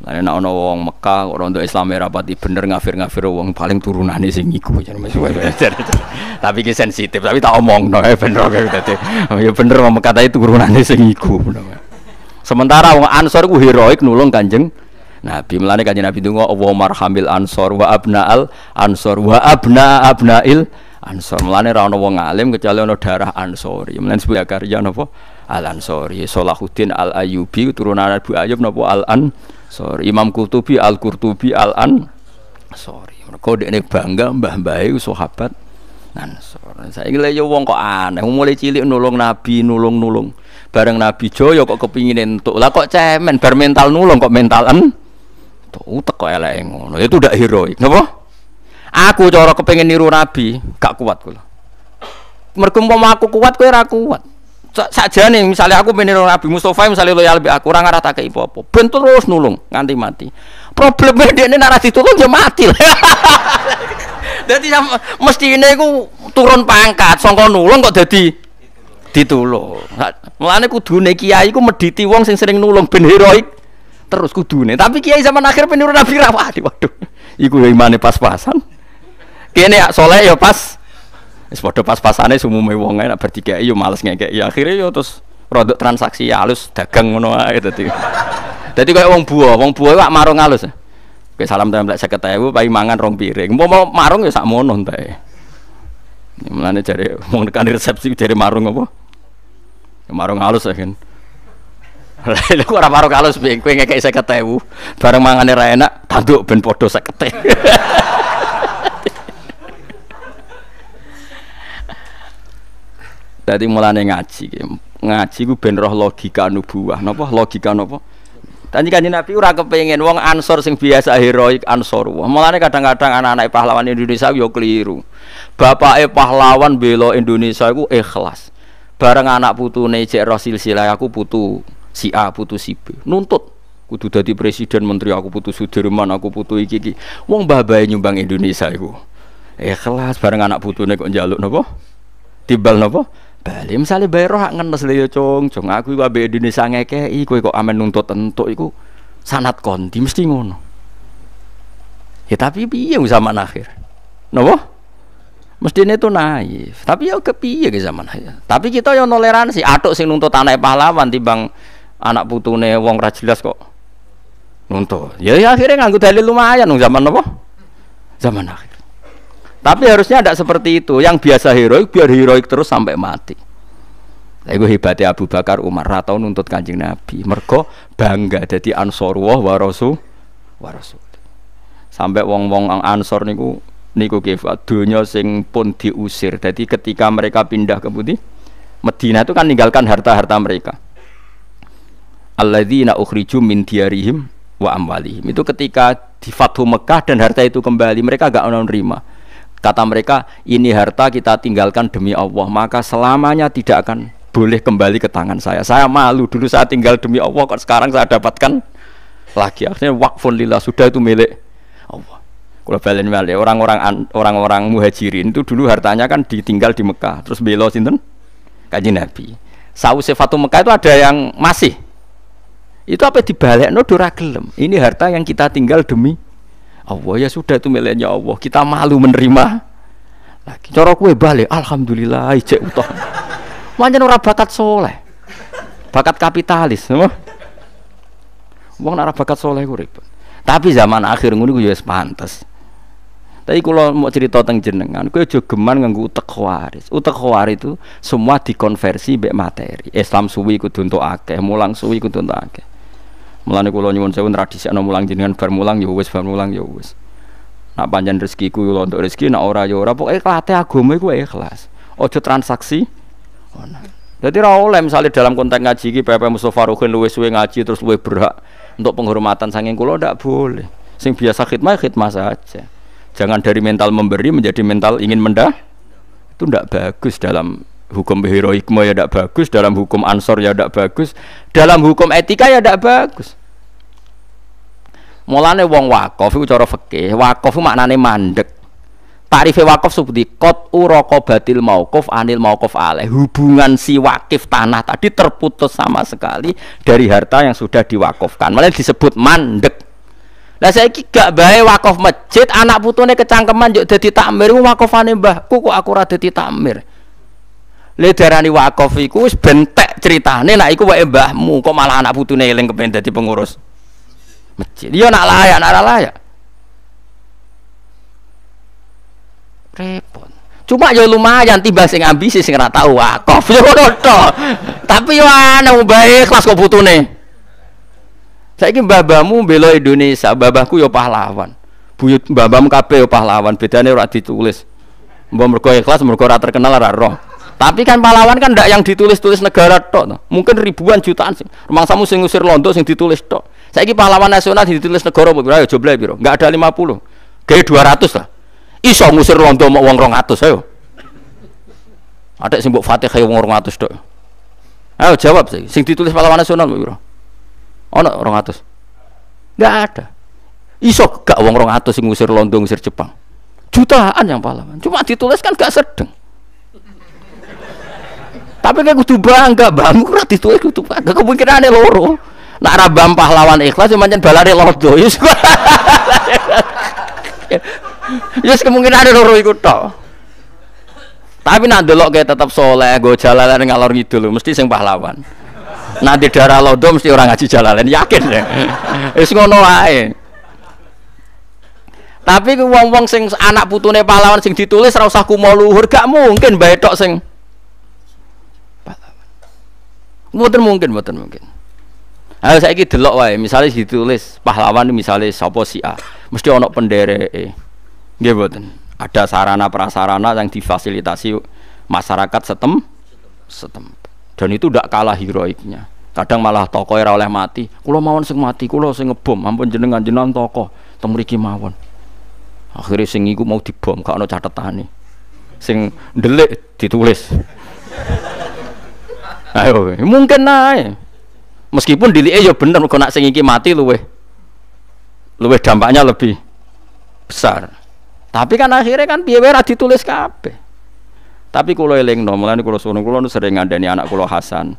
lain nak ono wong Mekah rondo Islam ya rapati bener ngafir ngafir wong paling turunane sing iku ya, Tapi ki sensitif tapi tak omong no ya, bener kok dadi. Oh, ya bener wong Mekah tapi turunane sing iku. Sementara wong Ansor ku heroik nulung Kanjeng Nabi melane Kanjeng Nabi donga mar marhamil Ansor wa abna al Ansor wa abna abnail Ansor melane rano wong alim kecuali ono darah Ansori. Melane sebut karya napa Al Ansori solahudin Al ayubi turunan Abu ayub napa Al Ansori sorry Imam Qurtubi Al Qurtubi Al An sorry mereka ini bangga mbah mbah itu sahabat Ansor saya kira yo wong kok aneh mulai cilik nulung Nabi nulung nulung bareng Nabi Joyo kok kepingin entuk lah kok cemen bar mental nulung kok mentalan tuh teko elek ngono itu udah heroik napa aku cara kepingin niru Nabi gak kuat kula mergo aku kuat kowe ora kuat saja nih misalnya aku pengen Nabi Mustafa misalnya loyal lebih aku orang arah tak ibu apa ben terus nulung nganti mati problemnya dia ini narasi turun ya mati jadi ya mesti ini aku turun pangkat songkon nulung kok jadi ditulung melane kudune kiai aku mediti wong sing sering nulung ben heroik terus kudune tapi kiai zaman akhir penurun Nabi Rawadi waduh iku ya imane pas-pasan kene ya soleh ya pas Wis padha pas-pasane sumume wong nek bertikai yo males ngekek. Ya akhire yo terus produk transaksi ya halus dagang ngono ae dadi. Dadi koyo wong buah, wong buah wak marung halus. Oke salam tempel 50.000 pai mangan rong piring. Mau marung ya sakmono entae. Mulane cari wong tekan resepsi cari marung apa? Ya marung halus ya kan. Lah kok ora marung halus piye kowe ngekek 50.000 bareng mangan ra enak tanduk ben saya 50. Jadi mulane ngaji, ngaji ku ben roh logika nubuah. Napa logika napa? Tadi kan Nabi ora kepengen wong ansor sing biasa heroik ansor. Mulane kadang-kadang anak-anak pahlawan Indonesia yo keliru. Bapake pahlawan bela Indonesia iku ikhlas. Bareng anak putune cek roh silsilah aku putu si A, putu si B. Nuntut kudu dadi presiden menteri aku putu Sudirman aku putu iki iki wong babae nyumbang Indonesia iku ikhlas bareng anak putune kok njaluk napa tibal napa bali misalnya bayar roh angan mas yo ya, cong cong aku iku ambek Indonesia ngekeki iku kok amen nuntut entuk iku sanat konti mesti ngono ya tapi piye zaman akhir nopo mestine itu naif tapi ya kepiye ke zaman akhir tapi kita yang toleransi atuk sing nuntut anak pahlawan timbang anak putune wong ra jelas kok nuntut ya, ya akhirnya nganggo dalil lumayan nung zaman nopo zaman akhir tapi harusnya tidak seperti itu. Yang biasa heroik biar heroik terus sampai mati. Itu hebatnya Abu Bakar Umar Ratau nuntut kanjeng Nabi. Mergo bangga jadi ansorullah wa rasul wa rasul. Sampai wong-wong ansor niku niku kifat dunia sing pun diusir. Jadi ketika mereka pindah ke Putih Medina itu kan ninggalkan harta-harta mereka. Alladzina ukhriju min diarihim wa amwalihim. Itu ketika di Fathu Mekah dan harta itu kembali, mereka gak menerima Kata mereka, ini harta kita tinggalkan demi Allah, maka selamanya tidak akan boleh kembali ke tangan saya. Saya malu dulu saya tinggal demi Allah, kok sekarang saya dapatkan lagi. Akhirnya wakfun lillah sudah itu milik Allah. Kalau balen balik orang-orang orang-orang muhajirin itu dulu hartanya kan ditinggal di Mekah, terus belo sinten kaji Nabi. Saus sefatu Mekah itu ada yang masih itu apa dibalik no dora Ini harta yang kita tinggal demi Allah ya sudah itu miliknya Allah kita malu menerima lagi cara kue balik alhamdulillah ijek utoh manjen ora bakat soleh bakat kapitalis semua uang nara bakat soleh gue ribet. Tapi zaman akhir gue juga ya pantas Tapi kalau mau cerita tentang jenengan, gue juga geman nganggu utek waris. Utek waris itu semua dikonversi be materi. Islam suwi kudu untuk akeh, mulang suwi kudu untuk akeh. Mulane kula nyuwun sewu tradisikno mulang jenengan bar mulang ya wis bar mulang ya wis. Nak panjen rezekiku yo untuk rezeki nak ora ya ora pokoke klate agama iku ikhlas. Ojo transaksi Jadi ra oleh misalnya dalam konteks ngaji iki PP Mustofa Ruhin luwes suwe ngaji terus luwe berhak untuk penghormatan saking kula ndak boleh. Sing biasa khidmah ya khidmah saja. Jangan dari mental memberi menjadi mental ingin mendah. Itu ndak bagus dalam hukum heroikme ya tidak bagus dalam hukum ansor ya tidak bagus dalam hukum etika ya tidak bagus mulane wong wakof itu cara fikih wakof itu maknane mandek tarife wakof seperti kot uroko batil maukof anil maukof ale. hubungan si wakif tanah tadi terputus sama sekali dari harta yang sudah diwakofkan malah disebut mandek lah saya ki gak baik wakaf masjid, anak putune kecangkeman juk dadi takmir, wakafane mbahku kok aku rada dadi Le darani wakaf iku wis bentek ceritane nek iku wae mbahmu kok malah anak putune eling kepen dadi pengurus masjid. Yo ya nak layak, nak ora layak. Repot. Cuma yo ya lumayan tiba sing ambisi sing ora tau wakaf yo ya ngono Tapi yo ana mbae kelas kok putune. Saiki babamu bela Indonesia, babahku yo pahlawan. Buyut mbah-mbahmu kabeh yo pahlawan, bedane ora ditulis. Mbah mergo ikhlas, mergo ora terkenal ora roh. Tapi kan pahlawan kan ndak yang ditulis-tulis negara tok. Mungkin ribuan jutaan sih. Rumangsamu sing ngusir londo sing ditulis saya Saiki pahlawan nasional ditulis negara piro? Ayo jumlah piro? Enggak ada puluh Kayak dua ratus lah. Iso ngusir londo mau wong 200 ayo. Ada sing mbok Fatihah ya wong 200 tok. Ayo jawab sih. Sing ditulis pahlawan nasional piro? Ono 200. Enggak ada. Iso gak wong 200 sing ngusir londo ngusir Jepang. Jutaan yang pahlawan. Cuma dituliskan kan gak sedeng. Tapi kayak kudu bangga, bangku rati tuh kudu bangga. Kemungkinan ada loro. Nak rabam pahlawan ikhlas, cuma jangan balari lodo. Yus, yus kemungkinan ada loro ikut tau. Tapi nak delok kayak tetap soleh, gue jalalan ngalor gitu loh, mesti sing pahlawan. Nanti darah lodo mesti orang ngaji jalalan, yakin ya. Yus ngono aye Tapi wong-wong sing anak putune pahlawan sing ditulis rasaku usah kumo luhur, gak mungkin bae tok sing Mboten mungkin, mboten mungkin. Ayo nah, saya saiki delok wae, misalnya ditulis pahlawan misalnya sapa si A, mesti ana pendereke. Nggih mboten. Ada sarana prasarana yang difasilitasi masyarakat setem setempat. Dan itu tidak kalah heroiknya. Kadang malah toko era oleh mati. Kulo mawon sing mati, kulo sing ngebom, ampun jenengan jenengan toko teng mawon. Akhirnya sing iku mau dibom, gak ana catetane. Sing delik ditulis. Ayo, mungkin naik. Meskipun eh ya bener kok nak singgih mati luwe. Luwe dampaknya lebih besar. Tapi kan akhirnya kan biaya wae ditulis kabeh. Tapi eling elingno, kulo kalau kulo kalau sering ada nih anak kulo Hasan.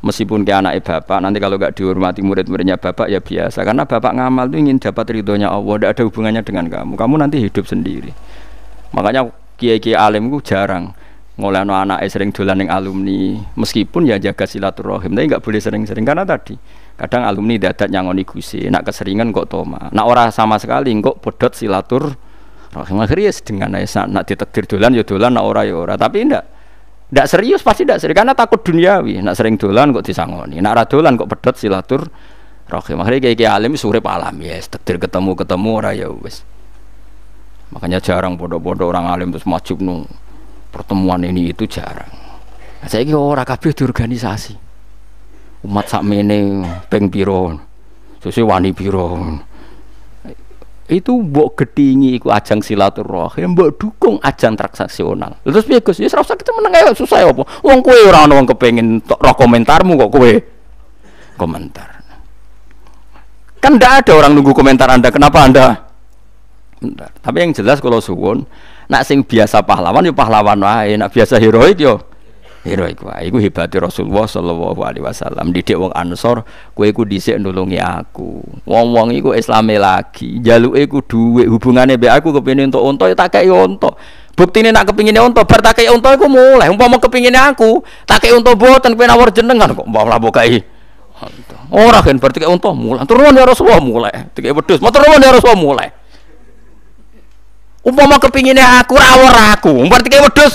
Meskipun ke anak bapak, nanti kalau gak dihormati murid-muridnya bapak ya biasa. Karena bapak ngamal tuh ingin dapat ridhonya Allah, tidak ada hubungannya dengan kamu. Kamu nanti hidup sendiri. Makanya kiai-kiai alimku jarang anak-anak sering dolan yang alumni meskipun ya jaga silaturahim tapi nggak boleh sering-sering karena tadi kadang alumni dadat nyangoni gusi nak keseringan kok toma nak ora sama sekali kok bodot silatur rahim akhirnya ya dengan nak, nak ditetir dolan ya dolan nak ora ya ora tapi ndak ndak serius pasti ndak serius karena takut duniawi nak sering dolan kok disangoni nak ora dolan kok bodot silatur rahim akhirnya kayak alim sore alam ya yes, ketemu ketemu ora ya wes makanya jarang bodoh-bodoh orang alim terus macam nung pertemuan ini itu jarang nah, saya kira orang kabeh diorganisasi umat sakmene peng piro susi wani piro itu mbok gedingi iku ajang silaturahim mbok dukung ajang transaksional terus piye Gus ya ora kita ketemu nang susah ya apa wong kowe ora ana wong kepengin roh komentarmu kok kowe komentar kan tidak ada orang nunggu komentar anda kenapa anda Bentar. tapi yang jelas kalau suwon nak sing biasa pahlawan yo ya pahlawan wae nak biasa heroik yo ya heroik wae iku hebate Rasulullah sallallahu alaihi wasallam didik wong Ansor kowe iku dhisik nulungi aku wong-wong iku islame lagi jaluke iku dhuwit hubungane mbek aku kepengin untuk unta ya tak kei unta buktine nak kepingine unta bar tak kei unta iku mulai umpama kepingine aku tak kei unta boten kowe nawar jenengan kok mbah mbok kei Orang kan berarti kayak unta mulai turun ya Rasulullah mulai, tiga pedus, mau turun ya Rasulullah mulai umpama kepinginnya aku rawor aku berarti kayak wedus